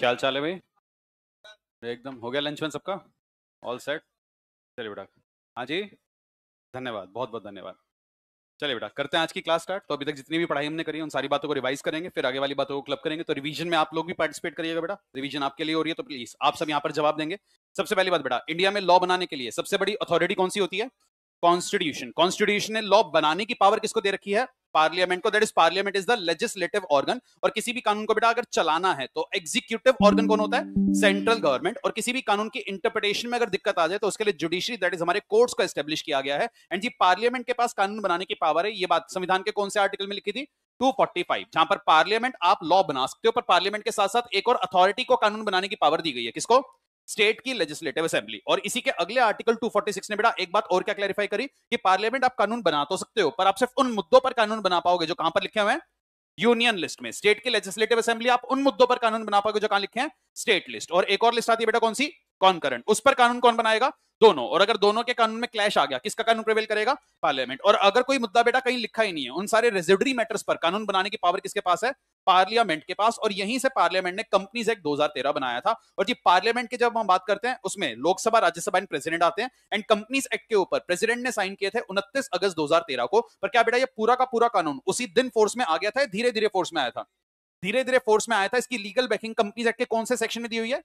क्या हाल चाल है भाई एकदम हो गया लंच में सबका ऑल सेट चलिए बेटा हाँ जी धन्यवाद बहुत बहुत धन्यवाद चलिए बेटा करते हैं आज की क्लास स्टार्ट तो अभी तक जितनी भी पढ़ाई हमने करी उन सारी बातों को रिवाइज करेंगे फिर आगे वाली बातों को क्लब करेंगे तो रिवीजन में आप लोग भी पार्टिसिपेट करिएगा बेटा रिवीजन आपके लिए हो रही है तो प्लीज आप सब यहाँ पर जवाब देंगे सबसे पहली बात बेटा इंडिया में लॉ बनाने के लिए सबसे बड़ी अथॉरिटी कौन सी होती है कॉन्स्टिट्यूशन कॉन्स्टिट्यूशन ने लॉ बनाने की पावर किसको दे रखी है पार्लियामेंट को that is parliament is the legislative organ और किसी भी कानून को बेटा अगर चलाना है तो एग्जीक्यूटिव ऑर्गन कौन होता है सेंट्रल गवर्नमेंट और किसी भी कानून की इंटरप्रिटेशन में अगर दिक्कत आ जाए तो उसके लिए जुडिशरी दैट इज हमारे कोर्ट्स को एस्टेब्लिश किया गया है एंड जी पार्लियामेंट के पास कानून बनाने की पावर है ये बात संविधान के कौन से आर्टिकल में लिखी थी 245 जहां पर पार्लियामेंट आप लॉ बना सकते हो पर पार्लियामेंट के साथ साथ एक और अथॉरिटी को कानून बनाने की पावर दी गई है किसको स्टेट की लेजिस्लेटिव असेंबली और इसी के अगले आर्टिकल 246 ने बेटा एक बात और क्या क्लैरिफाई करी कि पार्लियामेंट आप कानून बना तो सकते हो पर आप सिर्फ उन मुद्दों पर कानून बना पाओगे जो कहां पर लिखे हुए हैं यूनियन लिस्ट में स्टेट की लेजिस्लेटिव असेंबली आप उन मुद्दों पर कानून बना पाओगे जो कहां लिखे हैं स्टेट लिस्ट और एक और लिस्ट आती है बेटा कौन सी कॉन्करेंट उस पर कानून कौन बनाएगा दोनों और अगर दोनों के कानून में क्लैश आ गया किसका कानून प्रवेल करेगा पार्लियामेंट और अगर कोई मुद्दा बेटा कहीं लिखा ही नहीं है उन सारे रेजिडरी मैटर्स पर कानून बनाने की पावर किसके पास है पार्लियामेंट के पास और यहीं से पार्लियामेंट ने कंपनीज एक्ट 2013 बनाया था और जी पार्लियामेंट के जब हम बात करते हैं उसमें लोकसभा राज्यसभा एंड प्रेसिडेंट आते हैं एंड कंपनीज एक्ट के ऊपर प्रेसिडेंट ने साइन किए थे 29 अगस्त 2013 को पर क्या बेटा ये पूरा का पूरा कानून उसी दिन फोर्स में आ गया था धीरे धीरे फोर्स में आया था धीरे धीरे फोर्स में आया था इसकी लीगल बैकिंग कंपनीज एक्ट के कौन से सेक्शन में दी हुई है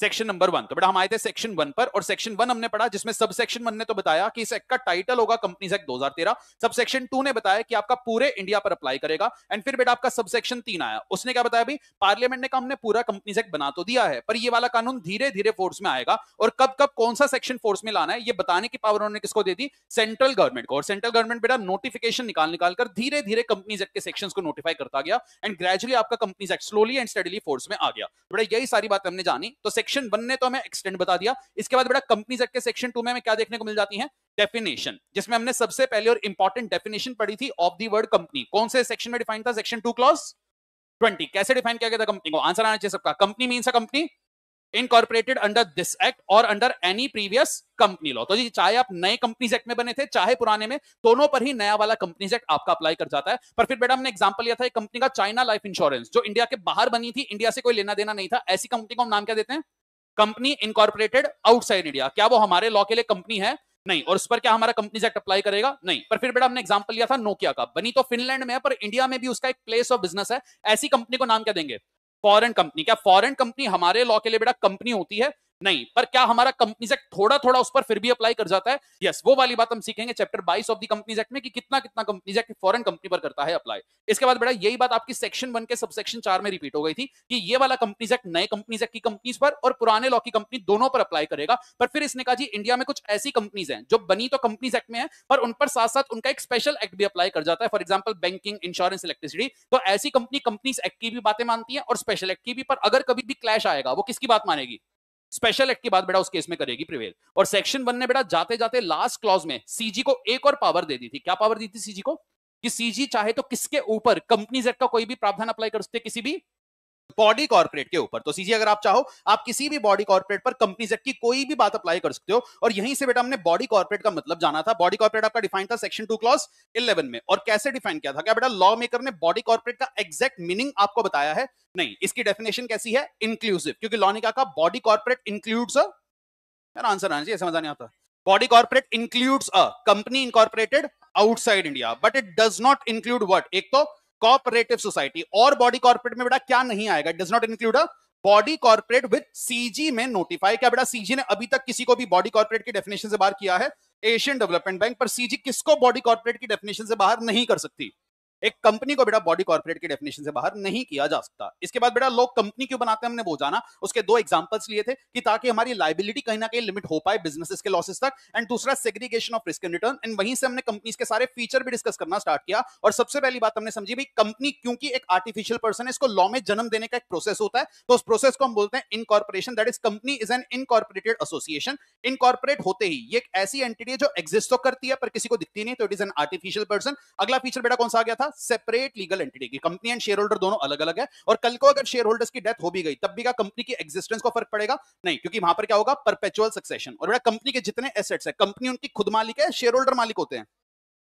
सेक्शन नंबर वन तो बेटा हम आए थे सेक्शन वन पर और सेक्शन वन हमने पढ़ा जिसमें सब सेक्शन वन ने तो बताया कि इस एक्ट का टाइटल होगा कंपनी एक्ट तेरह सब सेक्शन टू ने बताया कि आपका पूरे इंडिया पर अप्लाई करेगा एंड फिर बेटा आपका सब सेक्शन तीन आया उसने क्या बताया भाई पार्लियामेंट ने कहा हमने पूरा कंपनी एक्ट बना तो दिया है पर ये वाला कानून धीरे धीरे फोर्स में आएगा और कब कब कौन सा सेक्शन फोर्स में लाना है ये बताने की पावर उन्होंने किसको दे दी सेंट्रल गवर्नमेंट को और सेंट्रल गवर्नमेंट बेटा नोटिफिकेशन निकाल निकाल कर धीरे धीरे कंपनीज एक्ट के सेक्शन को नोटिफाई करता गया एंड ग्रेजुअली आपका companies act slowly and steadily force में आ गया बेटा यही सारी बात हमने जानी तो सेक्शन वन ने तो हमें एक्सटेंड बता दिया इसके बाद बेटा कंपनी एक्ट के सेक्शन टू में हमें क्या देखने को मिल जाती है डेफिनेशन जिसमें हमने सबसे पहले और इंपॉर्टेंट डेफिनेशन पढ़ी थी ऑफ दी वर्ड कंपनी कौन से सेक्शन में डिफाइन था सेक्शन टू क्लॉज ट्वेंटी कैसे डिफाइन किया गया था कंपनी को आंसर आना चाहिए सबका company mean company incorporated under this act और under any previous company law तो जी चाहे आप नए कंपनी एक्ट में बने थे चाहे पुराने में दोनों पर ही नया वाला कंपनी एक्ट आपका अप्लाई कर जाता है पर फिर बेटा हमने एग्जाम्पल लिया था एक कंपनी का चाइना लाइफ इंश्योरेंस जो इंडिया के बाहर बनी थी इंडिया से कोई लेना देना नहीं था ऐसी कंपनी को हम नाम क्या देते हैं कंपनी इनकॉर्पोरेटेड आउटसाइड इंडिया क्या वो हमारे लॉ के लिए कंपनी है नहीं और उस पर क्या हमारा कंपनी एक्ट अप्लाई करेगा नहीं पर फिर बेटा हमने एग्जांपल लिया था नोकिया का बनी तो फिनलैंड में है पर इंडिया में भी उसका एक प्लेस ऑफ बिजनेस है ऐसी कंपनी को नाम क्या देंगे फॉरेन कंपनी क्या फॉरेन कंपनी हमारे लॉ के लिए बेटा कंपनी होती है नहीं पर क्या हमारा कंपनी एक्ट थोड़ा थोड़ा उस पर फिर भी अप्लाई कर जाता है यस वो वाली बात हम सीखेंगे chapter 22 of the companies act में कि कितना कितना कंपनीज एक्ट फॉरन कंपनी पर करता है अप्लाई इसके बाद बेटा यही बात आपकी सेक्शन वन के सबसेक्शन चार में रिपीट हो गई थी कि ये वाला कंपनीज एक्ट नए कंपनीज एक्ट की कंपनीज पर और पुराने लॉ की कंपनी दोनों पर अप्लाई करेगा पर फिर इसने कहा जी इंडिया में कुछ ऐसी कंपनीज है जो बनी तो कंपनीज एक्ट में है पर उन पर साथ साथ उनका एक स्पेशल एक्ट भी अप्लाई कर जाता है for example banking insurance electricity तो ऐसी कंपनी कंपनीज एक्ट की भी बातें मानती है और स्पेशल एक्ट की भी पर अगर कभी भी क्लैश आएगा वो किसकी बात मानेगी स्पेशल एक्ट की बात बेटा उस केस में करेगी प्रिवेल और सेक्शन वन ने बेटा जाते जाते लास्ट क्लॉज में सीजी को एक और पावर दे दी थी क्या पावर दी थी सीजी को कि सीजी चाहे तो किसके ऊपर कंपनीज एक्ट का कोई भी प्रावधान अप्लाई कर सकते किसी भी बॉडी कॉर्पोरेट के ऊपर तो सीजी अगर आप चाहो आप किसी भी बॉडी कॉर्पोरेट पर कंपनी सेक्ट की कोई भी बात अप्लाई कर सकते हो और यहीं से बेटा हमने बॉडी कॉर्पोरेट का मतलब जाना था बॉडी कॉर्पोरेट आपका डिफाइन था सेक्शन टू क्लॉस इलेवन में और कैसे डिफाइन किया था क्या बेटा लॉ मेकर ने बॉडी कॉर्पोरेट का एक्जैक्ट मीनिंग आपको बताया है नहीं इसकी डेफिनेशन कैसी है इंक्लूसिव क्योंकि लॉ ने कहा बॉडी कॉर्पोरेट इंक्लूड्स आंसर आना चाहिए समझ नहीं आता body corporate includes a company incorporated outside India but it does not include what एक तो कॉपरेटिव सोसाइटी और बॉडी कॉर्पोरेट में बेटा क्या नहीं आएगा does not include a body corporate with CG में नोटिफाई क्या बेटा सीजी ने अभी तक किसी को भी बॉडी कॉर्पोरेट की डेफिनेशन से बाहर किया है एशियन डेवलपमेंट बैंक पर सीजी किसको बॉडी कॉर्पोरेट की डेफिनेशन से बाहर नहीं कर सकती एक कंपनी को बेटा बॉडी कॉर्पोरेट की डेफिनेशन से बाहर नहीं किया जा सकता इसके बाद बेटा लोग कंपनी क्यों बनाते हैं हमने वो जाना उसके दो एग्जांपल्स लिए थे कि ताकि हमारी लाइबिलिटी कहीं ना कहीं लिमिट हो पाए बिजनेसेस के लॉसेस तक एंड दूसरा segregation of risk and return and वहीं से हमने कंपनी के सारे फीचर भी डिस्कस करना स्टार्ट किया और सबसे पहली बात हमने समझी भाई कंपनी क्योंकि एक आर्टिफिशियल पर्सन है इसको लॉ में जन्म देने का एक प्रोसेस होता है तो उस प्रोसेस को हम बोलते हैं incorporation that is company is an incorporated association incorporate होते ही ये एक ऐसी एंटिटी है जो एग्जिस्ट तो करती है पर किसी को दिखती नहीं तो it is an artificial person अगला फीचर बेटा कौन सा आ गया था था सेपरेट लीगल एंटिटी की कंपनी एंड शेयर होल्डर दोनों अलग अलग है और कल को अगर शेयर होल्डर्स की डेथ हो भी गई तब भी क्या कंपनी की एक्जिस्टेंस को फर्क पड़ेगा नहीं क्योंकि वहां पर क्या होगा परपेचुअल सक्सेशन और बेटा कंपनी के जितने एसेट्स है कंपनी उनकी खुद मालिक है शेयर होल्डर मालिक होते हैं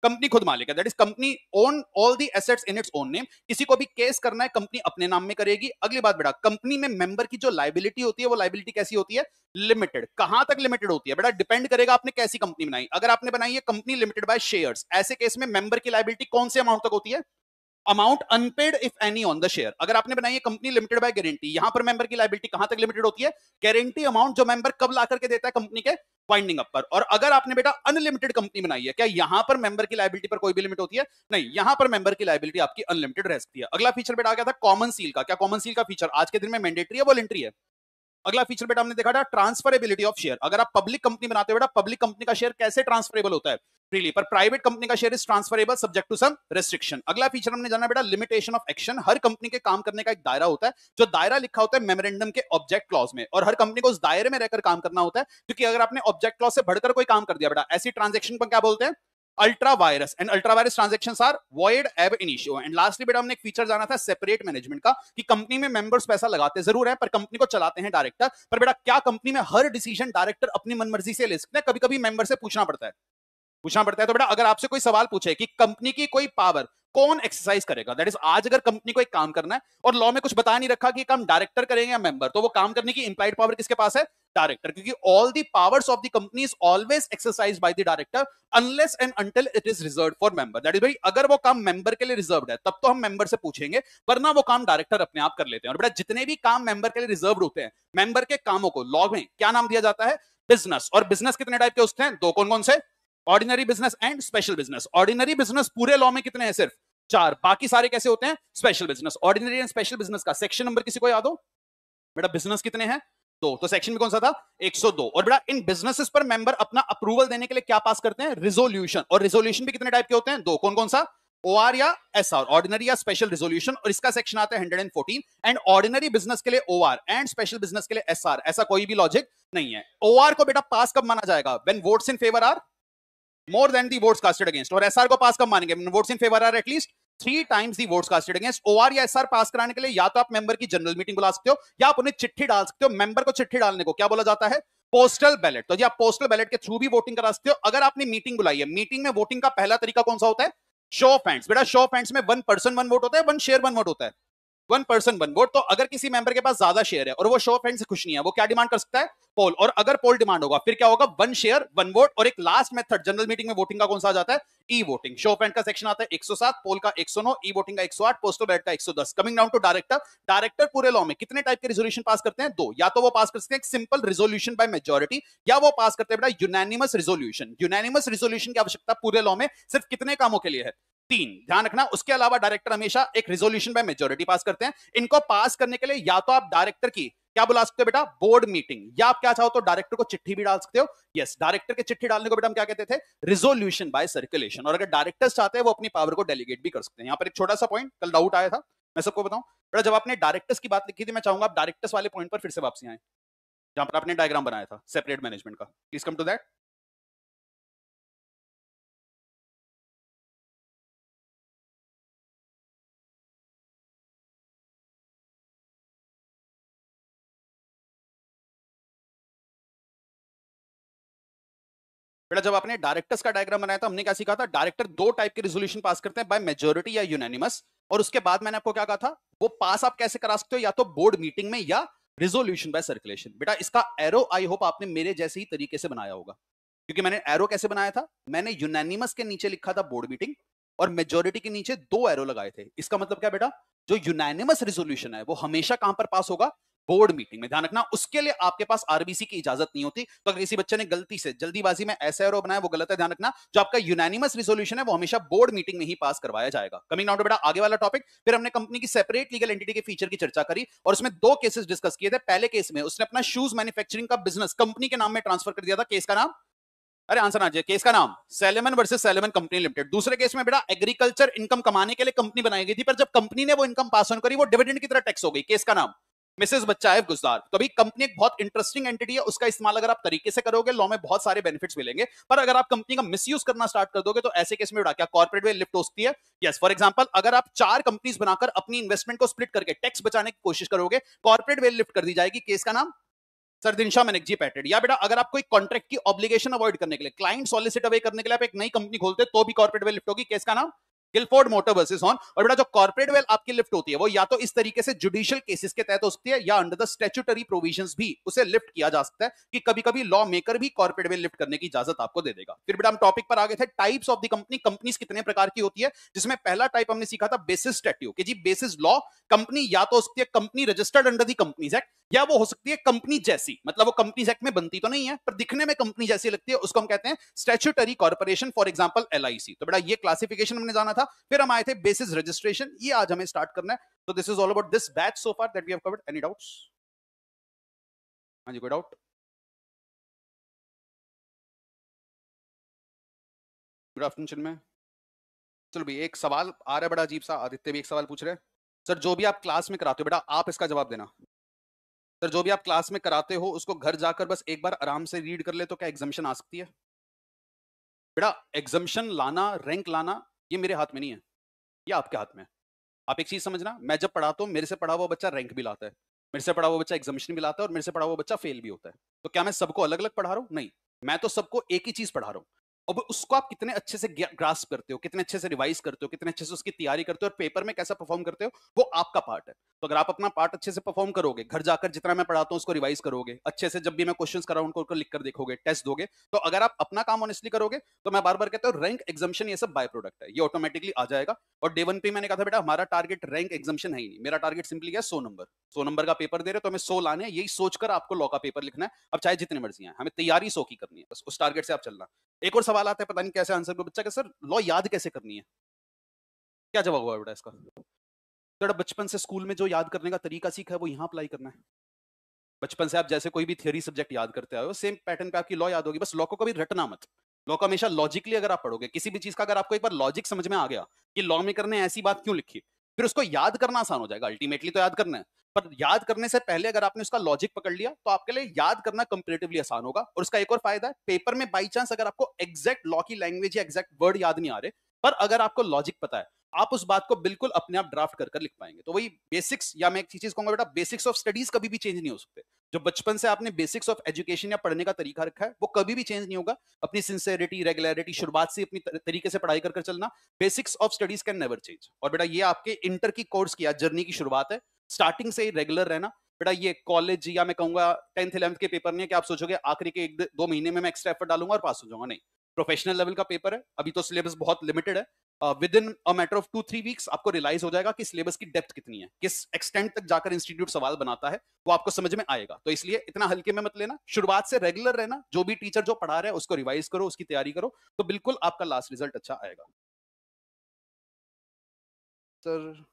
कंपनी खुद मालिक है that is company own all the assets in its own name किसी को भी केस करना है कंपनी अपने नाम में करेगी अगली बात बेटा कंपनी में मेंबर की जो लाइबिलिटी होती है वो लाइबिलिटी कैसी होती है लिमिटेड कहां तक लिमिटेड होती है बेटा डिपेंड करेगा आपने कैसी कंपनी बनाई अगर आपने बनाई है कंपनी लिमिटेड बाय शेयर्स ऐसे केस में मेंबर की लाइबिलिटी कौन से अमाउंट तक होती है amount unpaid if any on the share अगर आपने बनाई है कंपनी लिमिटेड बाय गारंटी यहां पर मेंबर की लाइबिलिटी कहां तक लिमिटेड होती है गारंटी अमाउंट जो मेंबर कब ला करके देता है कंपनी के वाइंडिंग अप पर और अगर आपने बेटा अनलिमिटेड कंपनी बनाई है क्या यहां पर मेंबर की लाइबिलिटी पर कोई भी लिमिट होती है नहीं यहां पर मेंबर की लाइबिलिटी आपकी अनलिमिटेड रह सकती है अगला फीचर बेटा आ गया था कॉमन सील का क्या कॉमन सील का फीचर आज के दिन में मैंडेटरी है वॉलेंट्री है अगला फीचर बेटा हमने देखा था ट्रांसफरेबिलिटी ऑफ शेयर अगर आप पब्लिक कंपनी बनाते हो बेटा पब्लिक कंपनी का शेयर कैसे ट्रांसफरेबल होता है फ्रीली पर प्राइवेट कंपनी का share is transferable subject to some restriction अगला फीचर हमने जाना बेटा लिमिटेशन ऑफ एक्शन हर कंपनी के काम करने का एक दायरा होता है जो दायरा लिखा होता है मेमोरेंडम के ऑब्जेक्ट क्लॉज में और हर कंपनी को उस दायरे में रहकर काम करना होता है क्योंकि अगर आपने ऑब्जेक्ट क्लॉज से बढ़कर कोई काम कर दिया बेटा ऐसी ट्रांजेक्शन पर क्या बोलते हैं ultra vires and ultra vires transaction are void ab initio and lastly बेटा हमने एक फीचर जाना था सेपरेट मैनेजमेंट का कि कंपनी में मेंबर्स पैसा लगाते जरूर है पर कंपनी को चलाते हैं डायरेक्टर पर बेटा क्या कंपनी में हर डिसीजन डायरेक्टर अपनी मनमर्जी से ले सकते हैं कभी कभी मेंबर से पूछना पड़ता है पूछना पड़ता है तो बेटा अगर आपसे कोई सवाल पूछे कि कंपनी की कोई पावर कौन एक्सरसाइज करेगा दैट इज आज अगर कंपनी को एक काम करना है और लॉ में कुछ बता नहीं रखा कि काम डायरेक्टर करेंगे या मेंबर तो वो काम करने की इंप्लाइड पावर किसके पास है डायरेक्टर क्योंकि all the powers of the company is always exercise by the director unless and until it is reserve for member that is भाई अगर वो काम मेंबर के लिए रिजर्व है तब तो हम मेंबर से पूछेंगे वरना वो काम डायरेक्टर अपने आप कर लेते हैं और बेटा जितने भी काम मेंबर के लिए रिजर्व होते हैं मेंबर के कामों को लॉ में क्या नाम दिया जाता है बिजनेस और बिजनेस कितने टाइप के उसके हैं दो कौन कौन से ordinary business and special business ordinary business पूरे लॉ में कितने हैं सिर्फ चार बाकी सारे कैसे होते हैं special business ordinary and special business का सेक्शन नंबर किसी को याद हो बेटा बिजनेस कितने हैं दो तो सेक्शन में कौन सा था 102 और बेटा इन बिजनेसेस पर मेंबर अपना अप्रूवल देने के लिए क्या पास करते हैं रिजोल्यूशन और रिजोल्यूशन भी कितने टाइप के होते हैं दो कौन कौन सा ओआर या एस आर ऑर्डिनरी या स्पेशल रिजोल्यूशन और इसका सेक्शन आता है hundred and fourteen and ordinary business के लिए O R and special business के लिए एस आर ऐसा कोई भी लॉजिक नहीं है ओ आर को बेटा पास कब माना जाएगा when votes in favour are more than the votes casted against और एसआर को पास कब मानेंगे votes in favour are at least three times the votes casted against OR या एसआर पास कराने के लिए या तो आप मेंबर की जनरल मीटिंग बुला सकते हो या आप उन्हें चिट्ठी डाल सकते हो मेंबर को चिट्ठी डालने को क्या बोला जाता है पोस्टल बैलेट तो जी आप पोस्टल बैलेट के थ्रू भी वोटिंग करा सकते हो अगर आपने मीटिंग बुलाई है मीटिंग में वोटिंग का पहला तरीका कौन सा होता है शो ऑफ हैंड्स बेटा शो ऑफ हैंड्स में वन पर्सन वन वोट होता है वन शेयर वन वोट होता है वन पर्सन वन वोट तो अगर किसी मेंबर के पास ज्यादा शेयर है और वो शो ऑफ हैंड से खुश नहीं है वो क्या डिमांड कर सकता है पोल और अगर पोल डिमांड होगा फिर क्या होगा वन शेयर वन वोट और एक लास्ट मेथड जनरल मीटिंग में वोटिंग का कौन सा आ जाता है e voting show of hand का सेक्शन आता है 107 पोल का 109 ई वोटिंग का एक पोस्टल बैलेट का 110 coming down to director director पूरे लॉ में कितने टाइप के रिजोल्यूशन पास करते हैं दो या तो वो पास कर सकते हैं सिंपल रिजोल्यूशन बाय मेजोरिटी या वो पास करते हैं बेटा यूनानिमस रिजोल्यूशन यूनानिमस रिजोल्यूशन की आवश्यकता पूरे लॉ में सिर्फ कितने कामों के लिए है तीन ध्यान रखना उसके अलावा डायरेक्टर हमेशा एक रिजोल्यूशन बाय मेजोरिटी पास करते हैं इनको पास करने के लिए या तो आप डायरेक्टर की क्या बुला सकते हो बेटा बोर्ड मीटिंग या आप क्या चाहो तो डायरेक्टर को चिट्ठी भी डाल सकते हो यस yes, डायरेक्टर के चिट्ठी डालने को बेटा हम क्या कहते थे रिजोल्यूशन बाय सर्कुलेशन और अगर डायरेक्टर चाहते हैं वो अपनी पावर को डेलीगेट भी कर सकते हैं यहाँ पर एक छोटा सा पॉइंट कल डाउट आया था मैं सबको बताऊं बेटा जब आपने डायरेक्टर्स की बात लिखी थी मैं चाहूंगा आप डायरेक्टर्स वाले पॉइंट पर फिर से वापसी आए जहां पर आपने डायग्राम बनाया था सेपरेट मैनेजमेंट का प्लीज कम टू दैट बेटा जब आपने डायरेक्टर्स का डायग्राम बनाया था हमने क्या सीखा था डायरेक्टर दो टाइप के रिजोल्यूशन पास करते हैं बाय मेजोरिटी या यूनानिमस और उसके बाद मैंने आपको क्या कहा था वो पास आप कैसे करा सकते हो या तो बोर्ड मीटिंग में या रिजोल्यूशन बाय सर्कुलेशन बेटा इसका एरो आई होप आपने मेरे जैसे ही तरीके से बनाया होगा क्योंकि मैंने एरो कैसे बनाया था मैंने यूनानिमस के नीचे लिखा था बोर्ड मीटिंग और मेजोरिटी के नीचे दो एरो लगाए थे इसका मतलब क्या बेटा जो यूनानिमस रिजोल्यूशन है वो हमेशा कहां पर पास होगा बोर्ड मीटिंग में ध्यान रखना उसके लिए आपके पास आरबीसी की इजाजत नहीं होती तो अगर किसी बच्चे ने गलती से जल्दीबाजी में ऐसा एरो बनाया वो गलत है ध्यान रखना जो आपका यूनानिमस रिजोल्यूशन है वो हमेशा बोर्ड मीटिंग में ही पास करवाया जाएगा कमिंग नाउट बेटा आगे वाला टॉपिक फिर हमने कंपनी की सेपरेट लीगल एंटिटी के फीचर की चर्चा करी और उसमें दो केसेस डिस्कस किए थे पहले केस में उसने अपना शूज मैन्युफैक्चरिंग का बिजनेस कंपनी के नाम में ट्रांसफर कर दिया था केस का नाम अरे आंसर आज केस का नाम Salomon versus Salomon company limited दूसरे केस में बेटा एग्रीकल्चर इनकम कमाने के लिए कंपनी बनाई गई थी पर जब कंपनी ने वो इनकम पास ऑन करी वो डिविडेंड की तरह टैक्स हो गई केस का नाम मिसेज है गुजार तो अभी कंपनी एक बहुत इंटरेस्टिंग एंटिटी है उसका इस्तेमाल अगर आप तरीके से करोगे लॉ में बहुत सारे बेनिफिट्स मिलेंगे पर अगर आप कंपनी का मिसयूज करना स्टार्ट कर दोगे तो ऐसे केस में उड़ा क्या कॉर्पोरेट वे लिफ्ट हो सकती है यस फॉर एग्जांपल अगर आप चार कंपनीज बनाकर अपनी इन्वेस्टमेंट को स्प्लिट करके टैक्स बचाने की कोशिश करोगे कॉर्पोरेट वे लिफ्ट कर दी जाएगी केस का नाम सरदिनशा मैनिक पैटेड या बेटा अगर आप कोई कॉन्ट्रैक्ट की ऑब्लिगेशन अवॉइड करने के लिए क्लाइंट सॉलिसिट अवे करने के लिए आप एक नई कंपनी खोलते तो भी कॉर्पोरेट वे लिफ्ट होगी केस का नाम गिलफोर्ड मोटर वर्सेस ऑन और बेटा जो कॉर्पोरेट वेल आपकी लिफ्ट होती है वो या तो इस तरीके से जुडिशियल केसेस के तहत हो सकती है या अंडर द स्टेचुटरी प्रोविजन भी उसे लिफ्ट किया जा सकता है कि कभी कभी लॉ मेकर भी कॉर्पोरेट वेल लिफ्ट करने की इजाजत आपको दे देगा फिर बेटा हम टॉपिक पर आगे थे types of the company companies कितने प्रकार की होती है जिसमें पहला टाइप हमने सीखा था बेसिस स्टेट्यू की जी बेसिस लॉ कंपनी या तो हो सकती है company registered under the companies act या वो हो सकती है कंपनी जैसी मतलब वो कंपनीज एक्ट में बनती तो नहीं है पर दिखने में कंपनी जैसी लगती है उसको हम कहते हैं statutory corporation for example L तो बेटा ये क्लासिफिकेशन हमने जाना था था फिर हम आए थे बेसिस रजिस्ट्रेशन ये आज हमें स्टार्ट करना है तो this is all about this batch so far that we have covered any doubts हां जी कोई डाउट गुड आफ्टरनून चिन्मय चलो भी एक सवाल आ रहा है बड़ा अजीब सा आदित्य भी एक सवाल पूछ रहे हैं सर जो भी आप क्लास में कराते हो बेटा आप इसका जवाब देना सर जो भी आप क्लास में कराते हो उसको घर जाकर बस एक बार आराम से रीड कर ले तो क्या एग्जामिशन आ सकती है बेटा एग्जामिशन लाना रैंक लाना ये मेरे हाथ में नहीं है ये आपके हाथ में है आप एक चीज समझना मैं जब पढ़ाता हूँ मेरे से पढ़ा हुआ बच्चा रैंक भी लाता है मेरे से पढ़ा हुआ बच्चा एग्जामिशन भी लाता है और मेरे से पढ़ा हुआ बच्चा फेल भी होता है तो क्या मैं सबको अलग अलग पढ़ा रहा हूँ नहीं मैं तो सबको एक ही चीज पढ़ा रहा हूँ और उसको आप कितने अच्छे से ग्रास करते हो कितने अच्छे से रिवाइज करते हो कितने अच्छे से उसकी तैयारी करते हो और पेपर में कैसा परफॉर्म करते हो वो आपका पार्ट है तो अगर आप अपना पार्ट अच्छे से परफॉर्म करोगे घर जाकर जितना मैं पढ़ाता हूँ उसको रिवाइज करोगे अच्छे से जब भी मैं क्वेश्चन कराऊँ उनको, लिख कर देखोगे टेस्ट दोगे तो अगर आप अपना काम ऑनेस्टली करोगे तो मैं बार बार कहता हूँ रैंक एग्जामेशन ये सब बाय प्रोडक्ट है ये ऑटोमेटिकली आ जाएगा और डे वन पे मैंने कहा था बेटा हमारा टारगेट रैंक एग्जामेशन है ही नहीं मेरा टारगेट सिंपली है सो नंबर सो नंबर का पेपर दे रहे तो हमें सो लाने यही सोचकर आपको लॉ का पेपर लिखना है अब चाहे जितनी मर्जी है हमें तैयारी सो की करनी है बस उस टारगेट से आप चलना एक और सवाल आते हैं पता नहीं कैसे आंसर बच्चा कहता सर लॉ याद कैसे करनी है क्या जवाब हुआ बेटा इसका बेटा बचपन से स्कूल में जो याद करने का तरीका सीखा है वो यहाँ अप्लाई करना है बचपन से आप जैसे कोई भी थियोरी सब्जेक्ट याद करते आए हो सेम पैटर्न पे आपकी लॉ याद होगी बस लॉ को कभी रटना मत लॉ को हमेशा लॉजिकली अगर आप पढ़ोगे किसी भी चीज का अगर आपको एक बार लॉजिक समझ में आ गया कि लॉ में करने ऐसी बात क्यों लिखी फिर उसको याद करना आसान हो जाएगा अल्टीमेटली तो याद करना है पर याद करने से पहले अगर आपने उसका लॉजिक पकड़ लिया तो आपके लिए याद करना कंपेरेटिवली आसान होगा और उसका एक और फायदा है पेपर में बाई चांस अगर आपको एग्जैक्ट लॉ की लैंग्वेज या एग्जैक्ट वर्ड याद नहीं आ रहे पर अगर आपको लॉजिक पता है आप उस बात को बिल्कुल अपने आप ड्राफ्ट कर कर लिख पाएंगे तो वही बेसिक्स या मैं एक चीज कहूंगा बेटा बेसिक्स ऑफ स्टडीज कभी भी चेंज नहीं हो सकते जो बचपन से आपने बेसिक्स ऑफ एजुकेशन या पढ़ने का तरीका रखा है वो कभी भी चेंज नहीं होगा अपनी सिंसेरिटी रेगुलरिटी शुरुआत से अपनी तरीके से पढ़ाई कर, कर चलना basics of studies can never change और बेटा ये आपके इंटर की कोर्स की जर्नी की शुरुआत है स्टार्टिंग से ही रेगुलर रहना बेटा ये कॉलेज या मैं कहूंगा टेंथ इलेवंथ के पेपर नहीं कि आप सोचोगे आखिरी के एक दो महीने में मैं एक्स्ट्रा एफर्ट डालूंगा और पास हो जाऊंगा नहीं प्रोफेशनल लेवल का पेपर है अभी तो सिलेबस बहुत लिमिटेड है within a matter of two three weeks आपको रियलाइज हो जाएगा कि सिलेबस की डेप्थ कितनी है किस एक्सटेंट तक जाकर इंस्टीट्यूट सवाल बनाता है वो आपको समझ में आएगा तो इसलिए इतना हल्के में मत लेना शुरुआत से रेगुलर रहना जो भी टीचर जो पढ़ा रहे हैं उसको रिवाइज करो उसकी तैयारी करो तो बिल्कुल आपका लास्ट रिजल्ट अच्छा आएगा सर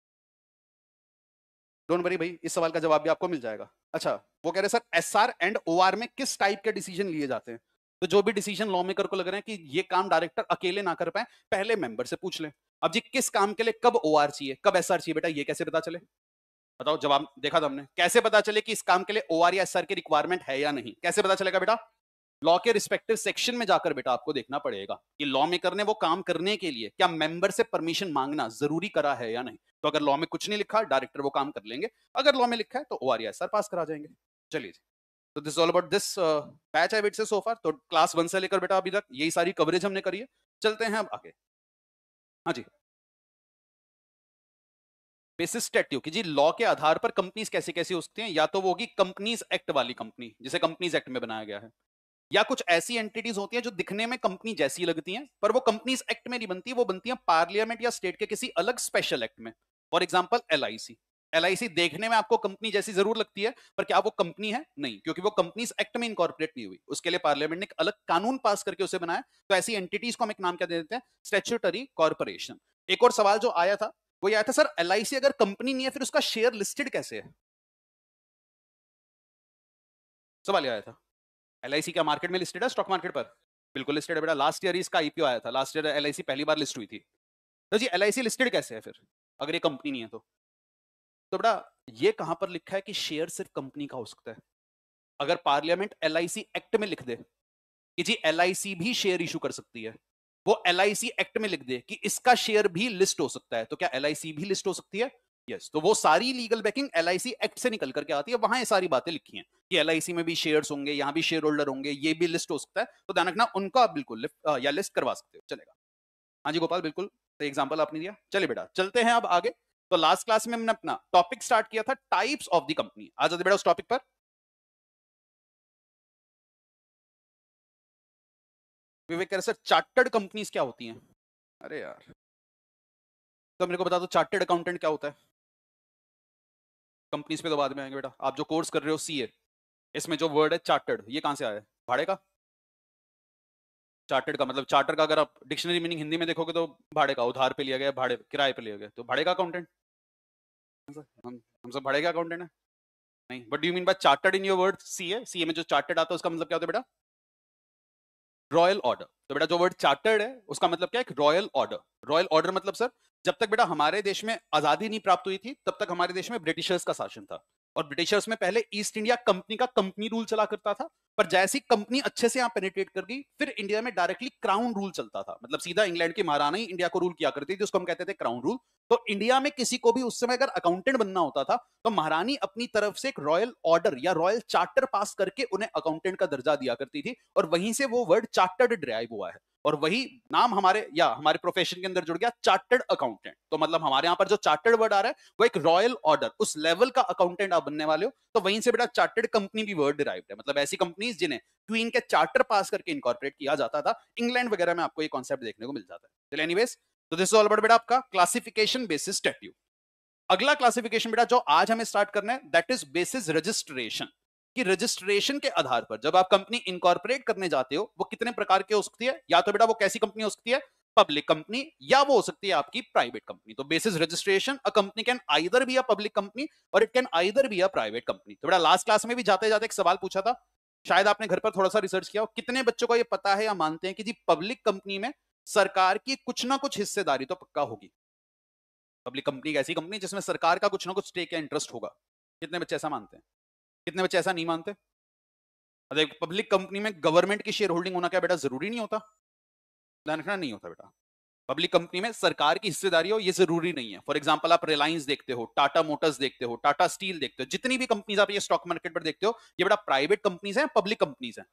डोंट वरी भाई इस सवाल का जवाब भी आपको मिल जाएगा अच्छा वो कह रहे sir S R and O R में किस टाइप के डिसीजन लिए जाते हैं तो जो भी डिसीजन लॉ मेकर को लग रहा है कि ये काम डायरेक्टर अकेले ना कर पाए पहले मेंबर से पूछ ले अब जी किस काम के लिए कब ओ आर चाहिए कब एस चाहिए बेटा ये कैसे पता चले बताओ जवाब देखा था हमने कैसे पता चले कि इस काम के लिए ओ आर या एस की रिक्वायरमेंट है या नहीं कैसे पता चलेगा बेटा लॉ के रिस्पेक्टिव सेक्शन में जाकर बेटा आपको देखना पड़ेगा कि लॉ मेकर ने वो काम करने के लिए क्या मेंबर से परमिशन मांगना जरूरी करा है या नहीं तो अगर लॉ में कुछ नहीं लिखा डायरेक्टर वो काम कर लेंगे अगर लॉ में लिखा है तो ओ आर पास करा जाएंगे चलिए Uh, तो this all about this batch है बेट से सोफार तो क्लास वन से लेकर बेटा अभी तक यही सारी कवरेज हमने करी है चलते हैं अब आगे हाँ जी बेसिस स्टेट्यू की जी लॉ के आधार पर कंपनीज कैसी कैसी हो सकती हैं या तो वो होगी कंपनीज एक्ट वाली कंपनी जिसे कंपनीज एक्ट में बनाया गया है या कुछ ऐसी एंटिटीज होती हैं जो दिखने में कंपनी जैसी लगती हैं पर वो कंपनीज एक्ट में नहीं बनती वो बनती हैं पार्लियामेंट या स्टेट के किसी अलग स्पेशल एक्ट में फॉर एग्जाम्पल एल एल देखने में आपको कंपनी जैसी जरूर लगती है पर क्या वो कंपनी है नहीं क्योंकि वो कंपनी एक्ट में इनकॉर्पोरेट नहीं हुई उसके लिए पार्लियामेंट ने एक अलग कानून पास करके उसे बनाया तो ऐसी एंटिटीज को हम एक नाम क्या दे देते हैं स्टेचुटरी कॉर्पोरेशन एक और सवाल जो आया था वो आया था सर एल अगर कंपनी नहीं है फिर उसका शेयर लिस्टेड कैसे है सवाल आया था एल क्या मार्केट में लिस्टेड है स्टॉक मार्केट पर बिल्कुल लिस्टेड है बेटा लास्ट ईयर इसका आईपीओ आया था लास्ट ईयर एल पहली बार लिस्ट हुई थी तो जी एल लिस्टेड कैसे है फिर अगर ये कंपनी नहीं है तो तो बड़ा ये कहां पर लिखा है कि शेयर सिर्फ कंपनी का हो सकता है अगर पार्लियामेंट एल एक्ट में लिख दे कि जी एल भी शेयर इशू कर सकती है वो एल एक्ट में लिख दे कि इसका शेयर भी लिस्ट हो सकता है तो क्या एल भी लिस्ट हो सकती है यस yes, तो वो सारी लीगल बैकिंग एल एक्ट से निकल करके आती है वहां ये सारी बातें लिखी हैं कि एल में भी शेयर्स होंगे यहाँ भी शेयर होल्डर होंगे ये भी लिस्ट हो सकता है तो ध्यान रखना उनको आप बिल्कुल आ, या लिस्ट करवा सकते हो चलेगा हाँ जी गोपाल बिल्कुल तो एग्जाम्पल आपने दिया चलिए बेटा चलते हैं अब आगे तो लास्ट क्लास में हमने अपना टॉपिक स्टार्ट किया था टाइप्स ऑफ द कंपनी आ जाते बेटा उस टॉपिक पर विवेक कह रहे सर चार्टर्ड कंपनीज क्या होती हैं अरे यार तो मेरे को बता दो चार्टर्ड अकाउंटेंट क्या होता है कंपनीज पे तो बाद में आएंगे बेटा आप जो कोर्स कर रहे हो सी इसमें जो वर्ड है चार्टर्ड ये कहां से आया है भाड़े का चार्टर्ड का मतलब चार्टर का अगर आप डिक्शनरी मीनिंग हिंदी में देखोगे तो भाड़े का उधार पे लिया गया भाड़े किराए पे लिया गया तो भाड़े का अकाउंटेंट हम हमसे बड़े का अकाउंटेंट है नहीं but you mean by chartered in your word C है सी में जो चार्टर्ड आता है उसका मतलब क्या होता है बेटा रॉयल ऑर्डर तो बेटा जो वर्ड चार्टर्ड है उसका मतलब क्या है रॉयल ऑर्डर रॉयल ऑर्डर मतलब सर जब तक बेटा हमारे देश में आजादी नहीं प्राप्त हुई थी तब तक हमारे देश में ब्रिटिशर्स का शासन था और ब्रिटिशर्स में पहले ईस्ट इंडिया कंपनी का कंपनी रूल चला करता था पर जैसी कंपनी अच्छे से यहाँ पेनिट्रेट कर गई फिर इंडिया में डायरेक्टली क्राउन रूल चलता था मतलब सीधा इंग्लैंड की महाराणा ही इंडिया को रूल किया करती थी उसको हम कहते थे क्राउन रूल तो इंडिया में किसी को भी उस समय अगर अकाउंटेंट बनना होता था तो महारानी अपनी तरफ से एक रॉयल ऑर्डर या रॉयल चार्टर पास करके उन्हें अकाउंटेंट का दर्जा दिया करती थी और वहीं से वो वर्ड चार्टर्ड ड्राइव हुआ है और वही नाम हमारे या हमारे प्रोफेशन के अंदर जुड़ गया चार्टर्ड अकाउंटेंट तो मतलब हमारे यहाँ पर जो चार्टर्ड वर्ड आ रहा है वो एक रॉयल ऑर्डर उस लेवल का अकाउंटेंट आप बनने वाले हो तो वहीं से बेटा चार्टर्ड कंपनी भी वर्ड डिराइव है मतलब ऐसी कंपनीज जिन्हें क्वीन के चार्टर पास करके इनकॉर्पोरेट किया जाता था इंग्लैंड वगैरह में आपको ये कॉन्सेप्ट देखने को मिल जाता है चलिए एनीवेज तो दिस ऑल बेटा आपका क्लासिफिकेशन बेसिस स्टैट्यू अगला क्लासिफिकेशन बेटा जो आज हमें स्टार्ट करना है दैट इज बेसिस रजिस्ट्रेशन कि रजिस्ट्रेशन के आधार पर जब आप कंपनी इनकॉर्पोरेट करने जाते हो वो कितने प्रकार की हो सकती है या तो बेटा वो कैसी कंपनी हो सकती है पब्लिक कंपनी या वो हो सकती है आपकी प्राइवेट कंपनी तो basis registration a company can either be a public company और it can either be a private company तो बेटा लास्ट क्लास में भी जाते जाते एक सवाल पूछा था शायद आपने घर पर थोड़ा सा रिसर्च किया हो कितने बच्चों को ये पता है या मानते हैं कि जी पब्लिक कंपनी में सरकार की कुछ ना कुछ हिस्सेदारी तो पक्का होगी पब्लिक कंपनी एक ऐसी कंपनी जिसमें सरकार का कुछ ना कुछ स्टेक या इंटरेस्ट होगा कितने बच्चे ऐसा मानते हैं कितने बच्चे ऐसा नहीं मानते अरे पब्लिक कंपनी में गवर्नमेंट की शेयर होल्डिंग होना क्या बेटा जरूरी नहीं होता ध्यान रखना नहीं होता बेटा पब्लिक कंपनी में सरकार की हिस्सेदारी हो ये जरूरी नहीं है फॉर एग्जाम्पल आप रिलायंस देखते हो टाटा मोटर्स देखते हो टाटा स्टील देखते हो जितनी भी कंपनीज आप ये स्टॉक मार्केट पर देखते हो ये बेटा प्राइवेट कंपनीज हैं पब्लिक कंपनीज हैं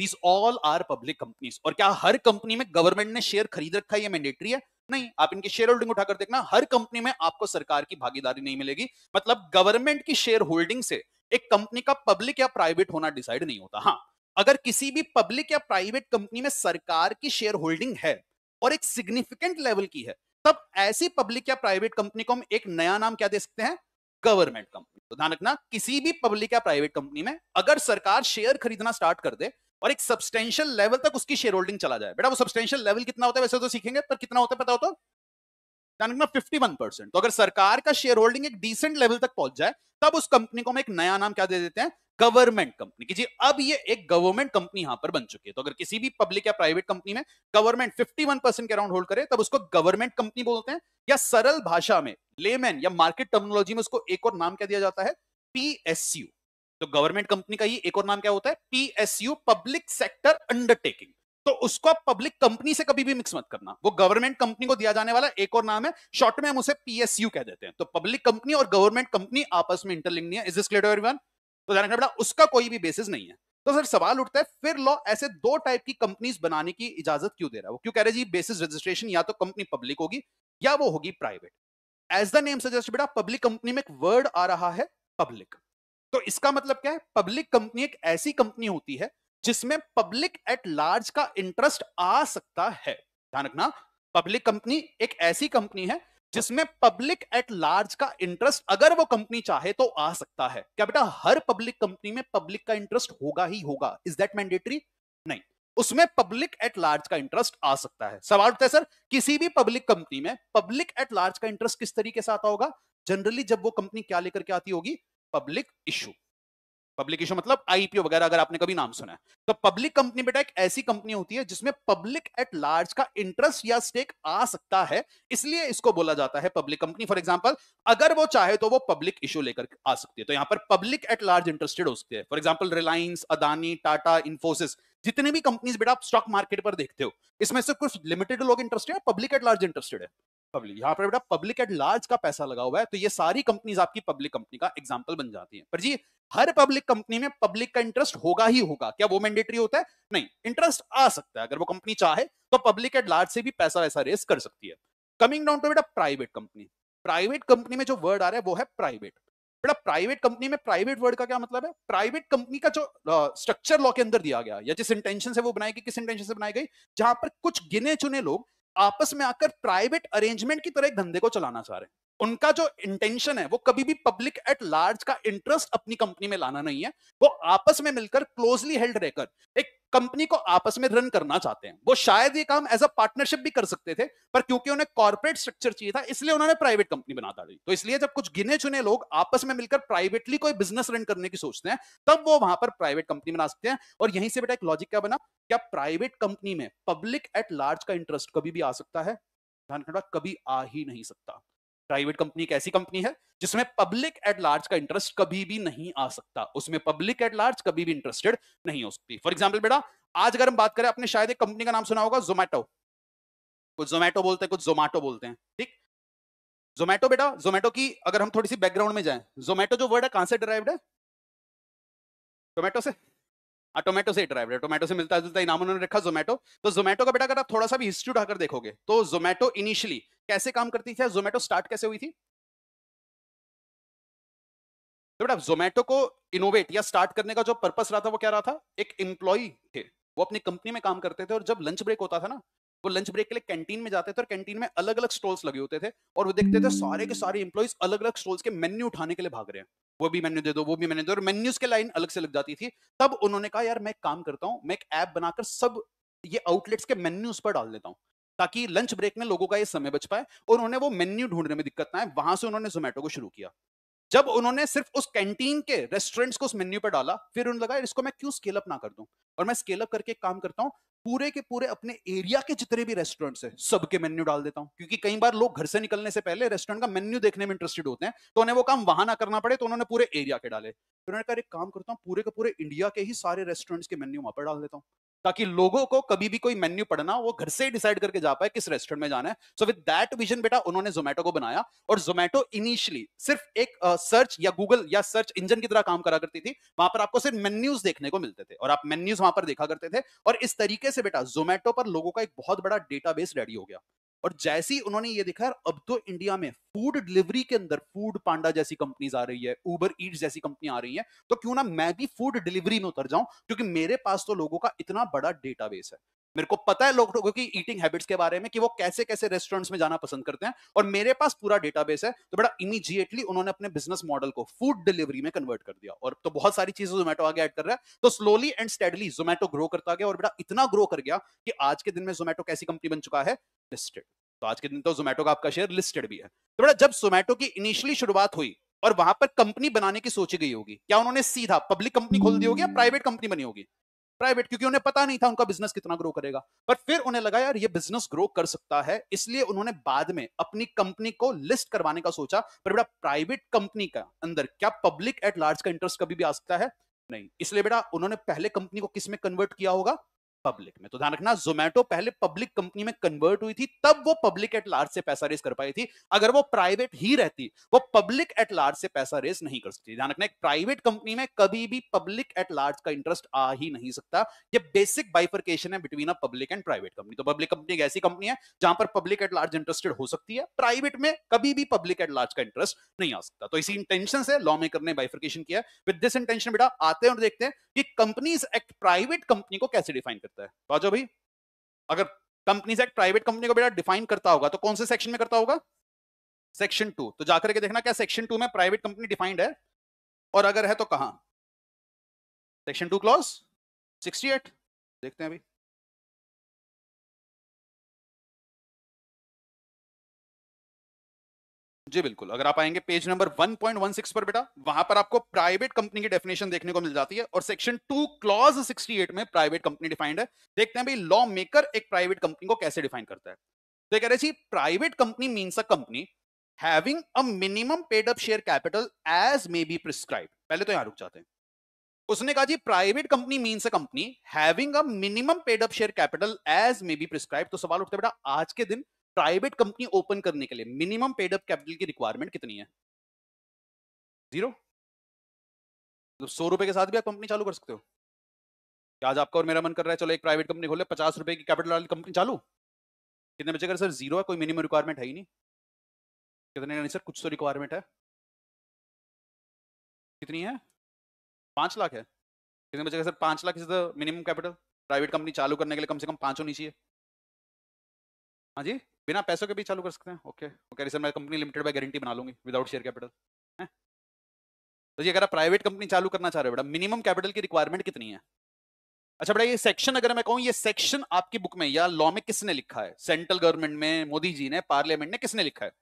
these all are public companies और क्या हर कंपनी में गवर्नमेंट ने शेयर खरीद रखा है ये मैंडेटरी है नहीं आप इनकी शेयर होल्डिंग उठाकर देखना हर कंपनी में आपको सरकार की भागीदारी नहीं मिलेगी मतलब गवर्नमेंट की शेयर होल्डिंग से एक कंपनी का पब्लिक या प्राइवेट होना डिसाइड नहीं होता हाँ अगर किसी भी पब्लिक या प्राइवेट कंपनी में सरकार की शेयर होल्डिंग है और एक सिग्निफिकेंट लेवल की है तब ऐसी पब्लिक या प्राइवेट कंपनी को हम एक नया नाम क्या दे सकते हैं गवर्नमेंट कंपनी तो ध्यान रखना किसी भी पब्लिक या प्राइवेट कंपनी में अगर सरकार शेयर खरीदना स्टार्ट कर दे और एक सब्सटेंशियल लेवल तक उसकी शेयर होल्डिंग चला जाए बेटा वो सब्सटेंशियल लेवल कितना होता है वैसे तो सीखेंगे पर कितना होता है पता होता फिफ्टी वन परसेंट तो अगर सरकार का शेयर होल्डिंग एक डिसेंट लेवल तक पहुंच जाए तब उस कंपनी को हम एक नया नाम क्या दे देते हैं गवर्नमेंट कंपनी की जी अब ये एक गवर्नमेंट कंपनी यहां पर बन चुकी है तो अगर किसी भी पब्लिक या प्राइवेट कंपनी में गवर्नमेंट 51 परसेंट के अराउंड होल्ड करे तब उसको गवर्नमेंट कंपनी बोलते हैं या सरल भाषा में लेमैन या मार्केट टर्मोलॉजी में उसको एक और नाम क्या दिया जाता है पीएसयू तो गवर्नमेंट कंपनी का ही एक और नाम क्या होता है पीएसयू पब्लिक सेक्टर अंडरटेकिंग तो उसको आप पब्लिक कंपनी से कभी भी मिक्स मत करना वो गवर्नमेंट कंपनी को दिया जाने वाला एक और नाम है शॉर्ट में हम उसे पीएसयू कह देते हैं तो पब्लिक कंपनी और गवर्नमेंट कंपनी आपस में इंटरलिंग नहीं है इज दिस क्लियर एवरीवन तो ध्यान रखना उसका कोई भी बेसिस नहीं है तो सर सवाल उठता है फिर लॉ ऐसे दो टाइप की कंपनीज बनाने की इजाजत क्यों दे रहा है वो क्यों कह रहे जी बेसिस रजिस्ट्रेशन या तो कंपनी पब्लिक होगी या वो होगी private as the name suggest बेटा पब्लिक कंपनी में एक वर्ड आ रहा है पब्लिक तो इसका मतलब क्या है पब्लिक कंपनी एक ऐसी कंपनी होती है जिसमें पब्लिक एट लार्ज का इंटरेस्ट आ सकता है ध्यान रखना पब्लिक कंपनी एक ऐसी कंपनी है जिसमें पब्लिक एट लार्ज का इंटरेस्ट अगर वो कंपनी चाहे तो आ सकता है क्या बेटा हर पब्लिक कंपनी में पब्लिक का इंटरेस्ट होगा ही होगा इज दैट मैंडेटरी नहीं उसमें पब्लिक एट लार्ज का इंटरेस्ट आ सकता है सवाल उठता है सर किसी भी पब्लिक कंपनी में पब्लिक एट लार्ज का इंटरेस्ट किस तरीके से आता होगा जनरली जब वो कंपनी क्या लेकर के आती होगी पब्लिक इशू पब्लिक इशू मतलब आईपीओ वगैरह अगर आपने कभी नाम सुना है तो पब्लिक कंपनी बेटा एक ऐसी कंपनी होती है जिसमें पब्लिक एट लार्ज का इंटरेस्ट या स्टेक आ सकता है इसलिए इसको बोला जाता है पब्लिक कंपनी फॉर एग्जांपल अगर वो चाहे तो वो पब्लिक इशू लेकर आ सकती है तो यहां पर पब्लिक एट लार्ज इंटरेस्टेड हो सकते हैं फॉर एग्जाम्पल रिलायंस अदानी टाटा इन्फोसिस जितने भी कंपनीज बेटा आप स्टॉक मार्केट पर देखते हो इसमें से कुछ लिमिटेड लोग इंटरेस्टेड है पब्लिक एट लार्ज इंटरेस्टेड है पब्लिक यहाँ पर बेटा पब्लिक एट लार्ज का पैसा लगा हुआ है तो ये सारी कंपनीज आपकी पब्लिक कंपनी का एग्जाम्पल बन जाती है पर जी हर पब्लिक कंपनी में पब्लिक का इंटरेस्ट होगा ही होगा क्या वो मैंडेटरी होता है नहीं इंटरेस्ट आ सकता है अगर वो कंपनी चाहे तो पब्लिक एट लार्ज से भी पैसा वैसा रेस कर सकती है कमिंग डाउन टू बेटा प्राइवेट कंपनी प्राइवेट कंपनी में जो वर्ड आ रहा है वो है प्राइवेट बेटा प्राइवेट कंपनी में प्राइवेट वर्ड का क्या मतलब है प्राइवेट कंपनी का जो स्ट्रक्चर लॉ के अंदर दिया गया या जिस इंटेंशन से वो बनाई गई किस इंटेंशन से बनाई गई जहां पर कुछ गिने चुने लोग आपस में आकर प्राइवेट अरेंजमेंट की तरह एक धंधे को चलाना चाह रहे हैं उनका जो इंटेंशन है वो कभी भी पब्लिक एट लार्ज का इंटरेस्ट अपनी कंपनी में लाना नहीं है वो आपस में मिलकर क्लोजली हेल्ड रहकर एक कंपनी को आपस में रन करना चाहते हैं वो शायद ये काम एज अ पार्टनरशिप भी कर सकते थे पर क्योंकि उन्हें कॉर्पोरेट स्ट्रक्चर चाहिए था इसलिए उन्होंने प्राइवेट कंपनी बना डाली तो इसलिए जब कुछ गिने चुने लोग आपस में मिलकर प्राइवेटली कोई बिजनेस रन करने की सोचते हैं तब वो वहां पर प्राइवेट कंपनी बना सकते हैं और यहीं से बेटा एक लॉजिक क्या बना क्या प्राइवेट कंपनी में पब्लिक एट लार्ज का इंटरेस्ट कभी भी आ सकता है कभी आ ही नहीं सकता प्राइवेट कंपनी एक ऐसी कंपनी है जिसमें पब्लिक एट लार्ज का इंटरेस्ट कभी भी नहीं आ सकता उसमें पब्लिक एट लार्ज कभी भी इंटरेस्टेड नहीं हो सकती फॉर एग्जाम्पल बेटा आज अगर हम बात करें आपने शायद एक कंपनी का नाम सुना होगा जोमैटो कुछ जोमैटो बोलते हैं कुछ जोमैटो बोलते हैं ठीक जोमैटो बेटा जोमैटो की अगर हम थोड़ी सी बैकग्राउंड में जाएं जोमैटो जो वर्ड है कहां से डिराइव्ड है जोमैटो से टोमेटो से ड्राइवर है टोमेटो से मिलता जुलता इनाम उन्होंने रखा जोमेटो तो जोमेटो का बेटा अगर आप थोड़ा सा भी हिस्ट्री उठाकर देखोगे तो जोमेटो इनिशियली कैसे काम करती थी जोमेटो स्टार्ट कैसे हुई थी तो बेटा जोमेटो को इनोवेट या स्टार्ट करने का जो पर्पस रहा था वो क्या रहा था एक एम्प्लॉय थे वो अपनी कंपनी में काम करते थे और जब लंच ब्रेक होता था ना वो लंच ब्रेक के लिए कैंटीन में जाते थे और कैंटीन में अलग अलग स्टॉल्स लगे होते थे और वो देखते थे सारे के सारे इंप्लॉइज अलग अलग स्टॉल्स के मेन्यू उठाने के लिए भाग रहे हैं वो भी मेन्यू दे दो वो भी मेन्यू दो मेन्यूज के लाइन अलग से लग जाती थी तब उन्होंने कहा यार मैं काम करता हूँ मैं एक ऐप बनाकर सब ये आउटलेट्स के मेन्यूज पर डाल देता हूँ ताकि लंच ब्रेक में लोगों का ये समय बच पाए और उन्हें वो मेन्यू ढूंढने में दिक्कत ना आए वहां से उन्होंने जोमेटो को शुरू किया जब उन्होंने सिर्फ उस कैंटीन के रेस्टोरेंट्स को उस मेन्यू पर डाला फिर उन्होंने लगा इसको मैं क्यों स्केल अप ना कर दूं और मैं स्केल अप करके काम करता हूँ पूरे के पूरे अपने एरिया के जितने भी रेस्टोरेंट है सबके मेन्यू डाल देता हूँ क्योंकि कई बार लोग घर से निकलने से पहले रेस्टोरेंट का मेन्यू देखने में इंटरेस्टेड होते हैं तो उन्हें वो काम वहां ना करना पड़े तो उन्होंने पूरे एरिया के डाले फिर उन्होंने कहा एक काम करता हूँ पूरे के पूरे इंडिया के ही सारे रेस्टोरेंट्स के मेन्यू वहां पर डाल देता हूँ ताकि लोगों को कभी भी कोई मेन्यू पढ़ना वो घर से ही डिसाइड करके जा पाए किस रेस्टोरेंट में जाना है सो विद दैट विजन बेटा उन्होंने जोमेटो को बनाया और जोमेटो इनिशियली सिर्फ एक सर्च या गूगल या सर्च इंजन की तरह काम करा करती थी वहां पर आपको सिर्फ मेन्यूज देखने को मिलते थे और आप मेन्यूज वहां पर देखा करते थे और इस तरीके से बेटा जोमेटो पर लोगों का एक बहुत बड़ा डेटाबेस रेडी हो गया और जैसे ही उन्होंने ये देखा अब तो इंडिया में फूड डिलीवरी के अंदर फूड पांडा जैसी कंपनीज आ रही है उबर ईट जैसी कंपनी आ रही है तो क्यों ना मैं भी फूड डिलीवरी में उतर जाऊं क्योंकि मेरे पास तो लोगों का इतना बड़ा डेटाबेस है मेरे को पता है लोगों की ईटिंग हैबिट्स के बारे में कि वो कैसे कैसे रेस्टोरेंट्स में जाना पसंद करते हैं और मेरे पास पूरा डेटाबेस है तो बड़ा इमीजिएटली उन्होंने अपने बिजनेस मॉडल को फूड डिलीवरी में कन्वर्ट कर दिया और तो बहुत सारी चीजें जोमेटो आगे ऐड कर रहा है तो slowly and steadily Zomato grow करता गया और बेटा इतना ग्रो कर गया कि आज के दिन में जोमेटो कैसी कंपनी बन चुका है लिस्टेड तो आज के दिन तो जोमेटो का आपका शेयर लिस्टेड भी है तो बड़ा जब जोमेटो की इनिशियली शुरुआत हुई और वहां पर कंपनी बनाने की सोची गई होगी क्या उन्होंने सीधा पब्लिक कंपनी खोल दी होगी या प्राइवेट कंपनी बनी होगी प्राइवेट क्योंकि उन्हें पता नहीं था उनका बिजनेस कितना ग्रो करेगा पर फिर उन्हें लगा यार ये बिजनेस ग्रो कर सकता है इसलिए उन्होंने बाद में अपनी कंपनी को लिस्ट करवाने का सोचा पर बेटा प्राइवेट कंपनी का अंदर क्या पब्लिक एट लार्ज का इंटरेस्ट कभी भी आ सकता है नहीं इसलिए बेटा उन्होंने पहले कंपनी को किस में कन्वर्ट किया होगा पब्लिक में तो ध्यान रखना जोमैटो पहले पब्लिक कंपनी में कन्वर्ट हुई थी तब वो पब्लिक एट लार्ज से पैसा रेस कर पाई थी अगर वो प्राइवेट ही रहती वो पब्लिक एट लार्ज से पैसा रेस नहीं कर सकती ध्यान रखना एक प्राइवेट कंपनी में कभी भी पब्लिक एट लार्ज का इंटरेस्ट आ ही नहीं सकता ये बेसिक बाइफरकेशन है between a public and private company तो पब्लिक कंपनी एक ऐसी कंपनी है जहां पर पब्लिक एट लार्ज इंटरेस्टेड हो सकती है प्राइवेट में कभी भी पब्लिक एट लार्ज का इंटरेस्ट नहीं आ सकता तो इसी इंटेंशन से लॉ मेकर ने बाइफरकेशन किया विद दिस इंटेंशन बेटा आते हैं और देखते हैं कि कंपनीज एक्ट प्राइवेट कंपनी को कैसे डिफाइन करते सकता है राजो भाई अगर कंपनी से प्राइवेट कंपनी को बेटा डिफाइन करता होगा तो कौन से सेक्शन में करता होगा सेक्शन टू तो जाकर के देखना क्या सेक्शन टू में प्राइवेट कंपनी डिफाइंड है और अगर है तो कहा section two clause sixty eight देखते हैं अभी जी बिल्कुल अगर आप आएंगे पेज नंबर 1.16 पर बेटा वहां पर आपको प्राइवेट कंपनी की डेफिनेशन देखने को मिल जाती है और सेक्शन टू क्लॉज 68 में प्राइवेट कंपनी डिफाइंड है देखते हैं भाई लॉ मेकर एक प्राइवेट कंपनी को कैसे डिफाइन करता है तो कह रहे जी private company means a company having a minimum paid up share capital as may be prescribe पहले तो यहां रुक जाते हैं उसने कहा जी private company means a company having a minimum paid up share capital as may be prescribe तो सवाल उठता है बेटा आज के दिन प्राइवेट कंपनी ओपन करने के लिए मिनिमम पेड अप कैपिटल की रिक्वायरमेंट कितनी है जीरो तो सौ रुपए के साथ भी आप कंपनी चालू कर सकते हो आज आपका और मेरा मन कर रहा है चलो एक प्राइवेट कंपनी खोले पचास रुपए की कैपिटल वाली कंपनी चालू कितने बचेगा सर जीरो है कोई मिनिमम रिक्वायरमेंट है ही नहीं कितने नहीं सर कुछ तो रिक्वायरमेंट है कितनी है पांच लाख है कितने बचेगा सर पांच lakh is minimum capital private company चालू करने के लिए कम से कम पांच होनी चाहिए हाँ जी बिना पैसों के भी चालू कर सकते हैं ओके ओके सर मैं कंपनी लिमिटेड बाय गारंटी बना लूंगी विदाउट शेयर कैपिटल तो जी अगर आप प्राइवेट कंपनी चालू करना चाह रहे हो बेटा मिनिमम कैपिटल की रिक्वायरमेंट कितनी है अच्छा बेटा ये सेक्शन अगर मैं कहूँ ये सेक्शन आपकी बुक में या लॉ में किसने लिखा है सेंट्रल गवर्नमेंट में मोदी जी ने पार्लियामेंट ने किसने लिखा है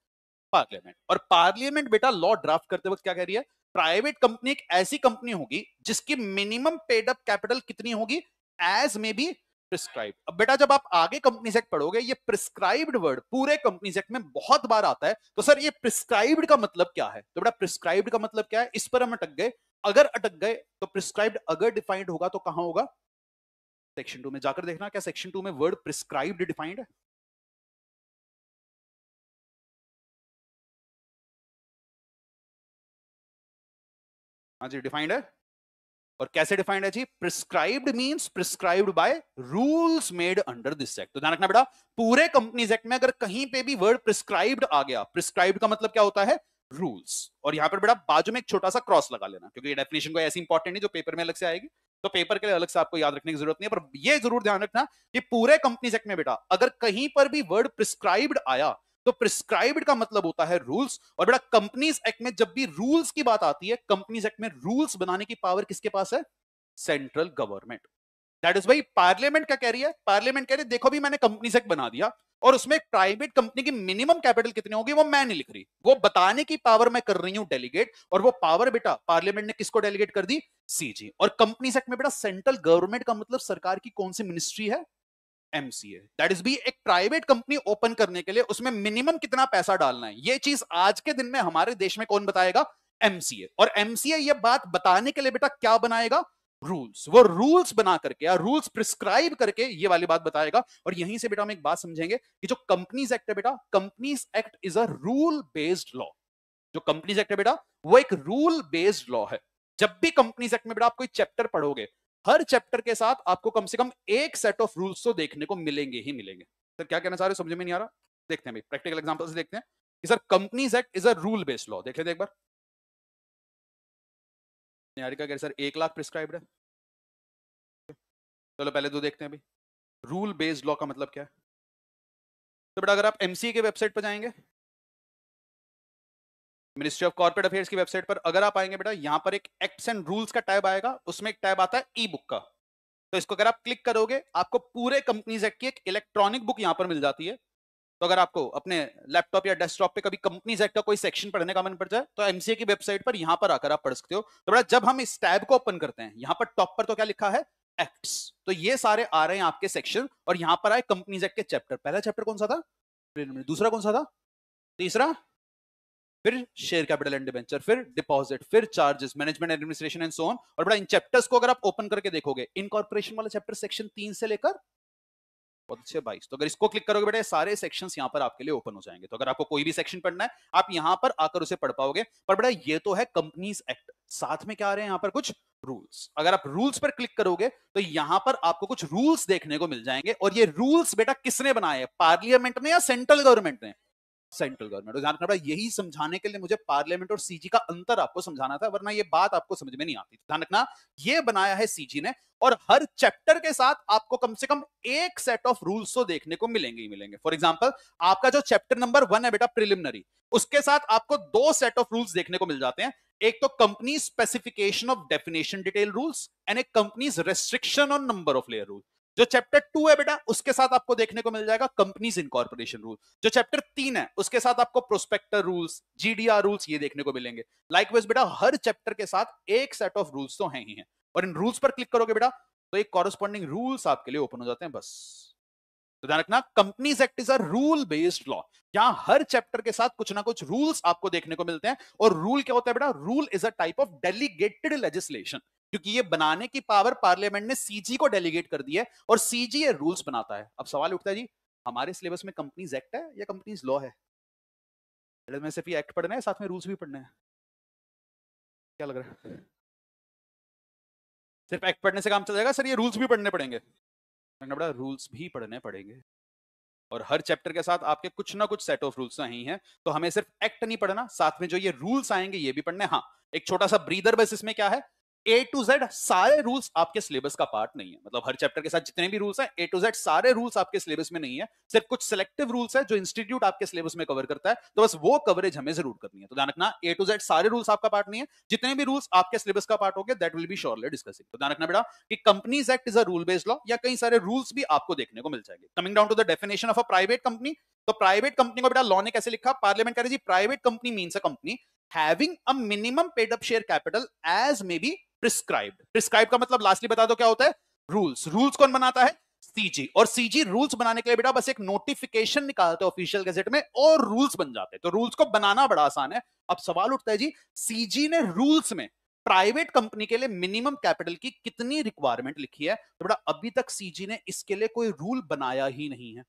पार्लियामेंट और पार्लियामेंट बेटा लॉ ड्राफ्ट करते वक्त क्या कह रही है प्राइवेट कंपनी एक ऐसी कंपनी होगी जिसकी मिनिमम पेड अप कैपिटल कितनी होगी एज मे बी प्रिस्क्राइब अब बेटा जब आप आगे कंपनी सेक्ट पढ़ोगे ये प्रिस्क्राइब्ड वर्ड पूरे कंपनी सेक्ट में बहुत बार आता है तो सर ये प्रिस्क्राइब्ड का मतलब क्या है तो बेटा प्रिस्क्राइब्ड का मतलब क्या है इस पर हम अटक गए अगर अटक गए तो प्रिस्क्राइब्ड अगर डिफाइंड होगा तो कहां होगा सेक्शन टू में जाकर देखना क्या सेक्शन टू में वर्ड प्रिस्क्राइब्ड डिफाइंड है हाँ जी डिफाइंड है और कैसे डिफाइंड है जी prescribed means prescribed by rules made under this act तो ध्यान रखना बेटा पूरे कंपनीज एक्ट में अगर कहीं पे भी वर्ड प्रिस्क्राइब्ड आ गया प्रिस्क्राइब्ड का मतलब क्या होता है रूल्स और यहाँ पर बेटा बाजू में एक छोटा सा क्रॉस लगा लेना क्योंकि ये डेफिनेशन को ऐसी इंपॉर्टेंट नहीं जो पेपर में अलग से आएगी तो पेपर के लिए अलग से आपको याद रखने की जरूरत नहीं है पर ये जरूर ध्यान रखना कि पूरे कंपनी सेक्ट में बेटा अगर कहीं पर भी वर्ड प्रिस्क्राइब्ड आया तो प्रिस्क्राइब्ड का मतलब होता है रूल्स और बेटा कंपनीज एक्ट में जब भी रूल्स की बात आती है कंपनीज एक्ट में रूल्स बनाने की पावर किसके पास है सेंट्रल गवर्नमेंट दैट इज भाई पार्लियामेंट क्या कह रही है पार्लियामेंट कह रही है देखो भी मैंने कंपनीज एक्ट बना दिया और उसमें प्राइवेट कंपनी की मिनिमम कैपिटल कितनी होगी वो मैं नहीं लिख रही वो बताने की पावर मैं कर रही हूं डेलीगेट और वो पावर बेटा पार्लियामेंट ने किसको डेलीगेट कर दी सीजी और कंपनी सेक्ट में बेटा सेंट्रल गवर्नमेंट का मतलब सरकार की कौन सी मिनिस्ट्री है एमसीए दैट इज बी एक प्राइवेट कंपनी ओपन करने के लिए उसमें मिनिमम कितना पैसा डालना है ये चीज आज के दिन में हमारे देश में कौन बताएगा एमसीए और एमसीए ये बात बताने के लिए बेटा क्या बनाएगा रूल्स वो रूल्स बना करके या रूल्स प्रिस्क्राइब करके ये वाली बात बताएगा और यहीं से बेटा हम एक बात समझेंगे कि जो कंपनीज एक्ट है बेटा companies act is a rule based law जो कंपनीज एक्ट है बेटा वो एक रूल बेस्ड लॉ है जब भी कंपनीज एक्ट में बेटा आप कोई चैप्टर पढ़ोगे हर चैप्टर के साथ आपको कम से कम एक सेट ऑफ रूल्स तो देखने को मिलेंगे ही मिलेंगे सर क्या कहना चाह रहे हो समझ में नहीं आ रहा देखते हैं भाई प्रैक्टिकल एग्जाम्पल से देखते हैं कि sir companies act is a rule based law देख लेते एक बार निहारिका कह रहे सर एक लाख प्रिस्क्राइब्ड है चलो पहले तो देखते हैं अभी रूल बेस्ड लॉ का मतलब क्या है तो बेटा अगर आप एमसीए के वेबसाइट पर जाएंगे मिनिस्ट्री ऑफ कॉर्पोरेट अफेयर्स की वेबसाइट पर अगर आप आएंगे बेटा यहाँ पर एक एक्ट्स एंड रूल्स का टैब आएगा उसमें एक टैब आता है ई बुक का तो इसको अगर आप क्लिक करोगे आपको पूरे कंपनीज एक्ट की एक इलेक्ट्रॉनिक बुक यहाँ पर मिल जाती है तो अगर आपको अपने लैपटॉप या डेस्कटॉप पे कभी कंपनीज एक्ट का कोई सेक्शन पढ़ने का मन पड़ जाए तो एमसीए की वेबसाइट पर यहाँ पर आकर आप पढ़ सकते हो तो बेटा जब हम इस टैब को ओपन करते हैं यहाँ पर टॉप पर तो क्या लिखा है एक्ट्स तो ये सारे आ रहे हैं आपके सेक्शन और यहाँ पर आए कंपनीज एक्ट के चैप्टर पहला चैप्टर कौन सा था दूसरा कौन सा था तीसरा फिर शेयर कैपिटल एंड डिवेंचर फिर डिपॉजिट फिर charges management administration and so on और बड़ा इन चैप्टर्स को अगर आप ओपन करके देखोगे इनकॉर्पोरेशन वाला चैप्टर सेक्शन तीन से लेकर बाईस तो अगर इसको क्लिक करोगे बेटा सारे सेक्शंस यहां पर आपके लिए ओपन हो जाएंगे तो अगर आपको कोई भी सेक्शन पढ़ना है आप यहाँ पर आकर उसे पढ़ पाओगे पर बेटा ये तो है कंपनीज एक्ट साथ में क्या आ रहे हैं यहाँ पर कुछ रूल्स अगर आप रूल्स पर क्लिक करोगे तो यहां पर आपको कुछ रूल्स देखने को मिल जाएंगे और ये रूल्स बेटा किसने बनाए पार्लियामेंट ने या सेंट्रल गवर्नमेंट ने सेंट्रल गवर्नमेंट और ध्यान रखना यही समझाने के लिए मुझे पार्लियामेंट और सीजी का अंतर आपको समझाना था वरना ये बात आपको समझ में नहीं आती ध्यान रखना ये बनाया है सीजी ने और हर चैप्टर के साथ आपको कम से कम एक सेट ऑफ रूल्स तो देखने को मिलेंगे ही मिलेंगे फॉर एग्जाम्पल आपका जो चैप्टर नंबर वन है बेटा प्रिलिमिनरी उसके साथ आपको दो सेट ऑफ रूल्स देखने को मिल जाते हैं एक तो company specification of definition detail rules and एक companies restriction on number of layer rules जो चैप्टर टू है बेटा उसके साथ आपको देखने को मिल जाएगा कंपनीज इनकॉर्पोरेशन रूल जो चैप्टर तीन है उसके साथ आपको प्रोस्पेक्टर रूल्स जीडीआर रूल्स ये देखने को मिलेंगे लाइकवाइज बेटा हर चैप्टर के साथ एक सेट ऑफ रूल्स तो है ही है और इन रूल्स पर क्लिक करोगे बेटा तो एक कॉरेस्पॉन्डिंग रूल्स आपके लिए ओपन हो जाते हैं बस तो ध्यान रखना companies act is a rule based law यहां हर चैप्टर के साथ कुछ ना कुछ रूल्स आपको देखने को मिलते हैं और रूल क्या होता है बेटा rule is a type of delegated legislation क्योंकि ये बनाने की पावर पार्लियामेंट ने सीजी को डेलीगेट कर दी है और सीजी ये रूल्स बनाता है अब सवाल उठता है जी हमारे सिलेबस में कंपनीज एक्ट है या कंपनीज लॉ है सिर्फ ये एक्ट पढ़ना है साथ में रूल्स भी पढ़ने हैं क्या लग रहा है सिर्फ एक्ट पढ़ने से काम चल जाएगा सर ये रूल्स भी पढ़ने पड़ेंगे बड़ा रूल्स भी पढ़ने पड़ेंगे और हर चैप्टर के साथ आपके कुछ ना कुछ सेट ऑफ रूल्स नहीं है तो हमें सिर्फ एक्ट नहीं पढ़ना साथ में जो ये रूल्स आएंगे ये भी पढ़ने हाँ एक छोटा सा ब्रीदर बस इसमें क्या है ए टू जेड सारे रूल्स आपके सिलेबस का पार्ट नहीं है मतलब हर चैप्टर के साथ जितने भी रूल्स हैं ए टू जेड सारे रूल्स आपके सिलेबस में नहीं है सिर्फ कुछ सिलेक्टिव रूल्स है जो इंस्टीट्यूट आपके सिलेबस में कवर करता है तो बस वो कवरेज हमें जरूर करनी है तो ध्यान रखना ए टू जेड सारे रूल्स आपका पार्ट नहीं है जितने भी रूल्स आपके सिलेबस का पार्ट हो गया that will be surely discussing तो ध्यान रखना बेटा कि companies act is a rule based law या कई सारे रूल्स भी आपको देखने को मिल जाएंगे coming down to the definition of a private company तो प्राइवेट कंपनी को बेटा लॉ ने कैसे लिखा पार्लियामेंट कह रही private company means a company having a minimum paid up share capital as may be prescribed prescribed का मतलब lastly बता दो क्या होता है rules rules कौन बनाता है सीजी और सीजी रूल्स बनाने के लिए बेटा बस एक नोटिफिकेशन निकालते हैं ऑफिशियल गजेट में और रूल्स बन जाते हैं तो रूल्स को बनाना बड़ा आसान है अब सवाल उठता है जी सीजी ने रूल्स में प्राइवेट कंपनी के लिए मिनिमम कैपिटल की कितनी रिक्वायरमेंट लिखी है तो बेटा अभी तक सीजी ने इसके लिए कोई रूल बनाया ही नहीं है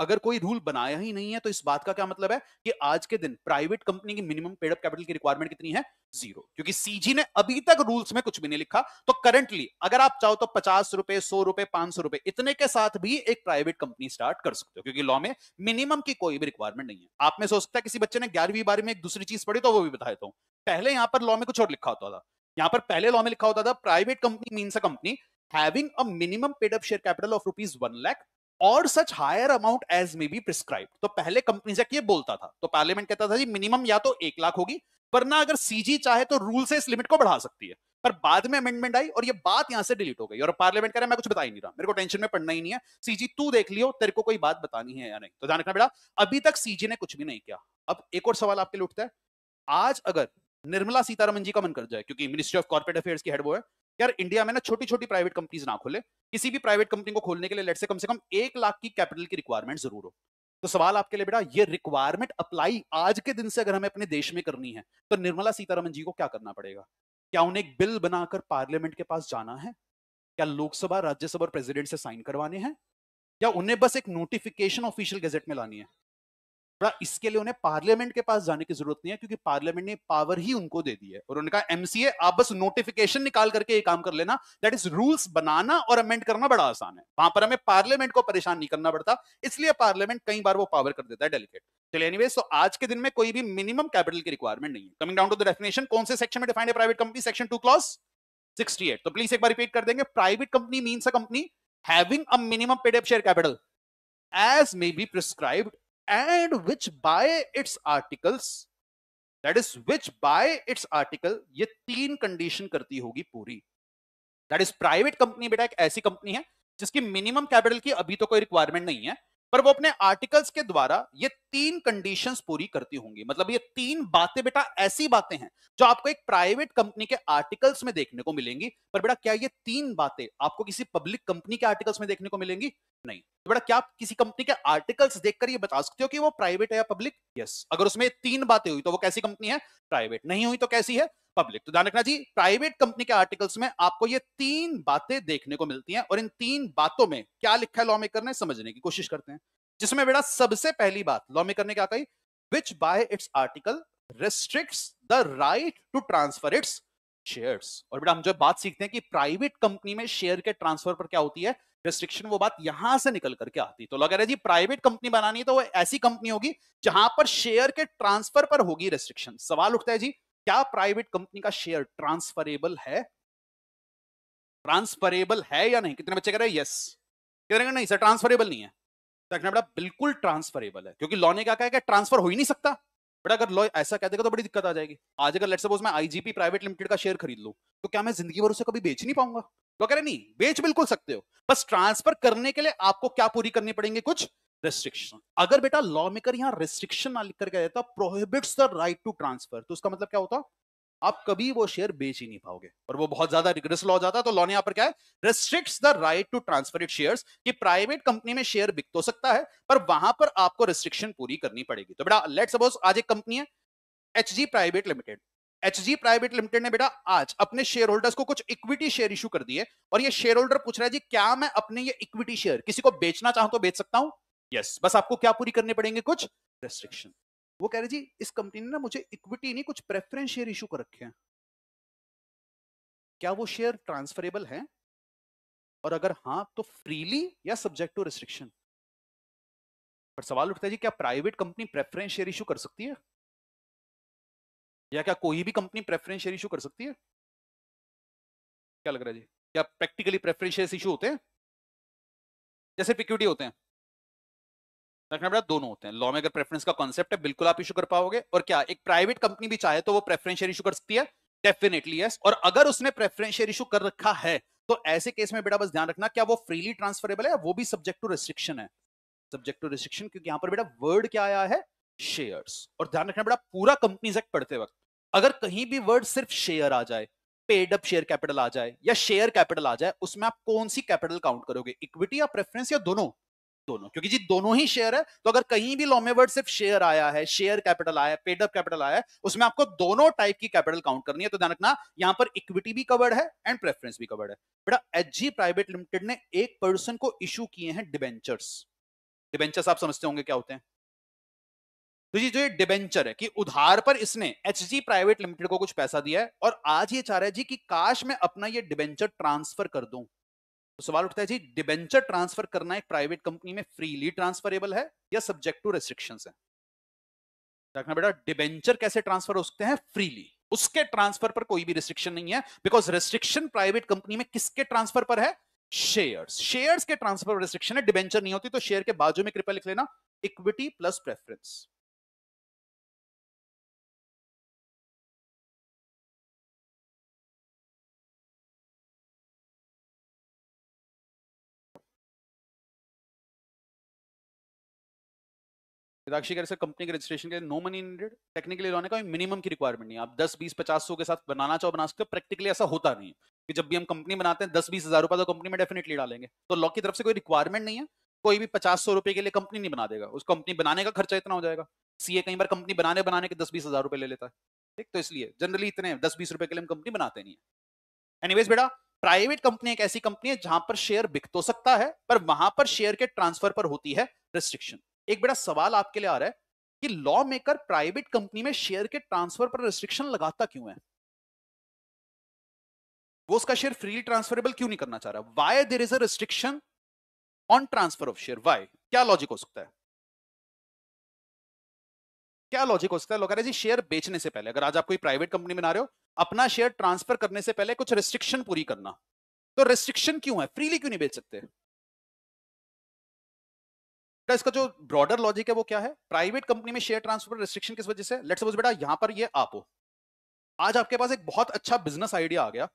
अगर कोई रूल बनाया ही नहीं है तो इस बात का क्या मतलब है कि आज के दिन प्राइवेट कंपनी की मिनिमम पेडअप कैपिटल की रिक्वायरमेंट कितनी है जीरो क्योंकि सीजी ने अभी तक रूल्स में कुछ भी नहीं लिखा तो करंटली अगर आप चाहो तो पचास रुपए सौ रुपए पांच सौ रुपए इतने के साथ भी एक प्राइवेट कंपनी स्टार्ट कर सकते हो क्योंकि लॉ में मिनिमम की कोई भी रिक्वायरमेंट नहीं है आप में सोचता है किसी बच्चे ने ग्यारहवीं बारहवीं में एक दूसरी चीज पढ़ी तो वो भी बता देता हूँ पहले यहां पर लॉ में कुछ और लिखा होता था यहां पर पहले लॉ में लिखा होता था private company means a company having a minimum paid up share capital of rupees one lakh or such higher amount as may be prescribe तो पहले कंपनी एक्ट ये बोलता था तो पार्लियामेंट कहता था जी मिनिमम या तो एक लाख होगी वरना अगर सीजी चाहे तो रूल से इस लिमिट को बढ़ा सकती है पर बाद में अमेंडमेंट आई और ये बात यहां से डिलीट हो गई और पार्लियामेंट कह रहा है मैं कुछ बता ही नहीं रहा मेरे को टेंशन में पड़ना ही नहीं है सीजी तू देख लियो तेरे को कोई बात बतानी है या नहीं तो ध्यान रखना बेटा अभी तक सीजी ने कुछ भी नहीं किया अब एक और सवाल आपके लिए उठता है आज अगर निर्मला सीतारमन जी का मन कर जाए क्योंकि मिनिस्ट्री ऑफ कॉर्पोरेट अफेयर्स की हेड वो है यार इंडिया में ना छोटी छोटी प्राइवेट कंपनीज ना खोले किसी भी प्राइवेट कंपनी को खोलने के लिए लेट से कम से कम एक लाख की कैपिटल की रिक्वायरमेंट जरूर हो तो सवाल आपके लिए बेटा ये रिक्वायरमेंट अप्लाई आज के दिन से अगर हमें अपने देश में करनी है तो निर्मला सीतारमन जी को क्या करना पड़ेगा क्या उन्हें एक बिल बनाकर पार्लियामेंट के पास जाना है क्या लोकसभा राज्यसभा और प्रेसिडेंट से साइन करवाने हैं या उन्हें बस एक नोटिफिकेशन ऑफिशियल गजेट में लानी है इसके लिए उन्हें पार्लियामेंट के पास जाने की जरूरत नहीं है क्योंकि पार्लियामेंट ने पावर ही उनको दे दी है और उनका एमसीए आप बस नोटिफिकेशन निकाल करके ये काम कर लेना दैट इज रूल्स बनाना और अमेंड करना बड़ा आसान है वहां पर हमें पार्लियामेंट को परेशान नहीं करना पड़ता इसलिए पार्लियामेंट कई बार वो पावर कर देता है डेलीगेट चलिए एनीवे तो आज के दिन में कोई भी मिनिमम कैपिटल की रिक्वायरमेंट नहीं है coming down to the definition कौन से सेक्शन में डिफाइंड है private company section two clause 68 तो प्लीज एक बार रिपीट कर देंगे private company means a company having a minimum paid up share capital as may be prescribed and which by its articles that is which by its article ये तीन condition करती होगी पूरी दैट इज प्राइवेट कंपनी बेटा एक ऐसी company है जिसकी मिनिमम कैपिटल की अभी तो कोई रिक्वायरमेंट नहीं है पर वो अपने आर्टिकल्स के द्वारा ये तीन कंडीशंस पूरी करती होंगी मतलब ये तीन बातें बेटा ऐसी बातें हैं जो आपको एक प्राइवेट कंपनी के आर्टिकल्स में देखने को मिलेंगी पर बेटा क्या ये तीन बातें आपको किसी पब्लिक कंपनी के आर्टिकल्स में देखने को मिलेंगी नहीं तो बेटा क्या आप किसी कंपनी के आर्टिकल्स देखकर ये बता सकते हो कि वो प्राइवेट है या पब्लिक यस yes. अगर उसमें तीन बातें हुई तो वो कैसी कंपनी है प्राइवेट नहीं हुई तो कैसी है पब्लिक तो ध्यान रखना जी प्राइवेट कंपनी के आर्टिकल्स में आपको ये तीन बातें देखने को मिलती हैं और इन तीन बातों में क्या लिखा है लॉ मेकर ने समझने की कोशिश करते हैं जिसमें बेटा सबसे पहली बात लॉ मेकर ने क्या कही which by its article restrict the right to transfer its share और बेटा हम जो बात सीखते हैं कि प्राइवेट कंपनी में शेयर के ट्रांसफर पर क्या होती है रिस्ट्रिक्शन वो बात यहां से निकल करके आती तो लगा रहा जी प्राइवेट कंपनी बनानी है तो वो ऐसी कंपनी होगी जहां पर शेयर के ट्रांसफर पर होगी रिस्ट्रिक्शन सवाल उठता है जी क्या प्राइवेट कंपनी का शेयर ट्रांसफरेबल है ट्रांसफरेबल है या नहीं कितने बच्चे कह रहे हैं यस कह रहे नहीं सर ट्रांसफरेबल नहीं है तो बेटा बिल्कुल ट्रांसफरेबल है क्योंकि लॉ ने क्या कहा ट्रांसफर हो ही नहीं सकता बट अगर लॉ ऐसा कह देगा तो बड़ी दिक्कत आ जाएगी आज अगर लेट सपोज मैं आईजीपी प्राइवेट लिमिटेड का शेयर खरीद लू तो क्या मैं जिंदगी भर उसे कभी बेच नहीं पाऊंगा लॉ कह रहे नहीं बेच बिल्कुल सकते हो बस ट्रांसफर करने के लिए आपको क्या पूरी करनी पड़ेंगे कुछ रेस्ट्रिक्शन अगर बेटा लॉ मेकर यहां रेस्ट्रिक्शन ना लिख करके देता prohibits the right to transfer तो उसका मतलब क्या होता आप कभी वो शेयर बेच ही नहीं पाओगे और वो बहुत ज्यादा रिग्रेस लॉ जाता है तो लॉ ने यहां पर क्या है restricts the right to transfer it shares कि प्राइवेट कंपनी में शेयर बिक तो सकता है पर वहां पर आपको रेस्ट्रिक्शन पूरी करनी पड़ेगी तो बेटा लेट सपोज आज एक कंपनी है H private limited H private limited ने बेटा आज अपने शेयर होल्डर्स को कुछ इक्विटी शेयर इशू कर दिए और ये शेयर होल्डर पूछ रहा है जी क्या मैं अपने ये इक्विटी शेयर किसी को बेचना चाहूं तो बेच सकता हूं यस बस आपको क्या पूरी करने पड़ेंगे कुछ रेस्ट्रिक्शन वो कह रहे जी इस कंपनी ने ना मुझे इक्विटी नहीं कुछ प्रेफरेंस शेयर इशू कर रखे हैं क्या वो शेयर ट्रांसफरेबल है और अगर हाँ तो फ्रीली या सब्जेक्ट टू रेस्ट्रिक्शन पर सवाल उठता है जी क्या private company preference share issue कर सकती है या क्या कोई भी कंपनी प्रेफरेंस शेयर इशू कर सकती है क्या लग रहा है जी क्या प्रैक्टिकली प्रेफरेंस शेयर इशू होते हैं जैसे पिक्यूटी होते हैं रखना बेटा दोनों होते हैं लॉ में अगर प्रेफरेंस का कॉन्सेप्ट है बिल्कुल आप इशू कर पाओगे और क्या एक प्राइवेट कंपनी भी चाहे तो वो प्रेफरेंस शेयर इशू कर सकती है डेफिनेटली यस और अगर उसने प्रेफरेंस शेयर इशू कर रखा है तो ऐसे केस में बेटा बस ध्यान रखना क्या वो फ्रीली ट्रांसफरेबल है वो भी सब्जेक्ट टू रिस्ट्रिक्शन है सब्जेक्ट टू रिस्ट्रिक्शन क्योंकि यहां पर बेटा वर्ड क्या आया है शेयर और ध्यान रखना बेटा पूरा कंपनीज एक्ट पढ़ते वक्त अगर कहीं भी वर्ड सिर्फ शेयर आ जाए पेड अप शेयर कैपिटल आ जाए या शेयर कैपिटल आ जाए उसमें आप कौन सी कैपिटल काउंट करोगे इक्विटी या प्रेफरेंस या दोनों दोनों क्योंकि जी दोनों ही शेयर है तो अगर कहीं भी लॉमे वर्ड सिर्फ शेयर आया है शेयर कैपिटल आया है पेडअप कैपिटल आया है उसमें आपको दोनों टाइप की कैपिटल काउंट करनी है तो ध्यान रखना यहां पर इक्विटी भी कवर्ड है एंड प्रेफरेंस भी कवर्ड है बेटा एच प्राइवेट लिमिटेड ने एक पर्सन को इशू किए हैं डिबेंचर्स डिबेंचर्स आप समझते होंगे क्या होते हैं तो जी जो ये डिबेंचर है कि उधार पर इसने एच प्राइवेट लिमिटेड को कुछ पैसा दिया है और आज ये चाह रहा है जी कि काश मैं अपना ये डिबेंचर ट्रांसफर कर दूं तो सवाल उठता है जी डिबेंचर ट्रांसफर करना एक प्राइवेट कंपनी में फ्रीली ट्रांसफरेबल है या सब्जेक्ट टू रेस्ट्रिक्शन है रखना बेटा डिबेंचर कैसे ट्रांसफर हो सकते हैं फ्रीली उसके ट्रांसफर पर कोई भी रिस्ट्रिक्शन नहीं है बिकॉज रेस्ट्रिक्शन प्राइवेट कंपनी में किसके ट्रांसफर पर है शेयर्स शेयर्स के ट्रांसफर रिस्ट्रिक्शन है डिबेंचर नहीं होती तो शेयर के बाजू में कृपया लिख लेना equity plus preference Rakshi sir company के रजिस्ट्रेशन के लिए नो मनी नीडेड टेक्निकली लाने का मिनिमम की रिक्वायरमेंट नहीं आप दस बीस पचास सौ के साथ बनाना चाहो बना सकते प्रैक्टिकली ऐसा होता नहीं कि जब भी हम कंपनी बनाते हैं दस बीस हजार रुपये तो कंपनी में डेफिनेटली डालेंगे तो लॉ की तरफ से कोई रिक्वायरमेंट नहीं है कोई भी पचास सौ रुपए के लिए कंपनी नहीं बना देगा उस कंपनी बनाने का खर्चा इतना हो जाएगा सीए कई बार कंपनी बनाने बनाने के दस बीस हजार रुपए ले लेता है ठीक तो इसलिए जनरली इतने दस बीस रुपए के लिए हम कंपनी बनाते नहीं है एनीवेज बेटा प्राइवेट कंपनी एक ऐसी कंपनी है जहां पर शेयर बिक तो सकता है पर वहां पर शेयर के ट्रांसफर पर होती है रिस्ट्रिक्शन एक बड़ा सवाल आपके लिए आ रहा है कि लॉ मेकर प्राइवेट कंपनी में शेयर के ट्रांसफर पर रिस्ट्रिक्शन लगाता क्यों है वो उसका शेयर फ्रीली ट्रांसफरेबल क्यों नहीं करना चाह रहा why there is a restriction on transfer of share why क्या लॉजिक हो सकता है क्या लॉजिक हो सकता है लोग कह रहे जी शेयर बेचने से पहले अगर आज आप कोई प्राइवेट कंपनी में ना रहे हो अपना शेयर ट्रांसफर करने से पहले कुछ रिस्ट्रिक्शन पूरी करना तो रिस्ट्रिक्शन क्यों है फ्रीली क्यों नहीं बेच सकते है? बेटा तो इसका जो ब्रॉडर लॉजिक है वो क्या है प्राइवेट कंपनी में शेयर ट्रांसफर रिस्ट्रिक्शन किस वजह से लेट सपोज बेटा यहाँ पर ये आप हो आज आपके पास एक बहुत अच्छा बिजनेस आइडिया आ गया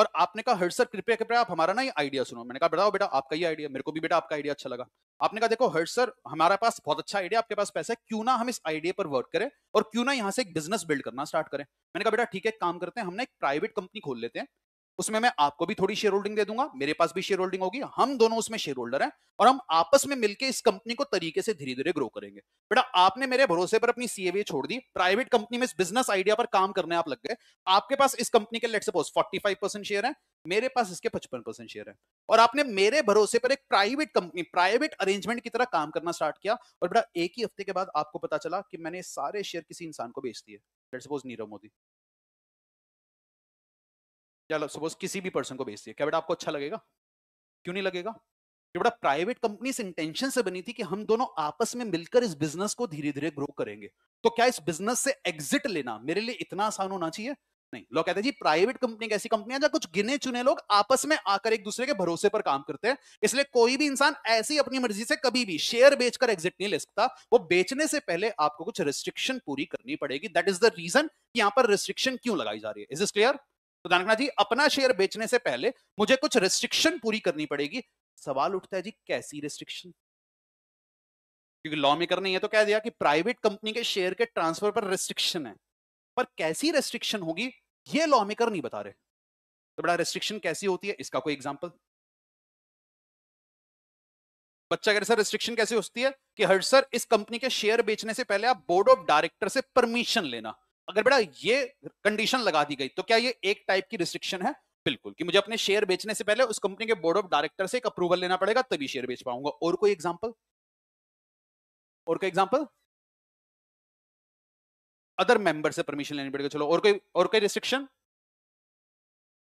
और आपने कहा हर सर कृपया कृपया आप हमारा ना ये आइडिया सुनो मैंने कहा बताओ बेटा आपका ये आइडिया मेरे को भी बेटा आपका आइडिया अच्छा लगा आपने कहा देखो हर्ष सर हमारे पास बहुत अच्छा आइडिया आपके पास पैसा है क्यों ना हम इस आइडिया पर वर्क करें और क्यों ना यहाँ से एक बिजनेस बिल्ड करना स्टार्ट करें मैंने कहा बेटा ठीक है काम करते हैं हमने एक प्राइवेट कंपनी खोल लेते हैं उसमें मैं आपको भी थोड़ी शेयर होल्डिंग दे दूंगा मेरे पास भी शेयर होल्डिंग होगी हम दोनों उसमें शेयर होल्डर हैं और हम आपस में मिलकर इस कंपनी को तरीके से धीरे धीरे ग्रो करेंगे बेटा आपने मेरे भरोसे पर अपनी सीएवे छोड़ दी प्राइवेट कंपनी में इस बिजनेस आइडिया पर काम करने आप लग गए आपके पास इस कंपनी के लेट सपोज फोर्टी शेयर है मेरे पास इसके पचपन परसेंट शेयर है और आपने मेरे भरोसे पर एक प्राइवेट कंपनी प्राइवेट अरेंजमेंट की तरह काम करना स्टार्ट किया और बेटा एक ही हफ्ते के बाद आपको पता चला कि मैंने सारे शेयर किसी इंसान को बेच दिए लेट सपोज नीरव मोदी या सपोज किसी भी पर्सन को बेचती है क्या बेटा आपको अच्छा लगेगा क्यों नहीं लगेगा बेटा प्राइवेट कंपनी इंटेंशन से बनी थी कि हम दोनों आपस में मिलकर इस बिजनेस को धीरे धीरे ग्रो करेंगे तो क्या इस बिजनेस से एग्जिट लेना मेरे लिए इतना आसान होना चाहिए नहीं लोग कहते हैं जी प्राइवेट कंपनी एक ऐसी कंपनी है जहां कुछ गिने चुने लोग आपस में आकर एक दूसरे के भरोसे पर काम करते हैं इसलिए कोई भी इंसान ऐसी अपनी मर्जी से कभी भी शेयर बेचकर एग्जिट नहीं ले सकता वो बेचने से पहले आपको कुछ रिस्ट्रिक्शन पूरी करनी पड़ेगी दैट इज द रीजन यहाँ पर रिस्ट्रिक्शन क्यों लगाई जा रही है इज इज क्लियर तो दानकना जी अपना शेयर बेचने से पहले मुझे कुछ रिस्ट्रिक्शन पूरी करनी पड़ेगी सवाल उठता है जी कैसी रिस्ट्रिक्शन क्योंकि लॉ मेकर ने यह तो कह दिया कि प्राइवेट कंपनी के शेयर के ट्रांसफर पर रिस्ट्रिक्शन है पर कैसी रेस्ट्रिक्शन होगी ये लॉ मेकर नहीं बता रहे तो बड़ा रेस्ट्रिक्शन कैसी होती है इसका कोई एग्जाम्पल बच्चा कह सर रेस्ट्रिक्शन कैसे होती है कि हर सर इस कंपनी के शेयर बेचने से पहले आप बोर्ड ऑफ डायरेक्टर से परमिशन लेना अगर बेटा ये कंडीशन लगा दी गई तो क्या ये एक टाइप की रिस्ट्रिक्शन है बिल्कुल कि मुझे अपने शेयर बेचने से पहले उस कंपनी के बोर्ड ऑफ डायरेक्टर से एक अप्रूवल लेना पड़ेगा तभी शेयर बेच पाऊंगा और कोई एग्जाम्पल और कोई एग्जाम्पल अदर मेंबर से परमिशन लेनी पड़ेगी चलो और कोई और कोई रिस्ट्रिक्शन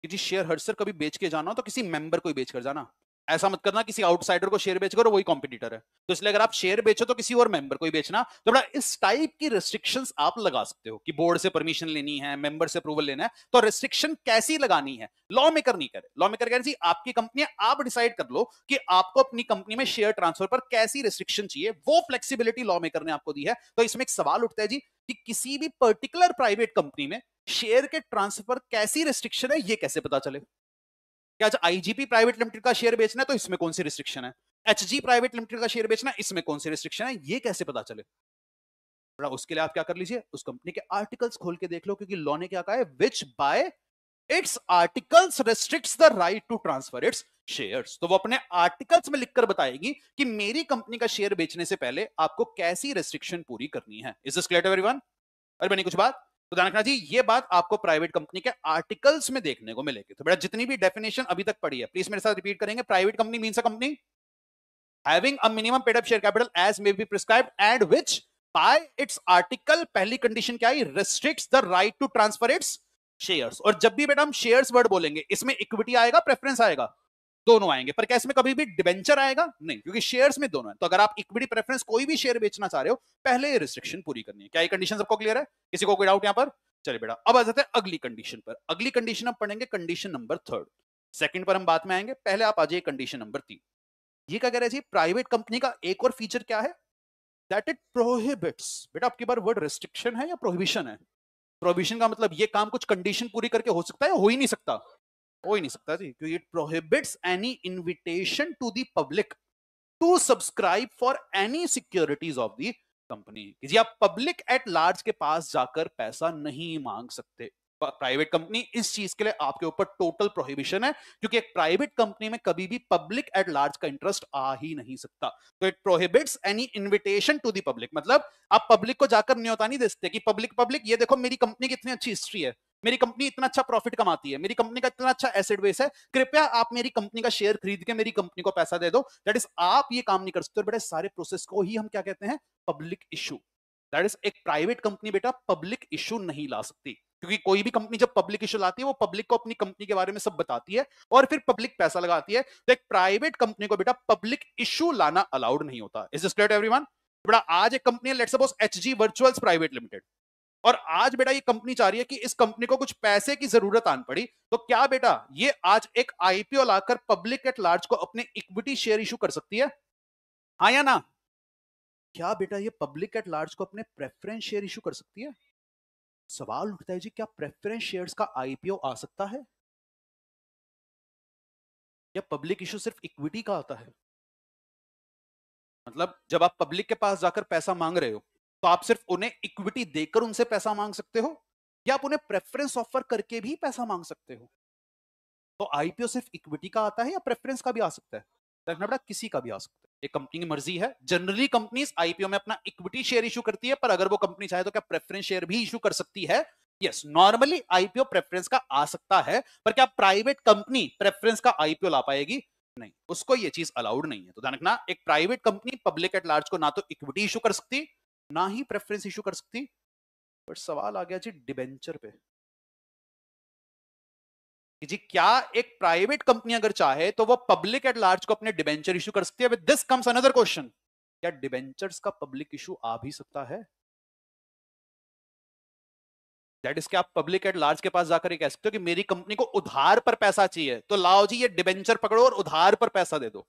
कि जी शेयर हर कभी बेच के जाना हो तो किसी मेंबर को ही बेच कर जाना ऐसा मत करना किसी आउटसाइडर को शेयर बेच करो वही कॉम्पिटिटर है तो इसलिए अगर आप शेयर बेचो तो किसी और मेंबर को ही बेचना तो बड़ा इस टाइप की रिस्ट्रिक्शंस आप लगा सकते हो कि बोर्ड से परमिशन लेनी है मेंबर से अप्रूवल लेना है तो रिस्ट्रिक्शन कैसी लगानी है लॉ मेकर नहीं करे लॉ मेकर कहना आपकी कंपनी आप डिसाइड कर लो कि आपको अपनी कंपनी में शेयर ट्रांसफर पर कैसी रिस्ट्रिक्शन चाहिए वो फ्लेक्सीबिलिटी लॉ मेकर ने आपको दी है तो इसमें एक सवाल उठता है जी कि किसी भी पर्टिकुलर प्राइवेट कंपनी में शेयर के ट्रांसफर कैसी रिस्ट्रिक्शन है ये कैसे पता चले क्या आईजीपी प्राइवेट लिमिटेड का शेयर बेचना है तो इसमें कौन सी रिस्ट्रिक्शन है एच प्राइवेट लिमिटेड का शेयर बेचना इसमें कौन सी रिस्ट्रिक्शन है ये कैसे पता चले उसके लिए आप क्या कर लीजिए उस कंपनी के आर्टिकल्स खोल के देख लो क्योंकि लॉ ने क्या कहा है which by its articles restrict the right to transfer its share तो वो अपने आर्टिकल्स में लिखकर बताएगी कि मेरी कंपनी का शेयर बेचने से पहले आपको कैसी रेस्ट्रिक्शन पूरी करनी है इज दिस क्लियर एवरीवन अरे बनी कुछ बात तो ध्यान जी ये बात आपको प्राइवेट कंपनी के आर्टिकल्स में देखने को मिलेगी तो बेटा जितनी भी डेफिनेशन अभी तक पड़ी है प्लीज मेरे साथ रिपीट करेंगे private company mean company having a minimum paid up share capital as may be prescribe and which by its article पहली कंडीशन क्या आई restrict the right to transfer its shares और जब भी बेटा हम शेयर्स वर्ड बोलेंगे इसमें इक्विटी आएगा प्रेफरेंस आएगा दोनों आएंगे पर क्या इसमें कभी भी डिबेंचर आएगा नहीं क्योंकि शेयर्स में दोनों है तो अगर आप इक्विटी प्रेफरेंस कोई भी शेयर बेचना चाह रहे हो पहले रिस्ट्रिक्शन पूरी करनी है क्या ये कंडीशन सबको क्लियर है किसी को कोई डाउट यहाँ पर चले बेटा अब आ जाते हैं अगली कंडीशन पर अगली कंडीशन हम पढ़ेंगे कंडीशन नंबर थर्ड सेकंड पर हम बात में आएंगे पहले आप आ जाइए कंडीशन नंबर तीन ये क्या कह रहे जी प्राइवेट कंपनी का एक और फीचर क्या है दैट इट प्रोहिबिट्स बेटा आपके बार वर्ड रिस्ट्रिक्शन है या प्रोहिबिशन है प्रोहिबिशन का मतलब ये काम कुछ कंडीशन पूरी करके हो सकता है हो ही नहीं सकता हो ही नहीं सकता जी क्योंकि it prohibits any invitation to the public to subscribe for any securities of the company जी आप पब्लिक एट लार्ज के पास जाकर पैसा नहीं मांग सकते प्राइवेट कंपनी इस चीज के लिए आपके ऊपर टोटल प्रोहिबिशन है क्योंकि एक प्राइवेट कंपनी में कभी भी पब्लिक एट लार्ज का इंटरेस्ट आ ही नहीं सकता तो it prohibits any invitation to the public मतलब आप पब्लिक को जाकर न्योता नहीं दे सकते कि पब्लिक पब्लिक ये देखो मेरी कंपनी की इतनी अच्छी हिस्ट्री है मेरी कंपनी इतना अच्छा प्रॉफिट कमाती है मेरी कंपनी का इतना अच्छा एसेट बेस है कृपया आप मेरी कंपनी का शेयर खरीद के मेरी कंपनी को पैसा दे दो दैट इज आप ये काम नहीं कर सकते बेटा सारे प्रोसेस को ही हम क्या कहते हैं पब्लिक इशू दैट इज एक प्राइवेट कंपनी बेटा पब्लिक इशू नहीं ला सकती क्योंकि कोई भी कंपनी जब पब्लिक इशू लाती है वो पब्लिक को अपनी कंपनी के बारे में सब बताती है और फिर पब्लिक पैसा लगाती है तो एक प्राइवेट कंपनी को बेटा पब्लिक इशू लाना अलाउड नहीं होता इज दिस क्लियर एवरीवन बेटा आज एक कंपनी है let's suppose HG virtuals private limited और आज बेटा ये कंपनी चाह रही है कि इस कंपनी को कुछ पैसे की जरूरत आन पड़ी तो क्या बेटा ये आज एक आईपीओ लाकर पब्लिक एट लार्ज को अपने इक्विटी शेयर इशू कर सकती है हाँ या ना क्या बेटा ये पब्लिक एट लार्ज को अपने प्रेफरेंस शेयर इशू कर सकती है सवाल उठता है जी क्या प्रेफरेंस शेयर्स का आईपीओ आ सकता है या पब्लिक इशू सिर्फ इक्विटी का आता है मतलब जब आप पब्लिक के पास जाकर पैसा मांग रहे हो तो आप सिर्फ उन्हें इक्विटी देकर उनसे पैसा मांग सकते हो या आप उन्हें प्रेफरेंस ऑफर करके भी पैसा मांग सकते हो तो आईपीओ सिर्फ इक्विटी का आता है या प्रेफरेंस का भी आ सकता है रखना बड़ा किसी का भी आ सकता है एक कंपनी की मर्जी है जनरली कंपनीज आईपीओ में अपना इक्विटी शेयर इशू करती है पर अगर वो कंपनी चाहे तो क्या प्रेफरेंस शेयर भी इशू कर सकती है यस नॉर्मली आईपीओ प्रेफरेंस का आ सकता है पर क्या प्राइवेट कंपनी प्रेफरेंस का आईपीओ ला पाएगी नहीं उसको ये चीज अलाउड नहीं है तो ध्यान रखना एक private company public at large को ना तो इक्विटी इशू कर सकती ना ही प्रेफरेंस इशू कर सकती बट सवाल आ गया जी डिबेंचर पे कि जी क्या एक प्राइवेट कंपनी अगर चाहे तो वो पब्लिक एट लार्ज को अपने डिबेंचर इशू कर सकती है दिस कम्स अनदर क्वेश्चन क्या डिबेंचर्स का पब्लिक इशू आ भी सकता है दैट इज आप पब्लिक एट लार्ज के पास जाकर कह सकते हो कि मेरी कंपनी को उधार पर पैसा चाहिए तो लाओ जी ये डिबेंचर पकड़ो और उधार पर पैसा दे दो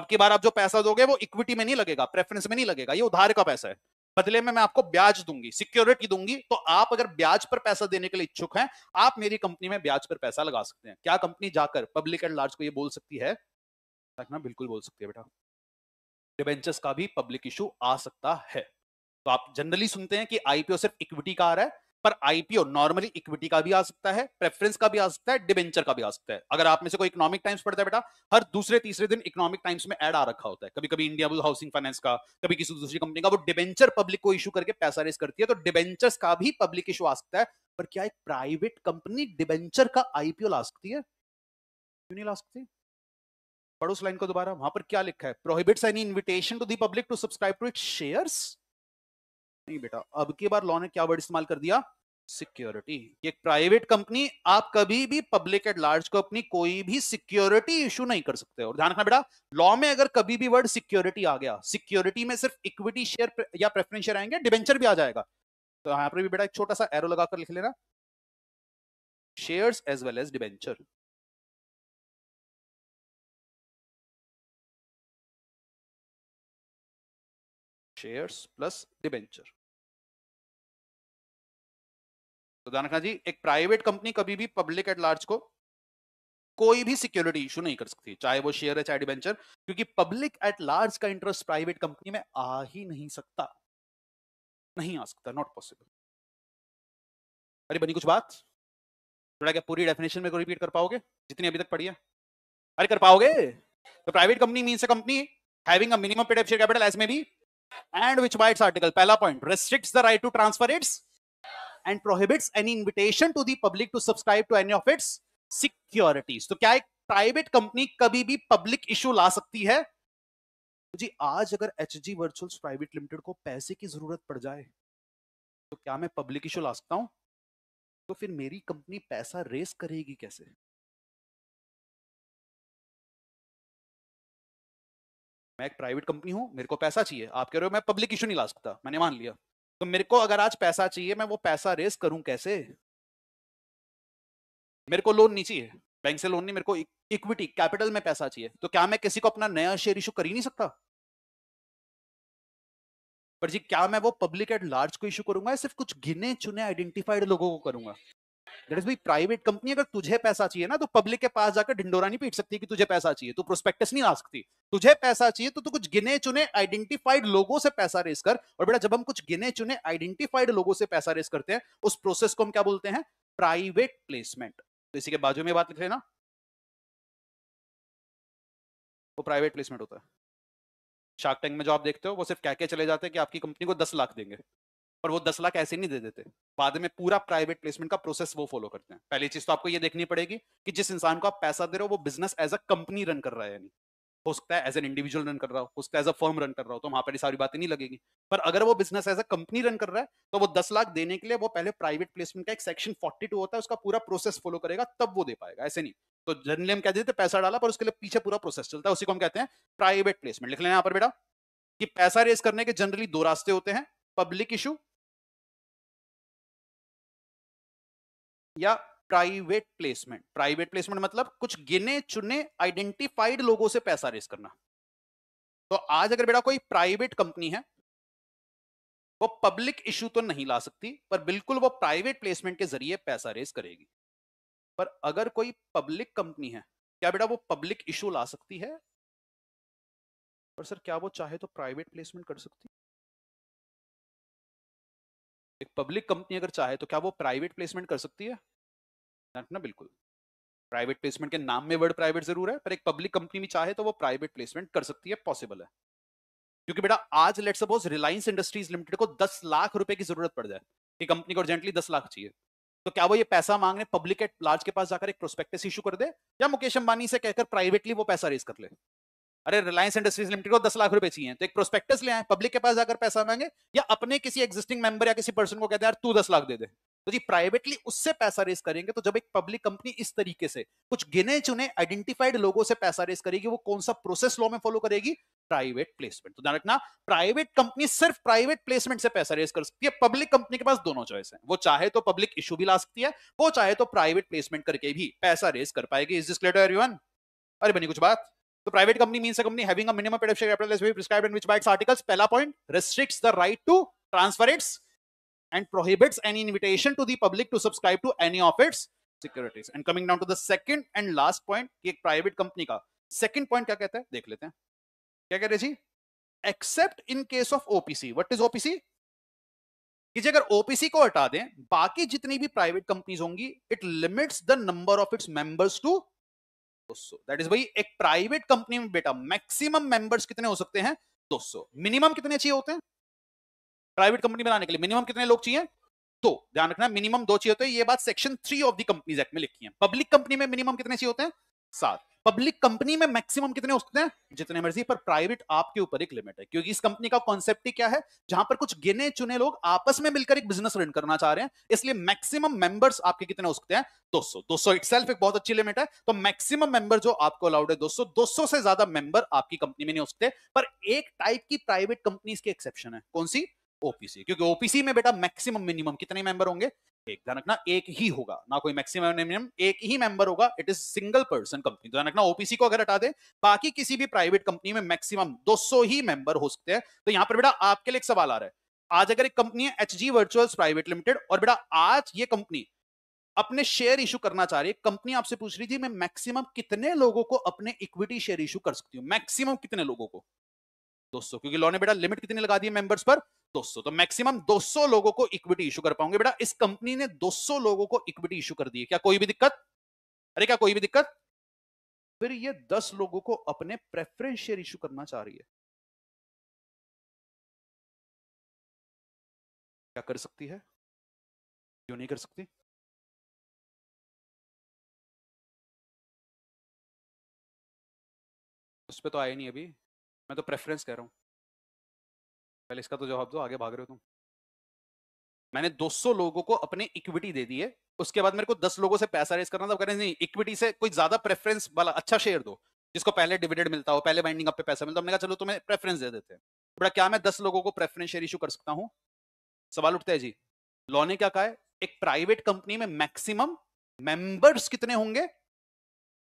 अब की बार आप जो पैसा दोगे वो इक्विटी में नहीं लगेगा प्रेफरेंस में नहीं लगेगा ये उधार का पैसा है बदले में मैं आपको ब्याज दूंगी सिक्योरिटी दूंगी तो आप अगर ब्याज पर पैसा देने के लिए इच्छुक हैं आप मेरी कंपनी में ब्याज पर पैसा लगा सकते हैं क्या कंपनी जाकर पब्लिक एंड लार्ज को ये बोल सकती है ना बिल्कुल बोल सकती है बेटा डिबेंचर्स का भी पब्लिक इशू आ सकता है तो आप जनरली सुनते हैं कि आईपीओ सिर्फ इक्विटी का आ रहा है पर आईपीओ नॉर्मली इक्विटी का भी आ सकता है प्रेफरेंस का भी आ सकता है डिबेंचर का भी आ सकता है अगर आप में से कोई इकोनॉमिक टाइम्स पढ़ता है बेटा हर दूसरे तीसरे दिन इकोनॉमिक टाइम्स में एड आ रखा होता है कभी कभी इंडिया हाउसिंग फाइनेंस का कभी किसी दूसरी कंपनी का वो डिबेंचर पब्लिक को इशू करके पैसा रेस करती है तो डिबेंचर्स का भी पब्लिक इशू आ सकता है पर क्या एक प्राइवेट कंपनी डिबेंचर का आईपीओ ला सकती है क्यों नहीं ला सकती पड़ोस लाइन को दोबारा वहां पर क्या लिखा है prohibits any invitation to the public to subscribe to it shares नहीं बेटा अब की बार लॉ ने क्या वर्ड इस्तेमाल कर दिया सिक्योरिटी एक प्राइवेट कंपनी आप कभी भी पब्लिक एट लार्ज कंपनी कोई भी सिक्योरिटी इशू नहीं कर सकते और ध्यान रखना बेटा लॉ में अगर कभी भी वर्ड सिक्योरिटी आ गया सिक्योरिटी में सिर्फ इक्विटी शेयर या प्रेफरेंस शेयर आएंगे डिवेंचर भी आ जाएगा तो यहाँ पर भी बेटा एक छोटा सा एरो लगाकर लिख लेना shares as well as debenture shares plus debenture तो दानखा जी एक प्राइवेट कंपनी कभी भी पब्लिक एट लार्ज को कोई भी सिक्योरिटी इशू नहीं कर सकती चाहे वो शेयर है चाहे डिबेंचर क्योंकि पब्लिक एट लार्ज का इंटरेस्ट प्राइवेट कंपनी में आ ही नहीं सकता नहीं आ सकता नॉट पॉसिबल अरे बनी कुछ बात थोड़ा क्या पूरी डेफिनेशन में को रिपीट कर पाओगे जितनी अभी तक पढ़ी है अरे कर पाओगे तो प्राइवेट कंपनी मीन्स से company having a minimum paid of share capital as में भी and which by its article pehla point restricts the right to transfer its and prohibits any invitation to the public to subscribe to any of its securities तो क्या एक private company कभी भी public issue ला सकती है जी आज अगर H G Virtuals private limited को पैसे की जरूरत पड़ जाए तो क्या मैं पब्लिक इश्यू ला सकता हूं तो फिर मेरी कंपनी पैसा रेस करेगी कैसे मैं एक प्राइवेट कंपनी हूँ मेरे को पैसा चाहिए आप कह रहे हो मैं पब्लिक इशू नहीं ला सकता मैंने मान लिया तो मेरे को अगर आज पैसा चाहिए मैं वो पैसा रेस करूं कैसे मेरे को लोन नहीं चाहिए बैंक से लोन नहीं मेरे को इक्विटी e-, कैपिटल में पैसा चाहिए तो क्या मैं किसी को अपना नया शेयर इशू कर ही नहीं सकता पर जी क्या मैं वो पब्लिक एट लार्ज को इशू करूंगा या सिर्फ कुछ गिने चुने आइडेंटिफाइड लोगों को करूंगा दैट इज भाई प्राइवेट कंपनी अगर तुझे पैसा चाहिए ना तो पब्लिक के पास जाकर ढिंडोरा नहीं पीट सकती कि तुझे पैसा चाहिए तू प्रोस्पेक्टस नहीं आ सकती तुझे पैसा चाहिए तो तू कुछ गिने चुने आइडेंटिफाइड लोगों से पैसा रेस कर और बेटा जब हम कुछ गिने चुने आइडेंटिफाइड लोगों से पैसा रेस करते हैं उस प्रोसेस को हम क्या बोलते हैं प्राइवेट प्लेसमेंट तो इसी के बाजू में बात लिख लेना वो प्राइवेट प्लेसमेंट होता है शार्क टैंक में जो आप देखते हो वो सिर्फ कह के चले जाते हैं कि आपकी कंपनी को दस लाख देंगे और वो दस लाख ऐसे नहीं दे देते बाद में पूरा प्राइवेट प्लेसमेंट का प्रोसेस वो फॉलो करते हैं पहली चीज तो आपको ये देखनी पड़ेगी कि जिस इंसान को आप पैसा दे रहे हो वो business as a company run कर रहा है यानी हो सकता है एज एन इंडिविजुअल रन कर रहा हो हो सकता है एज अ फर्म रन कर रहा हो तो वहां पर सारी बातें नहीं लगेगी पर अगर वो business as a company run कर रहा है तो वो दस लाख देने के लिए वो पहले प्राइवेट प्लेसमेंट का एक सेक्शन फोर्टी टू होता है उसका पूरा प्रोसेस फॉलो करेगा तब वो दे पाएगा ऐसे नहीं तो जनरली हम कह देते पैसा डाला पर उसके लिए पीछे पूरा प्रोसेस चलता है उसी को हम कहते हैं प्राइवेट प्लेसमेंट लिख लेना यहाँ पर बेटा कि पैसा रेस करने के जनरली दो रास्ते होते हैं पब्लिक इशू या प्राइवेट प्लेसमेंट प्राइवेट प्लेसमेंट मतलब कुछ गिने चुने आइडेंटिफाइड लोगों से पैसा रेस करना तो आज अगर बेटा कोई प्राइवेट कंपनी है वो पब्लिक इशू तो नहीं ला सकती पर बिल्कुल वो प्राइवेट प्लेसमेंट के जरिए पैसा रेस करेगी पर अगर कोई पब्लिक कंपनी है क्या बेटा वो पब्लिक इशू ला सकती है और सर क्या वो चाहे तो प्राइवेट प्लेसमेंट कर सकती एक पब्लिक कंपनी अगर चाहे तो क्या वो प्राइवेट प्लेसमेंट कर सकती है ना बिल्कुल प्राइवेट प्लेसमेंट के नाम में वर्ड प्राइवेट जरूर है पर एक पब्लिक कंपनी भी चाहे तो वो प्राइवेट प्लेसमेंट कर सकती है पॉसिबल है क्योंकि बेटा आज let suppose Reliance Industries Limited को दस लाख रुपए की जरूरत पड़ जाए कि कंपनी को अर्जेंटली दस लाख चाहिए तो क्या वो ये पैसा मांगने पब्लिक एट लार्ज के पास जाकर एक प्रोस्पेक्टस इशू कर दे या मुकेश अंबानी से कहकर प्राइवेटली वो पैसा रेज कर ले अरे रिलायंस इंडस्ट्रीज लिमिटेड को दस लाख रुपए चाहिए तो एक प्रोस्पेक्टस ले आए पब्लिक के पास जाकर पैसा मांगे या अपने किसी एक्जिस्टिंग मेंबर या किसी पर्सन को कहते हैं यार तू दस लाख दे दे तो जी प्राइवेटली उससे पैसा रेस करेंगे तो जब एक पब्लिक कंपनी इस तरीके से कुछ गिने चुने आइडेंटिफाइड लोगों से पैसा रेस करेगी वो कौन सा प्रोसेस लॉ में फॉलो करेगी प्राइवेट प्लेसमेंट तो ध्यान रखना प्राइवेट कंपनी सिर्फ प्राइवेट प्लेसमेंट से पैसा रेस कर सकती है पब्लिक कंपनी के पास दोनों चॉइस है वो चाहे तो पब्लिक इशू भी ला सकती है वो चाहे तो प्राइवेट प्लेसमेंट करके भी पैसा रेस कर पाएगी इज दिस क्लियर एवरीवन अरे बनी कुछ बात तो private company means a company having a minimum paid share capital as prescribed and which by its articles पहला point restricts the right to transfer its and prohibits any invitation to the public to subscribe to any of its securities and coming down to the second and last point कि एक private company का second point क्या कहता है देख लेते हैं क्या कह रहे जी except in case of OPC what is OPC कि अगर OPC को हटा दें बाकी जितनी भी private companies होंगी it limits the number of its members to private company में बेटा मैक्सिमम मेंबर्स कितने हो सकते हैं 200 मिनिमम कितने चाहिए होते हैं प्राइवेट कंपनी बनाने के लिए मिनिमम कितने लोग चाहिए दो ध्यान रखना मिनिमम दो चाहिए होते हैं ये बात section three of the companies act में लिखी है पब्लिक कंपनी में मिनिमम कितने चाहिए होते हैं सात पब्लिक कंपनी में मैक्सिमम कितने हो सकते हैं जितने मर्जी पर प्राइवेट आपके ऊपर एक लिमिट है क्योंकि इस कंपनी का कॉन्सेप्ट ही क्या है जहां पर कुछ गिने चुने लोग आपस में मिलकर एक बिजनेस रन करना चाह रहे हैं इसलिए मैक्सिमम मेंबर्स आपके कितने हो सकते हैं 200 200 इटसेल्फ एक बहुत अच्छी लिमिट है तो मैक्सिमम मेंबर जो आपको अलाउड है 200 200 से ज्यादा मेंबर आपकी कंपनी में नहीं हो सकते पर एक टाइप की प्राइवेट कंपनीज की एक्सेप्शन है कौन सी ओपीसी क्योंकि ओपीसी में बेटा मैक्सिमम मिनिमम कितने मेंबर होंगे एक ध्यान रखना एक ही होगा ना कोई मैक्सिमम मिनिमम एक ही मेंबर होगा it is single person company ध्यान रखना ओपीसी को अगर हटा दे बाकी किसी भी प्राइवेट कंपनी में मैक्सिमम 200 ही मेंबर हो सकते हैं तो यहाँ पर बेटा आपके लिए एक सवाल आ रहा है आज अगर एक कंपनी है H G Virtuals private limited और बेटा आज ये कंपनी अपने शेयर इशू करना चाह रही है कंपनी आपसे पूछ रही थी मैं मैक्सिमम कितने लोगों को अपने इक्विटी शेयर इशू कर सकती हूँ मैक्सिमम कितने लोगों को 200 क्योंकि लॉ ने बेटा लिमिट कितनी लगा दी है मेंबर्स पर 200 तो मैक्सिमम 200 लोगों को इक्विटी इशू कर पाऊंगे बेटा इस कंपनी ने 200 लोगों को इक्विटी इशू कर दी है क्या कोई भी दिक्कत अरे क्या कोई भी दिक्कत फिर ये 10 लोगों को अपने प्रेफरेंस शेयर इशू करना चाह रही है क्या कर सकती है क्यों नहीं कर सकती उस पर तो आए नहीं अभी मैं तो प्रेफरेंस कह रहा हूँ पहले इसका तो जवाब दो आगे भाग रहे हो तुम मैंने 200 लोगों को अपने इक्विटी दे दी है उसके बाद मेरे को 10 लोगों से पैसा रेस करना था कह रहे नहीं इक्विटी से कोई ज्यादा प्रेफरेंस वाला अच्छा शेयर दो जिसको पहले डिविडेंड मिलता हो पहले बाइंडिंग अप पे पैसा मिलता हमने कहा चलो तुम्हें प्रेफरेंस दे देते हैं बड़ा क्या मैं दस लोगों को प्रेफरेंस शेयर इशू कर सकता हूँ सवाल उठता है जी लॉ ने क्या कहा है एक प्राइवेट कंपनी में मैक्सिमम मेंबर्स कितने होंगे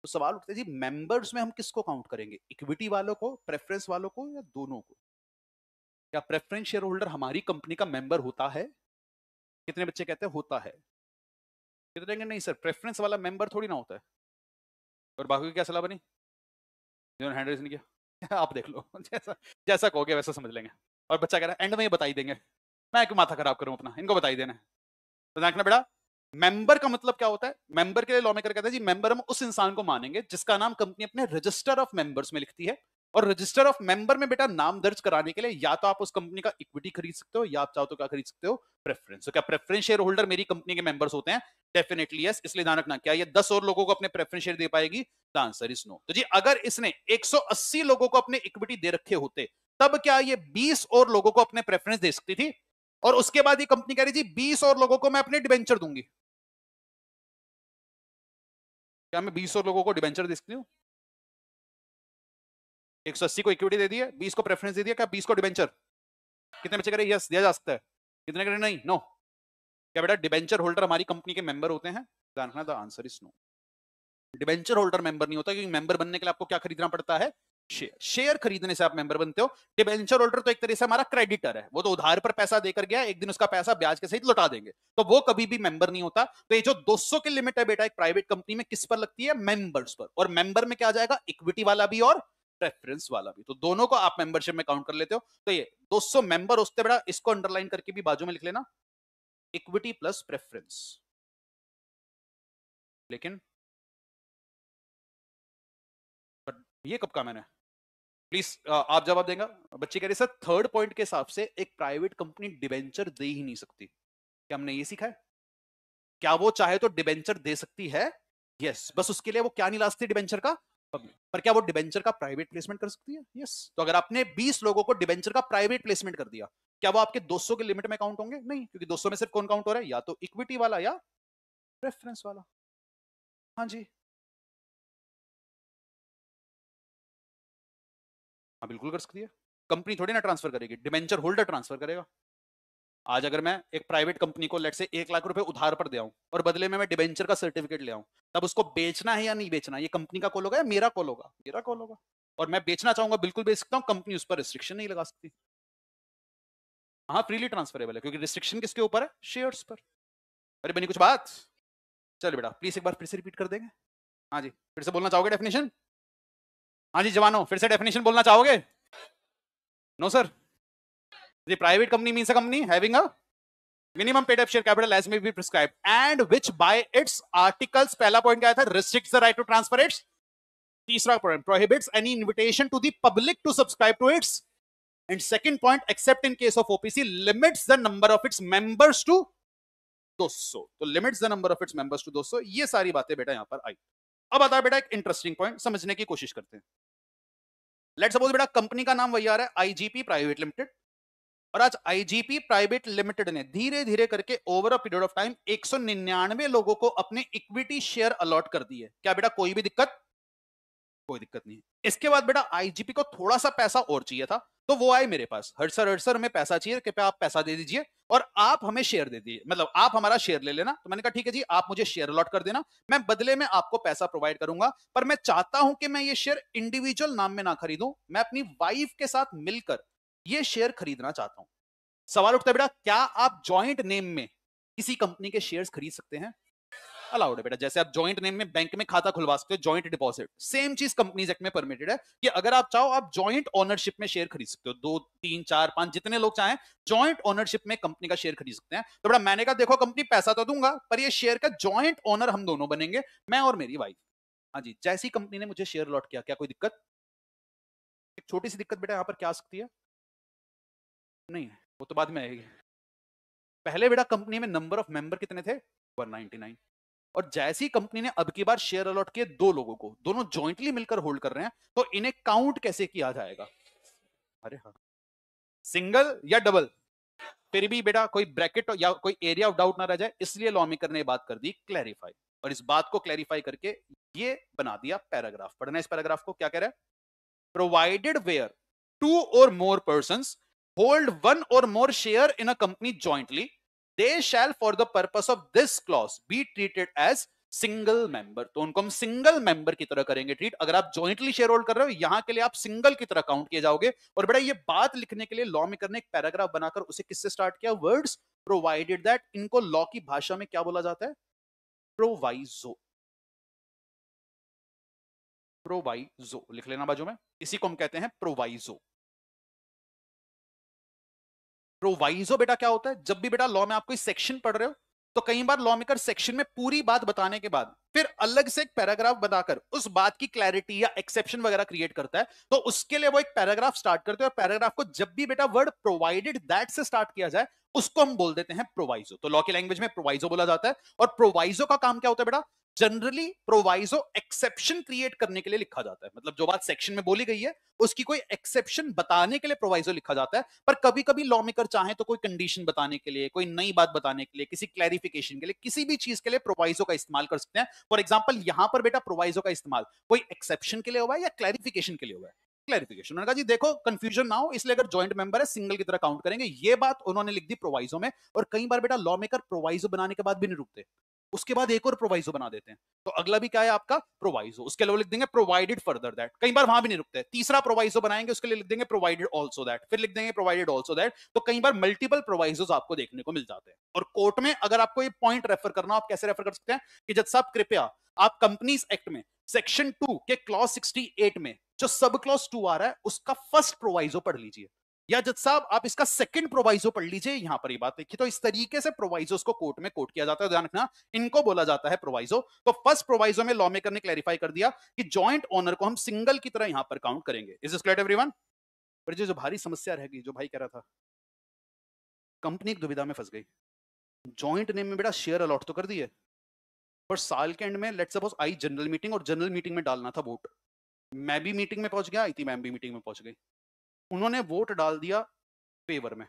तो सवाल उठता है जी मेंबर्स में हम किसको काउंट करेंगे इक्विटी वालों को प्रेफरेंस वालों को या दोनों को क्या प्रेफरेंस शेयर होल्डर हमारी कंपनी का मेंबर होता है कितने बच्चे कहते हैं होता है कितने तो कहेंगे नहीं सर प्रेफरेंस वाला मेंबर थोड़ी ना होता है और बाकी क्या सलाह बनी जिन्होंने हैंडल नहीं किया आप देख लो जैसा जैसा कहोगे वैसा समझ लेंगे और बच्चा कह रहा है एंड में ही बताई देंगे मैं क्यों माथा खराब करूँ अपना इनको बताई देना है तो देखना बेटा मेंबर का मतलब क्या होता है मेंबर के लिए लॉ मेकर कहते हैं जी मेंबर हम उस इंसान को मानेंगे जिसका नाम कंपनी अपने रजिस्टर ऑफ मेंबर्स में लिखती है और रजिस्टर ऑफ मेंबर में बेटा नाम दर्ज कराने के लिए या तो आप उस कंपनी का इक्विटी खरीद सकते हो या आप चाहो तो क्या खरीद सकते हो प्रेफरेंस तो क्या प्रेफरेंस शेयर होल्डर मेरी कंपनी के मेंबर्स होते हैं डेफिनेटली यस इसलिए ध्यान रखना क्या ये दस और लोगों को अपने प्रेफरेंस शेयर दे पाएगी द आंसर इज नो तो जी अगर इसने एक लोगों को अपने इक्विटी दे रखे होते तब क्या ये बीस और लोगों को अपने प्रेफरेंस दे सकती थी और उसके बाद ये कंपनी कह रही जी बीस और लोगों को मैं अपने डिवेंचर दूंगी क्या मैं बीस लोगों को डिवेंचर दे सकती हूँ एक सौ अस्सी को इक्विटी दे दी बीस को प्रेफरेंस दे दिया क्या बीस को डिवेंचर कितने बच्चे करें यस दिया जा सकता है कितने करें नहीं नो क्या बेटा डिवेंचर होल्डर हमारी कंपनी के मेंबर होते हैं जानना the answer is no debenture holder member नहीं होता क्योंकि मेंबर बनने के लिए आपको क्या खरीदना पड़ता है शेयर शेयर खरीदने से आप मेंबर बनते हो डिबेंचर होल्डर तो एक तरह से हमारा क्रेडिटर है वो तो उधार पर पैसा देकर गया एक दिन उसका पैसा ब्याज के सहित लौटा देंगे तो वो कभी भी मेंबर नहीं होता तो ये जो 200 की लिमिट है बेटा एक प्राइवेट कंपनी में किस पर लगती है मेंबर्स पर और मेंबर में क्या आ जाएगा इक्विटी वाला भी और प्रेफरेंस वाला भी तो दोनों को आप मेंबरशिप में काउंट कर लेते हो तो ये 200 मेंबर उससे बेटा इसको अंडरलाइन करके भी बाजू में लिख लेना इक्विटी प्लस प्रेफरेंस लेकिन ये कब का मैंने प्लीज आप जवाब देंगे बच्चे कह रहे सर थर्ड पॉइंट के हिसाब से एक प्राइवेट कंपनी डिबेंचर दे ही नहीं सकती क्या हमने ये सीखा है क्या वो चाहे तो डिबेंचर दे सकती है यस yes. बस उसके लिए वो क्या नहीं ला सकती डिबेंचर का पर क्या वो डिबेंचर का प्राइवेट प्लेसमेंट कर सकती है यस yes. तो अगर आपने 20 लोगों को डिबेंचर का प्राइवेट प्लेसमेंट कर दिया क्या वो आपके 200 के लिमिट में काउंट होंगे नहीं क्योंकि 200 में सिर्फ कौन काउंट हो रहा है या तो इक्विटी वाला या प्रेफरेंस वाला हाँ जी हाँ बिल्कुल कर सकती है कंपनी थोड़ी ना ट्रांसफर करेगी डिमेंचर होल्डर ट्रांसफर करेगा आज अगर मैं एक प्राइवेट कंपनी को लेट से एक लाख रुपए उधार पर दे आऊं और बदले में मैं डिबेंचर का सर्टिफिकेट ले आऊं तब उसको बेचना है या नहीं बेचना ये कंपनी का कॉल होगा या मेरा कॉल होगा मेरा कॉल होगा और मैं बेचना चाहूंगा बिल्कुल बेच सकता हूँ कंपनी उस पर रिस्ट्रिक्शन नहीं लगा सकती हाँ फ्रीली ट्रांसफरेबल है क्योंकि रिस्ट्रिक्शन किसके ऊपर है शेयर्स पर अरे बनी कुछ बात चलो बेटा प्लीज एक बार फिर से रिपीट कर देंगे हाँ जी फिर से बोलना चाहोगे डेफिनेशन हाँ जी जवानो फिर से डेफिनेशन बोलना चाहोगे नो सर जी private company means company having minimum paid share capital as may be prescribe and which by its articles पहला पॉइंट क्या था restrict right to transfer its तीसरा point prohibits any invitation to the public to subscribe to its and second point except in case of OPC limits the number of its members to 200 तो limits the number of its members to 200 ये सारी बातें बेटा यहां पर आई अब आता है बेटा एक इंटरेस्टिंग पॉइंट समझने की कोशिश करते हैं लेट सपोज बेटा कंपनी का नाम वही आ रहा है आईजीपी प्राइवेट लिमिटेड और आज आईजीपी प्राइवेट लिमिटेड ने धीरे धीरे करके over a period of time 199 लोगों को अपने इक्विटी शेयर अलॉट कर दिए क्या बेटा कोई भी दिक्कत कोई दिक्कत नहीं इसके बाद बेटा आईजीपी को थोड़ा सा पैसा और चाहिए था तो वो आए मेरे पास हर सर हर सर हमें पैसा चाहिए कृपया आप पैसा दे दीजिए और आप हमें शेयर दे दीजिए मतलब आप हमारा शेयर ले लेना तो मैंने कहा ठीक है जी आप मुझे शेयर अलॉट कर देना मैं बदले में आपको पैसा प्रोवाइड करूंगा पर मैं चाहता हूं कि मैं ये शेयर इंडिविजुअल नाम में ना खरीदूं मैं अपनी वाइफ के साथ मिलकर ये शेयर खरीदना चाहता हूं सवाल उठता है बेटा क्या आप ज्वाइंट नेम में किसी कंपनी के शेयर खरीद सकते हैं अलाउड है बेटा जैसे आप ज्वाइंट नेम में बैंक में खाता खुलवा सकते हो ज्वाइंट डिपॉजिट सेम चीज कंपनीज एक्ट में परमिटेड है कि अगर आप चाहो आप ज्वाइंट ओनरशिप में शेयर खरीद सकते हो दो तीन चार पांच जितने लोग चाहें ज्वाइंट ओनरशिप में कंपनी का शेयर खरीद सकते हैं तो बेटा मैंने कहा देखो कंपनी पैसा तो दूंगा पर ये शेयर का ज्वाइंट ओनर हम दोनों बनेंगे मैं और मेरी वाइफ हाँ जी जैसी कंपनी ने मुझे शेयर लॉट किया क्या कोई दिक्कत एक छोटी सी दिक्कत बेटा यहाँ पर क्या सकती है नहीं वो तो बाद में आएगी पहले बेटा कंपनी में नंबर ऑफ मेंबर कितने थे 199 और जैसी कंपनी ने अब की बार शेयर अलॉट किए दो लोगों को दोनों ज्वाइंटली मिलकर होल्ड कर रहे हैं तो इन्हें काउंट कैसे किया जाएगा अरे हाँ सिंगल या डबल फिर भी बेटा कोई ब्रैकेट या कोई एरिया ऑफ डाउट ना रह जाए इसलिए लॉ मेकर ने बात कर दी क्लैरिफाई और इस बात को क्लैरिफाई करके ये बना दिया पैराग्राफ पढ़ना इस पैराग्राफ को क्या कह रहा है प्रोवाइडेड वेयर टू और मोर पर्सन होल्ड वन और more share in a company jointly they shall for the purpose of this clause be treated as single member तो उनको हम सिंगल मेंबर की तरह करेंगे ट्रीट अगर आप ज्वाइंटली शेयर होल्ड कर रहे हो यहां के लिए आप सिंगल की तरह काउंट किए जाओगे और बेटा ये बात लिखने के लिए लॉ मेकर ने एक पैराग्राफ बनाकर उसे किससे स्टार्ट किया वर्ड प्रोवाइडेड दैट इनको लॉ की भाषा में क्या बोला जाता है प्रोवाइजो प्रोवाइजो लिख लेना बाजू में इसी को हम कहते हैं प्रोवाइजो प्रोवाइजो बेटा क्या होता है जब भी बेटा लॉ में आप कोई सेक्शन पढ़ रहे हो तो कई बार लॉ मेकर सेक्शन में पूरी बात बताने के बाद फिर अलग से एक पैराग्राफ बनाकर उस बात की क्लैरिटी या एक्सेप्शन वगैरह क्रिएट करता है तो उसके लिए वो एक पैराग्राफ स्टार्ट करते हैं और पैराग्राफ को जब भी बेटा वर्ड प्रोवाइडेड दैट से स्टार्ट किया जाए उसको हम बोल देते हैं प्रोवाइजो तो लॉ की लैंग्वेज में प्रोवाइजो बोला जाता है और प्रोवाइजो का काम क्या होता है बेटा जनरली प्रोवाइजो एक्सेप्शन क्रिएट करने के लिए लिखा जाता है मतलब जो बात सेक्शन में बोली गई है उसकी कोई एक्सेप्शन बताने के लिए प्रोवाइजो लिखा जाता है पर कभी कभी लॉ मेकर चाहे तो कोई कंडीशन बताने के लिए कोई नई बात बताने के लिए किसी क्लैरिफिकेशन के लिए किसी भी चीज के लिए प्रोवाइजो का इस्तेमाल कर सकते हैं फॉर एग्जाम्पल यहां पर बेटा प्रोवाइजो का इस्तेमाल कोई एक्सेप्शन के लिए हुआ है या क्लैरिफिकेशन के लिए हुआ है क्लैरिफिकेशन उन्होंने कहा जी देखो कंफ्यूजन ना हो इसलिए अगर ज्वाइंट मेंबर है सिंगल की तरह काउंट करेंगे ये बात उन्होंने लिख दी प्रोवाइजो में और कई बार बेटा लॉ मेकर प्रोवाइजो बनाने के बाद भी नहीं रुकते उसके बाद एक और प्रोवाइजो बना देते हैं तो अगला भी क्या है आपका प्रोवाइजो उसके अलावा लिख देंगे प्रोवाइडेड फर्दर दैट कई बार वहां भी नहीं रुकते तीसरा प्रोवाइजो बनाएंगे उसके लिए लिख देंगे प्रोवाइडेड ऑल्सो दैट फिर लिख देंगे प्रोवाइडेड ऑल्सो दैट तो कई बार मल्टीपल प्रोवाइजो आपको देखने को मिल जाते हैं और कोर्ट में अगर आपको ये पॉइंट रेफर करना आप कैसे रेफर कर सकते हैं कि जब साहब कृपया आप कंपनीज एक्ट में सेक्शन टू के क्लॉज सिक्सटी में जो सब क्लॉज टू आ रहा है उसका फर्स्ट प्रोवाइजो पढ़ लीजिए या जज साहब आप इसका सेकंड प्रोवाइजो पढ़ लीजिए यहां पर ये बात लिखी तो इस तरीके से प्रोवाइजो को कोर्ट में कोर्ट किया जाता है ध्यान रखना इनको बोला जाता है प्रोवाइजो तो फर्स्ट प्रोवाइजो में लॉ मेकर ने क्लैरिफाई कर दिया कि ज्वाइंट ऑनर को हम सिंगल की तरह यहां पर काउंट करेंगे इज इज क्लियर एवरीवन पर जो भारी समस्या रह गई जो भाई कह रहा था कंपनी एक दुविधा में फंस गई ज्वाइंट नेम में बेटा शेयर अलॉट तो कर दिए पर साल के एंड में let suppose I general meeting और जनरल मीटिंग में डालना था वोट मैं भी मीटिंग में पहुंच गया आई थी मैम भी मीटिंग में पहुंच गई उन्होंने वोट डाल दिया फेवर में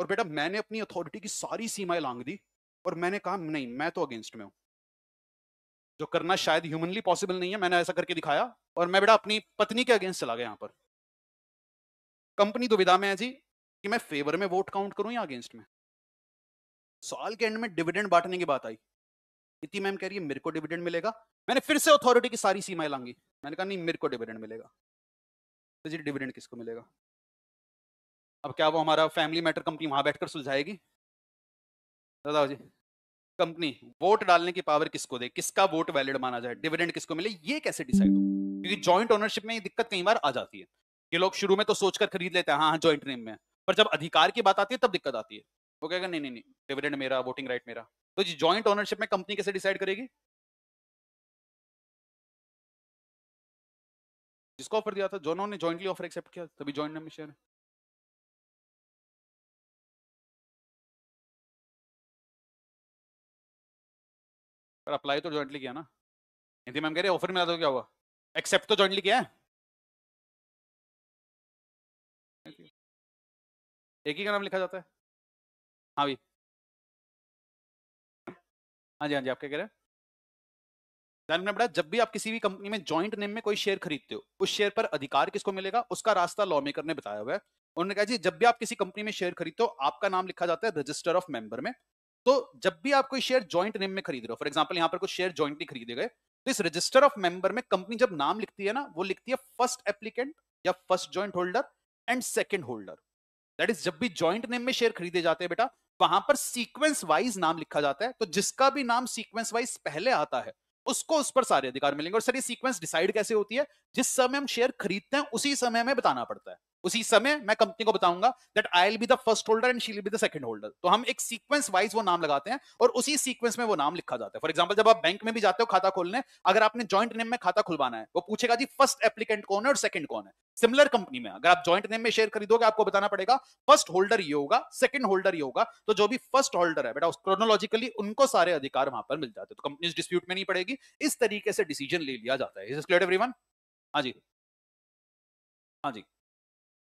और बेटा मैंने अपनी अथॉरिटी की सारी सीमाएं लांग दी और मैंने कहा नहीं मैं तो अगेंस्ट में हूं जो करना शायद ह्यूमनली पॉसिबल नहीं है मैंने ऐसा करके दिखाया और मैं बेटा अपनी पत्नी के अगेंस्ट चला गया यहां पर कंपनी दुविधा में है जी कि मैं फेवर में वोट काउंट करूं या अगेंस्ट में साल के एंड में डिविडेंड बांटने की बात आई इति मैम कह रही है मेरे को डिविडेंड मिलेगा मैंने फिर से अथॉरिटी की सारी सीमाएं लांगी मैंने कहा नहीं मेरे को डिविडेंड मिलेगा जी डिविडेंड किसको मिलेगा अब क्या वो हमारा फैमिली मैटर कंपनी वहां बैठकर सुलझाएगी दादा जी कंपनी वोट डालने की पावर किसको दे किसका वोट वैलिड माना जाए डिविडेंड किसको मिले ये कैसे डिसाइड हो क्योंकि जॉइंट ओनरशिप में ये दिक्कत कई बार आ जाती है ये लोग शुरू में तो सोचकर खरीद लेते हैं हाँ हाँ ज्वाइंट नेम में पर जब अधिकार की बात आती है तब दिक्कत आती है वो कहेगा नहीं नहीं नहीं डिविडेंड मेरा वोटिंग राइट मेरा तो जी ज्वाइंट ओनरशिप में कंपनी कैसे डिसाइड करेगी जिसको ऑफर दिया था दोनों ने जॉइंटली ऑफर एक्सेप्ट किया तभी जॉइंट नंबर शेयर है पर अप्लाई तो जॉइंटली किया ना हिंदी मैम कह रहे ऑफर मिला तो क्या हुआ एक्सेप्ट तो जॉइंटली किया है एक ही का नाम लिखा जाता है हाँ भाई हाँ जी हाँ जी आप क्या कह रहे हैं ध्यान जब भी आप किसी भी कंपनी में ज्वाइंट नेम में कोई शेयर खरीदते हो उस शेयर पर अधिकार किसको मिलेगा उसका रास्ता लॉ मेकर ने बताया हुआ है उन्होंने कहा जी जब भी आप किसी कंपनी में शेयर खरीदते हो आपका नाम लिखा जाता है रजिस्टर ऑफ मेंबर में तो जब भी आप कोई शेयर ज्वाइंट नेम में खरीद रहे हो फॉर एग्जाम्पल यहाँ पर कुछ शेयर ज्वाइंटली खरीदे गए तो इस रजिस्टर ऑफ मेंबर में कंपनी जब नाम लिखती है ना वो लिखती है फर्स्ट एप्लीकेंट या first joint holder and second holder that is जब भी ज्वाइंट नेम में शेयर खरीदे जाते हैं बेटा वहां पर सीक्वेंस वाइज नाम लिखा जाता है तो जिसका भी नाम सीक्वेंस वाइज पहले आता है उसको उस पर सारे अधिकार मिलेंगे और सर ये सीक्वेंस डिसाइड कैसे होती है जिस समय हम शेयर खरीदते हैं उसी समय हमें बताना पड़ता है उसी समय मैं कंपनी को बताऊंगा that I will be the first holder and she will be the second holder तो हम एक सीक्वेंस वाइज वो नाम लगाते हैं और उसी सीक्वेंस में वो नाम लिखा जाता है फॉर एग्जाम्पल जब आप बैंक में भी जाते हो खाता खोलने अगर आपने ज्वाइंट नेम में खाता खुलवाना है वो पूछेगा जी फर्स्ट एप्लीकेंट कौन है और सेकंड कौन है सिमिलर कंपनी में अगर आप ज्वाइंट नेम में शेयर खरीदोगे आपको बताना पड़ेगा फर्स्ट होल्डर ये होगा सेकंड होल्डर ये होगा तो जो भी फर्स्ट होल्डर है बेटा उस क्रोनोलॉजिकली उनको सारे अधिकार वहां पर मिल जाते हैं तो कंपनी डिस्प्यूट में नहीं पड़ेगी इस तरीके से डिसीजन ले लिया जाता है इज क्लियर एवरीवन हां जी हां जी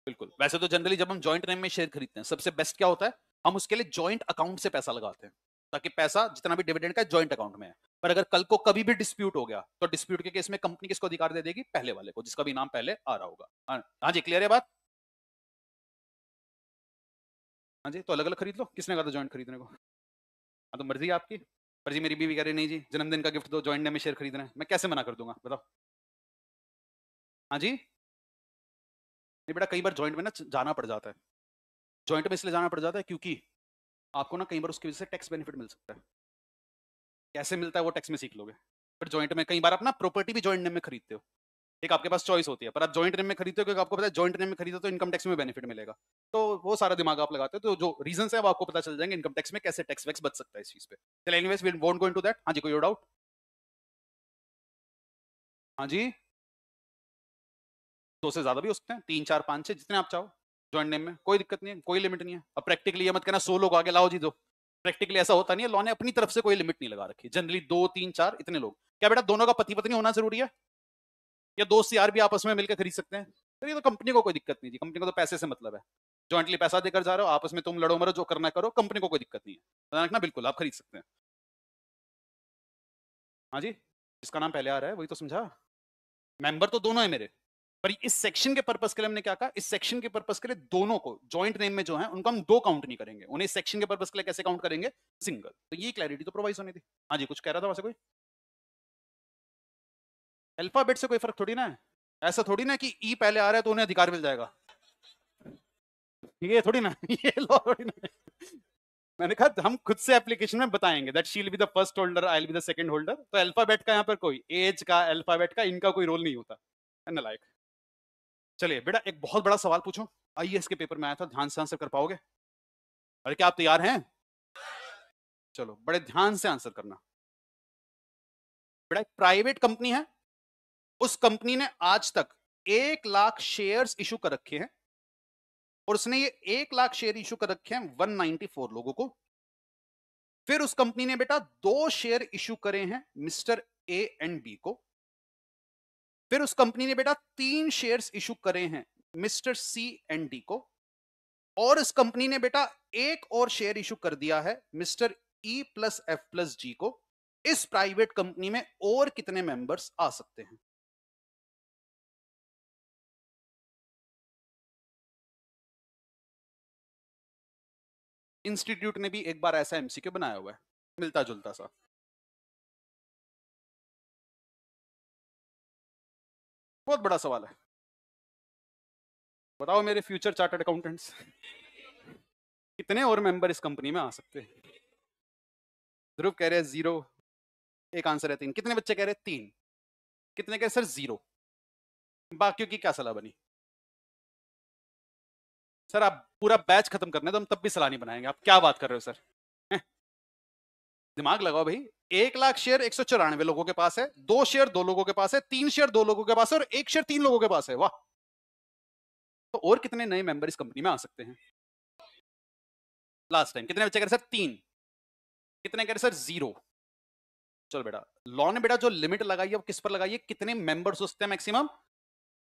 बिल्कुल वैसे तो जनरली जब हम ज्वाइंट नेम में शेयर खरीदते हैं सबसे बेस्ट क्या होता है हम उसके लिए ज्वाइंट अकाउंट से पैसा लगाते हैं ताकि पैसा जितना भी डिविडेंड का ज्वाइंट अकाउंट में है पर अगर कल को कभी भी डिस्प्यूट हो गया तो डिस्प्यूट के केस में कंपनी किसको अधिकार दे देगी पहले वाले को जिसका भी नाम पहले आ रहा होगा हाँ, हाँ जी क्लियर है बात हाँ जी तो अलग अलग खरीद लो किसने कहा था ज्वाइंट खरीदने को हाँ तो मर्जी आपकी पर जी मेरी बीवी कह रही नहीं जी जन्मदिन का गिफ्ट दो ज्वाइंट में शेयर खरीदना है मैं कैसे मना कर दूंगा बताओ हाँ जी नहीं बेटा कई बार ज्वाइंट में ना जाना पड़ जाता है ज्वाइंट में इसलिए जाना पड़ जाता है क्योंकि आपको ना कई बार उसकी वजह से टैक्स बेनिफिट मिल सकता है कैसे मिलता है वो टैक्स में सीख लोगे फिर ज्वाइंट में कई बार आप ना प्रॉपर्टी भी ज्वाइंट नेम में खरीदते हो एक आपके पास चॉइस होती है पर आप ज्वाइंट नेम में खरीदते हो क्योंकि आपको पता है ज्वाइंट नेम में खरीदो तो इनकम टैक्स में बेनिफिट मिलेगा तो वो सारा दिमाग आप लगाते हो तो जो रीजन है आपको पता चल जाएंगे इनकम टैक्स में कैसे टैक्स वैक्स बच सकता है इस चीज पे चलो anyways we won't go into that हां जी कोई डाउट हाँ जी दो से ज्यादा भी हो सकते हैं तीन चार पांच छह जितने आप चाहो ज्वाइंट नेम में कोई दिक्कत नहीं है कोई लिमिट नहीं है अब प्रैक्टिकली ये मत कहना सौ लोग आगे लाओ जी दो प्रैक्टिकली ऐसा होता नहीं है लॉ ने अपनी तरफ से कोई लिमिट नहीं लगा रखी जनरली दो तीन चार इतने लोग क्या बेटा दोनों का पति पत्नी होना जरूरी है या दोस्त यार भी आपस में मिलकर खरीद सकते हैं तो ये तो कंपनी को कोई दिक्कत नहीं थी कंपनी को तो पैसे से मतलब है ज्वाइंटली पैसा देकर जा रहे हो आपस में तुम लड़ो मरो जो करना करो कंपनी को कोई दिक्कत नहीं है ध्यान रखना बिल्कुल आप खरीद सकते हैं हाँ जी जिसका नाम पहले आ रहा है वही तो समझा मेंबर तो दोनों है मेरे पर इस सेक्शन के पर्पस के लिए हमने क्या कहा इस सेक्शन के पर्पस के लिए दोनों को ज्वाइंट नेम में जो है उनको हम दो काउंट नहीं करेंगे उन्हें सेक्शन के पर्पस के लिए कैसे काउंट करेंगे सिंगल तो ये क्लैरिटी तो प्रोवाइज होनी थी हाँ जी कुछ कह रहा था वैसे कोई अल्फाबेट से कोई फर्क थोड़ी ना है ऐसा थोड़ी ना कि ई e पहले आ रहा है तो उन्हें अधिकार मिल जाएगा ये थोड़ी ना ये लॉ थोड़ी ना मैंने कहा हम खुद से एप्लीकेशन में बताएंगे that she will be the first holder I will be the second holder तो अल्फाबेट का यहाँ पर कोई एज का अल्फाबेट का इनका कोई रोल नहीं होता लाइक like. चलिए बेटा एक बहुत बड़ा सवाल पूछो आईएएस के पेपर में आया था ध्यान से आंसर कर पाओगे अरे क्या आप तैयार हैं चलो बड़े ध्यान से आंसर करना बेटा एक प्राइवेट कंपनी है उस कंपनी ने आज तक एक लाख शेयर्स इशू कर रखे हैं और उसने ये एक लाख शेयर इशू कर रखे हैं फोर लोगों को फिर उस कंपनी ने बेटा दो शेयर इशू करे हैं मिस्टर ए एंड बी को फिर उस कंपनी ने बेटा तीन शेयर्स इशू करे हैं मिस्टर सी एन डी को और इस कंपनी ने बेटा एक और शेयर इशू कर दिया है mister E plus F plus G को इस प्राइवेट कंपनी में और कितने मेंबर्स आ सकते हैं इंस्टीट्यूट ने भी एक बार ऐसा एमसीक्यू बनाया हुआ है मिलता जुलता सा बहुत बड़ा सवाल है बताओ मेरे फ्यूचर चार्टर्ड अकाउंटेंट्स कितने और मेंबर इस कंपनी में आ सकते हैं ध्रुव कह रहे हैं जीरो एक आंसर है तीन कितने बच्चे कह रहे हैं तीन कितने कह रहे सर जीरो बाकियों की क्या सलाह बनी सर आप पूरा बैच खत्म करने तो हम तब भी सलाह नहीं बनाएंगे आप क्या बात कर रहे हो सर दिमाग लगाओ भाई एक लाख शेयर एक सौ चौरानवे लोगों के पास है दो शेयर दो लोगों के पास है तीन शेयर दो लोगों के पास है और एक शेयर तीन लोगों के पास है वाह तो और कितने नए मेंबर इस कंपनी में आ सकते हैं लास्ट टाइम कितने बच्चे कह रहे सर तीन कितने कह रहे सर जीरो चलो बेटा लॉ ने बेटा जो लिमिट लगाई है वो किस पर लगाई है कितने मेंबर्स सकते हैं मैक्सिमम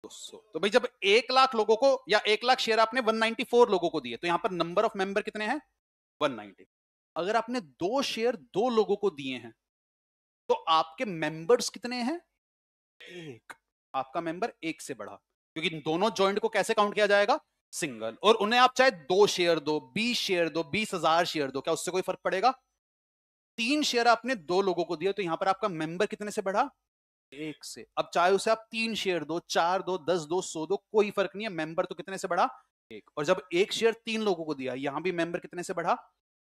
200 तो भाई जब एक लाख लोगों को या एक लाख शेयर आपने 194 लोगों को दिए तो यहां पर नंबर ऑफ मेंबर कितने हैं नाइनटी अगर आपने दो शेयर दो लोगों को दिए हैं तो आपके मेंबर्स कितने हैं एक आपका मेंबर एक से बढ़ा क्योंकि दोनों ज्वाइंट को कैसे काउंट किया जाएगा सिंगल और उन्हें आप चाहे दो शेयर दो बीस शेयर दो बीस हजार शेयर दो क्या उससे कोई फर्क पड़ेगा तीन शेयर आपने दो लोगों को दिया तो यहां पर आपका मेंबर कितने से बढ़ा एक से अब चाहे उसे आप तीन शेयर दो चार दो दस दो सौ दो कोई फर्क नहीं है मेंबर तो कितने से बढ़ा एक और जब एक शेयर तीन लोगों को दिया यहां भी मेंबर कितने से बढ़ा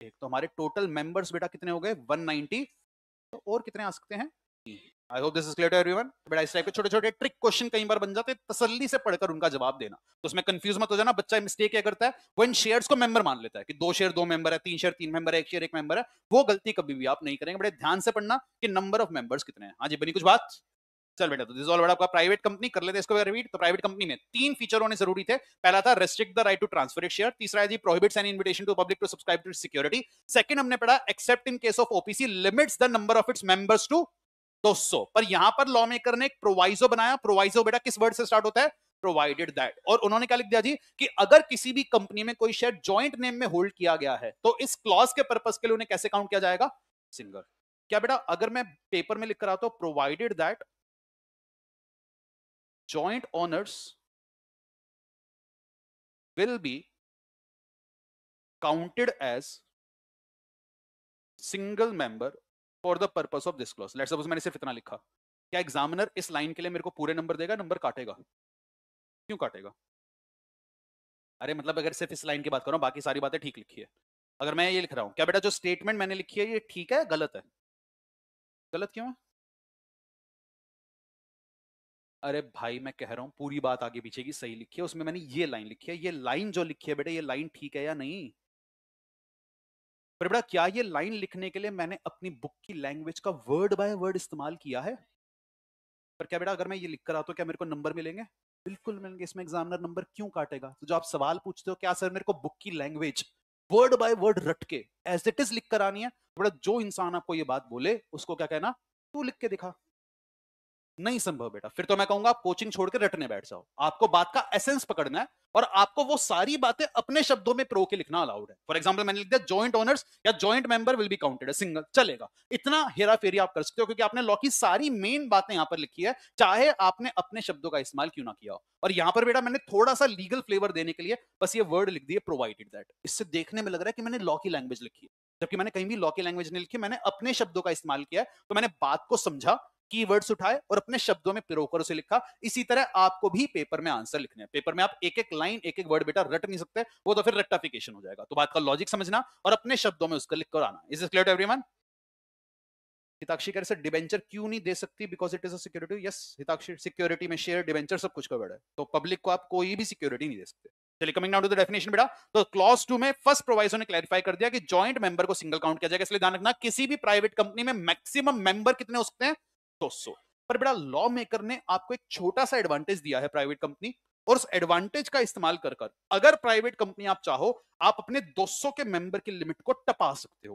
एक तो हमारे टोटल मेंबर्स बेटा कितने हो गए 190 तो और कितने आ सकते हैं I hope this is clear to everyone बेटा इस टाइप के छोटे छोटे ट्रिक क्वेश्चन कई बार बन जाते हैं तसल्ली से पढ़कर उनका जवाब देना तो उसमें कंफ्यूज मत हो जाना बच्चा मिस्टेक क्या करता है वो इन शेयर्स को मेंबर मान लेता है कि दो शेयर दो मेंबर है तीन शेयर तीन मेंबर है एक शेयर एक मेंबर है वो गलती कभी भी आप नहीं करेंगे बड़े ध्यान से पढ़ना कि नंबर ऑफ मेंबर्स कितने हैं हाँ जी बनी कुछ बात चल बेटा तो दिस ऑल आपका प्राइवेट कंपनी कर लेते इसको अगर रिपीट तो प्राइवेट कंपनी में तीन फीचर होने जरूरी थे पहला था restrict the right to transfer it share तीसरा है जी prohibits an invitation to public to subscribe to security second हमने पढ़ा except in case of OPC limits the number of its members to 200 पर यहां पर लॉ मेकर ने एक प्रोवाइजो बनाया प्रोवाइजो बेटा किस वर्ड से स्टार्ट होता है प्रोवाइडेड दैट और उन्होंने क्या लिख दिया जी कि अगर किसी भी कंपनी में कोई शेयर जॉइंट नेम में होल्ड किया गया है तो इस क्लॉज के पर्पज के लिए उन्हें कैसे काउंट किया जाएगा सिंगल क्या बेटा अगर मैं पेपर में लिख कर आता हूं provided that joint owners will be counted as single member for the purpose of this clause let suppose मैंने सिर्फ इतना लिखा क्या एग्जामिनर इस लाइन के लिए मेरे को पूरे नंबर देगा नंबर काटेगा क्यों काटेगा अरे मतलब अगर सिर्फ इस लाइन की बात करो बाकी सारी बातें ठीक लिखी है अगर मैं ये लिख रहा हूं क्या बेटा जो स्टेटमेंट मैंने लिखी है ये ठीक है गलत है गलत क्यों है अरे भाई मैं कह रहा हूँ पूरी बात आगे पीछे की सही लिखी है उसमें मैंने ये लाइन लिखी है ये लाइन जो लिखी है बेटा ये लाइन ठीक है या नहीं पर बेटा क्या ये लाइन लिखने के लिए मैंने अपनी बुक की लैंग्वेज का वर्ड बाय वर्ड इस्तेमाल किया है पर क्या बेटा अगर मैं ये लिख कर आता हूँ क्या मेरे को नंबर मिलेंगे बिल्कुल मिलेंगे इसमें एग्जामिनर नंबर क्यों काटेगा तो जो आप सवाल पूछते हो क्या सर मेरे को बुक की लैंग्वेज वर्ड बाय वर्ड रटके एज इट इज लिख कर आनी है तो बेटा जो इंसान आपको ये बात बोले उसको क्या कहना तू लिख के दिखा नहीं संभव बेटा फिर तो मैं कहूंगा आप कोचिंग छोड़कर रटने बैठ जाओ आपको बात का एसेंस पकड़ना है और आपको वो सारी बातें अपने शब्दों में प्रो के लिखना अलाउड है फॉर एग्जाम्पल मैंने लिख दिया ज्वाइंट ओनर्स या joint member will be counted single चलेगा इतना हेरा फेरी आप कर सकते हो क्योंकि आपने लॉ की सारी मेन बातें यहां पर लिखी है चाहे आपने अपने शब्दों का इस्तेमाल क्यों ना किया हो और यहां पर बेटा मैंने थोड़ा सा लीगल फ्लेवर देने के लिए बस ये वर्ड लिख दिए प्रोवाइडेड दैट इससे देखने में लग रहा है कि मैंने लॉ की लैंग्वेज लिखी है जबकि मैंने कहीं भी लॉ की लैंग्वेज नहीं लिखी मैंने अपने शब्दों का इस्तेमाल किया तो मैंने बात को समझा की उठाए और अपने शब्दों में पिरोकर उसे लिखा इसी तरह आपको भी पेपर में आंसर लिखने हैं पेपर में आप एक एक लाइन एक एक वर्ड बेटा रट नहीं सकते वो तो फिर रट्टाफिकेशन हो जाएगा तो बात का लॉजिक समझना और अपने शब्दों में उसका लिखकर आना is is clear one Hitakshi कह रहे सर डिबेंचर क्यों नहीं दे सकती because it is a security yes Hitakshi security में शेयर डिबेंचर सब कुछ का वर्ड है तो पब्लिक को आप कोई भी सिक्योरिटी नहीं दे सकते चलिए coming now to the definition बेटा तो क्लॉज टू में फर्स्ट प्रोवाइजो ने क्लैरिफाई कर दिया कि जॉइंट मेंबर को सिंगल काउंट किया जाएगा इसलिए ध्यान रखना किसी भी प्राइवेट कंपनी में मैक्सिमम मेंबर कितने हो सकते हैं दो सौ पर बेटा लॉ मेकर ने आपको एक छोटा सा एडवांटेज दिया है प्राइवेट कंपनी और उस एडवांटेज का इस्तेमाल कर कर अगर प्राइवेट कंपनी आप चाहो आप अपने 200 के मेंबर की लिमिट को टपा सकते हो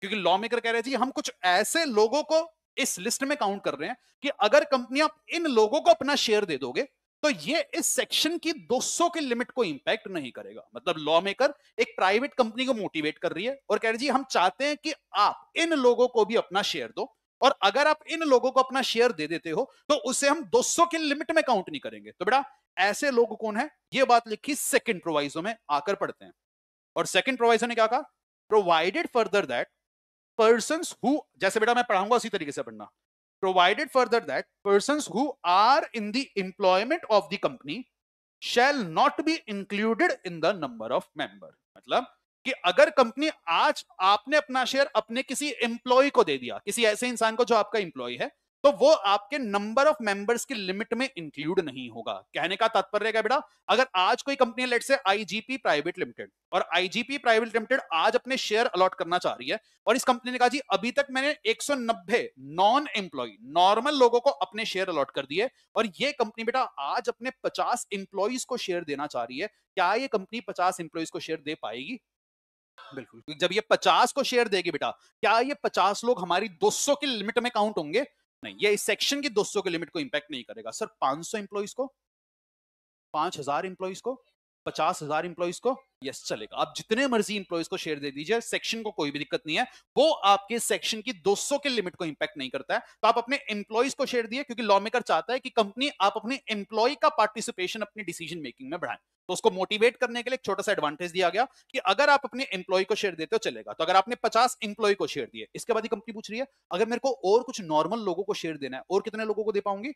क्योंकि लॉ मेकर कह रहे हैं जी हम कुछ ऐसे लोगों को इस लिस्ट में काउंट कर रहे हैं कि अगर कंपनी आप इन लोगों को अपना शेयर दे दोगे तो ये इस सेक्शन की 200 के लिमिट को इंपैक्ट नहीं करेगा मतलब लॉ मेकर एक प्राइवेट कंपनी को मोटिवेट कर रही है और कह रही है हम चाहते हैं कि आप इन लोगों को भी अपना शेयर दो और अगर आप इन लोगों को अपना शेयर दे देते हो तो उसे हम 200 के लिमिट में काउंट नहीं करेंगे तो बेटा ऐसे लोग कौन है ये बात लिखी सेकेंड प्रोवाइजो में आकर पढ़ते हैं और सेकेंड प्रोवाइजो ने क्या कहा provided further that person who जैसे बेटा मैं पढ़ाऊंगा उसी तरीके से पढ़ना provided further that persons who are in the employment of the company shall not be included in the number of member matlab कि अगर कंपनी आज आपने अपना शेयर अपने किसी एम्प्लॉय को दे दिया किसी ऐसे इंसान को जो आपका एम्प्लॉय है तो वो आपके नंबर ऑफ मेंबर्स की लिमिट में इंक्लूड नहीं होगा कहने का तात्पर्य रहेगा बेटा अगर आज कोई कंपनी लेट से आईजीपी प्राइवेट लिमिटेड और आईजीपी प्राइवेट लिमिटेड आज अपने शेयर अलॉट करना चाह रही है और इस कंपनी ने कहा जी अभी तक मैंने 190 नॉन एम्प्लॉय नॉर्मल लोगों को अपने शेयर अलॉट कर दिए और ये कंपनी बेटा आज अपने पचास एम्प्लॉयज को शेयर देना चाह रही है क्या ये कंपनी पचास एम्प्लॉयज को शेयर दे पाएगी बिल्कुल जब ये पचास को शेयर देगी बेटा क्या ये पचास लोग हमारी सौ की लिमिट में काउंट होंगे नहीं ये इस सेक्शन की 200 के लिमिट को इंपैक्ट नहीं करेगा सर 500 सौ को 5000 हजार को पचास हजार इंप्लॉइज को यस चलेगा आप जितने मर्जी इंप्लॉइज को शेयर दे दीजिए सेक्शन को कोई भी दिक्कत नहीं है वो आपके सेक्शन की 200 के लिमिट को इंपैक्ट नहीं करता है तो आप अपने एम्प्लॉइज को शेयर दिए क्योंकि लॉ मेकर चाहता है कि कंपनी आप अपने एम्प्लॉय का पार्टिसिपेशन अपने डिसीजन मेकिंग में बढ़ाए तो उसको मोटिवेट करने के लिए एक छोटा सा एडवांटेज दिया गया कि अगर आप अपने एम्प्लॉय को शेयर देते हो चलेगा तो अगर आपने पचास एम्प्लॉय को शेयर दिए इसके बाद ही कंपनी पूछ रही है अगर मेरे को और कुछ नॉर्मल लोगों को शेयर देना है और कितने लोगों को दे पाऊंगी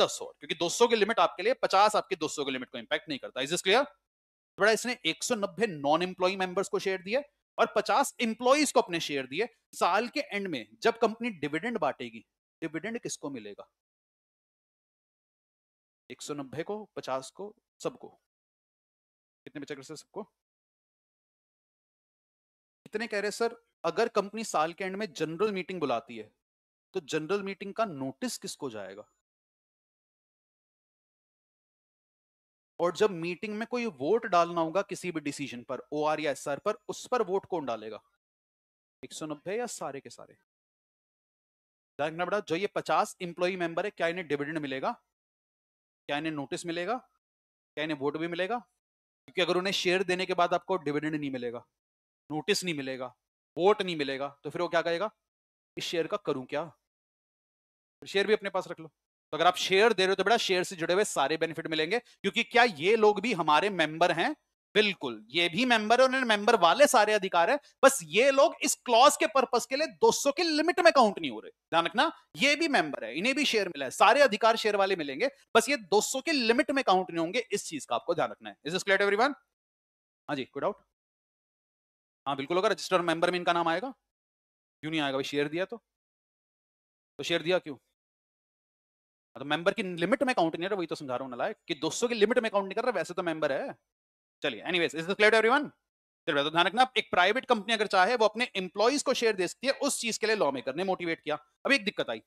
दस और क्योंकि 200 की लिमिट आपके लिए 50 आपके 200 की लिमिट को इंपैक्ट नहीं करता इज इज क्लियर बड़ा इसने 190 नॉन एम्प्लॉय मेंबर्स को शेयर दिया और 50 एम्प्लॉयज को अपने शेयर दिए साल के एंड में जब कंपनी डिविडेंड बांटेगी डिविडेंड किसको मिलेगा 190 को 50 को सबको कितने बचा कर सर सबको इतने कह रहे सर अगर कंपनी साल के एंड में जनरल मीटिंग बुलाती है तो जनरल मीटिंग का नोटिस किसको जाएगा और जब मीटिंग में कोई वोट डालना होगा किसी भी डिसीजन पर ओ आर या एस आर पर उस पर वोट कौन डालेगा एक सौ नब्बे या सारे के सारे रखना जो ये पचास इंप्लॉई मेंबर है क्या इन्हें डिविडेंड मिलेगा क्या इन्हें नोटिस मिलेगा क्या इन्हें वोट भी मिलेगा क्योंकि अगर उन्हें शेयर देने के बाद आपको डिविडेंड नहीं मिलेगा नोटिस नहीं मिलेगा वोट नहीं मिलेगा तो फिर वो क्या कहेगा इस शेयर का करूं क्या शेयर भी अपने पास रख लो तो अगर आप शेयर दे रहे हो तो बेटा शेयर से जुड़े हुए सारे बेनिफिट मिलेंगे क्योंकि क्या ये लोग भी हमारे मेंबर हैं बिल्कुल ये भी मेंबर है उन्होंने मेंबर वाले सारे अधिकार है बस ये लोग इस क्लॉज के पर्पज के लिए 200 के लिमिट में काउंट नहीं हो रहे ध्यान रखना ये भी मेंबर है इन्हें भी शेयर मिला है सारे अधिकार शेयर वाले मिलेंगे बस ये 200 के लिमिट में काउंट नहीं होंगे इस चीज का आपको ध्यान रखना है इज क्लेट एवरी वन हाँ जी कोई डाउट हाँ बिल्कुल होगा रजिस्टर मेंबर में इनका नाम आएगा क्यों नहीं आएगा भाई शेयर दिया तो, तो शेयर दिया क्यों हाँ, तो मेंबर की लिमिट में काउंट नहीं रहा वही तो समझा रहा हूँ नलायक कि 200 की लिमिट में काउंट नहीं कर रहा वैसे तो मेंबर है चलिए anyways is this clear to everyone सिर्फ तो ध्यान रखना एक प्राइवेट कंपनी अगर चाहे वो अपने एम्प्लॉइज को शेयर दे सकती है उस चीज के लिए लॉ मेकर ने मोटिवेट किया अब एक दिक्कत आई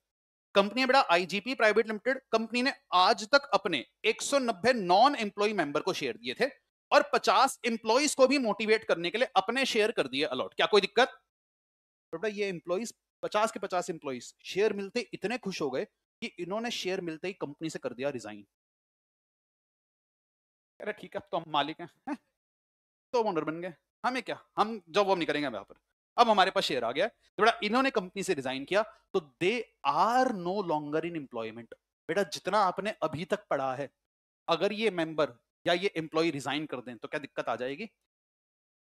कंपनी बेटा आईजीपी प्राइवेट लिमिटेड कंपनी ने आज तक अपने 190 नॉन एम्प्लॉय मेंबर को शेयर दिए थे और 50 एम्प्लॉइज को भी मोटिवेट करने के लिए अपने शेयर कर दिए अलॉट क्या कोई दिक्कत तो बेटा ये एम्प्लॉइज 50 के 50 एम्प्लॉइज शेयर मिलते इतने खुश हो गए कि इन्होंने शेयर मिलते ही कंपनी से कर दिया रिजाइन अरे ठीक है तो हम मालिक हैं है? तो ओनर बन गए हमें क्या हम जॉब वॉब नहीं करेंगे यहाँ पर अब हमारे पास शेयर आ गया तो बेटा इन्होंने कंपनी से रिजाइन किया तो they are no longer in employment बेटा जितना आपने अभी तक पढ़ा है अगर ये मेंबर या ये एम्प्लॉय रिजाइन कर दें तो क्या दिक्कत आ जाएगी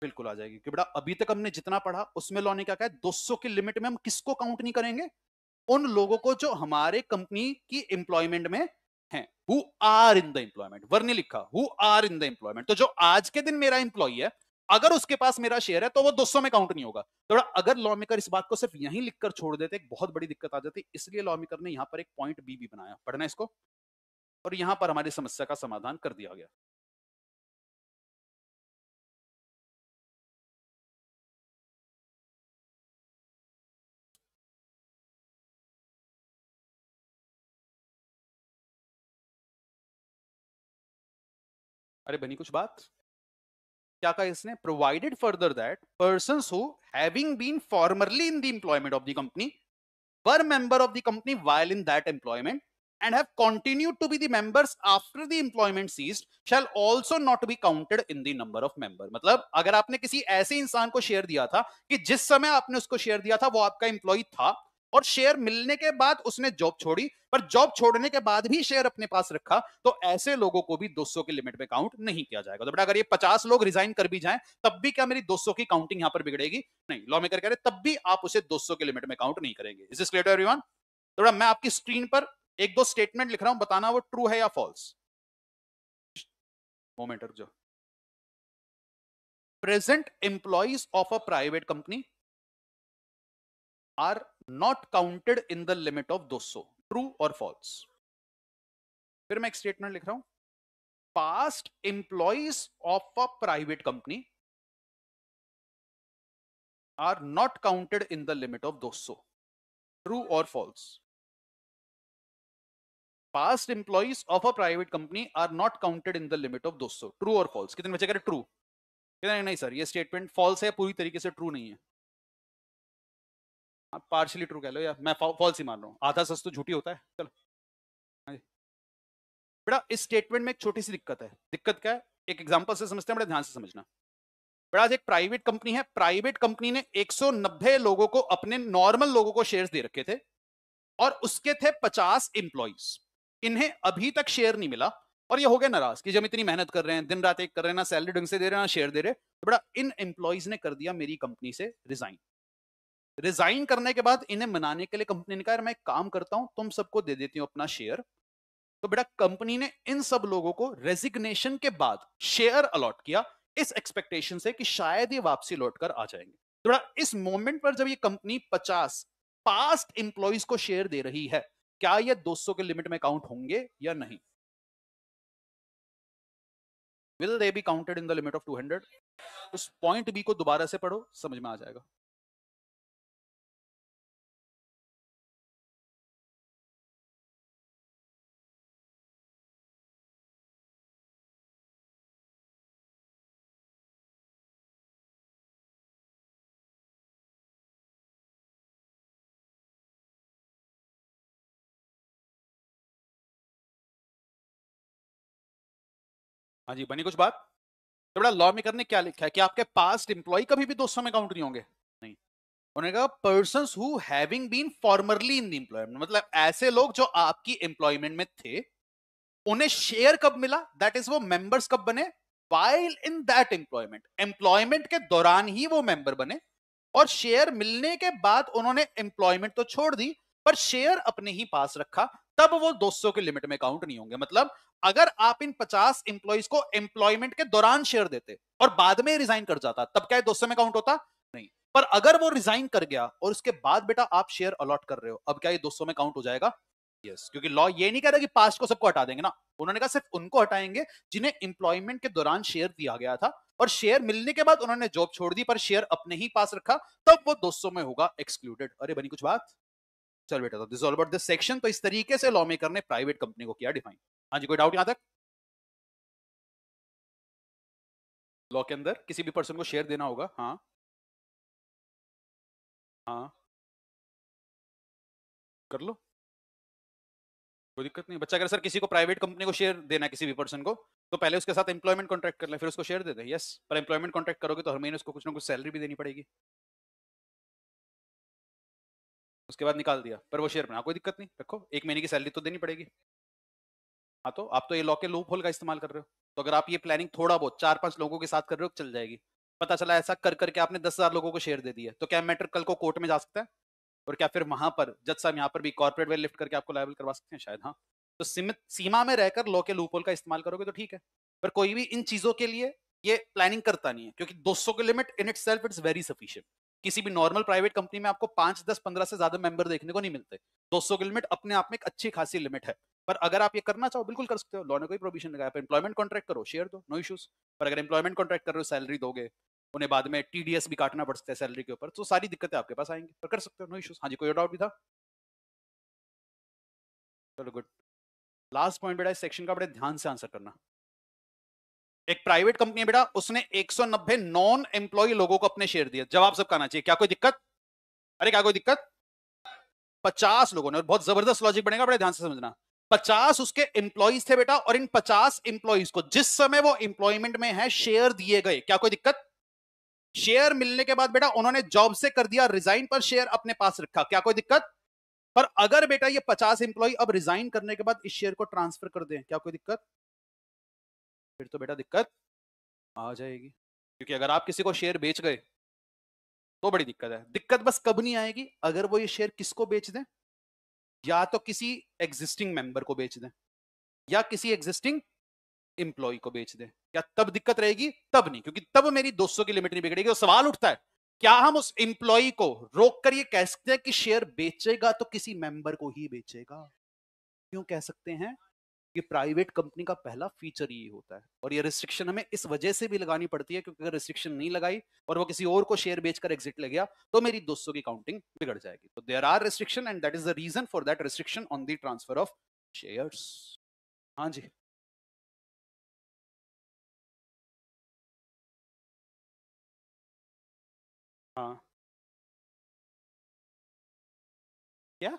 बिल्कुल आ जाएगी कि बेटा अभी तक हमने जितना पढ़ा उसमें लॉ ने क्या कहा 200 की लिमिट में हम किसको काउंट नहीं करेंगे उन लोगों को जो हमारे कंपनी की एम्प्लॉयमेंट में हैं who are in the employment वर्ण लिखा who are in the employment तो जो आज के दिन मेरा एम्प्लॉय है अगर उसके पास मेरा शेयर है तो वो 200 में काउंट नहीं होगा थोड़ा तो अगर लॉ मेकर इस बात को सिर्फ यहीं लिखकर छोड़ देते एक बहुत बड़ी दिक्कत आ जाती इसलिए लॉ मेकर ने यहां पर एक पॉइंट बी भी बनाया पढ़ना इसको और यहां पर हमारी समस्या का समाधान कर दिया गया अरे बनी कुछ बात क्या कहा इसने provided further that person who having been formerly in the employment of the company were member of the company while in that employment and have continued to be the members after the employment ceased shall also not be counted in the number of member matlab agar aapne kisi aise insaan ko share diya tha ki jis samay aapne usko share diya tha wo aapka employee tha और share मिलने के बाद उसने job छोड़ी पर job छोड़ने के बाद भी शेयर अपने पास रखा तो ऐसे लोगों को भी 200 के लिमिट में काउंट नहीं किया जाएगा तो बेटा अगर ये 50 लोग रिजाइन कर भी जाएं तब भी क्या मेरी 200 की काउंटिंग यहां पर बिगड़ेगी नहीं लॉ मेकर कह रहे तब भी आप उसे 200 के लिमिट में काउंट नहीं करेंगे इज क्लियर एवरीवन तो बेटा मैं आपकी स्क्रीन पर एक दो स्टेटमेंट लिख रहा हूं बताना वो ट्रू है या फॉल्स मोमेंट जो present employees of a private company are not counted in the limit of 200 true और फॉल्स फिर मैं एक स्टेटमेंट लिख रहा हूं past employees of a private company are not counted in the limit of 200 true और false past employees of a private company are not counted in the limit of 200 true और false कितने बच्चे कह रहे true कहते नहीं sir ये statement false है पूरी तरीके से ट्रू नहीं है आप पार्शली ट्रू कह लो या मैं फॉल्स ही मान रहा हूँ आधा सच तो झूठी होता है चलो हाँ बेटा इस स्टेटमेंट में एक छोटी सी दिक्कत है दिक्कत क्या है एक एग्जाम्पल से समझते हैं बड़े ध्यान से समझना बेटा एक प्राइवेट कंपनी है प्राइवेट कंपनी ने 190 लोगों को अपने नॉर्मल लोगों को शेयर्स दे रखे थे और उसके थे 50 इंप्लॉइज इन्हें अभी तक शेयर नहीं मिला और ये हो गया नाराज कि जब इतनी मेहनत कर रहे हैं दिन रात एक कर रहे हैं ना सैलरी ढंग से दे रहे हैं ना शेयर दे रहे तो बड़ा इन एम्प्लॉयज ने कर दिया मेरी कंपनी से रिजाइन रिजाइन करने के बाद इन्हें मनाने के लिए कंपनी ने कहा मैं काम करता हूं तुम सबको दे देती हूं अपना शेयर तो बेटा कंपनी ने इन सब लोगों को रेजिग्नेशन के बाद शेयर अलॉट किया इस एक्सपेक्टेशन से कि शायद ये वापसी लौट आ जाएंगे तो बेटा इस मोमेंट पर जब ये कंपनी 50 पास्ट इंप्लॉइज को शेयर दे रही है क्या ये 200 के लिमिट में काउंट होंगे या नहीं will they be counted in the limit of 200 उस पॉइंट बी को दोबारा से पढ़ो समझ में आ जाएगा हाँ जी बनी कुछ बात तो बड़ा लॉ मेकर ने क्या लिखा है कि आपके पास्ट एम्प्लॉय कभी भी दोस्तों में काउंट नहीं होंगे नहीं उन्होंने कहा person who having been formerly in the employment मतलब ऐसे लोग जो आपकी एम्प्लॉयमेंट में थे उन्हें शेयर कब मिला दैट इज वो मेंबर्स कब बने while in that employment employment के दौरान ही वो मेंबर बने और शेयर मिलने के बाद उन्होंने एम्प्लॉयमेंट तो छोड़ दी पर शेयर अपने ही पास रखा तब वो 200 के लिमिट में काउंट नहीं होंगे मतलब अगर आप इन 50 एम्प्लॉयज को एम्प्लॉयमेंट के दौरान शेयर देते और बाद में रिजाइन कर जाता तब क्या दो सौ में काउंट होता नहीं पर अगर वो रिजाइन कर गया और उसके बाद बेटा आप शेयर अलॉट कर रहे हो अब क्या ये 200 में काउंट हो जाएगा यस yes, क्योंकि लॉ ये नहीं कह रहा कि पास्ट को सबको हटा देंगे ना उन्होंने कहा सिर्फ उनको हटाएंगे जिन्हें एम्प्लॉयमेंट के दौरान शेयर दिया गया था और शेयर मिलने के बाद उन्होंने जॉब छोड़ दी पर शेयर अपने ही पास रखा तब वो 200 में होगा एक्सक्लूडेड अरे बनी कुछ बात चल बेटा तो this all about this section तो इस तरीके से लॉ मेकर ने प्राइवेट कंपनी को किया डिफाइन हाँ जी कोई डाउट यहां तक लॉ के अंदर किसी भी पर्सन को शेयर देना होगा हाँ हाँ कर लो कोई दिक्कत नहीं बच्चा अगर सर किसी को प्राइवेट कंपनी को शेयर देना किसी भी पर्सन को तो पहले उसके साथ एम्प्लॉयमेंट कॉन्ट्रैक्ट कर ले फिर उसको शेयर दे दे यस पर एम्प्लॉयमेंट कॉन्ट्रैक्ट करोगे तो हर महीने उसको कुछ ना कुछ सैलरी भी देनी पड़ेगी उसके बाद निकाल दिया पर वो शेयर बना कोई दिक्कत नहीं रखो एक महीने की सैलरी तो देनी पड़ेगी हाँ तो आप तो ये लॉ के लूप होल का इस्तेमाल कर रहे हो तो अगर आप ये प्लानिंग थोड़ा बहुत चार पांच लोगों के साथ कर रहे हो चल जाएगी पता चला ऐसा कर करके आपने दस हजार लोगों को शेयर दे दिया तो क्या मैटर कल को कोर्ट में जा सकता है और क्या फिर वहां पर जज साहब यहाँ पर भी कॉर्पोरेट वेल लिफ्ट करके आपको लाइबल करवा सकते हैं शायद हाँ तो सीमित सीमा में रहकर लॉ के लूपोल का इस्तेमाल करोगे तो ठीक है पर कोई भी इन चीजों के लिए ये प्लानिंग करता नहीं है क्योंकि सौ की limit in itself it's very sufficient किसी भी नॉर्मल प्राइवेट कंपनी में आपको पांच दस पंद्रह से ज्यादा मेंबर देखने को नहीं मिलते 200 की लिमिट अपने आप में एक अच्छी खासी लिमिट है पर अगर आप ये करना चाहो बिल्कुल कर सकते हो लॉ ने कोई प्रोविजन लगाया पर एम्प्लॉयमेंट कॉन्ट्रैक्ट करो शेयर दो नो इशूज पर अगर एम्प्लॉयमेंट कॉन्ट्रैक्ट कर रहे हो सैलरी दोगे उन्हें बाद में टी भी काटना पड़ सकता है सैलरी के ऊपर तो सारी दिक्कतें आपके पास आएंगी पर कर सकते हो नो इशूज हाँ जी कोई डाउट भी था चलो गुड लास्ट पॉइंट बेटा इस सेक्शन का बड़े ध्यान से आंसर करना एक प्राइवेट कंपनी है बेटा उसने 190 नॉन एम्प्लॉय लोगों को अपने शेयर दिया जवाब सबका आना चाहिए क्या कोई दिक्कत अरे क्या कोई दिक्कत 50 लोगों ने और बहुत जबरदस्त लॉजिक बनेगा बड़े ध्यान से समझना 50 उसके एम्प्लॉयज थे बेटा और इन 50 एम्प्लॉयज को जिस समय वो एम्प्लॉयमेंट में है शेयर दिए गए क्या कोई दिक्कत शेयर मिलने के बाद बेटा उन्होंने जॉब से कर दिया रिजाइन पर शेयर अपने पास रखा क्या कोई दिक्कत पर अगर बेटा ये 50 एम्प्लॉय अब रिजाइन करने के बाद इस शेयर को ट्रांसफर कर दें क्या कोई दिक्कत फिर तो बेटा दिक्कत आ जाएगी क्योंकि अगर आप किसी को शेयर बेच गए तो बड़ी दिक्कत है दिक्कत बस कब नहीं आएगी अगर वो ये शेयर किसको बेच दें या तो किसी एग्जिस्टिंग मेंबर को बेच दें या किसी एग्जिस्टिंग एम्प्लॉय को बेच दें क्या तब दिक्कत रहेगी तब नहीं क्योंकि तब मेरी 200 की लिमिट नहीं बिगड़ेगी तो सवाल उठता है क्या हम उस एम्प्लॉय को रोक कर ये कह सकते हैं कि शेयर बेचेगा तो किसी मेंबर को ही बेचेगा क्यों कह सकते हैं ये प्राइवेट कंपनी का पहला फीचर ये होता है और ये रिस्ट्रिक्शन हमें इस वजह से भी लगानी पड़ती है क्योंकि अगर रिस्ट्रिक्शन नहीं लगाई और वो किसी और को शेयर बेचकर एग्जिट ले गया तो मेरी दोस्तों की काउंटिंग बिगड़ जाएगी तो there are restriction and that is the reason for that restriction on the transfer of share हाँ जी हाँ क्या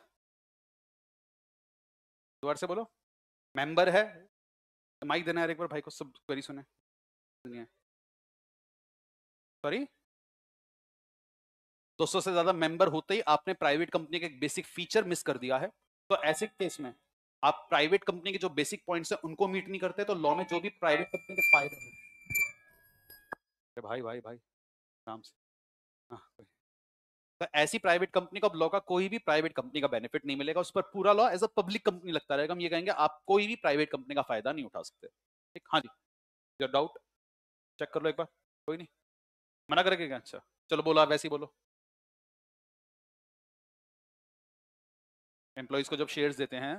दोबारा से बोलो मेंबर है माइक देना है एक बार भाई को सब क्वेरी सुने सुनिए सॉरी दोस्तों से ज्यादा मेंबर होते ही आपने प्राइवेट कंपनी का एक बेसिक फीचर मिस कर दिया है तो ऐसे केस में आप प्राइवेट कंपनी के जो बेसिक पॉइंट्स हैं उनको मीट नहीं करते तो लॉ में जो भी प्राइवेट कंपनी के फायदे हैं भाई भाई भाई आराम से हाँ तो ऐसी प्राइवेट कंपनी को अब लॉ का कोई भी प्राइवेट कंपनी का बेनिफिट नहीं मिलेगा उस पर पूरा law as a public company लगता रहेगा हम ये कहेंगे आप कोई भी प्राइवेट कंपनी का फायदा नहीं उठा सकते ठीक हाँ जी जो डाउट चेक कर लो एक बार कोई नहीं मना क्या अच्छा चलो बोलो आप वैसे ही बोलो एम्प्लॉयज को जब शेयर्स देते हैं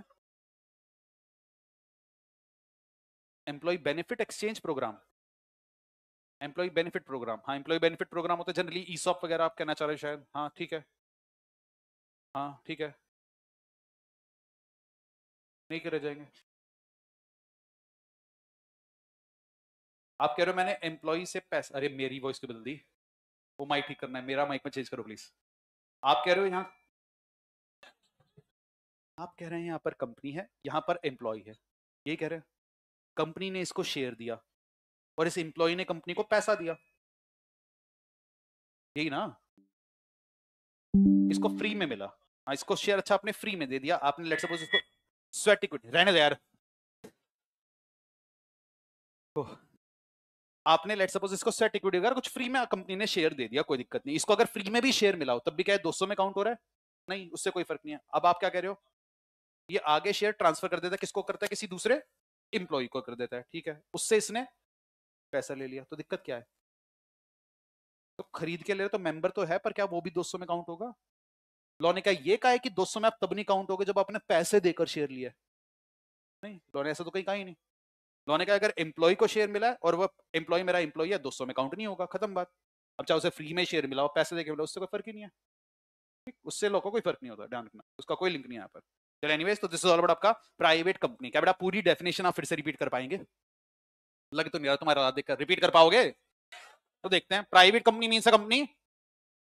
employee benefit exchange program employee benefit program हाँ एम्प्लॉय बेनिफिट प्रोग्राम होता है जनरली ईसॉप वगैरह आप कहना चाह रहे हो शायद हाँ ठीक है हाँ ठीक है नहीं करे जाएंगे आप कह रहे हो मैंने एम्प्लॉय से पैसा अरे मेरी वॉइस को बदल दी वो माइक ठीक करना है मेरा माइक में चेंज करो प्लीज आप कह रहे हो यहाँ आप कह रहे हैं यहाँ पर कंपनी है यहाँ पर एम्प्लॉय है ये कह रहे हैं कंपनी ने इसको शेयर दिया और इस इंप्लॉय ने कंपनी को पैसा दिया यही ना इसको फ्री में मिला आ, हाँ, इसको शेयर अच्छा आपने फ्री में दे दिया आपने लेट सपोज इसको स्वेट इक्विटी रहने दो यार तो आपने लेट सपोज इसको स्वेट इक्विटी अगर कुछ फ्री में कंपनी ने शेयर दे दिया कोई दिक्कत नहीं इसको अगर फ्री में भी शेयर मिला हो तब भी क्या है 200 में काउंट हो रहा है नहीं उससे कोई फर्क नहीं है अब आप क्या कह रहे हो ये आगे शेयर ट्रांसफर कर देता है किसको करता है किसी दूसरे इम्प्लॉय को कर देता है ठीक है उससे इसने पैसा ले लिया तो दिक्कत क्या है तो खरीद के ले रहे तो मेंबर तो है पर क्या वो भी 200 में काउंट होगा लॉ ने कहा ये कहा है कि 200 में आप तब नहीं काउंट होगे जब आपने पैसे देकर शेयर लिया नहीं लॉ ने ऐसा तो कहीं कहा ही नहीं लॉ ने कहा अगर एम्प्लॉय को शेयर मिला है और वह एम्प्लॉय मेरा एम्प्लॉय है दो में काउंट नहीं होगा खत्म बात अब चाहे उसे फ्री में शेयर मिला हो पैसे देकर मिला उससे कोई फर्क ही नहीं है ठीक उससे लोगों को कोई फर्क नहीं होता ध्यान रखना उसका कोई लिंक नहीं है यहाँ पर चलो एनीवेज तो दिस इज ऑल अबाउट आपका प्राइवेट कंपनी क्या बेटा पूरी डेफिनेशन आप फिर से रिपीट कर पाएंगे लग तो नहीं रहा तुम्हारा देखकर रिपीट कर पाओगे तो देखते हैं private company means company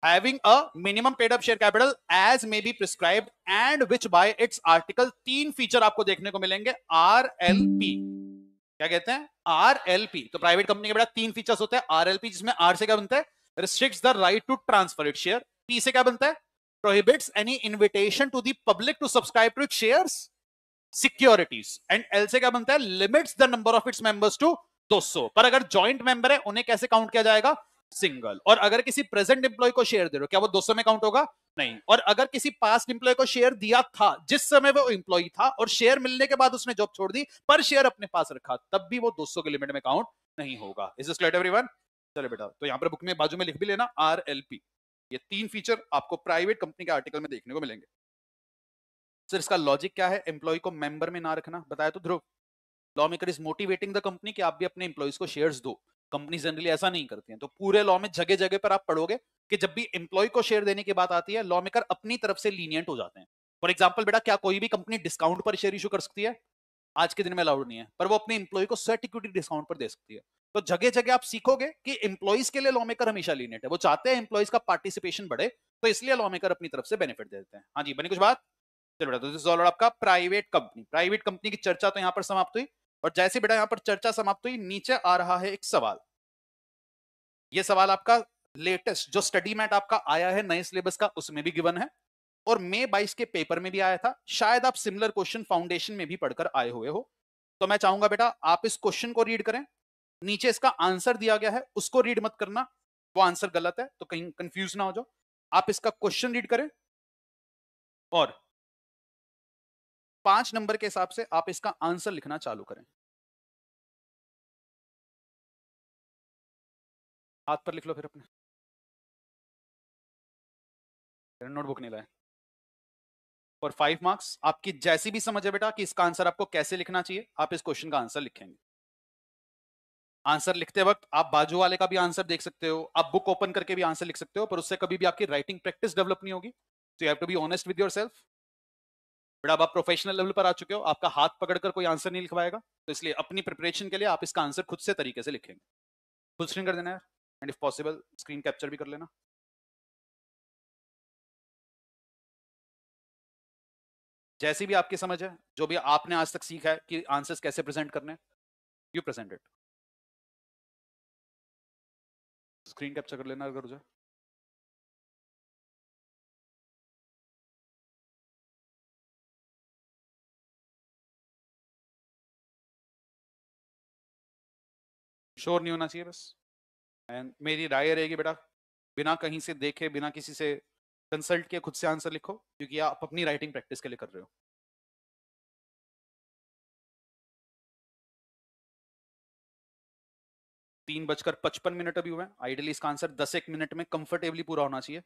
having a minimum paid up share capital as may be prescribed and which by its article तीन फीचर आपको देखने को मिलेंगे आर एल पी क्या कहते हैं आर एल पी तो प्राइवेट कंपनी के बेटा तीन फीचर होते हैं आर एल पी जिसमें आर से क्या बनता है restrict the right to transfer it share P से क्या बनता है prohibits any invitation to the public to subscribe to it securities and L से क्या बनता है limits the number of its members to 200 पर अगर जॉइंट मेंबर है उन्हें कैसे काउंट किया जाएगा सिंगल और अगर किसी प्रेजेंट एम्प्लॉय को शेयर दे रहे हो क्या वो 200 में काउंट होगा नहीं और अगर किसी पास्ट एम्प्लॉय को शेयर दिया था जिस समय वो एम्प्लॉय था और शेयर मिलने के बाद उसने जॉब छोड़ दी पर शेयर अपने पास रखा तब भी वो 200 के लिमिट में काउंट नहीं होगा इज दिस क्लियर एवरीवन चले बेटा तो यहां पर बुक में बाजू में लिख भी लेना आरएलपी ये तीन फीचर आपको प्राइवेट कंपनी के आर्टिकल में देखने को मिलेंगे सर इसका लॉजिक क्या है एम्प्लॉय को मेंबर में ना रखना बताया तो Dhruv law maker is motivating the company कि आप भी अपने एम्प्लॉयज को शेयर्स दो कंपनी जनरली ऐसा नहीं करती है तो पूरे लॉ में जगह जगह पर आप पढ़ोगे कि जब भी एम्प्लॉय को शेयर देने की बात आती है लॉ मेकर अपनी तरफ से लीनियंट हो जाते हैं फॉर एग्जाम्पल बेटा क्या कोई भी कंपनी डिस्काउंट पर शेयर इशू कर सकती है आज के दिन में अलाउड नहीं है पर वो अपने एम्प्लॉय को सेट इक्विटी डिस्काउंट पर दे सकती है तो जगह जगह आप सीखोगे कि एम्प्लॉयज के लिए लॉ मेकर हमेशा लीनियंट है वो चाहते हैं एम्प्लॉयज का पार्टिसिपेशन बढ़े तो इसलिए लॉ मेकर अपनी तरफ से बेनिफिट देते हैं हाँ जी बनी कुछ बात चलो बेटा तो दिस ऑल आपका प्राइवेट कंपनी प्राइवेट कंपनी की चर्चा तो यहाँ पर समाप्त हुई और जैसे बेटा यहाँ पर चर्चा समाप्त हुई नीचे आ रहा है एक सवाल ये सवाल आपका लेटेस्ट जो स्टडी मैट आपका आया है नए सिलेबस का उसमें भी गिवन है और मे 22 के पेपर में भी आया था शायद आप सिमिलर क्वेश्चन फाउंडेशन में भी पढ़कर आए हुए हो तो मैं चाहूंगा बेटा आप इस क्वेश्चन को रीड करें नीचे इसका आंसर दिया गया है उसको रीड मत करना वो आंसर गलत है तो कहीं कंफ्यूज ना हो जाओ आप इसका क्वेश्चन रीड करें और पांच नंबर के हिसाब से आप इसका आंसर लिखना चालू करें हाथ पर लिख लो फिर अपने नोटबुक नहीं लाए और फाइव मार्क्स आपकी जैसी भी समझ है बेटा कि इसका आंसर आपको कैसे लिखना चाहिए आप इस क्वेश्चन का आंसर लिखेंगे आंसर लिखते वक्त आप बाजू वाले का भी आंसर देख सकते हो आप बुक ओपन करके भी आंसर लिख सकते हो पर उससे कभी भी आपकी राइटिंग प्रैक्टिस डेवलप नहीं होगी तो you have to be honest with self but अब आप प्रोफेशनल लेवल पर आ चुके हो आपका हाथ पकड़कर कोई आंसर नहीं लिखवाएगा तो इसलिए अपनी प्रिपरेशन के लिए आप इसका आंसर खुद से तरीके से लिखेंगे फुल स्क्रीन कर देना यार and if possible screen capture भी कर लेना जैसी भी आपकी समझ है जो भी आपने आज तक सीखा है कि आंसर्स कैसे प्रेजेंट करने you present it screen capture कर लेना अगर उजा शोर नहीं होना चाहिए बस एंड मेरी राय रहेगी बेटा बिना कहीं से देखे बिना किसी से कंसल्ट किए खुद से आंसर लिखो क्योंकि आप अपनी राइटिंग प्रैक्टिस के लिए कर रहे हो तीन बजकर पचपन मिनट अभी हुए आइडियली इसका आंसर दस एक मिनट में कंफर्टेबली पूरा होना चाहिए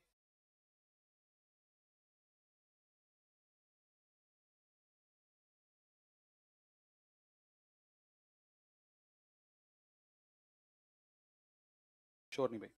नहीं भाई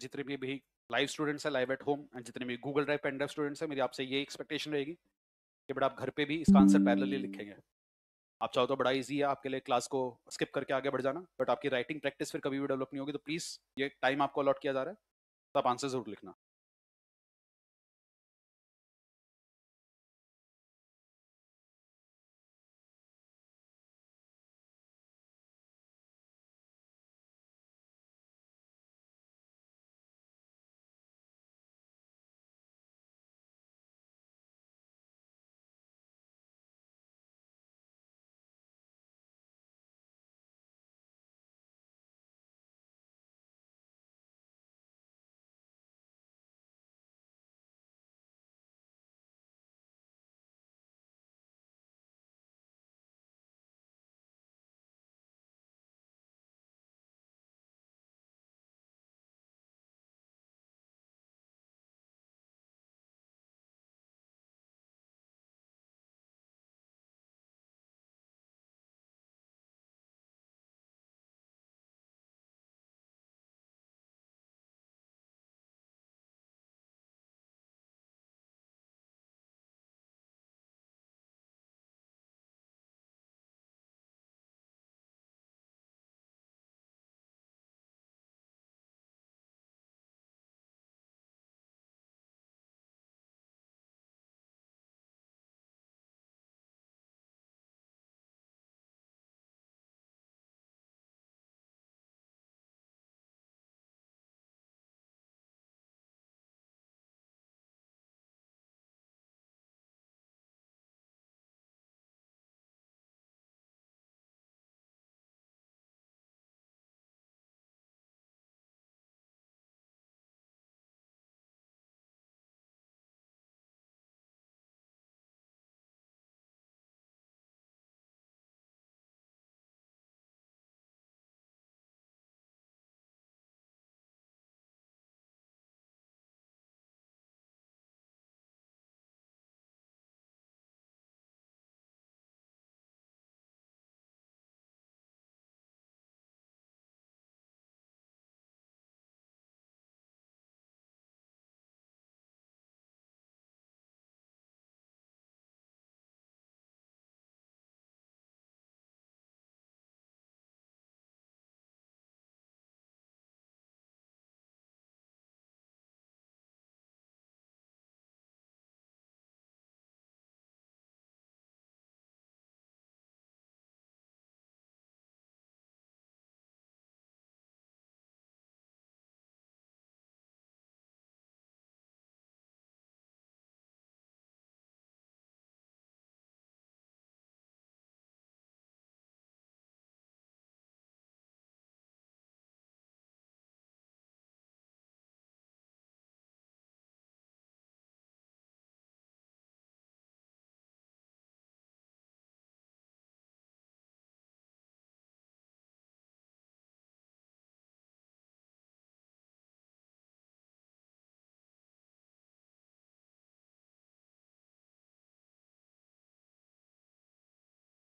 जितने भी अभी लाइव स्टूडेंट्स हैं लाइव एट होम एंड जितने भी Google drive pen drive students हैं मेरी आपसे ये एक्सपेक्टेशन रहेगी कि बट आप घर पे भी इसका आंसर पैरेलली लिखेंगे आप चाहो तो बड़ा इजी है आपके लिए क्लास को स्किप करके आगे बढ़ जाना बट आपकी राइटिंग प्रैक्टिस फिर कभी भी डेवलप नहीं होगी तो प्लीज़ ये टाइम आपको अलॉट किया जा रहा है तो आप आंसर जरूर लिखना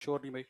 चोर नहीं भाई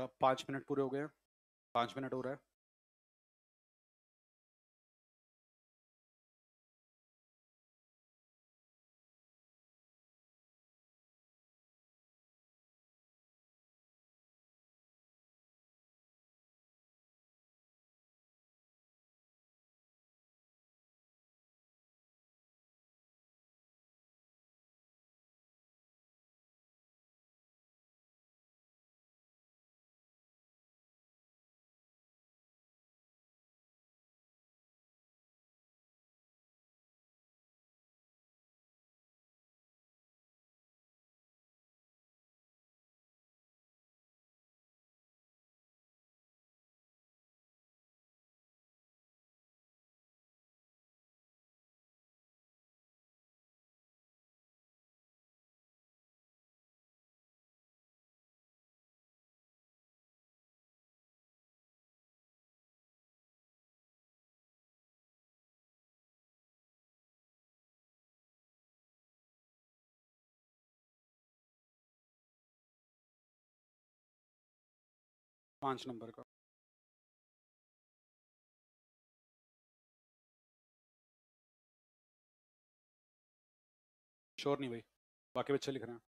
पाँच मिनट पूरे हो गए हैं पाँच मिनट हो रहा है पाँच नंबर का श्योर नहीं भाई बाकी बच्चे लिख रहे हैं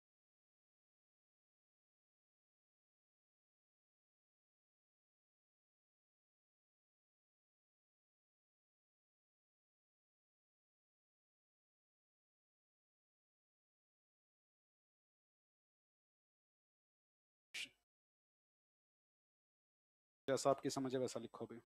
जैसा आपकी समझ है वैसा लिखोगे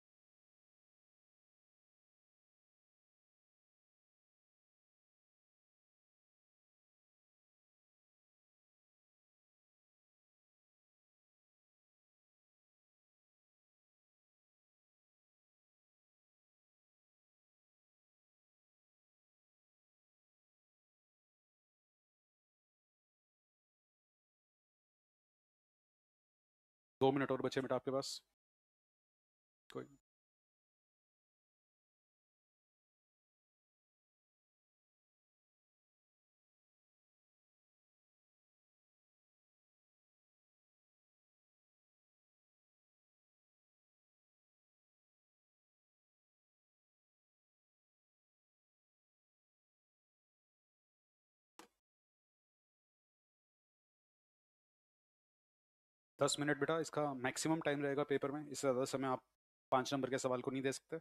दो मिनट और बचे मिनट आपके पास दस मिनट बेटा इसका मैक्सिमम टाइम रहेगा पेपर में इससे ज़्यादा समय आप पाँच नंबर के सवाल को नहीं दे सकते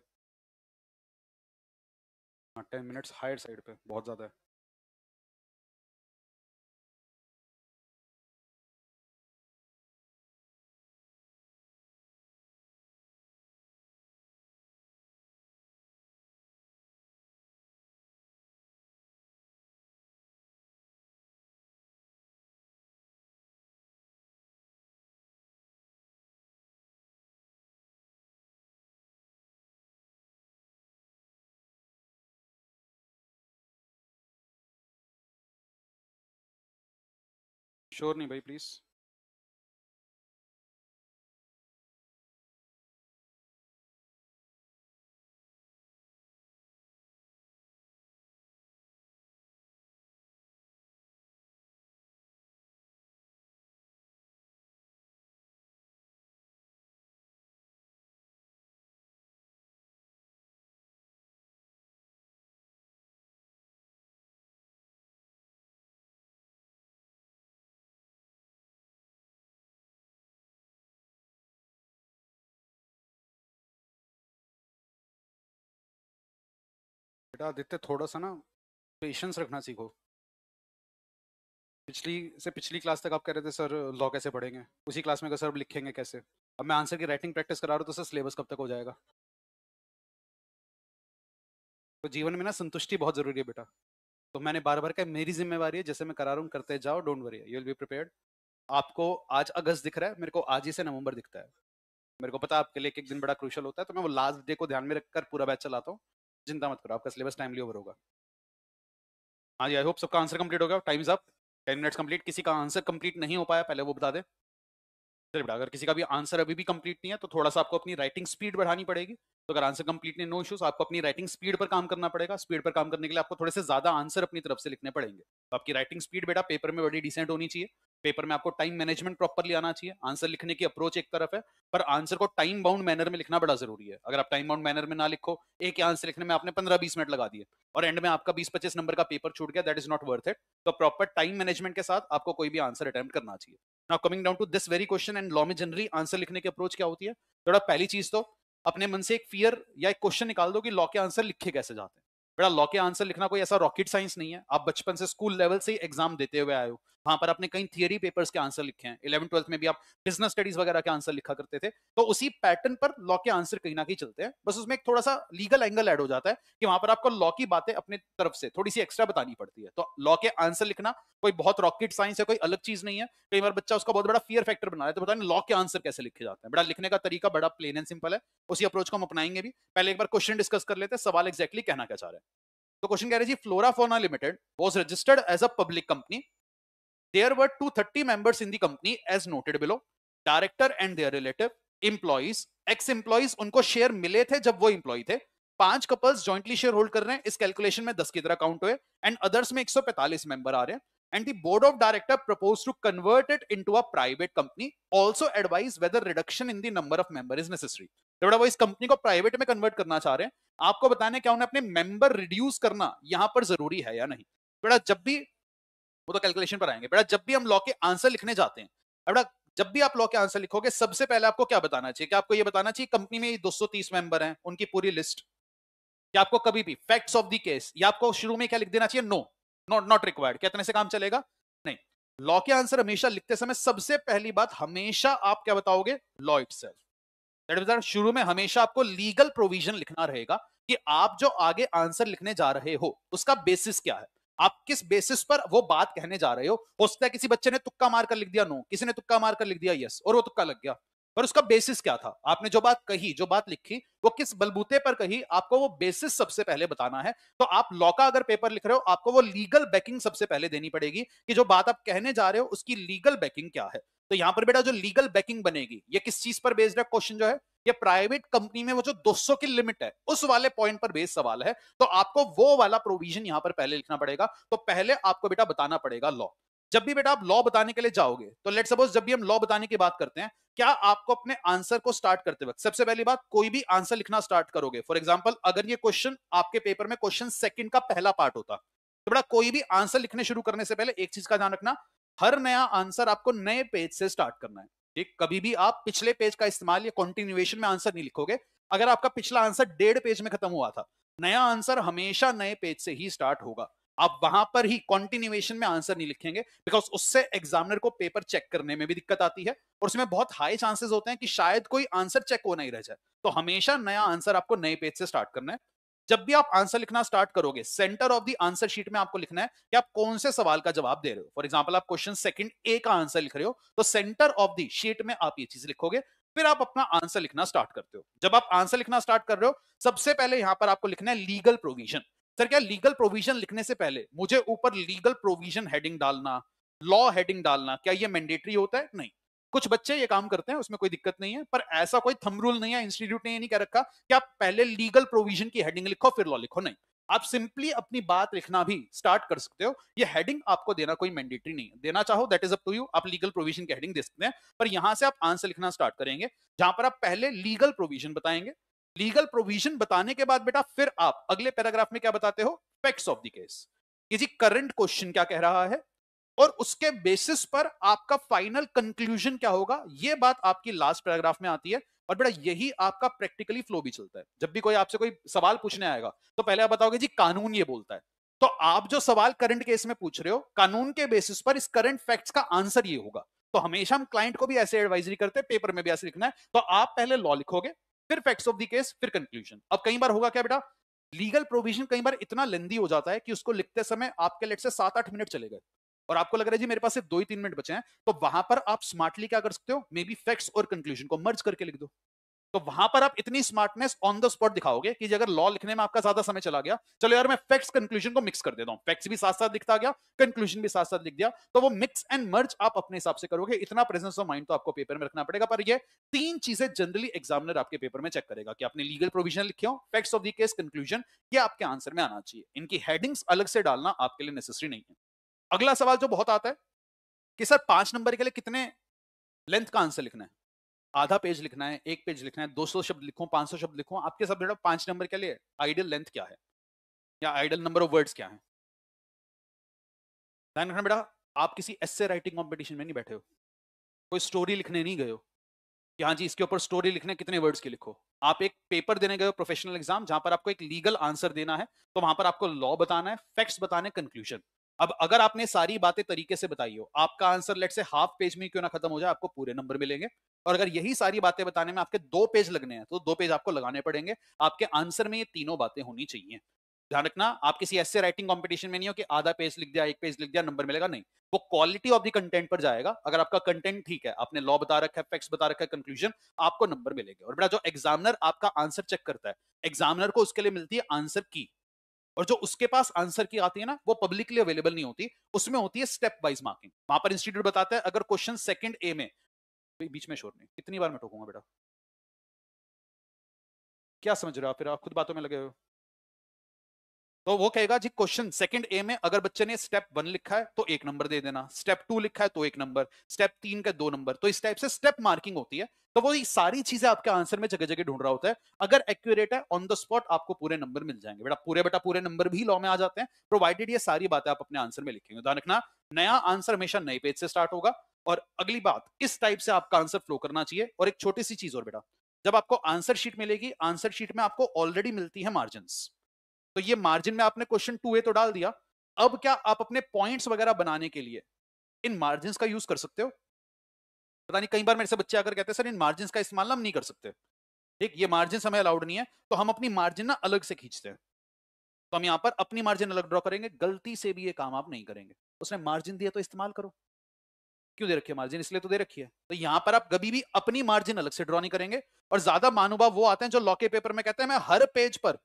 हाँ टेन मिनट्स हायर साइड पे बहुत ज़्यादा है श्योर नहीं भाई प्लीज़ बेटा आदित्य थोड़ा सा ना पेशेंस रखना सीखो पिछली से पिछली क्लास तक आप कह रहे थे सर लॉ कैसे पढ़ेंगे उसी क्लास में सर लिखेंगे कैसे अब मैं आंसर की राइटिंग प्रैक्टिस करा रहा हूँ तो सर सिलेबस कब तक हो जाएगा तो जीवन में ना संतुष्टि बहुत जरूरी है बेटा तो मैंने बार बार कहा मेरी जिम्मेवारी है जैसे मैं करा रहा हूँ करते जाओ don't worry you will be prepared आपको आज अगस्त दिख रहा है मेरे को आज ही से नवंबर दिखता है मेरे को पता है आपके लिए एक दिन बड़ा क्रूशल होता है तो मैं वो लास्ट डे को ध्यान में रखकर पूरा बैच चलाता हूँ चिंता मत करो आपका सिलेबस टाइमली ओवर होगा हाँ जी आई होप सबका आंसर कंप्लीट होगा time up ten minutes complete किसी का आंसर कंप्लीट नहीं हो पाया पहले वो बता दे चलिए बेटा अगर किसी का भी आंसर अभी भी कंप्लीट नहीं है तो थोड़ा सा आपको अपनी राइटिंग स्पीड बढ़ानी पड़ेगी तो अगर आंसर कंप्लीट नहीं नो इशूज आपको अपनी राइटिंग स्पीड पर काम करना पड़ेगा स्पीड पर काम करने के लिए आपको थोड़े से ज्यादा आंसर अपनी तरफ से लिखने पड़ेंगे तो आपकी राइटिंग स्पीड बेटा पेपर में बड़ी डिसेंट होनी चाहिए पेपर में आपको टाइम मैनेजमेंट प्रॉपरली आना चाहिए आंसर लिखने की अप्रोच एक तरफ है पर आंसर को टाइम बाउंड मैनर में लिखना बड़ा जरूरी है अगर आप टाइम बाउंड मैनर में ना लिखो एक आंसर लिखने में आपने पंद्रह बीस मिनट लगा दिए और एंड में आपका बीस पच्चीस नंबर का पेपर छूट गया that is not worth it तो प्रॉपर टाइम मैनेजमेंट के साथ आपको कोई भी आंसर अटेम्प्ट करना चाहिए now coming down to this very question and law में जनरली आंसर लिखने की अप्रोच क्या होती है थोड़ा पहली चीज तो अपने मन से एक फियर या एक क्वेश्चन निकाल दो कि लॉ के आंसर लिखे कैसे जाते हैं बेटा लॉ के आंसर लिखना कोई ऐसा रॉकेट साइंस नहीं है आप बचपन से स्कूल लेवल से एग्जाम देते हुए आए हो वहां पर आपने कई थियरी पेपर्स के आंसर लिखे हैं इलेवन ट्वेल्थ में भी आप बिजनेस स्टडीज वगैरह के आंसर लिखा करते थे तो उसी पैटर्न पर लॉ के आंसर कहीं ना कहीं चलते हैं बस उसमें एक थोड़ा सा लीगल एंगल एड हो जाता है कि वहां पर आपको लॉ की बातें अपने तरफ से थोड़ी सी एक्स्ट्रा बतानी पड़ती है तो लॉ के आंसर लिखना कोई बहुत रॉकेट साइंस है कोई अलग चीज नहीं है कई बार बच्चा उसका बहुत बड़ा फियर फैक्टर बना रहा है तो बताने लॉ के आंसर कैसे लिखे जाते हैं बड़ा लिखने का तरीका बड़ा प्लेन एंड सिंपल है उसी अप्रोच को हम अपनाएंगे भी पहले एक बार क्वेश्चन डिस्कस कर लेते हैं सवाल एक्जैक्टली कहना क्या चाह रहे हैं तो क्वेश्चन कह रहे जी Flora Fauna limited was registered as a public company There were 230 members in the company as noted below. Director and their relative, employees, ex-employees उनको शेयर मिले थे जब वो एम्प्लॉय थे पांच कपल्स जॉइंटली शेयर होल्ड कर रहे हैं इस कैलकुलेशन में दस की तरह काउंट हुए एंड अदर्स में 145 मेंबर आ रहे हैं and the board of director proposed to convert it into a private company also advise whether reduction in the number of member is necessary थोड़ा वो इस कंपनी को प्राइवेट में कन्वर्ट करना चाह रहे हैं आपको बताने क्या उन्हें अपने मेंबर रिड्यूस करना यहां पर जरूरी है या नहीं थोड़ा जब भी वो तो कैलकुलेशन पर आएंगे बेटा जब भी हम लॉ के आंसर लिखने जाते हैं बेटा जब भी आप लॉ के आंसर लिखोगे सबसे पहले आपको क्या बताना चाहिए कि आपको ये बताना चाहिए कंपनी में दो सौ तीस मेंबर हैं उनकी पूरी लिस्ट कि आपको कभी भी फैक्ट्स ऑफ दी केस या आपको शुरू में क्या लिख देना चाहिए नो नॉट नॉट रिक्वायर्ड क्या इतने से काम चलेगा नहीं लॉ के आंसर हमेशा लिखते समय सबसे पहली बात हमेशा आप क्या बताओगे लॉ इट शुरू में हमेशा आपको लीगल प्रोविजन लिखना रहेगा कि आप जो आगे आंसर लिखने जा रहे हो उसका बेसिस क्या है आप किस बेसिस पर वो बात कहने जा रहे हो हो सकता है किसी बच्चे ने तुक्का मारकर लिख दिया नो किसी ने तुक्का मारकर लिख दिया यस और वो तुक्का लग गया पर उसका बेसिस क्या था आपने जो बात कही जो बात लिखी वो किस बलबूते पर कही आपको वो बेसिस सबसे पहले बताना है तो आप लॉ का अगर पेपर लिख रहे हो आपको वो लीगल बैकिंग सबसे पहले देनी पड़ेगी कि जो बात आप कहने जा रहे हो उसकी लीगल बैकिंग क्या है तो यहां पर बेटा जो लीगल बैकिंग बनेगी ये किस चीज पर बेस्ड है क्वेश्चन जो है ये प्राइवेट कंपनी में वो जो 200 की लिमिट है उस वाले पॉइंट पर बेस्ड सवाल है तो आपको वो वाला प्रोविजन यहां पर पहले लिखना पड़ेगा तो पहले आपको बेटा बताना पड़ेगा लॉ जब भी बेटा आप लॉ बताने के लिए जाओगे तो लेट सपोज जब भी हम लॉ बताने की बात करते हैं क्या आपको अपने आंसर को स्टार्ट करते वक्त सबसे पहली बात कोई भी आंसर लिखना स्टार्ट करोगे फॉर एग्जाम्पल अगर ये क्वेश्चन आपके पेपर में क्वेश्चन सेकंड का पहला पार्ट होता तो बेटा कोई भी आंसर लिखने शुरू करने से पहले एक चीज का ध्यान रखना हर नया आंसर आपको नए पेज से स्टार्ट करना है ठीक कभी भी आप पिछले पेज का इस्तेमाल या कॉन्टिन्यूएशन में आंसर नहीं लिखोगे अगर आपका पिछला आंसर डेढ़ पेज में खत्म हुआ था नया आंसर हमेशा नए पेज से ही स्टार्ट होगा आप वहां पर ही कॉन्टिन्यूएशन में आंसर नहीं लिखेंगे बिकॉज उससे एग्जामिनर को पेपर चेक करने में भी दिक्कत आती है और उसमें बहुत हाई चांसेस होते हैं कि शायद कोई आंसर चेक हो नहीं रह जाए तो हमेशा नया आंसर आपको नए पेज से स्टार्ट करना है जब भी आप आंसर लिखना स्टार्ट करोगे centre of the answer sheet में आपको लिखना है कि आप कौन से सवाल का जवाब दे रहे हो फॉर एग्जाम्पल आप क्वेश्चन सेकंड ए का आंसर लिख रहे हो तो सेंटर ऑफ द शीट में आप ये चीज लिखोगे फिर आप अपना आंसर लिखना स्टार्ट करते हो जब आप आंसर लिखना स्टार्ट कर रहे हो सबसे पहले यहां पर आपको लिखना है लीगल प्रोविजन सर क्या लीगल प्रोविजन लिखने से पहले मुझे ऊपर लीगल प्रोविजन हेडिंग डालना लॉ हेडिंग डालना क्या ये मैंडेटरी होता है नहीं कुछ बच्चे ये काम करते हैं उसमें कोई दिक्कत नहीं है पर ऐसा कोई थम रूल नहीं है इंस्टीट्यूट ने ये नहीं कह रखा कि आप पहले लीगल प्रोविजन की हेडिंग लिखो फिर लॉ लिखो नहीं आप सिंपली अपनी बात लिखना भी स्टार्ट कर सकते हो ये हेडिंग आपको देना कोई मैंडेटरी नहीं है देना चाहो that is up to you आप लीगल प्रोविजन की हेडिंग दे सकते हैं पर यहां से आप आंसर लिखना स्टार्ट करेंगे जहां पर आप पहले लीगल प्रोविजन बताएंगे लीगल प्रोविजन बताने के बाद बेटा फिर आप अगले पैराग्राफ में क्या बताते हो फैक्ट्स ऑफ द केस जी करंट क्वेश्चन क्या कह रहा है और उसके बेसिस पर आपका फाइनल कंक्लूजन क्या होगा यह बात आपकी लास्ट पैराग्राफ में आती है और बेटा यही आपका प्रैक्टिकली फ्लो भी चलता है जब भी कोई आपसे कोई सवाल पूछने आएगा तो पहले आप बताओगे जी कानून ये बोलता है तो आप जो सवाल करंट केस में पूछ रहे हो कानून के बेसिस पर इस करंट फैक्ट्स का आंसर ये होगा तो हमेशा हम क्लाइंट को भी ऐसे एडवाइजरी करते हैं पेपर में भी ऐसे लिखना है तो आप पहले लॉ लिखोगे फिर फैक्ट्स ऑफ द केस फिर कंक्लूजन अब कई बार होगा क्या बेटा लीगल प्रोविजन कई बार इतना लेंदी हो जाता है कि उसको लिखते समय आपके लेट से सात आठ मिनट चले गए और आपको लग रहा है जी मेरे पास दो ही तीन मिनट बचे हैं तो वहां पर आप स्मार्टली क्या कर सकते हो मे बी फैक्ट्स और कंक्लूजन को मर्ज करके लिख दो तो वहां पर आप इतनी स्मार्टनेस ऑन द स्पॉट दिखाओगे कि अगर लॉ लिखने में आपका ज्यादा समय चला गया चलो यार मैं फैक्ट्स कंक्लूजन को मिक्स कर देता हूं फैक्ट्स भी साथ साथ लिखता गया कंक्लूजन भी साथ साथ लिख दिया तो वो मिक्स एंड मर्ज आप अपने हिसाब से करोगे इतना प्रेजेंस ऑफ माइंड तो आपको पेपर में रखना पड़ेगा पर यह तीन चीजें जनरली एग्जामिनर आपके पेपर में चेक करेगा कि आपने लीगल प्रोविजन लिखे हो facts of the case conclusion ये आपके आंसर में आना चाहिए इनकी हेडिंग्स अलग से डालना आपके लिए नेसेसरी नहीं है अगला सवाल जो बहुत आता है कि सर पांच नंबर के लिए कितने लेंथ का आंसर लिखना है आधा पेज लिखना है एक पेज लिखना है 200 शब्द पांच 500 शब्द लिखो आपके सब बेटा पांच नंबर के लिए आइडियल लेंथ क्या है या आइडियल नंबर ऑफ वर्ड्स क्या है ध्यान रखना बेटा आप किसी एस राइटिंग कॉम्पिटिशन में नहीं बैठे हो कोई स्टोरी लिखने नहीं गए हो कि हाँ जी इसके ऊपर स्टोरी लिखने कितने वर्ड्स के लिखो आप एक पेपर देने गए हो प्रोफेशनल एग्जाम जहां पर आपको एक लीगल आंसर देना है तो वहां पर आपको लॉ बताना है फैक्ट्स बताने कंक्लूजन अब अगर आपने सारी बातें तरीके से बताई हो आपका आंसर लेट से हाफ पेज में क्यों ना खत्म हो जाए आपको पूरे नंबर मिलेंगे और अगर यही सारी बातें बताने में आपके दो पेज लगने हैं तो दो पेज आपको लगाने पड़ेंगे आपके आंसर में ये तीनों बातें होनी चाहिए ध्यान रखना आप किसी ऐसे राइटिंग कंपटीशन में नहीं हो कि आधा पेज लिख दिया एक पेज लिख दिया नंबर मिलेगा नहीं वो क्वालिटी ऑफ द कंटेंट पर जाएगा अगर आपका कंटेंट ठीक है आपने लॉ बता रखा है फैक्ट्स बता रखा है कंक्लूजन आपको नंबर मिलेगा और बेटा जो एग्जामिनर आपका आंसर चेक करता है एग्जामिनर को उसके लिए मिलती है आंसर की और जो उसके पास आंसर की आती है ना वो पब्लिकली अवेलेबल नहीं होती उसमें होती है स्टेप वाइज मार्किंग वहां पर इंस्टीट्यूट बताता है अगर क्वेश्चन सेकंड ए में बीच में शोर नहीं कितनी बार मैं ठोकूंगा बेटा क्या समझ रहे हो आप फिर आप खुद बातों में लगे हुए तो वो कहेगा जी क्वेश्चन सेकंड ए में अगर बच्चे ने स्टेप वन लिखा है तो एक नंबर दे देना स्टेप टू लिखा है तो एक नंबर स्टेप तीन का दो नंबर तो इस टाइप से स्टेप मार्किंग होती है तो वो सारी चीजें आपके आंसर में जगह जगह ढूंढ रहा होता है अगर एक्यूरेट है ऑन द स्पॉट आपको पूरे नंबर मिल जाएंगे बेटा पूरे बेटा पूरे नंबर भी लॉ में आ जाते हैं प्रोवाइडेड ये सारी बातें आप अपने आंसर में लिखेंगे ध्यान रखना नया आंसर हमेशा नए पेज से स्टार्ट होगा और अगली बात इस टाइप से आपका आंसर फ्लो करना चाहिए और एक छोटी सी चीज और बेटा जब आपको आंसर शीट मिलेगी आंसर शीट में आपको ऑलरेडी मिलती है मार्जिन तो ये मार्जिन में आपने क्वेश्चन टू ए तो डाल दिया अब क्या आप अपने पॉइंट्स वगैरह बनाने के लिए इन मार्जिन का यूज कर सकते हो पता नहीं कई बार मेरे से बच्चे आकर कहते हैं सर इन मार्जिन का इस्तेमाल हम नहीं कर सकते ठीक ये मार्जिन हमें अलाउड नहीं है तो हम अपनी मार्जिन ना अलग से खींचते हैं तो हम यहाँ पर अपनी मार्जिन अलग ड्रॉ करेंगे गलती से भी ये काम आप नहीं करेंगे उसने मार्जिन दिया तो इस्तेमाल करो क्यों दे रखिए मार्जिन इसलिए तो दे रखिए तो यहाँ पर आप कभी भी अपनी मार्जिन अलग से ड्रॉ नहीं करेंगे और ज्यादा मानुभाव वो आते हैं जो लॉके पेपर में कहते हैं मैं हर पेज पर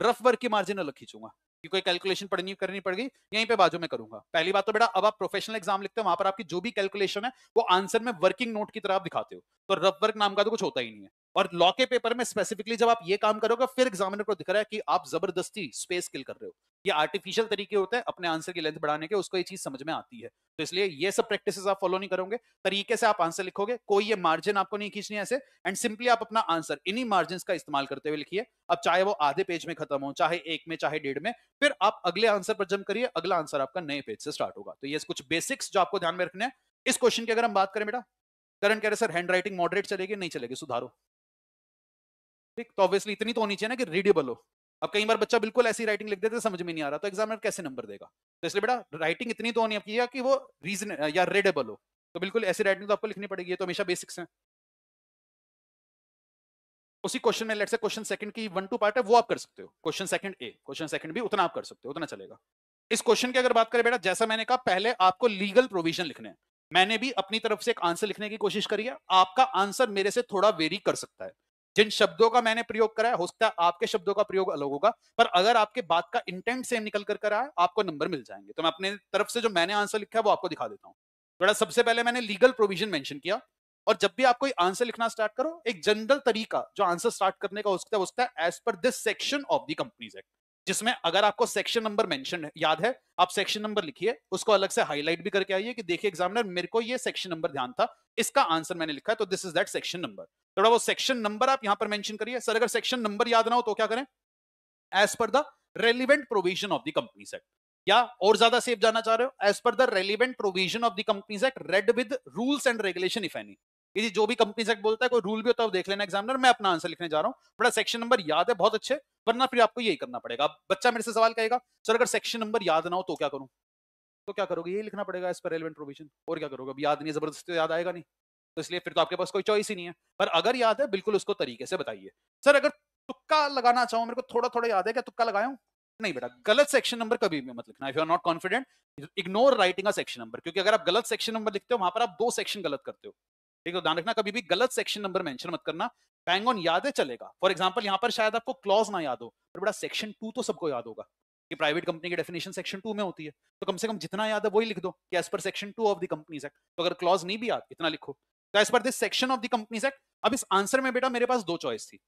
रफ वर्क की मार्जिन अलग खींचूंगा कि कोई कैलकुलेशन पढ़नी करनी पड़ेगी यहीं पे बाजू में करूंगा पहली बात तो बेटा अब आप प्रोफेशनल एग्जाम लिखते हो वहां पर आपकी जो भी कैलकुलेशन है वो आंसर में वर्किंग नोट की तरह आप दिखाते हो तो रफ वर्क नाम का तो कुछ होता ही नहीं है और लॉ के पेपर में स्पेसिफिकली जब आप ये काम करोगे फिर एग्जामिनर को दिख रहा है कि आप जबरदस्ती स्पेस किल कर रहे हो ये आर्टिफिशियल तरीके होते हैं अपने आंसर की लेंथ बढ़ाने के उसको ये चीज समझ में आती है तो इसलिए ये सब प्रैक्टिस आप फॉलो नहीं करोगे तरीके से आप आंसर लिखोगे कोई ये मार्जिन आपको नहीं खींचनी ऐसे एंड सिंपली आप अपना आंसर इन्हीं मार्जिन का इस्तेमाल करते हुए लिखिए अब चाहे वो आधे पेज में खत्म हो चाहे एक में चाहे डेढ़ में फिर आप अगले आंसर पर जम करिए अगला आंसर आपका नए पेज से स्टार्ट होगा तो ये कुछ बेसिक्स जो आपको ध्यान में रखना है इस क्वेश्चन की अगर हम बात करें बेटा करण कह रहे सर हैंड राइटिंग मॉडरेट चलेगी नहीं चलेगी सुधारो तो ऑब्वियसली इतनी तो होनी चाहिए ना कि रीडेबल हो अब कई बार बच्चा बिल्कुल ऐसी राइटिंग लिख देते समझ में नहीं आ रहा तो एग्जामिनर कैसे नंबर देगा तो इसलिए बेटा राइटिंग इतनी तो होनी आपकी है कि वो रीजन या रीडेबल हो तो बिल्कुल ऐसी राइटिंग तो आपको लिखनी पड़ेगी तो हमेशा बेसिक्स है उसी क्वेश्चन में लेट से क्वेश्चन सेकंड की वन टू पार्ट है वो आप कर सकते हो question second A question second भी उतना आप कर सकते हो उतना चलेगा इस क्वेश्चन की अगर बात करें बेटा जैसा मैंने कहा पहले आपको लीगल प्रोविजन लिखने हैं मैंने भी अपनी तरफ से एक आंसर लिखने की कोशिश करी है आपका आंसर मेरे से थोड़ा वेरी कर सकता है जिन शब्दों का मैंने प्रयोग करा है हो सकता है आपके शब्दों का प्रयोग अलग होगा पर अगर आपके बात का इंटेंट सेम निकल कर करा है आपको नंबर मिल जाएंगे तो मैं अपने तरफ से जो मैंने आंसर लिखा है वो आपको दिखा देता हूँ थोड़ा सबसे पहले मैंने लीगल प्रोविजन मेंशन किया और जब भी आप कोई आंसर लिखना स्टार्ट करो एक जनरल तरीका जो आंसर स्टार्ट करने का हो सकता है हो सकता है as per this section of the companies act जिसमें अगर आपको सेक्शन नंबर मेंशन याद है आप सेक्शन नंबर लिखिए उसको अलग से हाईलाइट भी करके आइए कि देखिए एग्जामिनर मेरे को ये सेक्शन नंबर ध्यान था इसका आंसर मैंने लिखा है तो this is that section number थोड़ा वो सेक्शन नंबर आप यहां पर मेंशन करिए सर अगर सेक्शन नंबर याद ना हो तो क्या करें as per the relevant provision of the companies act या और ज्यादा सेफ जाना चाह रहे हो as per the relevant provision of the companies act read with rules and regulation if any ये जो भी कंपनी सेक्ट बोलता है कोई रूल भी होता है देख लेना एग्जामिनर मैं अपना आंसर लिखने जा रहा हूँ बड़ा सेक्शन नंबर याद है बहुत अच्छे वरना फिर आपको यही करना पड़ेगा बच्चा मेरे से सवाल कहेगा सर अगर सेक्शन नंबर याद ना हो तो क्या करूँ तो क्या करोगे ये लिखना पड़ेगा इस पर रेलवेंट प्रोविजन और क्या करोगे अब याद नहीं है जबरदस्ती तो याद आएगा नहीं तो इसलिए फिर तो आपके पास कोई चॉइस ही नहीं है पर अगर याद है बिल्कुल उसको तरीके से बताइए सर अगर तुक्का लगाना चाहूँ मेरे को थोड़ा थोड़ा याद है क्या तुक्का लगाया नहीं बेटा गलत सेक्शन नंबर कभी भी मत लिखना if you are not confident ignore writing section number क्योंकि अगर आप गलत सेक्शन नंबर लिखते हो वहां पर आप दो सेक्शन गलत करते हो ठीक है ध्यान रखना कभी भी गलत सेक्शन नंबर मेंशन मत करना बैंग ऑन याद है चलेगा फॉर एग्जाम्पल यहाँ पर शायद आपको क्लॉज ना याद हो पर बेटा सेक्शन टू तो सबको याद होगा कि प्राइवेट कंपनी की डेफिनेशन सेक्शन टू में होती है तो कम से कम जितना याद है वही लिख दो कि as per section two of the companies act तो अगर क्लॉज नहीं भी याद इतना लिखो तो as per this section of the companies act अब इस आंसर में बेटा मेरे पास दो चॉइस थी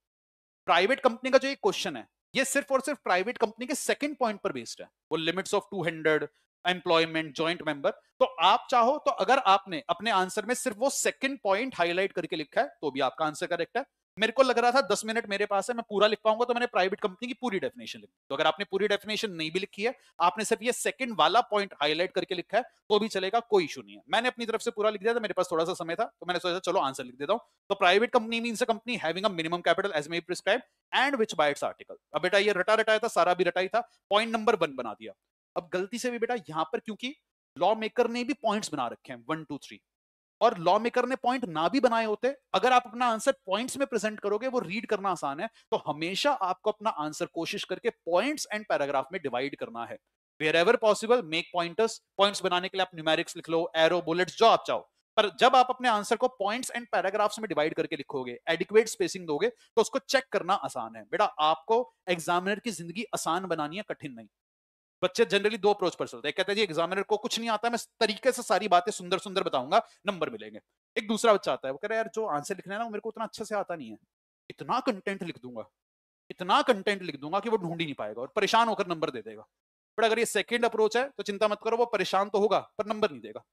प्राइवेट कंपनी का जो एक क्वेश्चन है ये सिर्फ और सिर्फ प्राइवेट कंपनी के सेकंड पॉइंट पर बेस्ड है वो limits of 200 employment joint member तो आप चाहो तो अगर आपने अपने आंसर में सिर्फ वो सेकंड पॉइंट हाईलाइट करके लिखा है तो भी आपका आंसर करेक्ट है मेरे को लग रहा था दस मिनट मेरे पास है मैं पूरा लिख पाऊंगा तो मैंने प्राइवेट कंपनी की पूरी डेफिनेशन लिखी तो अगर आपने पूरी डेफिनेशन नहीं भी लिखी है आपने सिर्फ ये सेकंड वाला पॉइंट हाईलाइट करके लिखा है तो भी चलेगा कोई इशू नहीं है मैंने अपनी तरफ से पूरा लिख दिया था मेरे पास थोड़ा सा समय था तो मैंने सोचा चलो आंसर लिख देता हूँ तो प्राइवेट कंपनी मीन से company having a minimum capital as may prescribe and which by its article अब बेटा ये रटा रटाया था सारा भी रटाई था पॉइंट नंबर वन बना दिया अब गलती से भी बेटा यहां पर क्योंकि लॉ मेकर ने भी पॉइंट्स बना रखे हैं वन टू थ्री और लॉ मेकर ने पॉइंट ना भी बनाए होते अगर आप अपना आंसर पॉइंट्स में प्रेजेंट करोगे वो रीड करना आसान है तो हमेशा आपको अपना आंसर कोशिश करके पॉइंट्स एंड पैराग्राफ में डिवाइड करना है wherever possible make pointers points बनाने के लिए आप न्यूमेरिक्स लिख लो एरो बुलेट्स जो आप चाहो पर जब आप अपने आंसर को पॉइंट्स एंड पैराग्राफ्स में डिवाइड करके लिखोगे एडिक्वेट स्पेसिंग दोगे तो उसको चेक करना आसान है बेटा आपको एग्जामिनर की जिंदगी आसान बनानी है कठिन नहीं बच्चे जनरली दो अप्रोच पर चलते हैं कहते हैं जी एग्जामिनर को कुछ नहीं आता मैं तरीके से सारी बातें सुंदर सुंदर बताऊंगा नंबर मिलेंगे एक दूसरा बच्चा आता है वो कह रहा है यार जो आंसर लिखना है ना मेरे को उतना अच्छे से आता नहीं है इतना कंटेंट लिख दूंगा इतना कंटेंट लिख दूंगा कि वो ढूंढ ही नहीं पाएगा और परेशान होकर नंबर दे देगा बट अगर ये सेकेंड अप्रोच है तो चिंता मत करो वो परेशान तो होगा पर नंबर नहीं देगा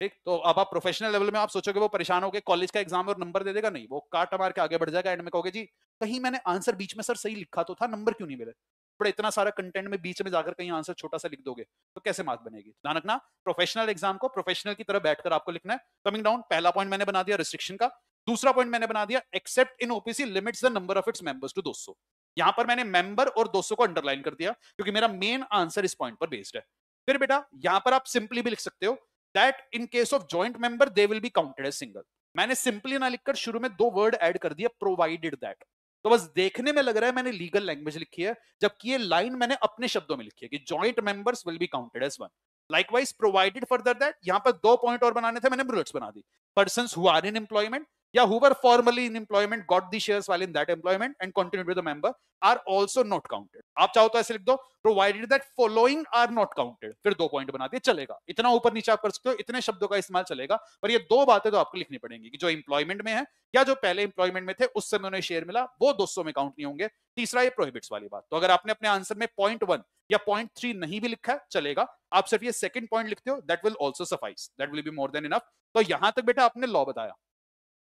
ठीक तो अब आप प्रोफेशनल लेवल में आप सोचोगे वो परेशान होगे कॉलेज का एग्जाम और नंबर दे देगा नहीं वो काट मार के आगे बढ़ जाएगा एंड में कहोगे जी कहीं मैंने आंसर बीच में सर सही लिखा तो था नंबर क्यों नहीं मिले पर इतना सारा कंटेंट में बीच में जाकर कहीं आंसर छोटा सा लिख दोगे तो कैसे मार्क बनेगी ध्यान रखना प्रोफेशनल एग्जाम को प्रोफेशनल की तरह बैठकर आपको लिखना है कमिंग डाउन पहला पॉइंट मैंने बना दिया रिस्ट्रिक्शन का दूसरा पॉइंट मैंने बना दिया except in OPC limits the number of its members to 200 यहां पर मैंने मेंबर और 200 को अंडरलाइन कर दिया क्योंकि मेरा मेन आंसर इस पॉइंट पर बेस्ड है फिर बेटा यहां पर आप सिंपली भी लिख सकते हो that in case of joint member they will be counted as single मैंने सिंपली ना लिखकर शुरू में दो वर्ड ऐड कर दिया प्रोवाइडेड दैट तो बस देखने में लग रहा है मैंने लीगल लैंग्वेज लिखी है जबकि ये लाइन मैंने अपने शब्दों में लिखी है कि joint members will be counted as one likewise provided further that यहाँ पर दो पॉइंट और बनाने थे मैंने बुलेट्स बना दी person who are in employment या whoever formally in employment got the share वाले in that employment and continue with the member are also not counted आप चाहो तो ऐसे लिख दो provided that following are not counted फिर दो पॉइंट बना दिए चलेगा इतना ऊपर नीचे आप कर सकते हो इतने शब्दों का इस्तेमाल चलेगा पर ये दो बातें तो आपको लिखनी पड़ेंगी कि जो एम्प्लॉयमेंट में है या जो पहले एम्प्लॉयमेंट में थे उस समय उन्हें शेयर मिला वो दो में काउंट नहीं होंगे तीसरा ये प्रोहिबिट्स वाली बात तो अगर आपने अपने आंसर में पॉइंट वन या पॉइंट थ्री नहीं भी लिखा है चलेगा आप सिर्फ ये सेकंड पॉइंट लिखते हो that will also suffice that will be more than enough तो यहां तक बेटा आपने लॉ बताया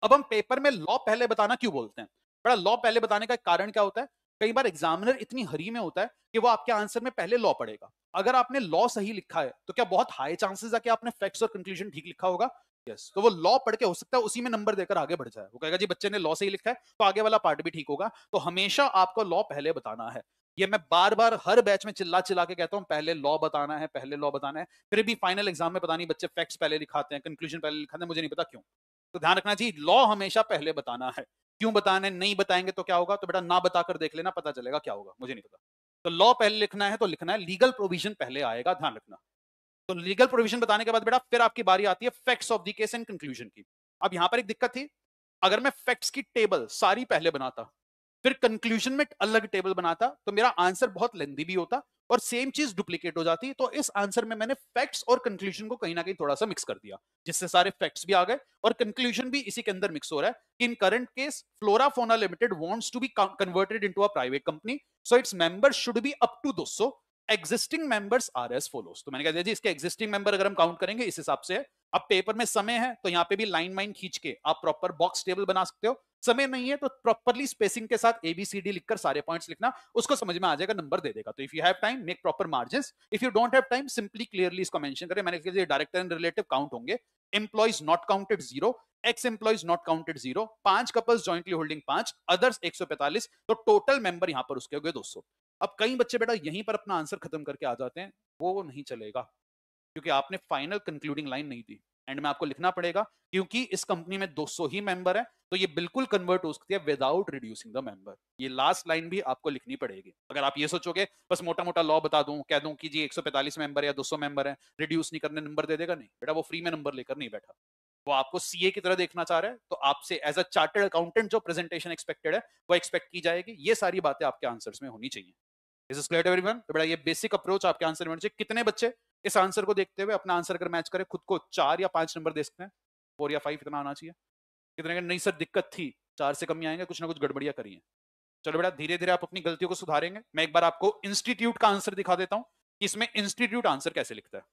अब हम पेपर में लॉ पहले बताना क्यों बोलते हैं बड़ा लॉ पहले बताने का कारण क्या होता है कई बार एग्जामिनर इतनी हरी में होता है कि वो आपके आंसर में पहले लॉ पढ़ेगा अगर आपने लॉ सही लिखा है तो क्या बहुत हाई चांसेस है कि आपने फैक्ट्स और कंक्लूजन ठीक लिखा होगा यस yes. तो वो लॉ पढ़ के हो सकता है उसी में नंबर देकर आगे बढ़ जाए वो कहेगा जी बच्चे ने लॉ सही लिखा है तो आगे वाला पार्ट भी ठीक होगा तो हमेशा आपको लॉ पहले बताना है ये मैं बार बार हर बैच में चिल्ला चिल्ला के कहता हूँ पहले लॉ बताना है पहले लॉ बताना है फिर भी फाइनल एग्जाम में पता नहीं बच्चे फैक्ट्स पहले लिखाते हैं कंक्लूजन पहले लिखाते हैं मुझे नहीं पता क्यों तो ध्यान रखना जी लॉ हमेशा पहले बताना है क्यों बताना है नहीं बताएंगे तो क्या होगा तो बेटा ना बताकर देख लेना पता चलेगा क्या होगा मुझे नहीं पता तो लॉ पहले लिखना है तो लिखना है लीगल प्रोविजन पहले आएगा ध्यान रखना तो लीगल प्रोविजन बताने के बाद बेटा फिर आपकी बारी आती है facts of the case and conclusion की अब यहां पर एक दिक्कत थी अगर मैं फैक्ट्स की टेबल सारी पहले बनाता फिर कंक्लूजन में अलग टेबल बनाता तो मेरा आंसर बहुत लेंदी भी होता और सेम चीज डुप्लीकेट हो जाती तो इस आंसर में मैंने फैक्ट्स और कंक्लूजन को कहीं ना कहीं थोड़ा सा मिक्स कर दिया जिससे सारे फैक्ट्स भी आ गए और कंक्लूजन भी इसी के अंदर मिक्स हो रहा है कि in current case Flora Fauna limited wants to be converted into a private company so its member should be up to दो 200 existing members are as follows तो मैंने कहा जी इसके एग्जिस्टिंग मेंबर अगर हम काउंट करेंगे इस हिसाब से अब पेपर में समय है तो यहाँ पे भी लाइन वाइन खींच के आप प्रॉपर बॉक्स टेबल बना सकते हो समय नहीं है तो प्रॉपरली स्पेसिंग के साथ एबीसीडी लिखकर सारे पॉइंट्स लिखना उसको समझ में आ जाएगा नंबर दे देगा तो if you have time make proper margin if you don't have time simply clearly इसको मेंशन करें मैंने कहा डायरेक्टर एंड रिलेटिव काउंट होंगे employees not counted zero ex employees not counted zero पांच कपल्स ज्वाइंटली होल्डिंग पांच others एक तो total member यहां पर उसके हो गए 200 अब कई बच्चे बेटा यहीं पर अपना आंसर खत्म करके आ जाते हैं वो नहीं चलेगा क्योंकि आपने फाइनल कंक्लूडिंग लाइन नहीं दी एंड में आपको लिखना पड़ेगा क्योंकि इस कंपनी में 200 ही मेंबर है तो ये बिल्कुल कन्वर्ट हो सकती है विदाउट रिड्यूसिंग द मेंबर ये लास्ट लाइन भी आपको लिखनी पड़ेगी अगर आप ये सोचोगे बस मोटा मोटा लॉ बता दूं कह दूं कि जी 145 मेंबर या 200 मेंबर है रिड्यूस नहीं करने नंबर दे देगा नहीं बेटा वो फ्री में नंबर लेकर नहीं बैठा वो आपको सीए की तरह देखना चाह रहा है तो आपसे एज अ चार्टेड अकाउंटेंट जो प्रेजेंटेशन एक्सपेक्टेड है वो एक्सपेक्ट की जाएगी ये सारी बातें आपके आंसर्स में होनी चाहिए इज इज क्लियर एवरीवन तो बेटा ये बेसिक अप्रोच आपके आंसर में चाहिए कितने बच्चे इस आंसर को देखते हुए अपना आंसर अगर मैच करें खुद को चार या पांच नंबर दे सकते हैं फोर या फाइव इतना आना चाहिए कितने का नहीं सर दिक्कत थी चार से कमी आएंगे कुछ ना कुछ गड़बड़िया करिए चलो बेटा धीरे धीरे आप अपनी गलतियों को सुधारेंगे मैं एक बार आपको इंस्टीट्यूट का आंसर दिखा देता हूँ कि इसमें इंस्टीट्यूट आंसर कैसे लिखता है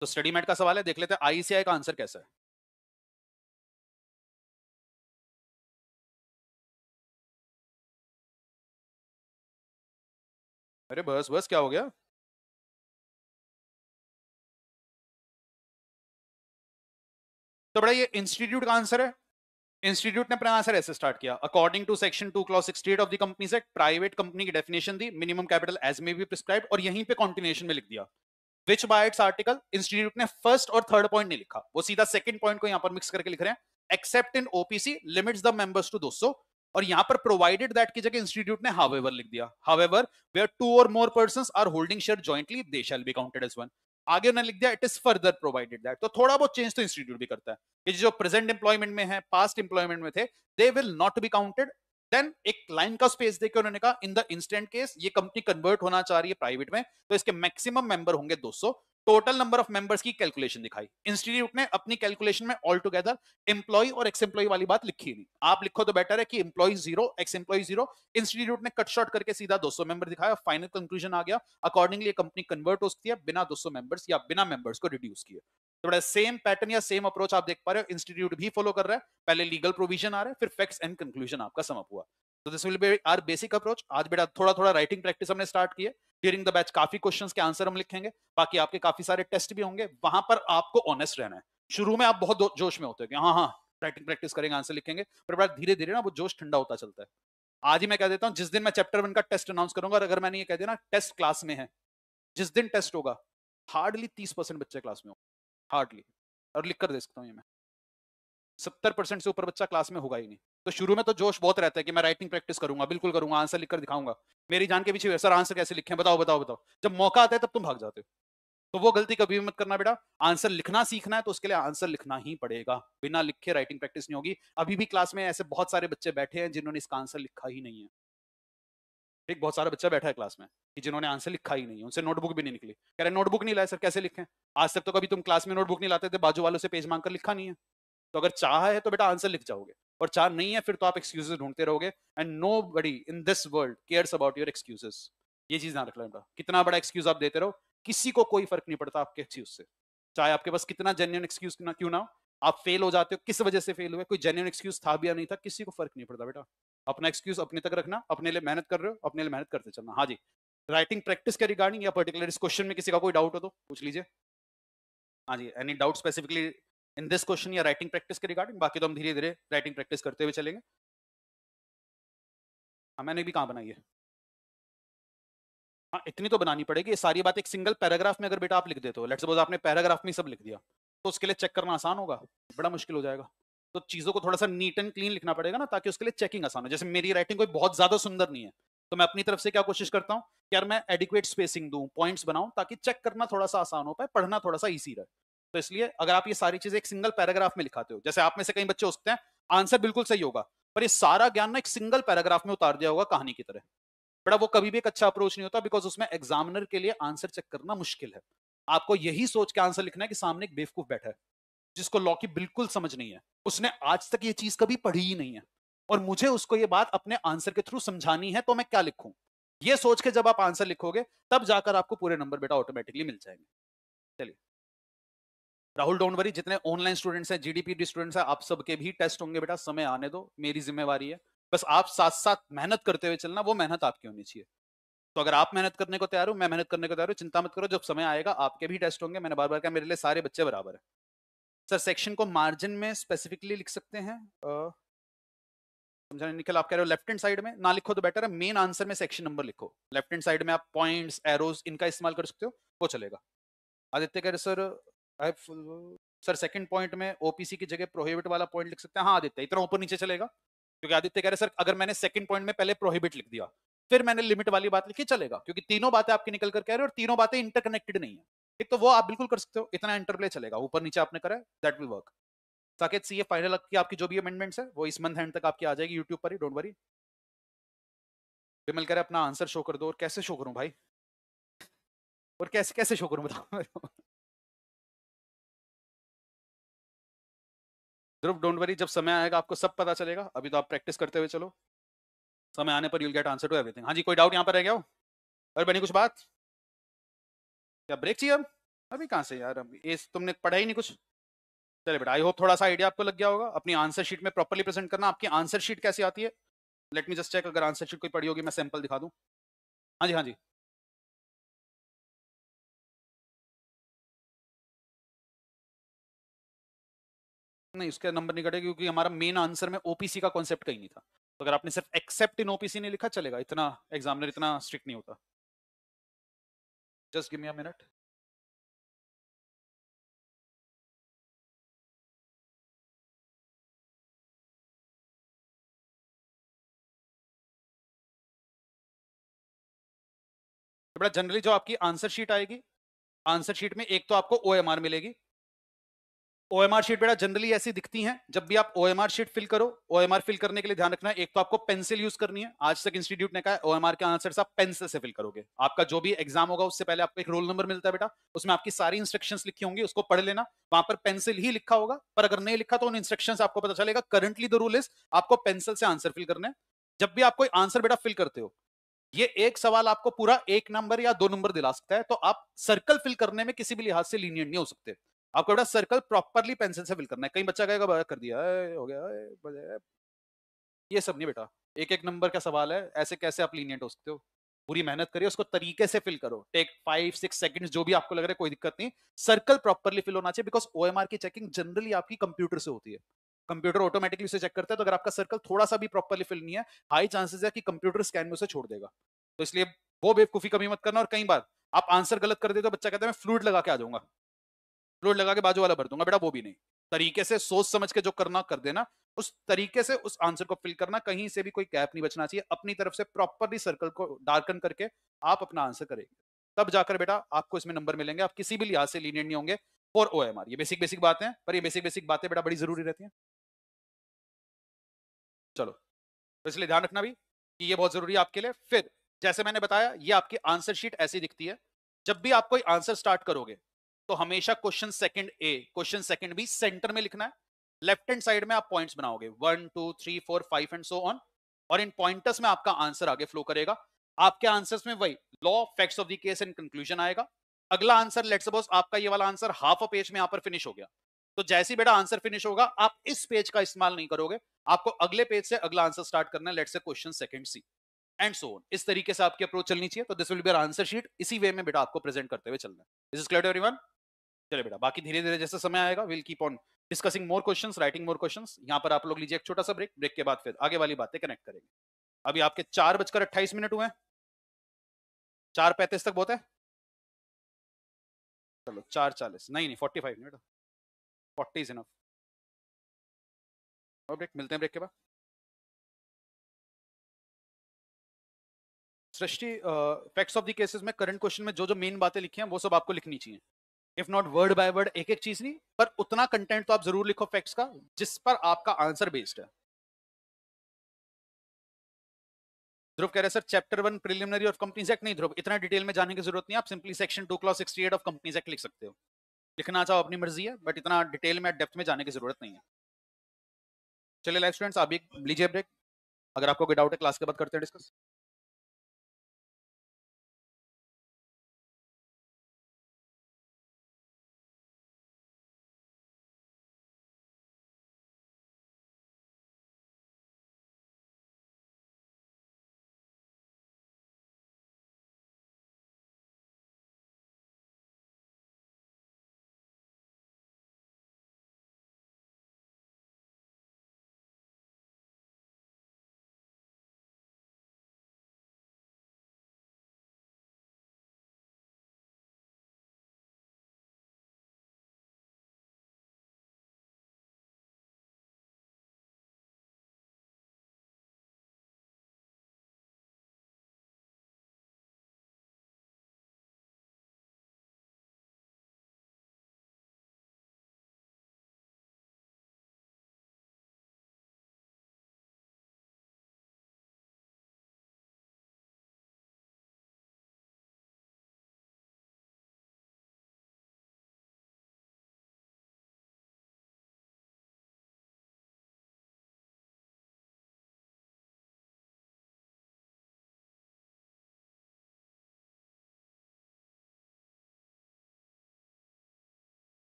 तो स्टडी मैट का सवाल है देख लेते हैं आईसीआई का आंसर कैसा है अरे बस बस क्या हो गया तो बड़ा ये इंस्टीट्यूट का आंसर है इंस्टीट्यूट ने अपना आंसर ऐसे स्टार्ट किया according to section two clause sixty of the company से प्राइवेट कंपनी की डेफिनेशन दी minimum capital as may be prescribe और यहीं पे कॉन्टिनेशन में लिख दिया which by its article institute ने फर्स्ट और थर्ड पॉइंट नहीं लिखा वो सीधा सेकंड पॉइंट को यहां पर मिक्स करके लिख रहे हैं except in OPC limits the members to 200 और यहां पर प्रोवाइडेड दैट की जगह इंस्टीट्यूट ने हावेवर लिख दिया हावेवर वेयर टू और more person are holding share jointly they shall be counted as one आगे उन्होंने लिख दिया it is further provided that तो थोड़ा बहुत चेंज तो इंस्टीट्यूट भी करता है कि जो प्रेजेंट एम्प्लॉयमेंट में है पास्ट एम्प्लॉयमेंट में थे they will not be counted then एक लाइन का स्पेस देकर उन्होंने कहा इन द इंस्टेंट केस ये कंपनी कन्वर्ट होना चाह रही है प्राइवेट में तो इसके मैक्सिमम मेंबर होंगे 200 टोटल नंबर ऑफ मेंबर्स की कैलकुलेशन दिखाई इंस्टीट्यूट ने अपनी कैलकुलेशन में ऑल टुगेदर एम्प्लॉय और एक्स एम्प्लॉय वाली बात लिखी नहीं आप लिखो तो बेटर है कि employee zero ex employee zero institute ने कट शॉर्ट करके सीधा 200 सौ मेंबर दिखाया फाइनल कंक्लूजन आ गया अकॉर्डिंगली कंपनी कन्वर्ट हो सकती है बिना दो मेंबर्स या बिना मेंबर्स को रिड्यूस किए तो बड़ा सेम पैटर्न या सेम अप्रोच आप देख पा रहे हो इंस्टीट्यूट भी फॉलो कर रहा है पहले लीगल प्रोविजन आ रहा है फिर फैक्ट्स एंड कंक्लूजन आपका समअप हुआ तो this will be our basic approach आज बेटा थोड़ा थोड़ा राइटिंग प्रैक्टिस हमने स्टार्ट किया ड्यूरिंग द बैच काफी क्वेश्चंस के आंसर हम लिखेंगे बाकी आपके काफी सारे टेस्ट भी होंगे वहां पर आपको ऑनेस्ट रहना है शुरू में आप बहुत जोश में होते हो हाँ हाँ राइटिंग प्रैक्टिस करेंगे आंसर लिखेंगे पर धीरे धीरे ना वो जोश ठंडा होता चलता है आज ही मैं कह देता हूँ जिस दिन मैं चैप्टर वन का टेस्ट अनाउंस करूंगा और अगर मैंने ये कह दिया ना टेस्ट क्लास में है जिस दिन टेस्ट होगा हार्डली तीस परसेंट बच्चे क्लास में होंगे हार्डली और लिख कर दे सकता हूँ ये मैं सत्तर परसेंट से ऊपर बच्चा क्लास में होगा ही नहीं तो शुरू में तो जोश बहुत रहता है कि मैं राइटिंग प्रैक्टिस करूंगा बिल्कुल करूंगा आंसर लिखकर दिखाऊंगा मेरी जान के पीछे सर आंसर कैसे लिखे बताओ बताओ बताओ जब मौका आता है तब तुम भाग जाते हो तो वो गलती कभी मत करना बेटा आंसर लिखना सीखना है तो उसके लिए आंसर लिखना ही पड़ेगा बिना लिखे राइटिंग प्रैक्टिस नहीं होगी अभी भी क्लास में ऐसे बहुत सारे बच्चे बैठे हैं जिन्होंने इसका आंसर लिखा ही नहीं है ठीक बहुत सारा बच्चा बैठा है क्लास में कि जिन्होंने आंसर लिखा ही नहीं है उनसे नोटबुक भी नहीं निकली कह रहे नोटबुक नहीं लाए सर कैसे लिखें आज तक तो कभी तुम क्लास में नोटबुक नहीं लाते थे बाजू वालों से पेज मांगकर लिखा नहीं है तो अगर चाह है तो बेटा आंसर लिख जाओगे और चार नहीं है फिर तो आप एक्सक्यूज ढूंढते रहोगे and nobody in this world cares about your excuses ये चीज ध्यान रखना कितना बड़ा एक्सक्यूज आप देते रहो किसी को कोई फर्क नहीं पड़ता आपके एक्सक्यूज से चाहे आपके पास कितना जेन्यून एक्सक्यूज क्यों ना हो आप फेल हो जाते हो किस वजह से फेल हुए कोई जेन्यून एक्सक्यूज था भी या नहीं था किसी को फर्क नहीं पड़ता बेटा अपना एक्सक्यूज अपने तक रखना अपने लिए मेहनत कर रहे हो अपने लिए मेहनत करते चलना हाँ जी राइटिंग प्रैक्टिस के रिगार्डिंग या पर्टिकुलर इस क्वेश्चन में किसी का कोई डाउट हो तो पूछ लीजिए हाँ जी any doubt specifically in this question या राइटिंग प्रैक्टिस के रिगार्डिंग बाकी तो हम धीरे धीरे राइटिंग प्रैक्टिस करते हुए चलेंगे हाँ मैंने भी कहाँ बनाई है हाँ इतनी तो बनानी पड़ेगी ये सारी बात एक सिंगल पैराग्राफ में अगर बेटा आप लिख देते हो लेट सपोज आपने पैराग्राफ में सब लिख दिया तो उसके लिए चेक करना आसान होगा बड़ा मुश्किल हो जाएगा तो चीज़ों को थोड़ा सा नीट एंड क्लीन लिखना पड़ेगा ना ताकि उसके लिए चेकिंग आसान हो जैसे मेरी राइटिंग कोई बहुत ज़्यादा सुंदर नहीं है तो मैं अपनी तरफ से क्या कोशिश करता हूँ यार मैं एडिक्वेट स्पेसिंग दूँ पॉइंट्स बनाऊँ ताकि चेक करना थोड़ा सा आसान हो पाए पढ़ना थोड़ा सा ईजी रहे तो इसलिए अगर आप ये सारी चीजें एक सिंगल पैराग्राफ में लिखाते हो जैसे आप में से कई बच्चे सकते हैं आंसर बिल्कुल सही होगा पर ये सारा ज्ञान ना एक सिंगल पैराग्राफ में उतार दिया होगा कहानी की तरह बड़ा वो कभी भी एक अच्छा अप्रोच नहीं होता बिकॉज उसमें एग्जामिनर के लिए आंसर चेक करना मुश्किल है आपको यही सोच के आंसर लिखना है कि सामने एक बेवकूफ बैठा है जिसको लॉ की बिल्कुल समझ नहीं है उसने आज तक ये चीज कभी पढ़ी ही नहीं है और मुझे उसको ये बात अपने आंसर के थ्रू समझानी है तो मैं क्या लिखूं ये सोच के जब आप आंसर लिखोगे तब जाकर आपको पूरे नंबर बेटा ऑटोमेटिकली मिल जाएंगे चलिए राहुल डोंट वरी जितने ऑनलाइन स्टूडेंट्स हैं जीडीपी स्टूडेंट्स हैं आप सबके भी टेस्ट होंगे बेटा समय आने दो मेरी जिम्मेवारी है बस आप साथ साथ मेहनत करते हुए चलना वो मेहनत आपकी होनी चाहिए तो अगर आप मेहनत करने को तैयार हो मैं मेहनत करने को तैयार हूँ चिंता मत करो जब समय आएगा आपके भी टेस्ट होंगे मैंने बार बार कहा मेरे लिए सारे बच्चे बराबर है सर सेक्शन को मार्जिन में स्पेसिफिकली लिख सकते हैं समझाने निकल आप कह रहे हो लेफ्ट हैंड साइड में ना लिखो तो बेटर है मेन आंसर में सेक्शन नंबर लिखो लेफ्ट हैंड साइड में आप पॉइंट्स एरोज इनका इस्तेमाल कर सकते हो वो चलेगा आदित्य कह रहे सर सर सेकंड पॉइंट में ओपीसी की जगह प्रोहिबिट वाला पॉइंट लिख सकते हैं हाँ आदित्य इतना ऊपर नीचे चलेगा क्योंकि आदित्य कह रहे सर अगर मैंने सेकंड पॉइंट में पहले प्रोहिबिट लिख दिया फिर मैंने लिमिट वाली बात लिखी चलेगा क्योंकि तीनों बातें आपकी निकल कर कह रहे हो और तीनों बातें इंटरकनेक्टेड नहीं है ठीक तो वो आप बिल्कुल कर सकते हो इतना इंटरप्ले चलेगा ऊपर नीचे आपने करा दैट विल वर्क साकेत सी फाइनल की आपकी जो भी अमेंडमेंट्स है वो इस मंथ एंड तक आपकी आ जाएगी यूट्यूब पर ही डोंट वरी विमल कह रहे अपना आंसर शो कर दो और कैसे शो करूं भाई और कैसे कैसे शो करूं बताओ ध्रुव डोंट वरी जब समय आएगा आपको सब पता चलेगा अभी तो आप प्रैक्टिस करते हुए चलो समय आने पर you'll get answer to everything हाँ जी कोई डाउट यहाँ पर रह गया हो अरे बनी कुछ बात क्या ब्रेक चाहिए अब अभी कहाँ से यार अभी इस तुमने पढ़ा ही नहीं कुछ चले बेटा आई होप थोड़ा सा आइडिया आपको लग गया होगा अपनी आंसर शीट में प्रॉपरली प्रेजेंट करना आपकी आंसर शीट कैसी आती है लेट मी जस्ट चेक अगर आंसर शीट कोई पड़ी होगी मैं सैंपल दिखा दूँ हाँ जी हाँ जी नहीं उसका नंबर नहीं कटेगा क्योंकि हमारा मेन आंसर में ओपीसी का कॉन्सेप्ट कहीं नहीं था तो अगर आपने सिर्फ एक्सेप्ट इन ओपीसी नहीं लिखा चलेगा इतना एग्जामिनर इतना स्ट्रिक्ट नहीं होता just give me a minute बेटा जनरली जो आपकी आंसर शीट आएगी आंसर शीट में एक तो आपको ओ मिलेगी ओ आर शीट बेटा जनरली ऐसी दिखती हैं जब भी आप ओ आर शीट फिल करो ओ ओएमआर फिल करने के लिए ध्यान रखना है एक तो आपको पेंसिल यूज करनी है आज तक इंस्टीट्यूट ने कहा ओएमआर के आंसर आप पेंसिल से फिल करोगे आपका जो भी एग्जाम होगा उससे पहले आपको एक रोल नंबर मिलता है बेटा उसमें आपकी सारी इंस्ट्रक्शन लिखी होंगी उसको पढ़ लेना वहां पर पेंसिल ही लिखा होगा पर अगर नहीं लिखा तो उन इंस्ट्रक्शन आपको पता चलेगा करंटली द रूल इज आपको पेंसिल से आंसर फिल करना है जब भी आप कोई आंसर बेटा फिल करते हो ये एक सवाल आपको पूरा एक नंबर या दो नंबर दिला सकता है तो आप सर्कल फिल करने में किसी भी लिहाज से लीनियंट नहीं हो सकते आपको बेटा सर्कल प्रॉपरली पेंसिल से फिल करना है कहीं बच्चा कहेगा कर दिया हो गया ये सब नहीं बेटा एक एक नंबर का सवाल है ऐसे कैसे आप लीनियंट हो सकते हो पूरी मेहनत करिए उसको तरीके से फिल करो टेक फाइव सिक्स सेकंड्स जो भी आपको लग रहा है कोई दिक्कत नहीं सर्कल प्रॉपरली फिल होना चाहिए बिकॉज ओ की चेकिंग जनरली आपकी कंप्यूटर से होती है कंप्यूटर ऑटोमेटिकली उसे चेक करता है तो अगर आपका सर्कल थोड़ा सा भी प्रॉपरली फिल नहीं है हाई चांसेस है कि कंप्यूटर स्कैन में उसे छोड़ देगा तो इसलिए वो बेवकूफी कभी मत करना और कई बार आप आंसर गलत कर देते हो तो बच्चा कहता है मैं फ्लूड लगा के आ जाऊंगा लोड लगा के बाजू वाला भर दूंगा बेटा वो भी नहीं तरीके से सोच समझ के जो करना कर देना उस तरीके से उस आंसर को फिल करना कहीं से भी कोई कैप नहीं बचना चाहिए अपनी तरफ से प्रॉपरली सर्कल को डार्कन करके आप अपना आंसर करेंगे तब जाकर बेटा आपको इसमें नंबर मिलेंगे आप किसी भी लिहाज से लीनियर नहीं होंगे फॉर ओ एम आर ये बेसिक बेसिक बातें हैं पर ये बेसिक बेसिक बातें बेटा बड़ी जरूरी रहती हैं चलो तो इसलिए ध्यान रखना भी कि ये बहुत जरूरी है आपके लिए फिर जैसे मैंने बताया ये आपकी आंसर शीट ऐसी दिखती है जब भी आप कोई आंसर स्टार्ट करोगे तो हमेशा question second A question second भी सेंटर में लिखना है लेफ्ट हैंड साइड में आप पॉइंट्स बनाओगे one two three four five and so on और इन पॉइंटर्स में आपका आंसर आगे फ्लो करेगा आपके आंसर में वही law facts of the case and conclusion आएगा अगला आंसर लेट सपोज आपका ये वाला आंसर हाफ अ पेज में यहाँ पर फिनिश हो गया तो जैसे ही बेटा आंसर फिनिश होगा आप इस पेज का इस्तेमाल नहीं करोगे आपको अगले पेज से अगला आंसर स्टार्ट करना है लेट से question second C and so इस तरीके से आपकी अप्रोच चलनी चाहिए तो this will be answer sheet इसी वे में बेटा आपको प्रेजेंट करते हुए चलना है इज क्लियर एवरीवन चले बेटा बाकी धीरे धीरे जैसे समय आएगा will keep on discussing more question writing more question यहाँ पर आप लोग लीजिए एक छोटा सा ब्रेक ब्रेक के बाद फिर आगे वाली बातें कनेक्ट करेंगे अभी आपके चार बजकर अट्ठाईस मिनट हुए चार पैंतीस तक बहुत है चलो चार चालीस नहीं नहीं forty five minute forty is और ब्रेक मिलते हैं ब्रेक के बाद Srishti facts of the cases में करंट क्वेश्चन में जो जो मेन बातें लिखी हैं वो सब आपको लिखनी चाहिए if not word by word एक एक चीज नहीं पर उतना कंटेंट तो आप जरूर लिखो फैक्ट्स का जिस पर आपका आंसर बेस्ड है ध्रुव कह रहे sir chapter one preliminary of companies act नहीं ध्रुव इतना डिटेल में जाने की जरूरत नहीं आप simply section two clause sixty eight of companies act लिख सकते हो लिखना चाहो अपनी मर्जी है बट इतना डिटेल में डेप्थ में जाने की जरूरत नहीं है चलिए लाइव स्टूडेंट्स आप एक लीजिए ब्रेक अगर आपको कोई डाउट है क्लास के बाद करते हैं डिस्कस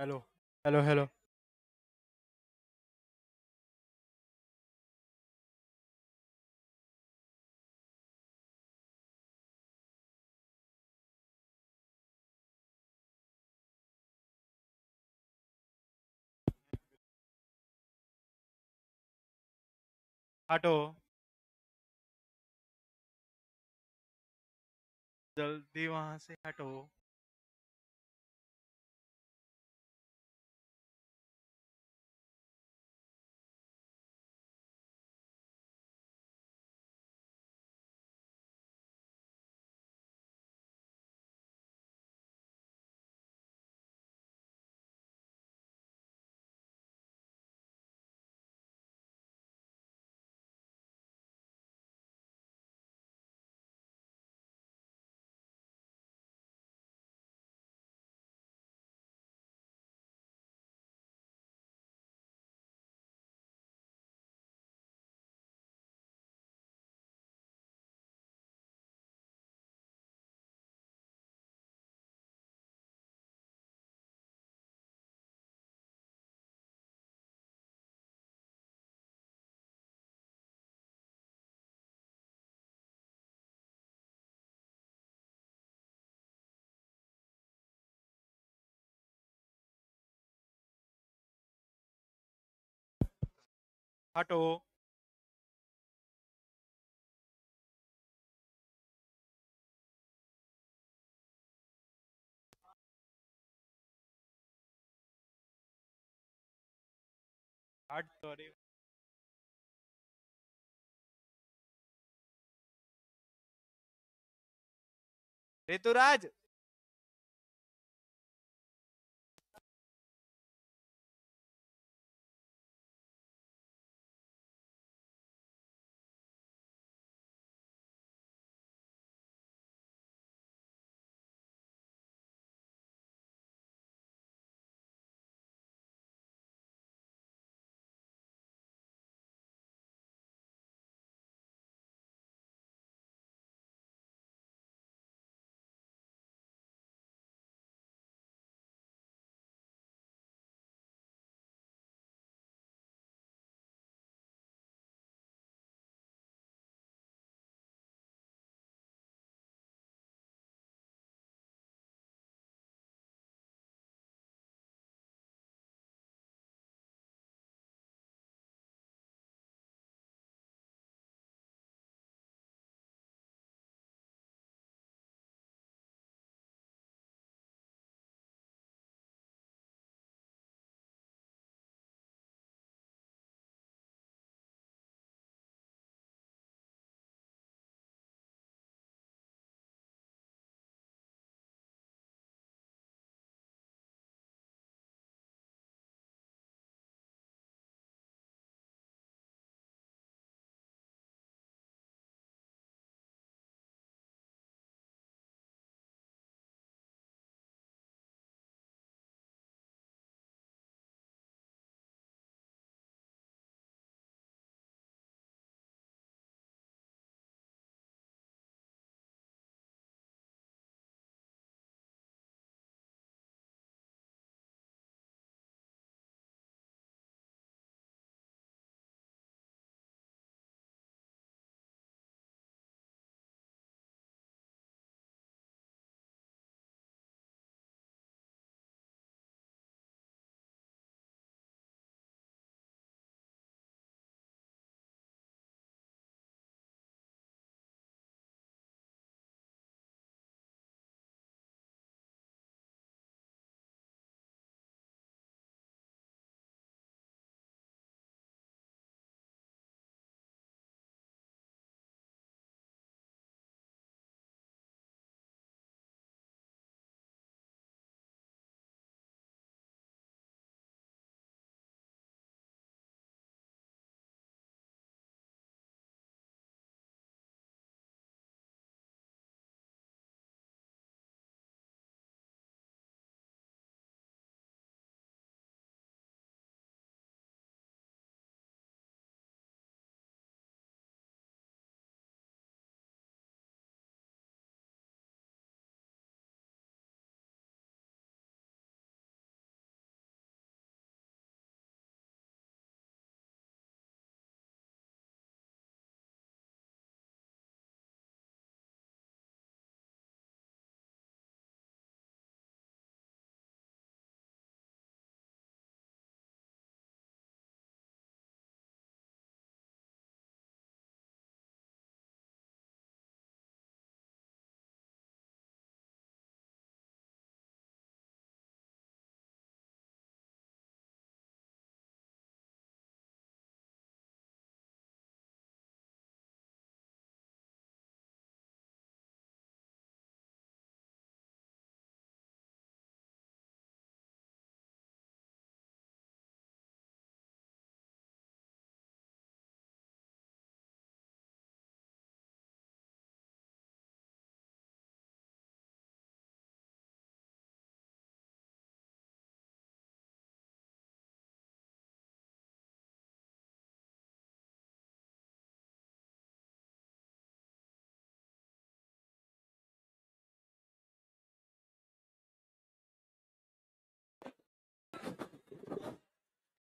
हेलो हेलो हेलो हटो जल्दी वहां से हटो हटो ऋतुराज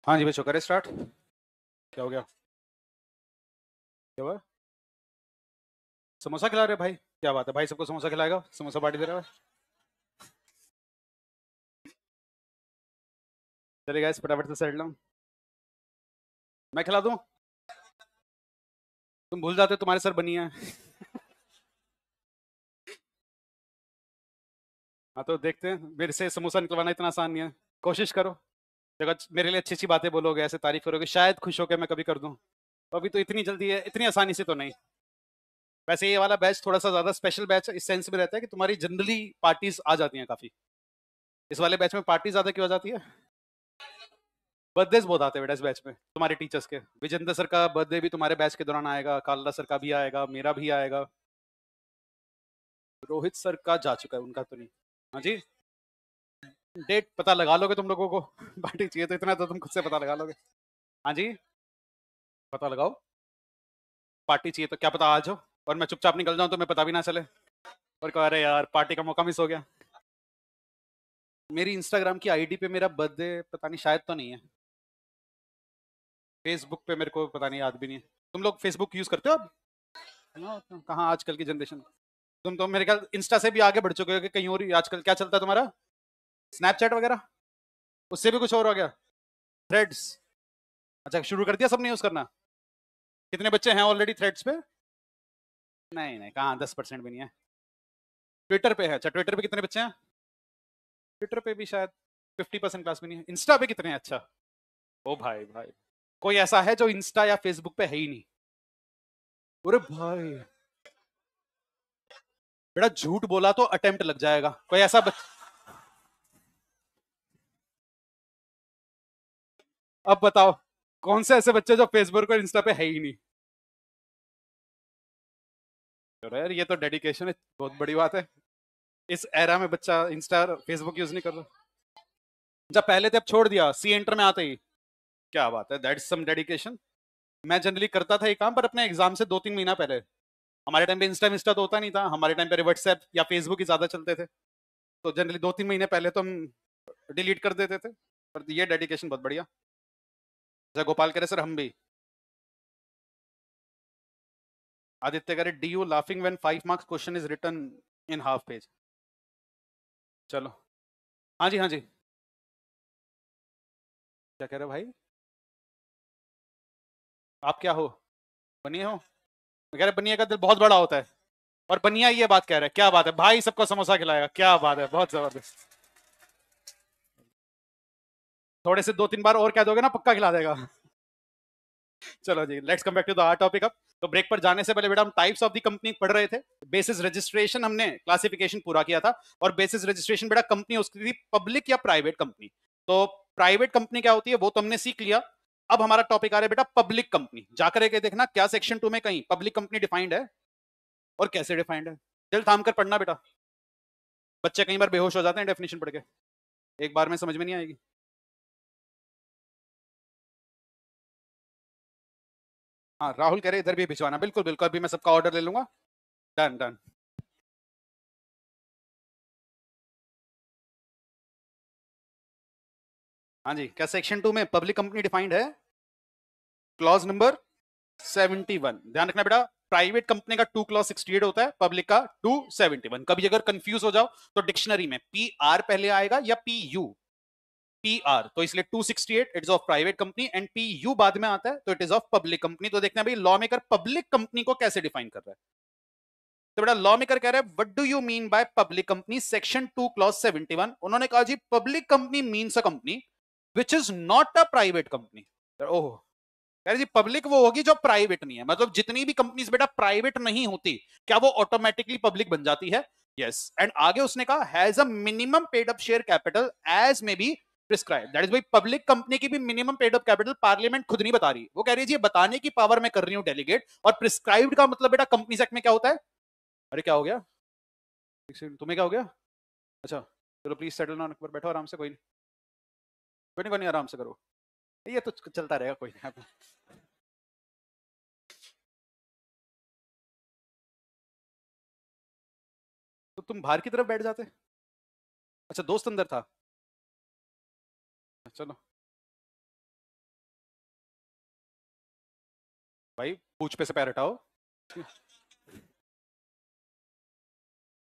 हाँ जी बच्चों करें स्टार्ट क्या हो गया क्या समोसा खिला रहे भाई क्या बात है भाई सबको समोसा खिलाएगा समोसा पार्टी दे रहा है चलेगा इस फटाफट से सेट लाऊं मैं खिला दू तुम भूल जाते हो तुम्हारे सर बनी है हाँ तो देखते हैं मेरे से समोसा निकलवाना इतना आसान नहीं है कोशिश करो जगह मेरे लिए अच्छी अच्छी बातें बोलोगे ऐसे तारीफ करोगे शायद खुश होकर मैं कभी कर दूँ तो अभी तो इतनी जल्दी है इतनी आसानी से तो नहीं वैसे ये वाला बैच थोड़ा सा ज़्यादा स्पेशल बैच इस सेंस में रहता है कि तुम्हारी जनरली पार्टीज आ जाती हैं काफ़ी इस वाले बैच में पार्टी ज़्यादा क्यों आ जाती है बर्थडेज बहुत आते हैं बेटा इस बैच में तुम्हारे टीचर्स के विजेंद्र सर का बर्थडे भी तुम्हारे बैच के दौरान आएगा कालरा सर का भी आएगा मेरा भी आएगा रोहित सर का जा चुका है उनका तो नहीं हाँ जी डेट पता लगा लोगे तुम लोगों को बाटी चाहिए तो इतना तो तुम खुद से पता लगा लोगे हाँ जी पता लगाओ पार्टी चाहिए तो क्या पता आज हो और मैं चुपचाप निकल जाऊँ तो मैं पता भी ना चले और कह रहे यार पार्टी का मौका मिस हो गया मेरी इंस्टाग्राम की आईडी पे मेरा बर्थडे पता नहीं शायद तो नहीं है फेसबुक पे मेरे को पता नहीं याद भी नहीं है तुम लोग फेसबुक यूज़ करते हो अब कहाँ आजकल की जनरेशन तुम तो मेरे ख्याल इंस्टा से भी आगे बढ़ चुके हो कहीं और आजकल क्या चलता है तुम्हारा स्नैपचैट वगैरह उससे भी कुछ और हो गया थ्रेड्स अच्छा शुरू कर दिया सबने यूज करना कितने बच्चे हैं ऑलरेडी थ्रेड्स पे नहीं नहीं कहाँ दस परसेंट भी नहीं है ट्विटर पे है अच्छा ट्विटर पे कितने बच्चे हैं ट्विटर पे भी शायद फिफ्टी परसेंट क्लास में नहीं है इंस्टा पे कितने हैं अच्छा ओ भाई भाई कोई ऐसा है जो इंस्टा या फेसबुक पे है ही नहीं अरे भाई बेटा झूठ बोला तो अटेम्प्ट लग जाएगा कोई ऐसा बच्चा अब बताओ कौन से ऐसे बच्चे जो फेसबुक और इंस्टा पे है ही नहीं यार ये तो डेडिकेशन है बहुत बड़ी बात है इस एरा में बच्चा इंस्टा फेसबुक यूज नहीं कर रहा जब पहले थे अब छोड़ दिया सी एंटर में आते ही क्या बात है दैट सम डेडिकेशन मैं जनरली करता था ये काम पर अपने एग्जाम से दो तीन महीना पहले हमारे टाइम पे इंस्टा विंस्टा तो होता नहीं था हमारे टाइम पे व्हाट्सएप या फेसबुक ही ज्यादा चलते थे तो जनरली दो तीन महीने पहले तो हम डिलीट कर देते थे पर ये डेडिकेशन बहुत बढ़िया जय गोपाल कह रहे सर हम भी आदित्य कह रहे do you laughing when five marks question is written in half page चलो हाँ जी हाँ जी क्या कह रहे भाई आप क्या हो बनिए हो कह रहे बनिए का दिल बहुत बड़ा होता है और बनिया ये बात कह रहा है क्या बात है भाई सबको समोसा खिलाएगा क्या बात है बहुत जबरदस्त थोड़े से दो तीन बार और कह दोगे ना पक्का खिला देगा चलो जी let's come back to the our topic अब तो ब्रेक पर जाने से पहले बेटा हम टाइप्स ऑफ द कंपनी पढ़ रहे थे बेसिस रजिस्ट्रेशन हमने क्लासिफिकेशन पूरा किया था और बेसिस रजिस्ट्रेशन बेटा कंपनी उसकी थी पब्लिक या प्राइवेट कंपनी तो प्राइवेट कंपनी क्या होती है वो तो हमने सीख लिया अब हमारा टॉपिक आ रहा है बेटा पब्लिक कंपनी जाकर एक देखना क्या सेक्शन टू में कहीं पब्लिक कंपनी डिफाइंड है और कैसे डिफाइंड है दिल थाम कर पढ़ना बेटा बच्चे कई बार बेहोश हो जाते हैं डेफिनेशन पढ़ के एक बार में समझ में नहीं आएगी हाँ राहुल कह रहे इधर भी भिजवाना बिल्कुल बिल्कुल अभी मैं सबका ऑर्डर ले लूंगा डन डन हाँ जी क्या सेक्शन टू में पब्लिक कंपनी डिफाइंड है क्लॉज नंबर सेवेंटी वन ध्यान रखना बेटा प्राइवेट कंपनी का टू क्लॉज सिक्सटी एट होता है पब्लिक का टू सेवेंटी वन कभी अगर कंफ्यूज हो जाओ तो डिक्शनरी में पी आर पहले आएगा या पी यू पी आर तो इसलिए 268 its of private company and P U बाद में आता है तो it is of public company तो देखते हैं भाई लॉ मेकर पब्लिक कंपनी को कैसे डिफाइन कर रहा है तो बेटा लॉ मेकर कह रहा है what do you mean by public company section 2 clause 71 उन्होंने कहा जी public company means a company which is not a private company ओह कह रहे जी पब्लिक वो होगी जो प्राइवेट नहीं है मतलब जितनी भी कंपनीज बेटा प्राइवेट नहीं होती क्या वो ऑटोमेटिकली पब्लिक बन जाती है यस yes. एंड आगे उसने कहा has a minimum paid up share capital as may be prescribe that is भाई पब्लिक कंपनी की भी minimum paid of capital parliament खुद नहीं बता रही वो कह रही है बताने की पावर मैं कर रही हूँ डेलीगेट और प्रिस्क्राइब का मतलब बेटा कंपनी सेक्ट में क्या होता है अरे क्या हो गया तुम्हें क्या हो गया अच्छा चलो प्लीज सेटल ना अकबर बैठो आराम से कोई नहीं कोई नहीं कोई नहीं आराम से करो ये तो चलता रहेगा कोई नहीं तो तुम बाहर की तरफ बैठ जाते अच्छा दोस्त अंदर था चलो भाई पूछ पे से पैर हटाओ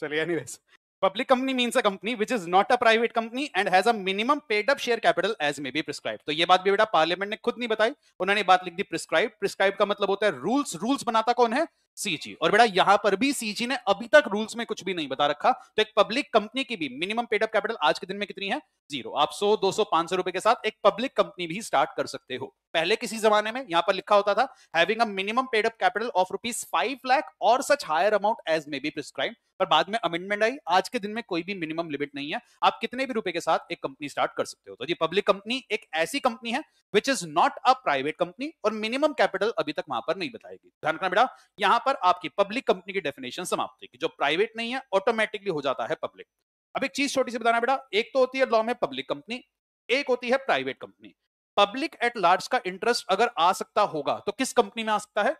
चलिए anyways public company means a company which is not a private company and has a minimum paid up share capital as may be prescribe तो ये बात भी बेटा पार्लियामेंट ने खुद नहीं बताई उन्होंने बात लिख दी प्रिस्क्राइब प्रिस्क्राइब का मतलब होता है रूल्स रूल्स बनाता कौन है सीजी और बेटा यहां पर भी सीजी ने अभी तक रूल्स में कुछ भी नहीं बता रखा तो एक पब्लिक कंपनी की भी मिनिमम पेड अप कैपिटल आज के दिन में कितनी है जीरो आप सौ दो सौ पांच सौ रुपए के साथ एक पब्लिक कंपनी भी स्टार्ट कर सकते हो पहले किसी जमाने में यहां पर लिखा होता था having a minimum paid up capital of rupees five lakh और such higher amount as may be prescribe पर बाद में अमेंडमेंट आई आज के दिन में कोई भी मिनिमम लिमिट नहीं है आप कितने भी रुपए के साथ एक कंपनी स्टार्ट कर सकते हो तो ये पब्लिक कंपनी एक ऐसी कंपनी है which is not a private company और मिनिमम कैपिटल अभी तक वहां पर नहीं बताएगी ध्यान रखना बेटा यहां पर आपकी पब्लिक कंपनी की डेफिनेशन समाप्त होगी जो प्राइवेट नहीं है ऑटोमेटिकली हो जाता है पब्लिक अब एक चीज छोटी सी बताना बेटा एक तो होती है लॉ में पब्लिक कंपनी एक होती है private company public at large का इंटरेस्ट अगर आ सकता होगा तो किस कंपनी में आ सकता है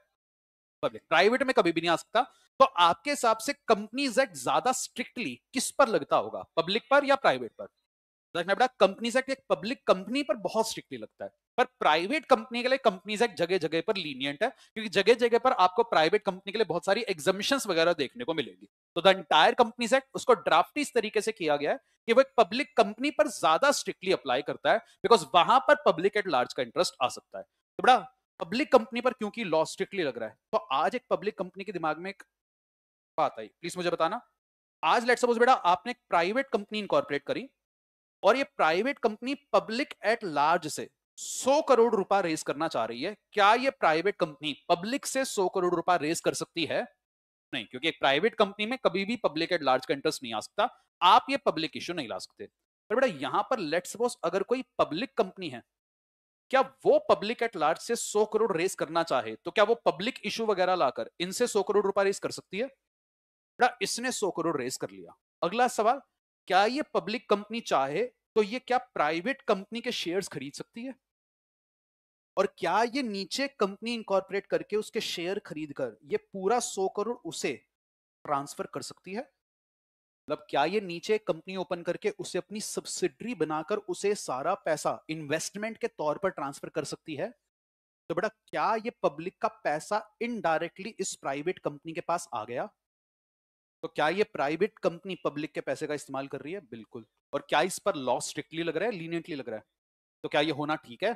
पब्लिक प्राइवेट में कभी भी नहीं आ सकता तो आपके हिसाब से कंपनीज एक्ट ज्यादा स्ट्रिक्टली किस पर लगता होगा पब्लिक पर या प्राइवेट पर देखना बेटा कंपनीज एक्ट एक पब्लिक कंपनी पर बहुत स्ट्रिक्टली लगता है पर प्राइवेट कंपनी के लिए कंपनीज एक्ट जगह जगह पर लीनियंट है क्योंकि जगह जगह पर आपको प्राइवेट कंपनी के लिए बहुत सारी एग्जामिशन वगैरह देखने को मिलेगी तो द एंटायर कंपनीज एक्ट उसको ड्राफ्ट इस तरीके से किया गया है कि वो एक पब्लिक कंपनी पर ज्यादा स्ट्रिक्टली अप्लाई करता है बिकॉज वहां पर पब्लिक एट लार्ज का इंटरेस्ट आ सकता है तो बड़ा पब्लिक कंपनी पर क्योंकि लॉ स्ट्रिक्टली लग रहा है तो आज एक पब्लिक कंपनी के दिमाग में एक बात आई प्लीज मुझे बताना आज लेट सपोज बेटा आपने एक प्राइवेट कंपनी इनकॉर्पोरेट करी और ये private company public at large से 100 करोड़ रुपए रेस करना चाह रही है क्या ये प्राइवेट कंपनी पब्लिक से 100 करोड़ रुपए रेस कर सकती है नहीं क्योंकि एक प्राइवेट कंपनी में कभी भी पब्लिक एट लार्ज का इंटरेस्ट नहीं आ सकता आप ये पब्लिक इश्यू नहीं ला सकते पर बेटा यहां पर लेट सपोज अगर कोई पब्लिक कंपनी है क्या वो पब्लिक एट लार्ज से 100 करोड़ रेस करना चाहे तो क्या वो पब्लिक इशू वगैरह लाकर इनसे 100 करोड़ रुपए रेस कर सकती है बेटा इसने सौ करोड़ रेस कर लिया अगला सवाल क्या ये पब्लिक कंपनी चाहे तो ये क्या प्राइवेट कंपनी के शेयर्स खरीद सकती है और क्या ये नीचे कंपनी इंकॉर्पोरेट करके उसके शेयर खरीद कर ये पूरा सौ करोड़ उसे ट्रांसफर कर सकती है मतलब क्या ये नीचे कंपनी ओपन करके उसे अपनी सब्सिडरी बनाकर उसे सारा पैसा इन्वेस्टमेंट के तौर पर ट्रांसफर कर सकती है तो बेटा क्या ये पब्लिक का पैसा इनडायरेक्टली इस प्राइवेट कंपनी के पास आ गया तो क्या ये प्राइवेट कंपनी पब्लिक के पैसे का इस्तेमाल कर रही है बिल्कुल और क्या इस पर लॉ स्ट्रिक्टली लग रहा है लीनियंटली लग रहा है तो क्या ये होना ठीक है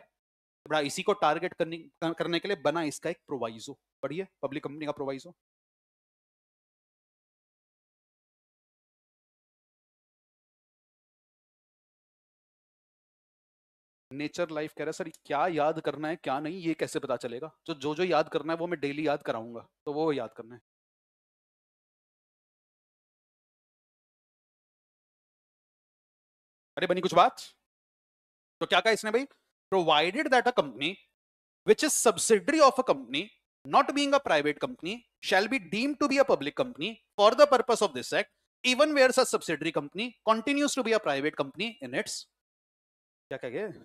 बड़ा इसी को टारगेट करने करने के लिए बना इसका एक प्रोवाइजो पढ़िए पब्लिक कंपनी का प्रोवाइजो नेचर लाइफ कह रहा है सर क्या याद करना है क्या नहीं ये कैसे पता चलेगा तो जो जो याद करना है वो मैं डेली याद कराऊंगा तो वो याद करना है अरे बनी कुछ बात तो क्या कहा इसने भाई provided that a company which is subsidiary of a company not being a private company shall be deem to be a public company for the purpose of this act even where subsidiary company continues to be a private company in its क्या कह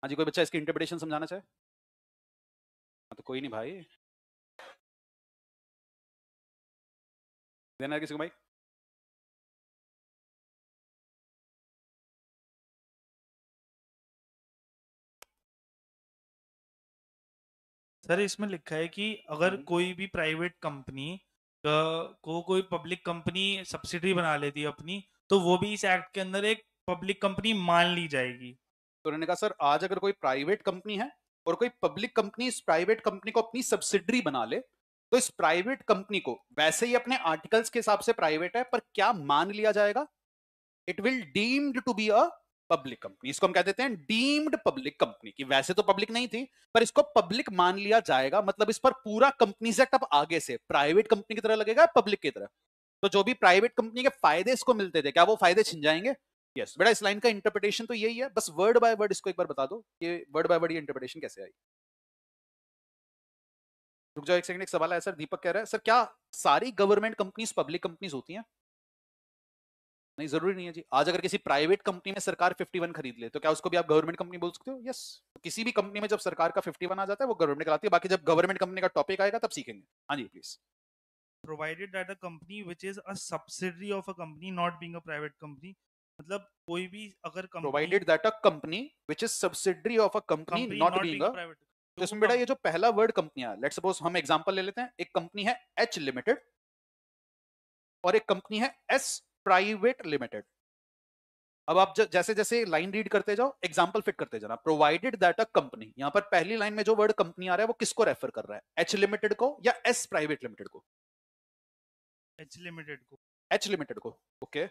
हाँ जी कोई बच्चा इसकी interpretation समझाना चाहे हाँ तो कोई नहीं भाई देना है किसी को भाई सर इसमें लिखा है कि अगर हम्म। कोई भी प्राइवेट कंपनी को कोई पब्लिक कंपनी सब्सिडी बना लेती है अपनी तो वो भी इस एक्ट के अंदर एक पब्लिक कंपनी मान ली जाएगी तो उन्होंने कहा सर आज अगर कोई प्राइवेट कंपनी है और कोई पब्लिक कंपनी इस प्राइवेट कंपनी को अपनी सब्सिडरी बना ले तो इस प्राइवेट कंपनी को वैसे ही अपने आर्टिकल्स के हिसाब से प्राइवेट है पर क्या मान लिया जाएगा it will deemed to be a public company इसको हम कह देते हैं डीम्ड पब्लिक कंपनी की वैसे तो पब्लिक नहीं थी पर इसको पब्लिक मान लिया जाएगा मतलब इस पर पूरा कंपनी सेक्ट अब आगे से प्राइवेट कंपनी की तरह लगेगा पब्लिक की तरह तो जो भी प्राइवेट कंपनी के फायदे इसको मिलते थे क्या वो फायदे छिन जाएंगे यस बेटा इस लाइन का इंटरप्रिटेशन तो यही है बस वर्ड बाय वर्ड इसको एक बार बता दो कि वर्ड बाय वर्ड ये इंटरप्रिटेशन कैसे आई रुक जाओ एक सेकंड एक सवाल है सर दीपक कह रहा है सर क्या सारी गवर्नमेंट कंपनीज पब्लिक कंपनीज होती हैं नहीं जरूरी नहीं है जी आज अगर किसी प्राइवेट कंपनी में सरकार 51 खरीद ले तो क्या उसको भी आप गवर्नमेंट कंपनी बोल सकते हो यस किसी भी कंपनी में जब सरकार का 51 आ जाता है वो गवर्नमेंट कराती है बाकी जब गवर्नमेंट कंपनी का टॉपिक आएगा तब सीखेंगे हाँ जी please provided that a company which is a subsidiary of a company not being a private company मतलब कोई भी अगर provided that a company which is subsidiary of a company not being a तो इसमें बेटा ये जो पहला वर्ड कंपनी है लेट्स सपोज हम एग्जांपल ले लेते हैं एक कंपनी है एच लिमिटेड और एक कंपनी है एस प्राइवेट लिमिटेड अब आप जैसे जैसे लाइन रीड करते जाओ एग्जाम्पल फिट करते जाना प्रोवाइडेड दैट अ कंपनी यहां पर पहली लाइन में जो वर्ड कंपनी आ रहा है वो किसको रेफर कर रहा है एच लिमिटेड को या एस प्राइवेट लिमिटेड को एच लिमिटेड को एच लिमिटेड को ओके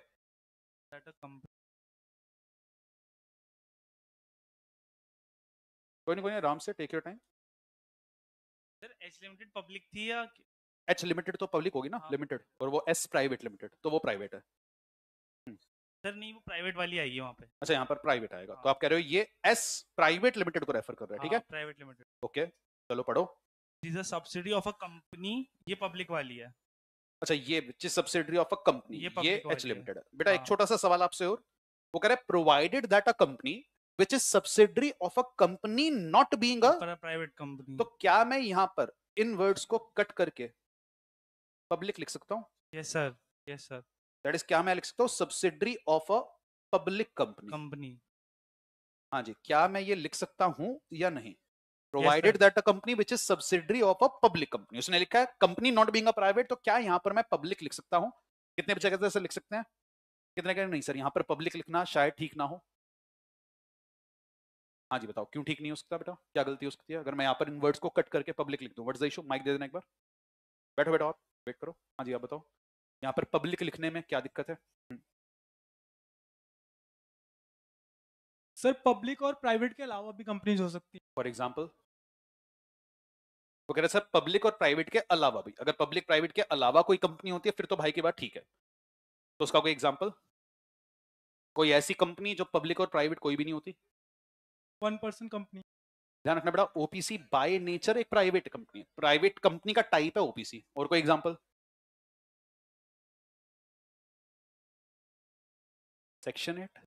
कोई नहीं कोई आराम से take your time sir H limited public थी या एच लिमिटेड तो पब्लिक होगी ना लिमिटेड हाँ। और वो एस प्राइवेट लिमिटेड तो वो प्राइवेट है सर hmm. नहीं वो प्राइवेट वाली आई है वहाँ पे अच्छा यहाँ पर प्राइवेट आएगा हाँ। तो आप कह रहे हो ये एस प्राइवेट लिमिटेड को रेफर कर रहे हैं ठीक हाँ, है प्राइवेट लिमिटेड ओके चलो पढ़ो this is subsidy of a company ये पब्लिक वाली है अच्छा ये which is subsidiary of a company ये एच लिमिटेड है बेटा एक हाँ। छोटा सा सवाल आपसे और वो कह रहा है provided that a company which is subsidiary of a company not being a private company तो क्या मैं यहाँ पर इन वर्ड्स को कट करके पब्लिक लिख सकता हूँ yes sir yes sir that is क्या मैं लिख सकता हूँ subsidiary of a public company company हाँ जी क्या मैं ये लिख सकता हूँ या नहीं Provided yes, that a company which is subsidiary of a public company. उसने लिखा है company not being a private तो क्या यहाँ पर मैं public लिख सकता हूँ कितने बच्चे कहते हैं सर लिख सकते हैं कितने कहते हैं नहीं सर यहाँ पर public लिखना शायद ठीक ना हो हाँ जी बताओ क्यों ठीक नहीं हो सकता बेटा क्या गलती हो सकती है अगर मैं यहाँ पर इन वर्ड्स को कट करके पब्लिक लिख दूँ वर्ड्स इशू माइक दे देना एक बार बैठो बैठो आप वेट करो हाँ जी आप बताओ यहाँ पर पब्लिक लिखने में क्या दिक्कत है हम्म। सर पब्लिक और प्राइवेट के अलावा भी कंपनीज हो सकती है फॉर एग्जाम्पल वो कह रहे सर पब्लिक और प्राइवेट के अलावा भी अगर पब्लिक प्राइवेट के अलावा कोई कंपनी होती है फिर तो भाई की बात ठीक है तो उसका कोई एग्जाम्पल कोई ऐसी कंपनी जो पब्लिक और प्राइवेट कोई भी नहीं होती वन पर्सन कंपनी ध्यान रखना बेटा ओपीसी बाय नेचर एक प्राइवेट कंपनी है प्राइवेट कंपनी का टाइप है ओपीसी और कोई example section eight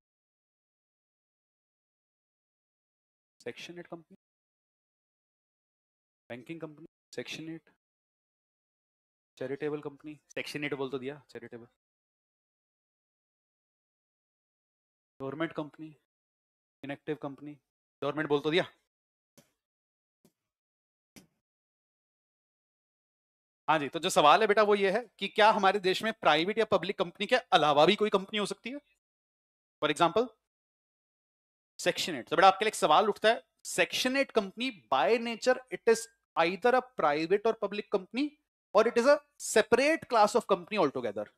section eight company banking company section eight charitable company section eight बोल तो दिया charitable government company inactive company government बोल तो दिया हाँ जी तो जो सवाल है बेटा वो ये है कि क्या हमारे देश में प्राइवेट या पब्लिक कंपनी के अलावा भी कोई कंपनी हो सकती है फॉर एग्जाम्पल सेक्शन एट तो बेटा आपके लिए एक सवाल उठता है section eight company by nature it is either a private और पब्लिक कंपनी और it is a separate class of company all together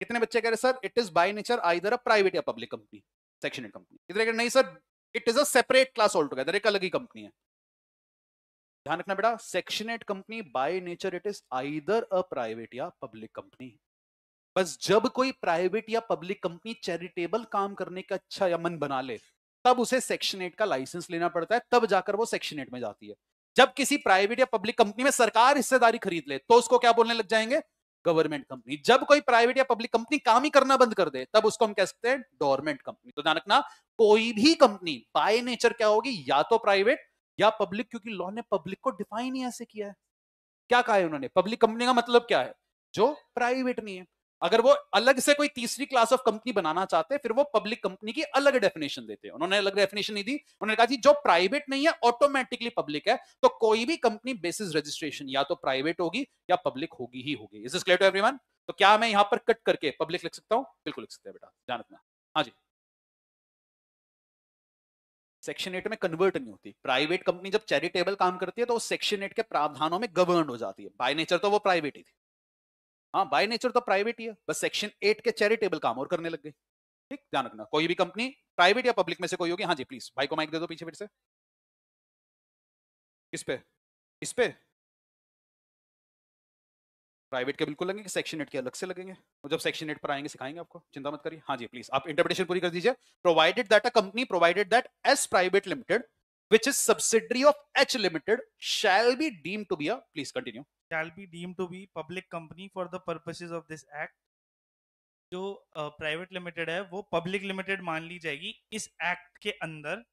कितने बच्चे कह रहे sir it is by nature either a private या public company section eight company कितने कह रहे नहीं sir it is a separate class all together एक अलग ही कंपनी है ध्यान रखना बेटा section eight company by nature it is either a private या पब्लिक कंपनी बस जब कोई प्राइवेट या पब्लिक कंपनी चैरिटेबल काम करने का अच्छा या मन बना ले तब उसे सेक्शन एट का लाइसेंस लेना पड़ता है तब जाकर वो सेक्शन एट में जाती है जब किसी प्राइवेट या पब्लिक कंपनी में सरकार हिस्सेदारी खरीद ले तो उसको क्या बोलने लग जाएंगे गवर्नमेंट कंपनी जब कोई प्राइवेट या पब्लिक कंपनी काम ही करना बंद कर दे तब उसको हम कह सकते हैं डोरमेंट कंपनी तो ध्यान रखना कोई भी कंपनी बाय नेचर क्या होगी या तो प्राइवेट या पब्लिक क्योंकि लॉ ने पब्लिक को डिफाइन ही ऐसे किया है क्या कहा है उन्होंने पब्लिक कंपनी का मतलब क्या है जो प्राइवेट नहीं है अगर वो अलग से कोई तीसरी क्लास ऑफ कंपनी बनाना चाहते फिर वो पब्लिक कंपनी की अलग डेफिनेशन देते हैं उन्होंने अलग डेफिनेशन नहीं दी उन्होंने कहा जी जो प्राइवेट नहीं है ऑटोमेटिकली पब्लिक है तो कोई भी कंपनी बेसिस रजिस्ट्रेशन या तो प्राइवेट होगी या पब्लिक होगी ही होगी is is clear to everyone तो क्या मैं यहां पर कट करके पब्लिक लिख सकता हूं बिल्कुल लिख सकते हैं बेटा ध्यान रखना हाँ जी सेक्शन एट में कन्वर्ट नहीं होती प्राइवेट कंपनी जब चैरिटेबल काम करती है तो सेक्शन एट के प्रावधानों में गवर्न हो जाती है बाय नेचर तो वो प्राइवेट ही थी हाँ बाय नेचर तो प्राइवेट ही है बस सेक्शन एट के चैरिटेबल काम और करने लग गई ठीक ध्यान रखना कोई भी कंपनी प्राइवेट या पब्लिक में से कोई होगी हाँ जी प्लीज भाई को माइक दे दो पीछे फिर से इस पे इस पे प्राइवेट के बिल्कुल लगेंगे सेक्शन एट के अलग से लगेंगे और जब सेक्शन एट पर आएंगे सिखाएंगे आपको चिंता मत करिए हाँ जी प्लीज आप इंटरप्रिटेशन पूरी कर दीजिए provided that a company provided that S private limited which is subsidiary of H limited shall be deem to be a please continue shall be deem to be public company for the purposes of this act जो private uh, limited है वो public limited मान ली जाएगी इस act के अंदर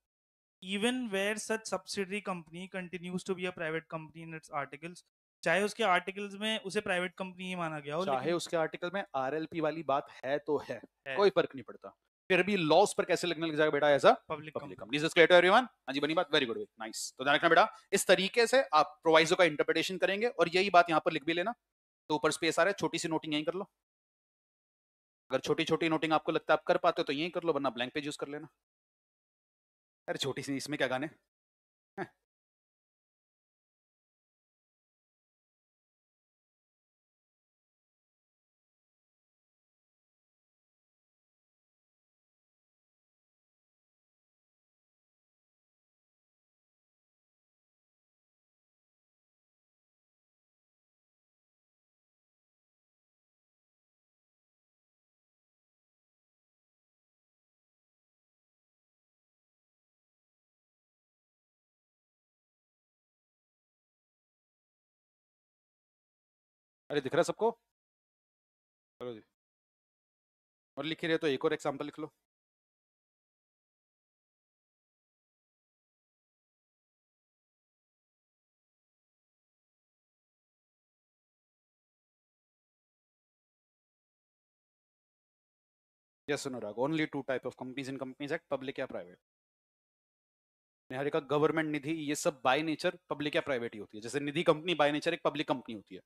even where such subsidiary company continues to be a private company in its articles चाहे उसके आर्टिकल्स में उसे प्राइवेट कंपनी ही माना गया हो चाहे उसके आर्टिकल में आरएलपी वाली बात है तो है, है। कोई फर्क नहीं पड़ता फिर भी लॉस पर कैसे लगने लग जाएगा बेटा ऐसा public public company this is everyone हां जी बनी बात वेरी गुड नाइस तो ध्यान रखना बेटा इस तरीके से आप प्रोवाइजो का इंटरप्रिटेशन करेंगे और यही बात यहां पर लिख भी लेना तो ऊपर स्पेस आ रहा है छोटी सी नोटिंग यहीं कर लो अगर छोटी छोटी नोटिंग आपको लगता है आप कर पाते हो तो यहीं कर लो वरना ब्लैंक पेज यूज कर लेना अरे छोटी सी इसमें क्या गाने अरे दिख रहा है सबको चलो जी और लिखे रहे तो एक और एग्जाम्पल लिख लो yes Anurag only two type of companies in companies act public या प्राइवेट निहारिका गवर्नमेंट निधि ये सब बाय नेचर पब्लिक या प्राइवेट ही होती है जैसे निधि कंपनी बाय नेचर एक पब्लिक कंपनी होती है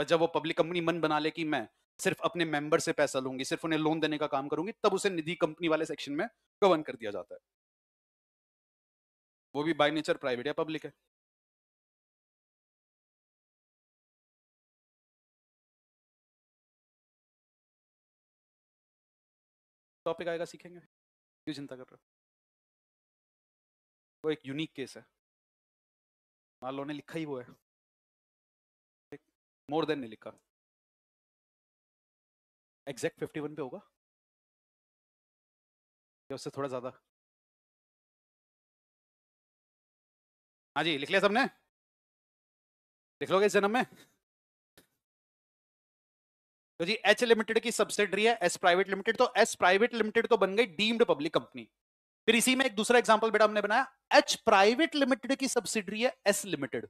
पर जब वो पब्लिक कंपनी मन बना ले कि मैं सिर्फ अपने मेंबर से पैसा लूंगी सिर्फ उन्हें लोन देने का काम करूंगी तब उसे निधि कंपनी वाले सेक्शन में गवर्न कर दिया जाता है वो भी बाय नेचर प्राइवेट या पब्लिक है टॉपिक आएगा सीखेंगे क्यों चिंता कर रहे हो वो एक यूनिक केस है मालो ने लिखा ही वो है मोर देन नहीं लिखा एग्जैक्ट वन पे होगा या उससे थोड़ा ज्यादा हाँ जी लिख लिया सबने लिख लोगे इस जन्म में तो जी एच लिमिटेड की सब्सिडरी है एस प्राइवेट लिमिटेड तो एस प्राइवेट लिमिटेड तो बन गई डीम्ड पब्लिक कंपनी फिर इसी में एक दूसरा एग्जांपल बेटा हमने बनाया एच प्राइवेट लिमिटेड की सब्सिडरी है एस लिमिटेड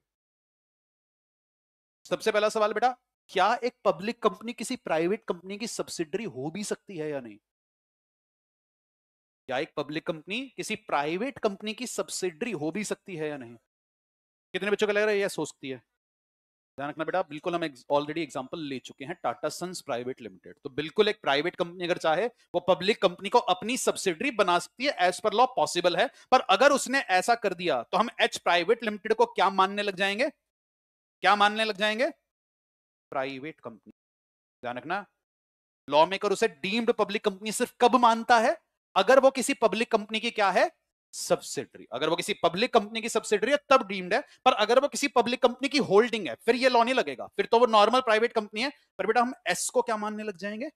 सबसे पहला सवाल बेटा क्या एक पब्लिक कंपनी किसी प्राइवेट कंपनी की सब्सिडरी हो भी सकती है या नहीं क्या एक पब्लिक कंपनी किसी प्राइवेट कंपनी की सब्सिडरी हो भी सकती है या नहीं कितने बच्चों का लग रहा है यह हो सकती है ध्यान रखना बेटा बिल्कुल हम ऑलरेडी एग्जांपल ले चुके हैं टाटा सन्स प्राइवेट लिमिटेड तो बिल्कुल एक प्राइवेट कंपनी अगर चाहे वो पब्लिक कंपनी को अपनी सब्सिडरी बना सकती है एज पर लॉ पॉसिबल है पर अगर उसने ऐसा कर दिया तो हम एच प्राइवेट लिमिटेड को क्या मानने लग जाएंगे क्या मानने लग जाएंगे प्राइवेट कंपनी ध्यान रखना लॉ मेकर उसे डीम्ड पब्लिक कंपनी सिर्फ कब मानता है अगर वो किसी पब्लिक कंपनी की क्या है सब्सिडरी अगर वो किसी पब्लिक कंपनी की सब्सिडरी है तब डीम्ड है पर अगर वो किसी पब्लिक कंपनी की होल्डिंग है फिर ये लॉ नहीं लगेगा फिर तो वो नॉर्मल प्राइवेट कंपनी है पर बेटा हम एस को क्या मानने लग जाएंगे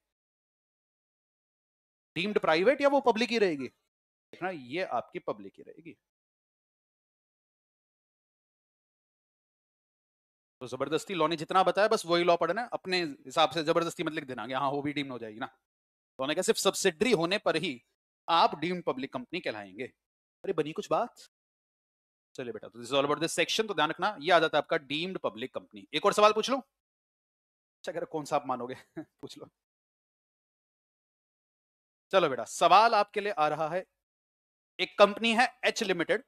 डीम्ड प्राइवेट या वो पब्लिक ही रहेगी देखना ये आपकी पब्लिक ही रहेगी तो जबरदस्ती लॉ ने जितना बताया बस वही लॉ पढ़ना अपने हिसाब से जबरदस्ती मतलब देना हाँ वो भी डीम हो जाएगी ना लॉ ने कहा सिर्फ सब्सिडरी होने पर ही आप डीम्ड पब्लिक कंपनी कहलाएंगे अरे बनी कुछ बात चलिए बेटा तो this all about this section तो ध्यान रखना ये आ जाता है आपका डीम्ड पब्लिक कंपनी एक और सवाल पूछ लो अच्छा अगर कौन सा आप मानोगे पूछ लो चलो बेटा सवाल आपके लिए आ रहा है एक कंपनी है एच लिमिटेड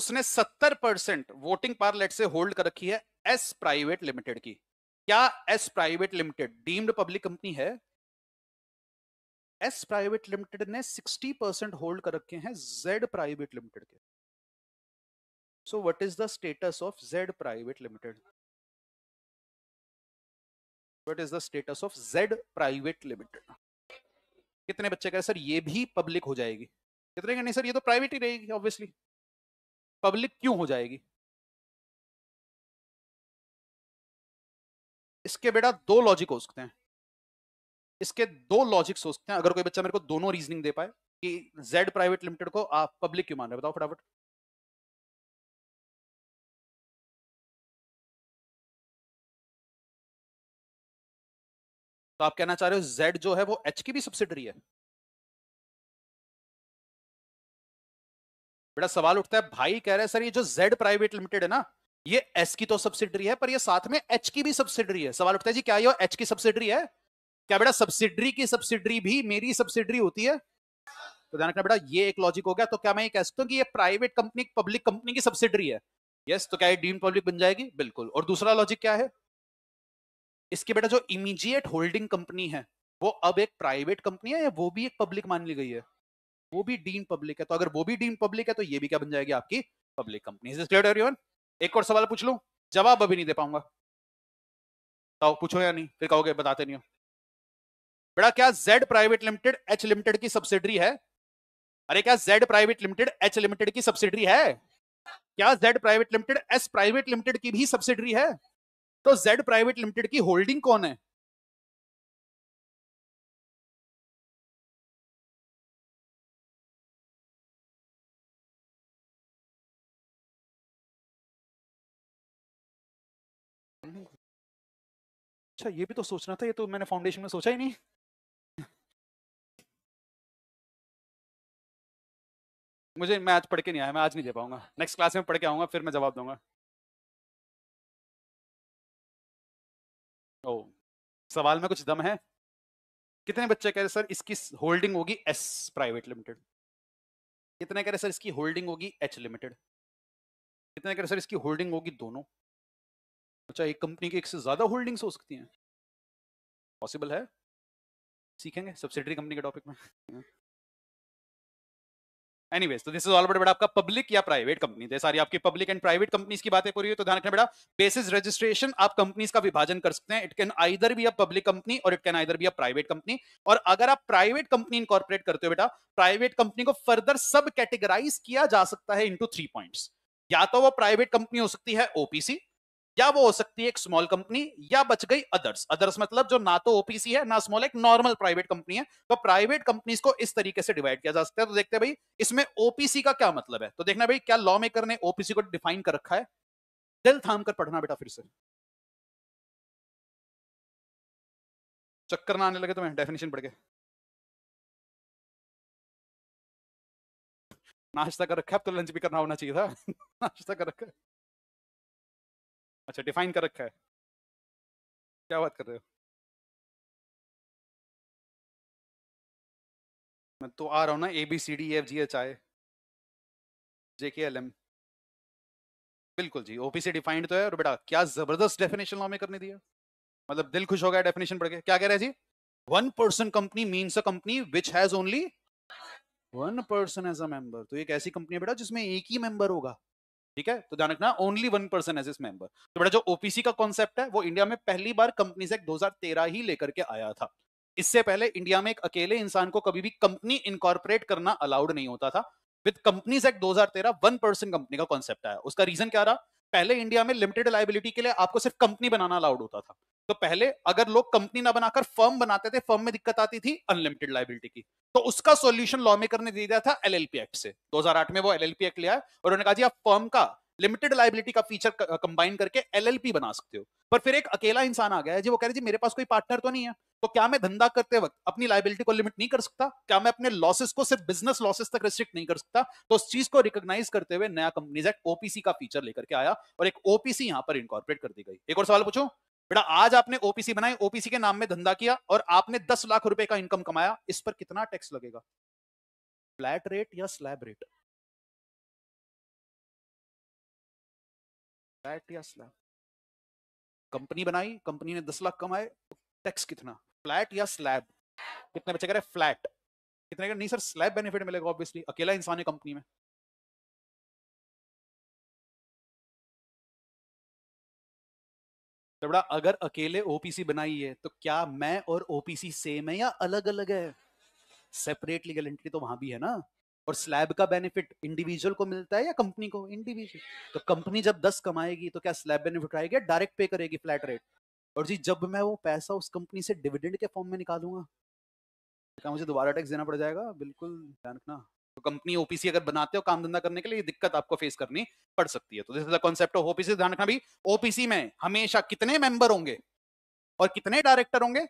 उसने 70 परसेंट वोटिंग पार लेट से होल्ड कर रखी है एस प्राइवेट लिमिटेड की क्या S private limited deemed public company है एस प्राइवेट लिमिटेड ने 60 परसेंट होल्ड कर रखे हैं जेड प्राइवेट लिमिटेड के so what is the status of Z private limited what is the status of Z private limited कितने बच्चे कह sir ये भी पब्लिक हो जाएगी कितने कहने नहीं सर ये तो प्राइवेट ही रहेगी ऑब्वियसली पब्लिक क्यों हो जाएगी इसके बेटा दो लॉजिक हो सकते हैं इसके दो लॉजिक हो सकते हैं अगर कोई बच्चा मेरे को दोनों रीजनिंग दे पाए कि जेड प्राइवेट लिमिटेड को आप पब्लिक क्यों मान रहे बताओ फटाफट तो आप कहना चाह रहे हो जेड जो है वो एच की भी सब्सिडरी है बेटा सवाल उठता है भाई कह रहे हैं सर ये जो जेड प्राइवेट लिमिटेड है ना ये एस की तो सब्सिडरी है पर ये साथ में एच की भी सब्सिडरी है सवाल उठता है जी क्या ये एच की सब्सिडरी है क्या बेटा सब्सिडरी की सब्सिडरी भी मेरी सब्सिडरी होती है तो ध्यान रखना बेटा ये एक लॉजिक हो गया तो क्या मैं ये कह सकता हूँ कि ये प्राइवेट कंपनी पब्लिक कंपनी की सब्सिडरी है यस तो क्या ये डीम पब्लिक बन जाएगी बिल्कुल और दूसरा लॉजिक क्या है इसकी बेटा जो इमीजिएट होल्डिंग कंपनी है वो अब एक प्राइवेट कंपनी है या वो भी एक पब्लिक मान ली गई है वो भी डीम पब्लिक है तो अगर वो भी डीम पब्लिक है तो ये भी क्या बन जाएगी आपकी पब्लिक कंपनी एक और सवाल पूछ लू जवाब अभी नहीं दे पाऊंगा तो पूछो या नहीं फिर कहोगे बताते नहीं हो बेटा क्या Z private limited H limited की सब्सिडरी है अरे क्या Z private limited H limited की सब्सिडरी है क्या Z private limited S private limited की भी सब्सिडरी है तो जेड प्राइवेट लिमिटेड की होल्डिंग कौन है अच्छा ये भी तो सोचना था ये तो मैंने फाउंडेशन में सोचा ही नहीं मुझे मैं आज पढ़ के नहीं आया मैं आज नहीं दे पाऊंगा नेक्स्ट क्लास में पढ़ के आऊंगा फिर मैं जवाब दूंगा ओ oh, सवाल में कुछ दम है कितने बच्चे कह रहे सर इसकी होल्डिंग होगी एस प्राइवेट लिमिटेड कितने कह रहे सर इसकी होल्डिंग होगी एच लिमिटेड कितने कह रहे सर इसकी होल्डिंग होगी दोनों अच्छा एक कंपनी की एक से ज़्यादा होल्डिंग्स हो सकती हैं पॉसिबल है सीखेंगे सब्सिडरी कंपनी के टॉपिक में एनीवेज तो दिस इज ऑल बट बेटा आपका पब्लिक या प्राइवेट कंपनी जैसे सारी आपकी पब्लिक एंड प्राइवेट कंपनीज की बातें पूरी है तो ध्यान रखना बेटा बेसिस रजिस्ट्रेशन आप कंपनीज का विभाजन कर सकते हैं it can either be a public company और it can either be a private company और अगर आप प्राइवेट कंपनी इनकॉर्पोरेट करते हो बेटा प्राइवेट कंपनी को फर्दर सब कैटेगराइज किया जा सकता है इंटू थ्री पॉइंट्स या तो वो प्राइवेट कंपनी हो सकती है ओपीसी या वो हो सकती है एक स्मॉल कंपनी या बच गई अदर्स अदर्स मतलब जो ना तो ओपीसी है ना स्मॉल एक नॉर्मल प्राइवेट कंपनी है तो प्राइवेट कंपनीज को इस तरीके से डिवाइड किया जा सकता है तो देखते हैं भाई इसमें ओपीसी का क्या मतलब है तो देखना भाई क्या लॉ मेकर ने ओपीसी को डिफाइन कर रखा है दिल थाम कर पढ़ना बेटा फिर से चक्कर ना आने लगे तो मैं डेफिनेशन पढ़ के नाश्ता कर रखा है अब तो लंच भी करना होना चाहिए था नाश्ता कर रखा है अच्छा डिफाइन कर रखा है क्या बात कर रहे हो मैं तो आ रहा हूँ ना A B C D F G H I J K L M बिल्कुल जी ओपीसी डिफाइंड तो है और बेटा क्या जबरदस्त डेफिनेशन लॉ में करने दिया मतलब दिल खुश हो गया डेफिनेशन पढ़ के क्या कह रहे हैं जी one person company means a company which has only one person as a member तो एक ऐसी कंपनी है बेटा जिसमें एक ही मेंबर होगा ठीक है तो ध्यान रखना ओनली वन पर्सन एज इस मेंबर तो बेटा जो ओपीसी का कॉन्सेप्ट है वो इंडिया में पहली बार कंपनी से 2013 ही लेकर के आया था इससे पहले इंडिया में एक अकेले इंसान को कभी भी कंपनी इनकॉर्पोरेट करना अलाउड नहीं होता था विद दो हजार 2013 वन पर्सन कंपनी का कॉन्सेप्ट आया उसका रीजन क्या रहा पहले इंडिया में लिमिटेड लाइबिलिटी के लिए आपको सिर्फ कंपनी बनाना अलाउड होता था तो पहले अगर लोग कंपनी ना बनाकर फर्म बनाते थे फर्म में दिक्कत आती थी अनलिमिटेड लाइबिलिटी की तो उसका सोल्यूशन लॉ मेकर ने दे दिया था एलएलपी एक्ट से 2008 में वो एलएलपी एक्ट लिया है और उन्होंने कहा जी आप फर्म का लिमिटेड लाइबिलिटी का फीचर कंबाइन करके एलएलपी बना सकते हो पर फिर एक अकेला इंसान आ गया है जी वो कह रहे जी मेरे पास कोई पार्टनर तो नहीं है तो क्या मैं धंधा करते वक्त अपनी लाइबिलिटी को लिमिट नहीं कर सकता क्या मैं अपने लॉसेस को सिर्फ बिजनेस लॉसेस तक रिस्ट्रिक्ट नहीं कर सकता तो उस चीज को रिकॉग्नाइज करते हुए नया कंपनीज एक्ट ओपीसी का फीचर लेकर के आया और एक ओपीसी यहां पर इनकॉर्पोरेट कर दी गई एक और सवाल पूछो बेटा आज आपने ओपीसी बनाई ओपीसी के नाम में धंधा किया और आपने दस लाख रुपए का इनकम कमाया इस पर कितना टैक्स लगेगा फ्लैट रेट या स्लैब रेट फ्लैट या स्लैब कंपनी बनाई कंपनी ने दस लाख कमाए टैक्स तो कितना फ्लैट या स्लैब कितने बच्चे कह रहे फ्लैट कितने नहीं सर स्लैब बेनिफिट मिलेगा ऑब्वियसली अकेला इंसान है कंपनी में तो बड़ा अगर अकेले ओपीसी बनाई है तो क्या मैं और ओपीसी सेम है या अलग अलग है सेपरेट लीगल एंट्री तो वहां भी है ना और स्लैब का बेनिफिट इंडिविजुअल को मिलता है या कंपनी को इंडिविजुअल तो कंपनी जब दस कमाएगी तो क्या स्लैब बेनिफिट आएगी डायरेक्ट पे करेगी फ्लैट रेट और जी जब मैं वो पैसा उस कंपनी से डिविडेंड के फॉर्म में निकालूंगा क्या मुझे दोबारा टैक्स देना पड़ जाएगा बिल्कुल ध्यान रखना तो कंपनी ओपीसी अगर बनाते हो काम धंधा करने के लिए दिक्कत आपको फेस करनी पड़ सकती है तो this is the concept of OPC ध्यान रखना भी ओपीसी में हमेशा कितने मेंबर होंगे और कितने डायरेक्टर होंगे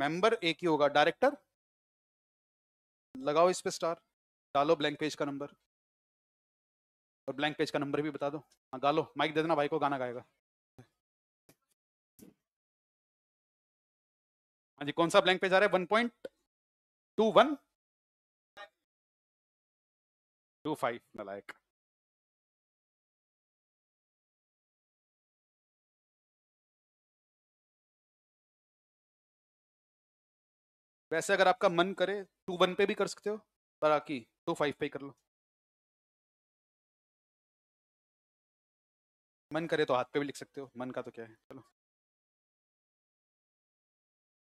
मेंबर एक ही होगा डायरेक्टर लगाओ इस पे स्टार डालो ब्लैंक पेज का नंबर और ब्लैंक पेज का नंबर भी बता दो हाँ गालो माइक दे देना भाई को गाना गाएगा हाँ जी कौन सा ब्लैंक पेज आ रहा है one point two one two five नलायक वैसे अगर आपका मन करे टू वन पे भी कर सकते हो पर आकी टू फाइव पे कर लो मन करे तो हाथ पे भी लिख सकते हो मन का तो क्या है चलो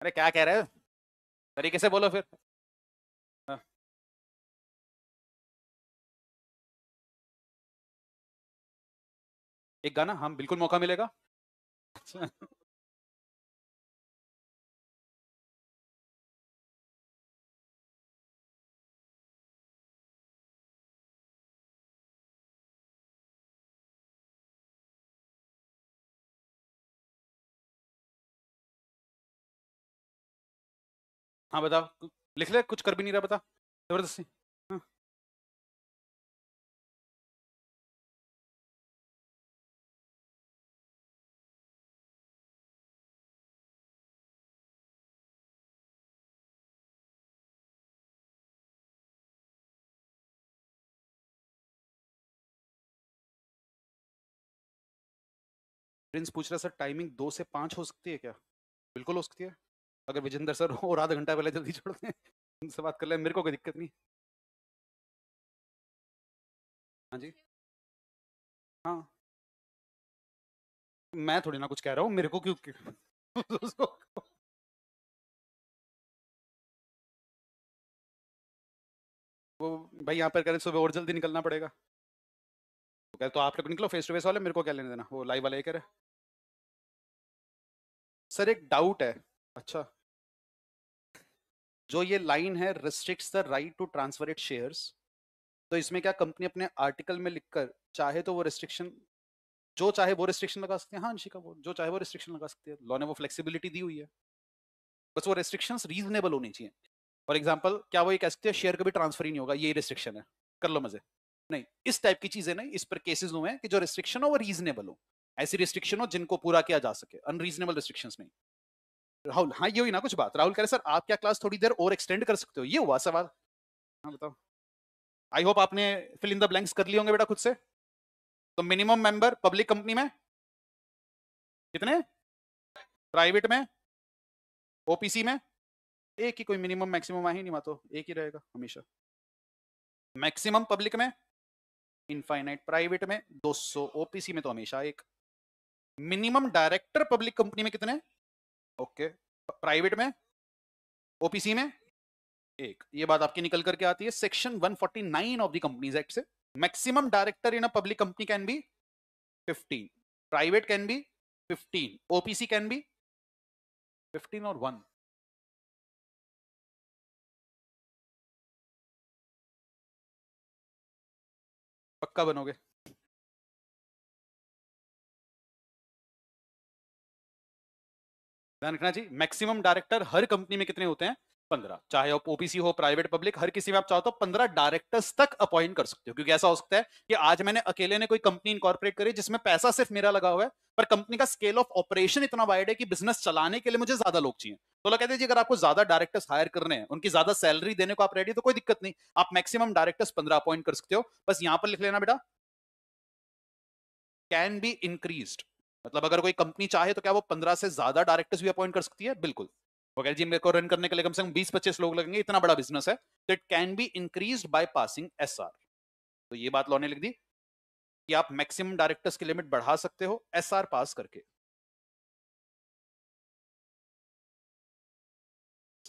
अरे क्या कह रहे हो तरीके से बोलो फिर हाँ। एक गाना हम हाँ, बिल्कुल मौका मिलेगा हाँ बताओ लिख ले कुछ कर भी नहीं रहा बता जबरदस्ती हाँ। प्रिंस पूछ रहा सर टाइमिंग दो से पांच हो सकती है क्या बिल्कुल हो सकती है अगर विजेंद्र सर हो और आधा घंटा पहले जल्दी छोड़ दें उनसे बात कर ले मेरे को कोई दिक्कत नहीं हाँ जी हाँ मैं थोड़ी ना कुछ कह रहा हूँ मेरे को क्यों क्यों वो भाई यहाँ पर रहे सुबह और जल्दी निकलना पड़ेगा तो कह तो आप लोग निकलो फेस टू फेस वाले मेरे को क्या लेने देना वो लाइव वाला कह रहे सर एक डाउट है अच्छा जो ये लाइन है restrict the right to transfer it share तो इसमें क्या कंपनी अपने आर्टिकल में लिखकर चाहे तो वो रिस्ट्रिक्शन जो चाहे वो रिस्ट्रिक्शन लगा सकते हैं हाँ अंशिका वो जो चाहे वो रिस्ट्रिक्शन लगा सकते हैं लॉ ने वो फ्लेक्सिबिलिटी दी हुई है बस वो रिस्ट्रिक्शन रीजनेबल होनी चाहिए फॉर एग्जाम्पल क्या वो ये कह सकते हैं शेयर कभी ट्रांसफर ही नहीं होगा ये रिस्ट्रिक्शन है कर लो मजे नहीं इस टाइप की चीजें नहीं इस पर केसेस हुए हैं कि जो रिस्ट्रिक्शन हो वो रीजनेबल हो ऐसी रिस्ट्रिक्शन हो जिनको पूरा किया जा सके अनरीजनेबल रिस्ट्रिक्शन नहीं राहुल हाँ ये हुई ना कुछ बात राहुल कह रहे सर आप क्या क्लास थोड़ी देर और एक्सटेंड कर सकते हो ये हुआ सवाल हाँ बताओ आई होप आपने फिल इन द ब्लैंक्स कर लिए होंगे बेटा खुद से तो मिनिमम मेंबर पब्लिक कंपनी में कितने प्राइवेट में ओपीसी में एक ही कोई मिनिमम मैक्सिमम आ ही नहीं मातो एक ही रहेगा हमेशा मैक्सिमम पब्लिक में इनफाइनाइट प्राइवेट में 200 ओपीसी में तो हमेशा एक मिनिमम डायरेक्टर पब्लिक कंपनी में कितने ओके प्राइवेट में ओपीसी में एक ये बात आपकी निकल करके आती है section 149 of the companies act से maximum director in a public company can be 15 private can be 15 OPC can be 15 और 1 पक्का बनोगे ध्यान रखना जी मैक्सिमम डायरेक्टर हर कंपनी में कितने होते हैं पंद्रह चाहे आप ओपीसी हो प्राइवेट पब्लिक हर किसी में आप चाहो तो पंद्रह डायरेक्टर्स तक अपॉइंट कर सकते हो क्योंकि ऐसा हो सकता है कि आज मैंने अकेले ने कोई कंपनी इनकॉर्पोरेट करी जिसमें पैसा सिर्फ मेरा लगा हुआ है पर कंपनी का स्केल ऑफ ऑपरेशन इतना वाइड है कि बिजनेस चलाने के लिए मुझे ज्यादा लोग चाहिए तो लोग कहते हैं अगर आपको ज्यादा डायरेक्टर्स हायर करने हैं उनकी ज्यादा सैलरी देने को आप रेडी तो कोई दिक्कत नहीं आप मैक्सिमम डायरेक्टर्स पंद्रह अपॉइंट कर सकते हो बस यहां पर लिख लेना बेटा कैन बी इंक्रीज मतलब अगर कोई कंपनी चाहे तो क्या वो पंद्रह से ज्यादा डायरेक्टर्स भी अपॉइंट कर सकती है बिल्कुल वगैरह जी को रन करने के लिए कम से कम बीस पच्चीस लोग लगेंगे इतना बड़ा बिजनेस है तो it can be increase by passing S तो ये बात लॉ ने लिख दी कि आप मैक्सिमम डायरेक्टर्स की लिमिट बढ़ा सकते हो एस पास करके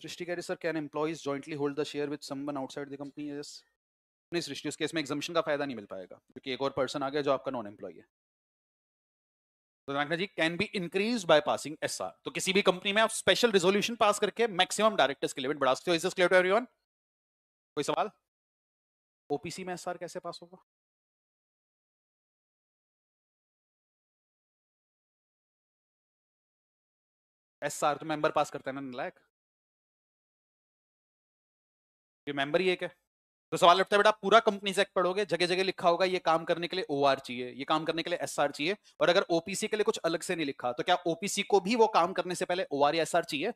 सृष्टि कह रही sir can employees jointly hold the share with someone outside the company yes नहीं सृष्टि उस केस में एग्जामेशन का फायदा नहीं मिल पाएगा क्योंकि एक और पर्सन आ गया जो आपका नॉन एम्प्लॉय है तो Rangana ji can be increase by passing S R तो किसी भी कंपनी में आप स्पेशल रिजोल्यूशन पास करके मैक्सिमम डायरेक्टर्स की लिमिट बढ़ा सकते हो इज क्लियर टू एवरीवन कोई सवाल ओपीसी में एस आर कैसे पास होगा एस आर तो मेंबर पास करते हैं ना लायक ये मेंबर ही एक है तो सवाल उठता है बेटा पूरा कंपनी से पढ़ोगे जगह जगह लिखा होगा ये काम करने के लिए ओ चाहिए ये काम करने के लिए एस चाहिए और अगर ओपीसी के लिए कुछ अलग से नहीं लिखा तो क्या ओपीसी को भी वो काम करने से पहले ओ या एस चाहिए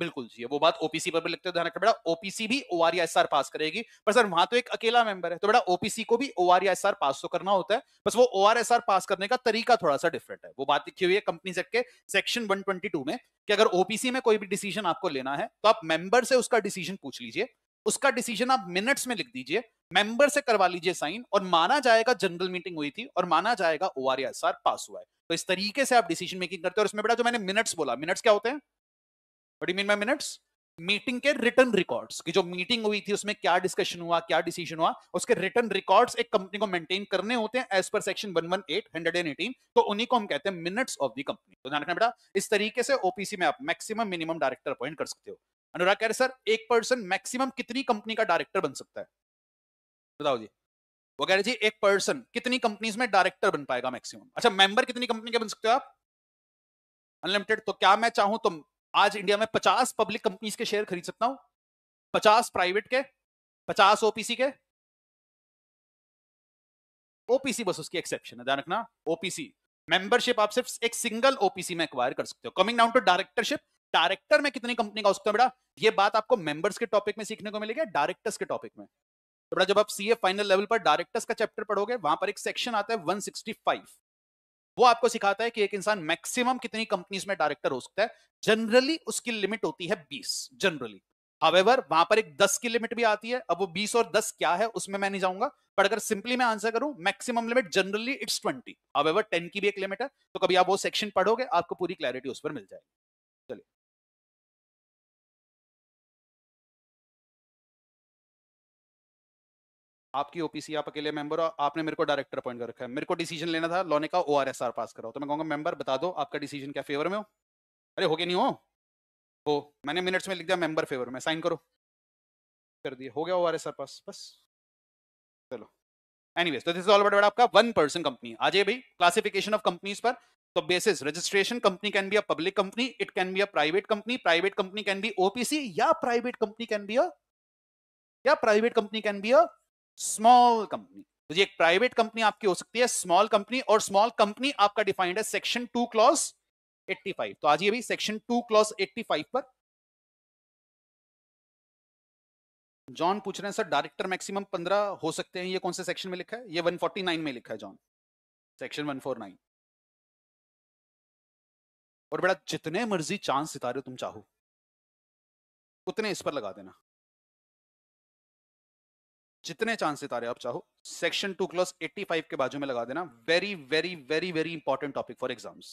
बिल्कुल चाहिए वो बात ओपीसी पर भी लिखते हो ध्यान रखना बेटा ओपीसी भी ओ या एस पास करेगी पर सर वहां तो एक अकेला मेंबर है तो बेटा ओपीसी को भी ओ या एस पास तो करना होता है बस वो ओ एस पास करने का तरीका थोड़ा सा डिफरेंट है वो बात लिखी हुई है कंपनी सेक्ट के सेक्शन टू में कि अगर ओपीसी में कोई भी डिसीजन आपको लेना है तो आप मेंबर से उसका डिसीजन पूछ लीजिए उसका डिसीजन आप मिनट्स में लिख दीजिए मेंबर से करवा लीजिए साइन और माना जाएगा जनरल मीटिंग हुई थी और माना जाएगा ओ आर पास हुआ है तो इस तरीके से आप डिसीजन मेकिंग करते हैं और इसमें बेटा जो मैंने मिनट्स बोला मिनट्स क्या होते हैं what mean by minutes meeting के रिटर्न रिकॉर्ड्स की जो मीटिंग हुई थी उसमें क्या डिस्कशन हुआ क्या डिसीजन हुआ उसके रिटर्न रिकॉर्ड्स एक कंपनी को मेंटेन करने होते हैं एज पर सेक्शन 118 118 तो उन्हीं को हम कहते हैं मिनट्स ऑफ द कंपनी तो ध्यान रखना बेटा इस तरीके से ओपीसी में आप मैक्सिमम मिनिमम डायरेक्टर अपॉइंट कर सकते हो अनुराग कह रहे सर एक पर्सन मैक्सिमम कितनी कंपनी का डायरेक्टर बन सकता है बताओ जी वो कह रहे जी एक पर्सन कितनी कंपनीज में डायरेक्टर बन पाएगा मैक्सिमम अच्छा मेंबर कितनी कंपनी के बन सकते हो आप अनलिमिटेड तो क्या मैं चाहूं तो आज इंडिया में पचास पब्लिक कंपनीज के शेयर खरीद सकता हूं पचास प्राइवेट के पचास ओपीसी के ओपीसी बस उसकी एक्सेप्शन है ध्यान रखना ओपीसी मेंबरशिप आप सिर्फ एक सिंगल ओपीसी में एक्वायर कर सकते हो coming down to directorship director में कितनी कंपनी का हो सकता है बेटा ये बात आपको मेंबर्स के टॉपिक में सीखने को मिलेगी डायरेक्टर्स के टॉपिक में तो बेटा जब आप सीए फाइनल लेवल पर डायरेक्टर्स का चैप्टर पढ़ोगे वहां पर एक सेक्शन आता है 165 वो आपको सिखाता है कि एक इंसान मैक्सिमम कितनी कंपनीज में डायरेक्टर हो सकता है जनरली उसकी लिमिट होती है 20 जनरली हावेवर वहां पर एक 10 की लिमिट भी आती है अब वो 20 और 10 क्या है उसमें मैं नहीं जाऊंगा पर अगर सिंपली मैं आंसर करूं maximum limit generally it's twenty however ten की भी एक लिमिट है तो कभी आप वो सेक्शन पढ़ोगे आपको पूरी क्लैरिटी उस पर मिल जाएगी आपकी ओपीसी आप अकेले मेंबर हो आपने मेरे को डायरेक्टर अपॉइंट कर रखा है मेरे को डिसीजन लेना था लोने का ओ पास कराओ तो मैं कहूँगा मेंबर बता दो आपका डिसीजन क्या फेवर में हो अरे हो गया नहीं हो हो मैंने मिनट्स में लिख दिया मेंबर फेवर में साइन करो कर दिया हो गया or S R pass बस चलो एनी तो दिस इज ऑल बड़ा आपका वन पर्सन कंपनी आ जाइए भाई क्लासिफिकेशन ऑफ कंपनीज पर तो basis registration company can be a public company it can be a private company private company can be OPC या private company can be a या private company can be a small company तो ये एक private company आपकी हो सकती है small company और स्मॉल कंपनी आपका डिफाइंड है सेक्शन टू क्लॉज 85 तो आज ये भी सेक्शन टू क्लॉज 85 पर जॉन पूछ रहे हैं सर डायरेक्टर मैक्सिमम 15 हो सकते हैं ये कौन से सेक्शन में लिखा है ये 149 में लिखा है जॉन सेक्शन 149 और बेटा जितने मर्जी चांस सितारे तुम चाहो उतने इस पर लगा देना जितने चांस सितारे आप चाहो सेक्शन टू क्लॉस 85 के बाजू में लगा देना very very very very important topic for exams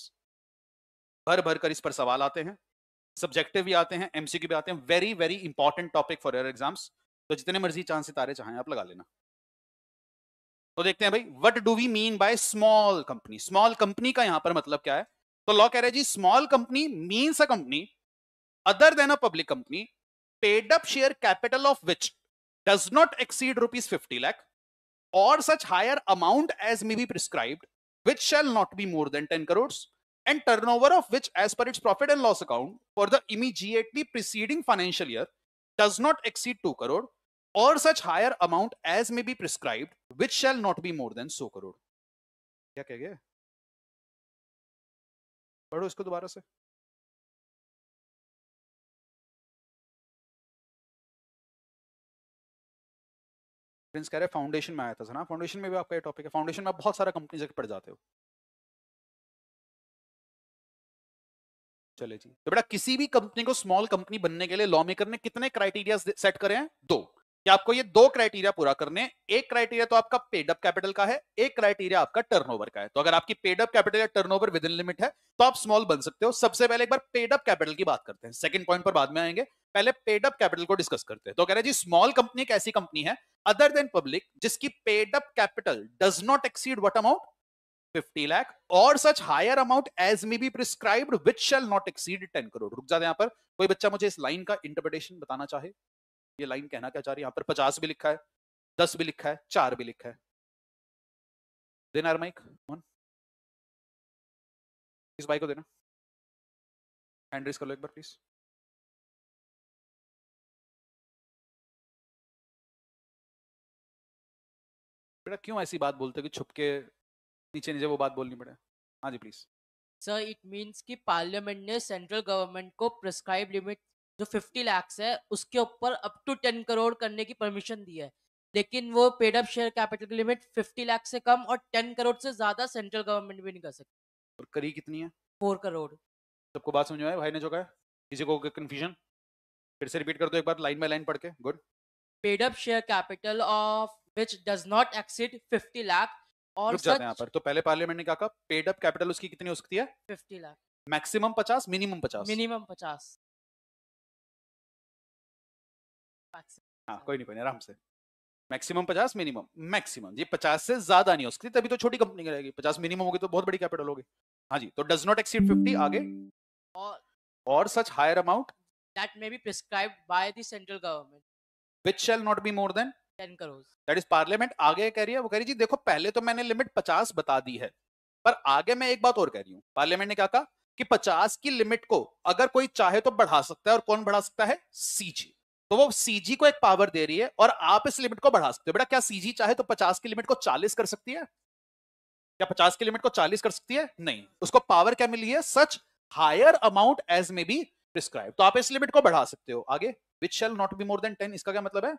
भर भर कर इस पर सवाल आते हैं सब्जेक्टिव भी आते हैं एमसीक्यू भी आते हैं very very important topic for air exams तो जितने मर्जी चांस सितारे चाहे आप लगा लेना तो देखते हैं भाई what do we mean by small company small company का यहां पर मतलब क्या है तो लॉ कह रहे जी small company means a company other than a public company paid up share capital of which does not exceed rupees 50 lakh or such higher amount as may be prescribed, which shall not be more than 10 crores, and turnover of which, as per its profit and loss account for the immediately preceding financial year, does not exceed 2 crore, or such higher amount as may be prescribed, which shall not be more than so crore. क्या कह गया पढ़ो इसको दोबारा से Prince कह रहे foundation में आया था सर फाउंडेशन में भी आपका ये टॉपिक है फाउंडेशन में आप बहुत सारा जगह पढ़ जाते हो चले जी तो बेटा किसी भी कंपनी को स्मॉल कंपनी बनने के लिए लॉ मेकर ने कितने क्राइटेरिया सेट करे हैं दो कि आपको ये दो क्राइटेरिया पूरा करने एक क्राइटेरिया तो आपका पेडअप कैपिटल का है एक क्राइटेरिया आपका टर्नओवर का है तो अगर आपकी पेडअप कैपिटल या टर्नओवर विद इन लिमिट है तो आप स्मॉल बन सकते हो सबसे पहले एक बार पेडअप कैपिटल की बात करते हैं सेकंड पॉइंट पर बाद में आएंगे पहले पेडअप कैपिटल को डिस्कस करते हैं तो कह रहे जी स्मॉल कंपनी एक ऐसी कंपनी है अदर देन पब्लिक जिसकी paid up capital does not exceed what amount 50 lakh और such higher amount as may be prescribed which shall not exceed 10 crore रुक जाते हैं यहां पर कोई बच्चा मुझे इस लाइन का इंटरप्रिटेशन बताना चाहे ये लाइन कहना क्या चाह रही है यहां पर पचास भी लिखा है दस भी लिखा है चार भी लिखा है देना आर माइक वन इस बाइक को देना हैंड रेस कर लो एक बार प्लीज बेटा क्यों ऐसी बात बोलते कि छुपके नीचे नीचे वो बात बोलनी पड़े हाँ जी प्लीज सर इट मींस कि पार्लियामेंट ने सेंट्रल गवर्नमेंट को प्रिस्क्राइब लिमिट जो 50 लाख है उसके ऊपर अप टू 10 करोड़ करने की परमिशन दी है लेकिन वो पेड अप शेयर कैपिटल की लिमिट 50 लाख से कम और 10 करोड़ से ज्यादा सेंट्रल गवर्नमेंट भी नहीं कर सकती और करी कितनी है फोर करोड़ सबको बात समझ में भाई ने जो कहा किसी को कन्फ्यूजन फिर से रिपीट कर दो एक बार लाइन बाय लाइन पढ़ के good paid up share capital of which does not exceed 50 lakh और सच जाते हैं पर तो पहले पार्लियामेंट ने क्या कहा पेड अप कैपिटल उसकी कितनी हो सकती है 50 लाख मैक्सिमम 50 मिनिमम 50 मिनिमम 50 हाँ, हाँ कोई नहीं कोई नहीं आराम से मैक्सिमम पचास मिनिमम मैक्सिमम जी पचास से ज्यादा नहीं हो सकती तभी तो छोटी कंपनी रहेगी पचास मिनिमम होगी तो बहुत बड़ी कैपिटल होगी हाँ जी तो डज नॉट एक्सीड फिफ्टी आगे और, और such higher amount that may be prescribe by the central government which shall not be more than ten crore that is parliament आगे कह रही है वो कह रही जी देखो पहले तो मैंने लिमिट पचास बता दी है पर आगे मैं एक बात और कह रही हूँ पार्लियामेंट ने क्या कहा कि पचास की लिमिट को अगर कोई चाहे तो बढ़ा सकता है और कौन बढ़ा सकता है सीजी तो वो सीजी को एक पावर दे रही है और आप इस लिमिट को बढ़ा सकते हो बेटा क्या सीजी चाहे तो पचास की लिमिट को चालीस कर सकती है क्या पचास की लिमिट को चालीस कर सकती है नहीं उसको पावर क्या मिली है such higher amount as may be prescribe तो आप इस लिमिट को बढ़ा सकते हो आगे which shall not be more than ten इसका क्या मतलब है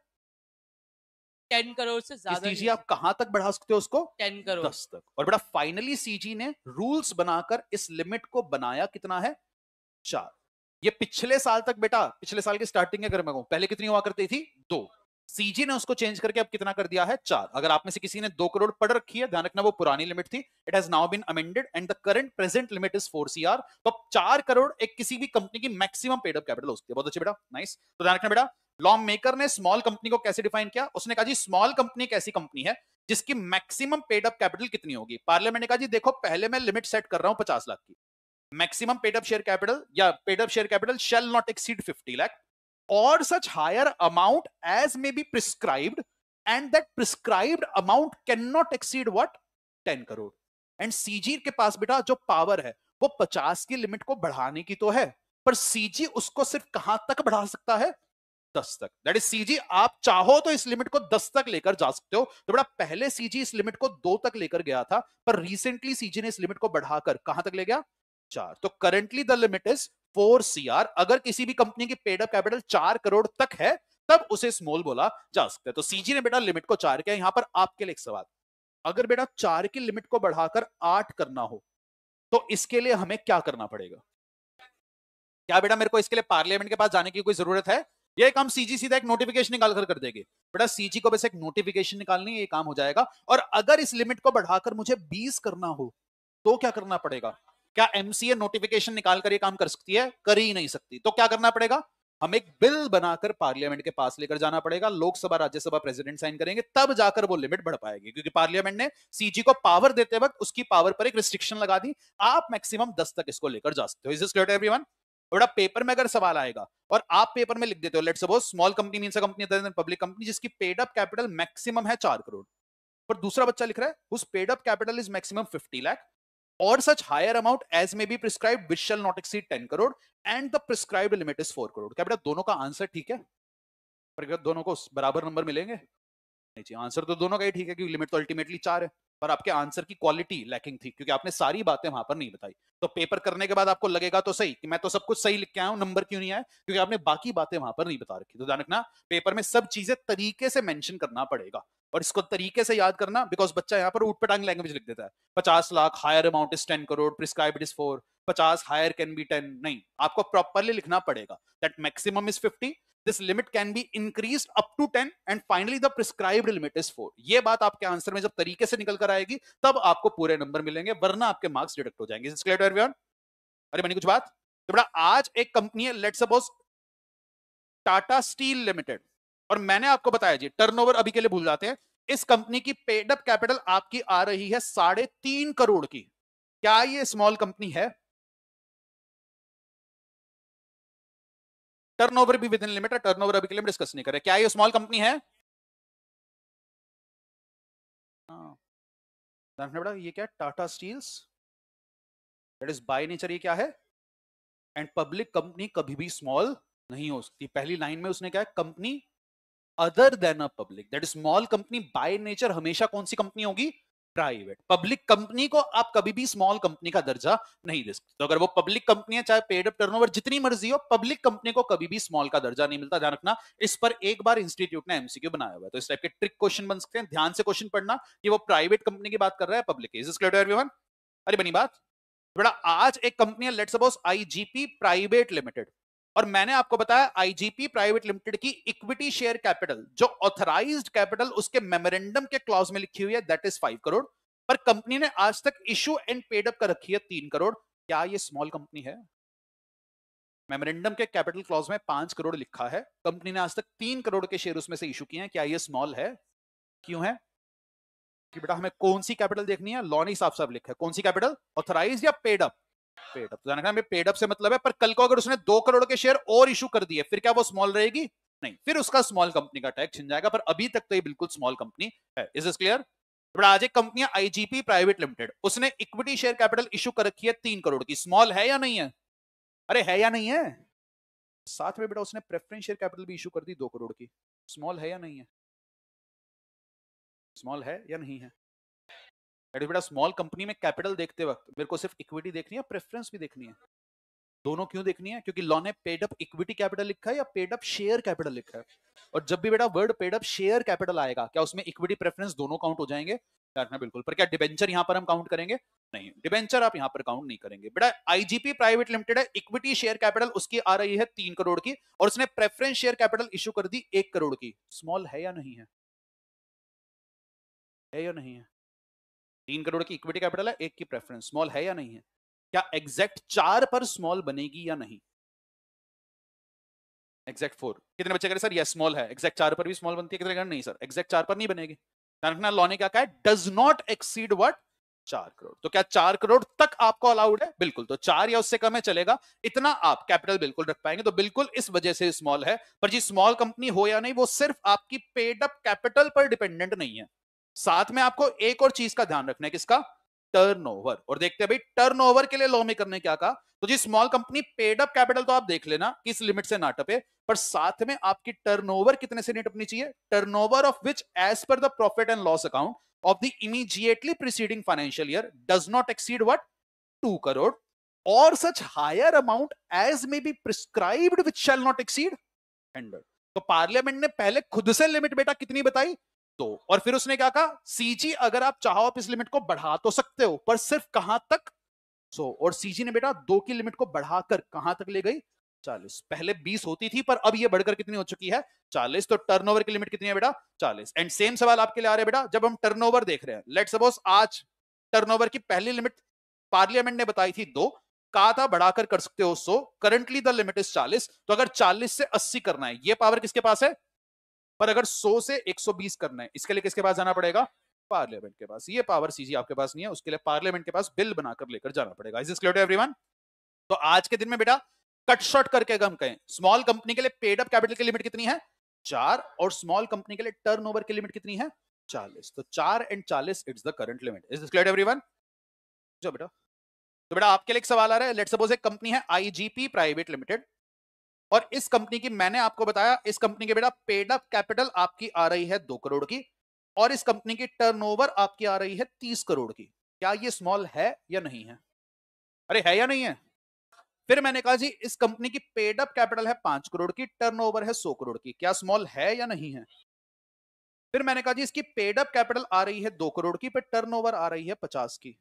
टेन करोड़ से ज्यादा सीजी आप कहां तक बढ़ा सकते हो उसको टेन करोड़ दस तक और बेटा फाइनली सीजी ने रूल्स बनाकर इस लिमिट को बनाया कितना है चार ये पिछले साल तक बेटा पिछले साल की स्टार्टिंग अगर मैं पहले कितनी हुआ करती थी दो सीजी ने उसको चेंज करके अब कितना कर दिया है चार अगर आप में से किसी ने दो करोड़ पढ़ रखी है ध्यान रखना वो पुरानी लिमिट थी it has now been amended and the current present limit is four C R तो अब चार करोड़ एक किसी भी कंपनी की मैक्सिमम पेड अप कैपिटल होती है बहुत अच्छे बेटा नाइस तो ध्यान रखना बेटा लॉ मेकर ने स्मॉल कंपनी को कैसे डिफाइन किया उसने कहा जी स्मॉल कंपनी एक ऐसी कंपनी है जिसकी मैक्सिमम पेड अप कैपिटल कितनी होगी पार्लियामेंट ने कहा जी देखो पहले मैं लिमिट सेट कर रहा हूं पचास लाख की maximum paid up share capital या paid up share capital shall not exceed 50 lakh और such higher amount as may be prescribed and that prescribed amount can not exceed what 10 crore and CG के पास बेटा जो पावर है वो 50 की लिमिट को बढ़ाने की तो है पर सीजी उसको सिर्फ कहां तक बढ़ा सकता है 10 तक दैट इज सीजी आप चाहो तो इस लिमिट को दस तक लेकर जा सकते हो तो बेटा पहले सीजी इस लिमिट को दो तक लेकर गया था पर रिसेंटली सीजी ने इस लिमिट को बढ़ाकर कहां तक ले गया चार अच्छा, तो currently the limit is four C R अगर किसी भी कंपनी की पेड अप कैपिटल चार करोड़ तक है तब उसे स्मॉल बोला जा सकता है तो सीजी ने बेटा लिमिट को चार किया यहां पर आपके लिए एक सवाल अगर बेटा चार की लिमिट को बढ़ाकर आठ करना हो तो इसके लिए हमें क्या करना पड़ेगा क्या बेटा मेरे को इसके लिए पार्लियामेंट के पास जाने की कोई जरूरत है ये काम सीजी सीधा एक नोटिफिकेशन निकाल कर कर देगी बेटा सीजी को बस एक नोटिफिकेशन निकालनी है ये काम हो जाएगा और अगर इस लिमिट को बढ़ाकर मुझे 20 करना हो तो क्या करना पड़ेगा क्या एमसीए नोटिफिकेशन निकाल कर ये काम कर सकती है कर ही नहीं सकती तो क्या करना पड़ेगा हम एक बिल बनाकर पार्लियामेंट के पास लेकर जाना पड़ेगा लोकसभा राज्यसभा प्रेसिडेंट साइन करेंगे तब जाकर वो लिमिट बढ़ पाएगी क्योंकि पार्लियामेंट ने सीजी को पावर देते वक्त उसकी पावर पर एक रिस्ट्रिक्शन लगा दी आप मैक्सिमम दस तक इसको लेकर जा सकते हो इज क्लियर एवरीवन पेपर में अगर सवाल आएगा और आप पेपर में लिख देते हो let suppose small company mean company public company जिसकी पेड अप कैपिटल मैक्सिमम है चार करोड़ पर दूसरा बच्चा लिख रहा है उस paid up capital is maximum fifty lakh or such higher amount as may be prescribed which shall not exceed 10 crore and the prescribed limit is 4 crore kya beta dono ka answer theek hai par agar dono ko barabar number milenge nahi ji answer to dono ka hi theek hai ki limit to ultimately 4 hai पर आपके answer की quality lacking थी क्योंकि आपने सारी बातें वहां पर नहीं बताई तो पेपर करने के बाद आपको लगेगा तो सही कि मैं तो सब कुछ सही लिख के आया हूं नंबर क्यों नहीं आया क्योंकि आपने बाकी बातें वहां पर नहीं बता रखी तो ध्यान रखना पेपर में सब चीजें तरीके से मैंशन करना पड़ेगा और इसको तरीके से याद करना बिकॉज बच्चा यहाँ पर पटांग लैंग्वेज लिख देता है पचास lakh higher amount is ten crore prescribe is four पचास हायर कैन बी टेन नहीं आपको प्रॉपरली लिखना पड़ेगा that maximum is fifty this limit can be increase up to ten and finally the prescribed limit is four ये बात आपके answer में जब तरीके से निकल कर आएगी तब आपको पूरे नंबर मिलेंगे वरना आपके मार्क्स डिडक्ट हो जाएंगे इसके अरे मैंने कुछ बात तो बड़ा आज एक कंपनी है let suppose Tata steel limited और मैंने आपको बताया जी टर्नओवर अभी के लिए भूल जाते हैं इस कंपनी की पेडअप कैपिटल आपकी आ रही है साढ़े तीन करोड़ की क्या ये स्मॉल कंपनी है टर्नओवर भी विद इन लिमिट है टर्नओवर अभी के लिए डिस्कस नहीं कर रहे क्या ये स्मॉल कंपनी है हाँ। बेटा ये क्या Tata steels that is by nature ये क्या है एंड पब्लिक कंपनी कभी भी स्मॉल नहीं हो सकती पहली लाइन में उसने क्या है company other than a public that is small company by nature हमेशा कौन सी कंपनी होगी प्राइवेट पब्लिक कंपनी को आप कभी भी स्मॉल कंपनी का दर्जा नहीं दे सकते तो अगर वो पब्लिक कंपनी है चाहे पेड अप टर्नओवर जितनी मर्जी हो पब्लिक कंपनी को कभी भी स्मॉल का दर्जा नहीं मिलता ध्यान रखना इस पर एक बार इंस्टीट्यूट ने एमसीक्यू बनाया हुआ है तो इस टाइप के ट्रिक क्वेश्चन बन सकते हैं ध्यान से क्वेश्चन पढ़ना कि वो प्राइवेट कंपनी की बात कर रहा है पब्लिक अरे बनी बात बेटा आज एक कंपनी है let suppose IGP private limited और मैंने आपको बताया आईजीपी प्राइवेट लिमिटेड की इक्विटी शेयर कैपिटल जो ऑथराइज्ड कैपिटल उसके मेमोरेंडम के क्लॉज में लिखी हुई है दैट इज फाइव करोड़ पर कंपनी ने आज तक इश्यू एंड पेडअप कर रखी है तीन करोड़ क्या ये स्मॉल कंपनी है मेमोरेंडम के कैपिटल क्लॉज में पांच करोड़ लिखा है कंपनी ने आज तक तीन करोड़ के शेयर उसमें से इशू किए हैं क्या ये स्मॉल है क्यों है कि बेटा हमें कौन सी कैपिटल देखनी है लॉनी साफ साफ लिखा है कौन सी कैपिटल ऑथराइज या पेडअप पेड अप तो ध्यान रखना पेड अप से मतलब है पर कल को अगर उसने दो करोड़ के शेयर और इशू कर दिए फिर क्या वो स्मॉल रहेगी नहीं फिर उसका स्मॉल कंपनी का टैक्स छिन जाएगा पर अभी तक तो ये बिल्कुल स्मॉल कंपनी है इज इज क्लियर बड़ा आज एक कंपनी आईजीपी प्राइवेट लिमिटेड उसने इक्विटी शेयर कैपिटल इशू कर रखी है तीन करोड़ की स्मॉल है या नहीं है अरे है या नहीं है साथ में बेटा उसने प्रेफरेंस शेयर कैपिटल भी इशू कर दी दो करोड़ की स्मॉल है या नहीं है स्मॉल है या नहीं है बेटा स्मॉल कंपनी में कैपिटल देखते वक्त मेरे को सिर्फ इक्विटी देखनी है प्रेफरेंस भी देखनी है दोनों क्यों देखनी है क्योंकि लॉ ने पेड अप इक्विटी कैपिटल लिखा है या पेड अप शेयर कैपिटल लिखा है और जब भी बेटा word paid up share capital आएगा क्या उसमें इक्विटी प्रेफरेंस दोनों काउंट हो जाएंगे बिल्कुल पर क्या डिबेंचर यहाँ पर हम काउंट करेंगे नहीं डिबेंचर आप यहाँ पर काउंट नहीं करेंगे बेटा आईजीपी प्राइवेट लिमिटेड है इक्विटी शेयर कैपिटल उसकी आ रही है तीन करोड़ की और उसने प्रेफरेंस शेयर कैपिटल इश्यू कर दी एक करोड़ की स्मॉल है या नहीं है है या नहीं है तीन करोड़ की इक्विटी कैपिटल है एक की प्रेफरेंस स्मॉल है या नहीं है क्या एग्जैक्ट चार पर स्मॉल बनेगी या नहीं एग्जैक्ट फोर कितने बच्चे कह रहे सर यस स्मॉल है एग्जैक्ट चार पर भी स्मॉल बनती है कितने नहीं सर एग्जैक्ट चार पर नहीं बनेगी रखना लॉ ने क्या कहा है डज नॉट एक्सीड वट चार करोड़ तो क्या चार करोड़ तक आपको अलाउड है बिल्कुल तो चार या उससे कम है चलेगा इतना आप कैपिटल बिल्कुल रख पाएंगे तो बिल्कुल इस वजह से स्मॉल है पर जी स्मॉल कंपनी हो या नहीं वो सिर्फ आपकी पेड अप कैपिटल पर डिपेंडेंट नहीं है साथ में आपको एक और चीज का ध्यान रखना है किसका टर्नओवर और देखते हैं भाई टर्नओवर के लिए लॉ में करने क्या कहा तो जी small company paid up capital तो आप देख लेना किस लिमिट से ना टपे पर साथ में आपकी टर्नओवर कितने से नहीं टपनी चाहिए turnover of which as per the profit and loss account of the immediately preceding financial year does not exceed what two crore और such higher amount as may be prescribed which shall not exceed hundred तो parliament ने पहले खुद से limit बेटा कितनी बताई दो तो। और फिर उसने क्या कहा सीजी अगर आप चाहो आप इस लिमिट को बढ़ा तो सकते हो पर सिर्फ कहां तक सो so, और सीजी ने बेटा दो की लिमिट को बढ़ाकर कहां तक ले गई चालीस पहले बीस होती थी पर अब ये बढ़कर कितनी हो चुकी है चालीस तो टर्नओवर की लिमिट कितनी है बेटा चालीस एंड सेम सवाल आपके लिए आ रहे बेटा जब हम टर्नओवर देख रहे हैं लेट सपोज आज टर्नओवर की पहली लिमिट पार्लियामेंट ने बताई थी दो कहा था बढ़ाकर कर सकते हो so currently the limit is चालीस तो अगर चालीस से अस्सी करना है ये पावर किसके पास है पर अगर 100 से 120 करना है इसके लिए किसके पास जाना पड़ेगा पार्लियामेंट के पास ये पावर सीजी आपके पास नहीं है उसके लिए पार्लियामेंट के पास बिल बनाकर लेकर जाना पड़ेगा इज क्लियर टू एवरीवन तो आज के दिन में बेटा कट शॉर्ट करके हम कहें स्मॉल कंपनी के लिए पेड अप कैपिटल की लिमिट कितनी है चार और स्मॉल कंपनी के लिए ओवर की लिमिट कितनी है चालीस तो चार एंड चालीस it's the current limit is this clear everyone जो बेटा तो बेटा आपके लिए एक सवाल आ रहा है लेट सपोज एक कंपनी है आईजीपी प्राइवेट लिमिटेड और इस कंपनी की मैंने आपको बताया इस कंपनी के बेटा पेड अप कैपिटल आपकी आ रही है दो करोड़ की और इस कंपनी की टर्नओवर आपकी आ रही है तीस करोड़ की क्या ये स्मॉल है या नहीं है अरे है या नहीं है फिर मैंने कहा जी इस कंपनी की पेड अप कैपिटल है पांच करोड़ की टर्नओवर है सौ करोड़ की क्या स्मॉल है या नहीं है फिर मैंने कहा जी इसकी पेड अप कैपिटल आ रही है दो करोड़ की पर टर्न आ रही है पचास की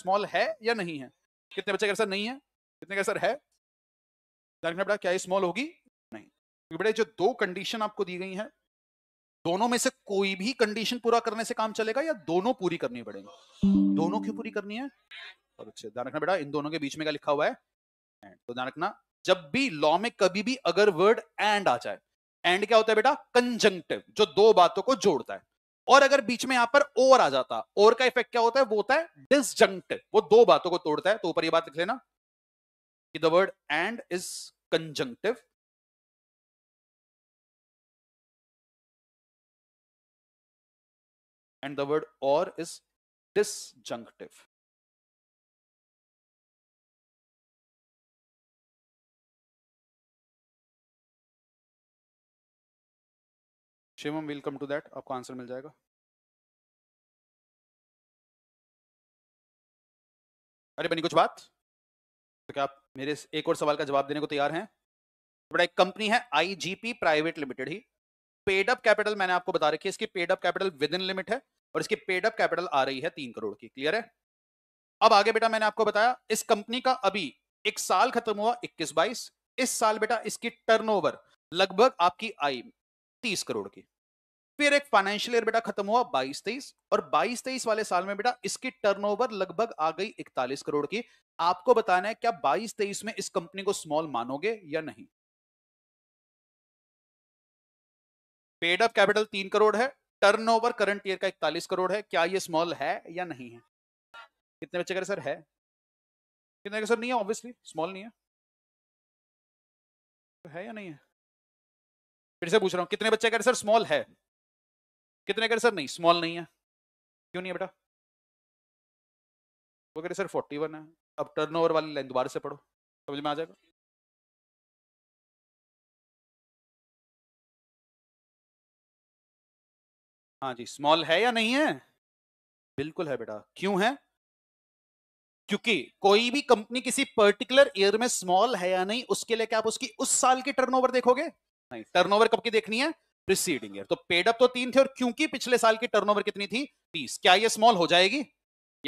स्मॉल है या नहीं है कितने बच्चे कैसा नहीं है कितने कह है रखना बेटा क्या स्मॉल होगी नहीं क्योंकि बेटा जो दो कंडीशन आपको दी गई है दोनों में से कोई भी कंडीशन पूरा करने से काम चलेगा या दोनों पूरी करनी पड़ेगी दोनों क्यों पूरी करनी है और अच्छे ध्यान रखना बेटा इन दोनों के बीच में क्या लिखा हुआ है एंड तो ध्यान रखना जब भी लॉ में कभी भी अगर वर्ड एंड आ जाए एंड क्या होता है बेटा कंजंक्टिव जो दो बातों को जोड़ता है और अगर बीच में यहां पर ओर आ जाता और का इफेक्ट क्या होता है वो होता है डिसजंक्टिव वो दो बातों को तोड़ता है तो ऊपर ये बात लिख लेना कि the word and is conjunctive and the word और is disjunctive Shivam welcome to that आपको आंसर मिल जाएगा अरे बनी कुछ बात तो क्या आप मेरे एक और सवाल का जवाब देने को तैयार हैं बड़ा एक कंपनी है आईजीपी प्राइवेट लिमिटेड ही पेड अप कैपिटल मैंने आपको बता रखी है इसकी paid up capital within limit है और इसकी पेड अप कैपिटल आ रही है तीन करोड़ की क्लियर है अब आगे बेटा मैंने आपको बताया इस कंपनी का अभी एक साल खत्म हुआ इक्कीस बाईस इस साल बेटा इसकी टर्नओवर लगभग आपकी आई तीस करोड़ की फिर एक फाइनेंशियल ईयर बेटा खत्म हुआ बाईस तेईस और बाईस तेईस वाले साल में बेटा इसकी टर्नओवर लगभग आ गई इकतालीस करोड़ की आपको बताना है क्या बाईस तेईस में इस कंपनी को स्मॉल मानोगे या नहीं पेड अप कैपिटल तीन करोड़ है टर्नओवर करंट ईयर का इकतालीस करोड़ है क्या ये स्मॉल है या नहीं है कितने बच्चे कह रहे सर है कितने सर नहीं है ऑब्वियसली स्मॉल नहीं है है या नहीं है फिर से पूछ रहा हूँ कितने बच्चे कह रहे सर स्मॉल है कितने कह रहे सर नहीं स्मॉल नहीं है क्यों नहीं है बेटा वो कह रहे सर फोर्टी वन है अब टर्नओवर वाली लाइन दोबारा से पढ़ो समझ में आ जाएगा हाँ जी स्मॉल है या नहीं है बिल्कुल है बेटा क्यों है क्योंकि कोई भी कंपनी किसी पर्टिकुलर ईयर में स्मॉल है या नहीं उसके लिए क्या आप उसकी उस साल की टर्नओवर देखोगे नहीं टर्नओवर कब की देखनी है प्रीसीडिंग ईयर तो पेडअप तो तीन थे और क्योंकि पिछले साल की टर्नओवर कितनी थी तीस क्या ये स्मॉल हो जाएगी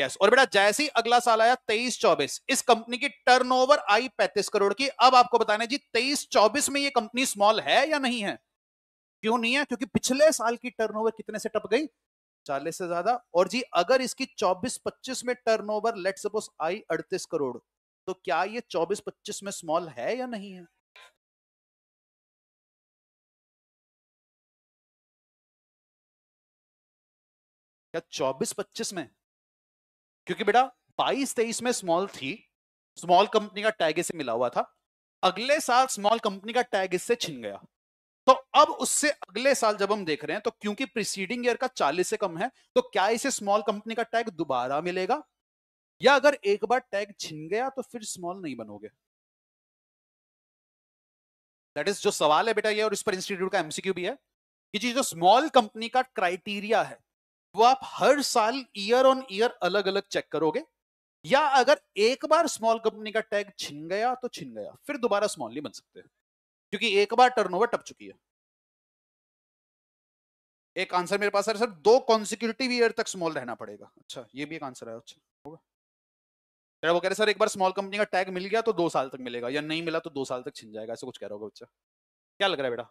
यस और बेटा जैसे ही अगला साल आया तेईस चौबीस इस कंपनी की टर्नओवर आई पैंतीस करोड़ की अब आपको बताने जी तेईस चौबीस में ये कंपनी स्मॉल है या नहीं है क्यों नहीं है क्योंकि पिछले साल की टर्नओवर कितने से टप गई चालीस से ज्यादा और जी अगर इसकी चौबीस पच्चीस में turnover let suppose I अड़तीस करोड़ तो क्या ये चौबीस पच्चीस में स्मॉल है या नहीं है क्या चौबीस पच्चीस में क्योंकि बेटा बाईस तेईस में स्मॉल थी स्मॉल कंपनी का टैग इससे मिला हुआ था अगले साल स्मॉल कंपनी का टैग इससे छिन गया तो अब उससे अगले साल जब हम देख रहे हैं तो क्योंकि प्रीसीडिंग ईयर का 40 से कम है तो क्या इसे स्मॉल कंपनी का टैग दोबारा मिलेगा या अगर एक बार टैग छिन गया तो फिर स्मॉल नहीं बनोगे दैट इज जो सवाल है बेटा ये और इस पर इंस्टीट्यूट का एमसीक्यू भी है कि जी जो स्मॉल कंपनी का क्राइटेरिया है वो आप हर साल ईयर ऑन ईयर अलग अलग चेक करोगे या अगर एक बार स्मॉल कंपनी का टैग छिन गया तो छिन गया फिर दोबारा स्मॉल नहीं बन सकते क्योंकि एक बार टर्नओवर टप चुकी है एक आंसर मेरे पास है सर दो कॉन्सिक्यूटिव ईयर तक स्मॉल रहना पड़ेगा अच्छा ये भी एक आंसर है अच्छा होगा वो कह रहे सर एक बार स्मॉल कंपनी का टैग मिल गया तो दो साल तक मिलेगा या नहीं मिला तो दो साल तक छिन जाएगा ऐसा कुछ कह रहा होगा बच्चा क्या लग रहा है बेटा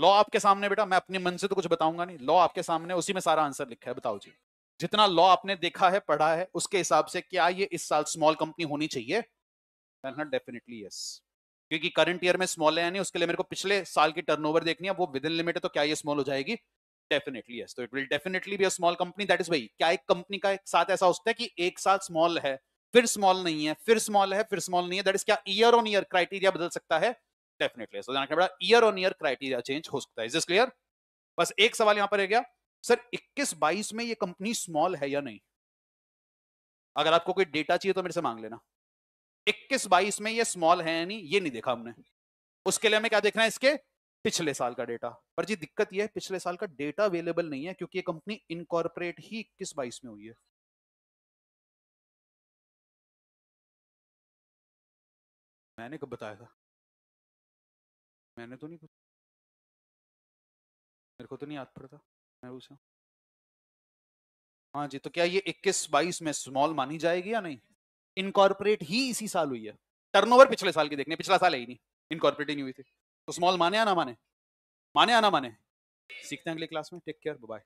लॉ आपके सामने बेटा मैं अपने मन से तो कुछ बताऊंगा नहीं लॉ आपके सामने उसी में सारा आंसर लिखा है बताओ जी जितना लॉ आपने देखा है पढ़ा है उसके हिसाब से क्या ये इस साल स्मॉल कंपनी होनी चाहिए डेफिनेटली यस क्योंकि करंट ईयर में स्मॉल है नहीं उसके लिए मेरे को पिछले साल की टर्नओवर देखनी है वो विद इन लिमिट है तो क्या ये स्मॉल हो जाएगी डेफिनेटली यस तो it will definitely be a small company that is भाई क्या एक कंपनी का एक साथ ऐसा होता है कि एक साल स्मॉल है फिर स्मॉल नहीं है फिर स्मॉल है फिर स्मॉल नहीं है दैट इज क्या ईयर ऑन ईयर क्राइटेरिया बदल सकता है डेफिनेटली so, जाना रखना year on year criteria change हो सकता है इज क्लियर बस एक सवाल यहां पर रह गया सर 21 बाईस में ये कंपनी स्मॉल है या नहीं अगर आपको कोई डेटा चाहिए तो मेरे से मांग लेना 21 बाईस में ये स्मॉल है या नहीं ये नहीं देखा हमने उसके लिए हमें क्या देखना है इसके पिछले साल का डेटा पर जी दिक्कत यह है पिछले साल का डेटा अवेलेबल नहीं है क्योंकि ये कंपनी इनकॉर्पोरेट ही इक्कीस बाईस में हुई है मैंने कब बताया था मैंने तो नहीं पूछा मेरे को तो नहीं याद पड़ता मैं पूछा हाँ जी तो क्या ये 21 22 में स्मॉल मानी जाएगी या नहीं इनकॉर्पोरेट ही इसी साल हुई है टर्नओवर पिछले साल की देखने पिछला साल है ही नहीं इनकॉर्पोरेट ही नहीं हुई थी तो स्मॉल माने या ना माने माने या ना माने सीखते हैं अगले क्लास में टेक केयर बाय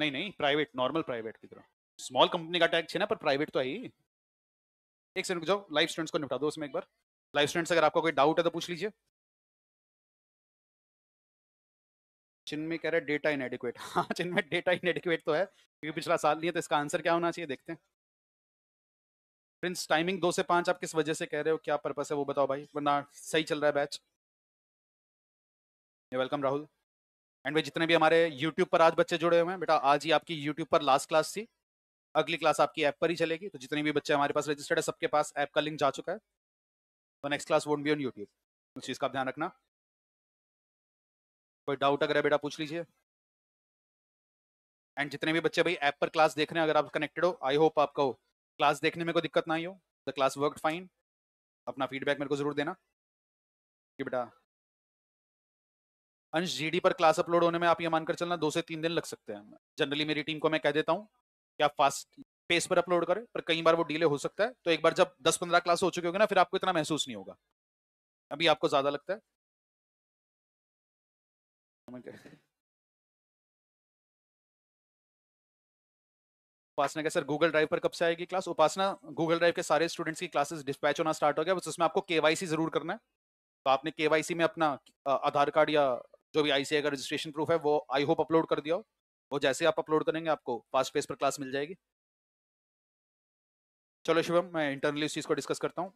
नहीं नहीं प्राइवेट नॉर्मल प्राइवेट की तरह स्मॉल कंपनी का टैक्स है ना पर प्राइवेट तो है ही एक सेकंड जाओ लाइव स्टूडेंट्स को निपटा दो उसमें एक बार लाइव स्टूडेंट्स अगर आपका कोई डाउट है तो पूछ लीजिए चिन्ह कह रहे डेटा इन एडिक्वेट हाँ में डेटा इन एडिक्वेट तो है क्योंकि पिछला साल नहीं है तो इसका आंसर क्या होना चाहिए देखते हैं प्रिंस टाइमिंग दो से पाँच आप किस वजह से कह रहे हो क्या पर्पस है वो बताओ भाई वरना सही चल रहा है बैच वेलकम राहुल एंड वे जितने भी हमारे यूट्यूब पर आज बच्चे जुड़े हुए हैं बेटा आज ही आपकी यूट्यूब पर लास्ट क्लास थी अगली क्लास आपकी ऐप पर ही चलेगी तो जितने भी बच्चे हमारे पास रजिस्टर्ड है सबके पास ऐप का लिंक जा चुका है तो next class would be on YouTube उस चीज़ का ध्यान रखना कोई डाउट अगर है बेटा पूछ लीजिए एंड जितने भी बच्चे भाई ऐप पर क्लास देख रहे हैं अगर आप कनेक्टेड हो आई होप आपका हो क्लास देखने में कोई दिक्कत ना आई हो द क्लास वर्क फाइन अपना फीडबैक मेरे को जरूर देना कि बेटा अंश जीडी पर क्लास अपलोड होने में आप ये मानकर चलना दो से तीन दिन लग सकते हैं जनरली मेरी टीम को मैं कह देता हूँ कि आप फास्ट पेस पर अपलोड करें पर कई बार वो डिले हो सकता है तो एक बार जब दस पंद्रह क्लास हो चुके होंगे ना फिर आपको इतना महसूस नहीं होगा अभी आपको ज्यादा लगता है उपासना क्या सर गूगल ड्राइव पर कब से आएगी क्लास उपासना गूगल ड्राइव के सारे स्टूडेंट्स की क्लासेस डिस्पैच होना स्टार्ट हो गया बस उसमें आपको केवाईसी जरूर करना है तो आपने केवाईसी में अपना आधार कार्ड या जो भी आईसीआई का रजिस्ट्रेशन प्रूफ है वो आई होप अपलोड कर दिया हो वो जैसे आप अपलोड करेंगे आपको फास्ट पेस पर क्लास मिल जाएगी चलो शुभम मैं इंटरनली इस चीज़ को डिस्कस करता हूँ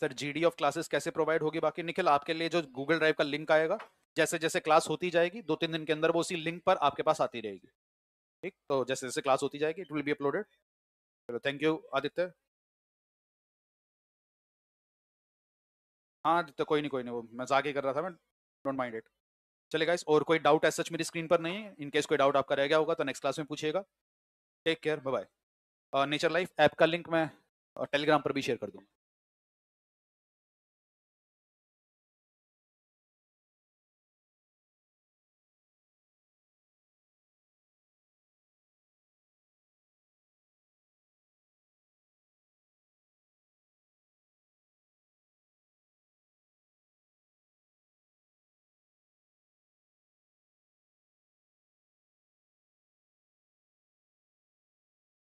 सर जीडी ऑफ क्लासेस कैसे प्रोवाइड होगी बाकी निखिल आपके लिए जो गूगल ड्राइव का लिंक आएगा जैसे जैसे क्लास होती जाएगी दो तीन दिन के अंदर वो उसी लिंक पर आपके पास आती रहेगी ठीक तो जैसे जैसे क्लास होती जाएगी इट विल बी अपलोडेड चलो थैंक यू आदित्य हाँ तो कोई नहीं कोई नहीं वो मैं जाके कर रहा था मैं डोंट माइंड इट चले गाइस और कोई डाउट एज सच मेरी स्क्रीन पर नहीं है इनकेस कोई डाउट आपका रह गया होगा तो नेक्स्ट क्लास में पूछिएगा take care bye bye nature life app का लिंक मैं टेलीग्राम uh, पर भी शेयर कर दूँगा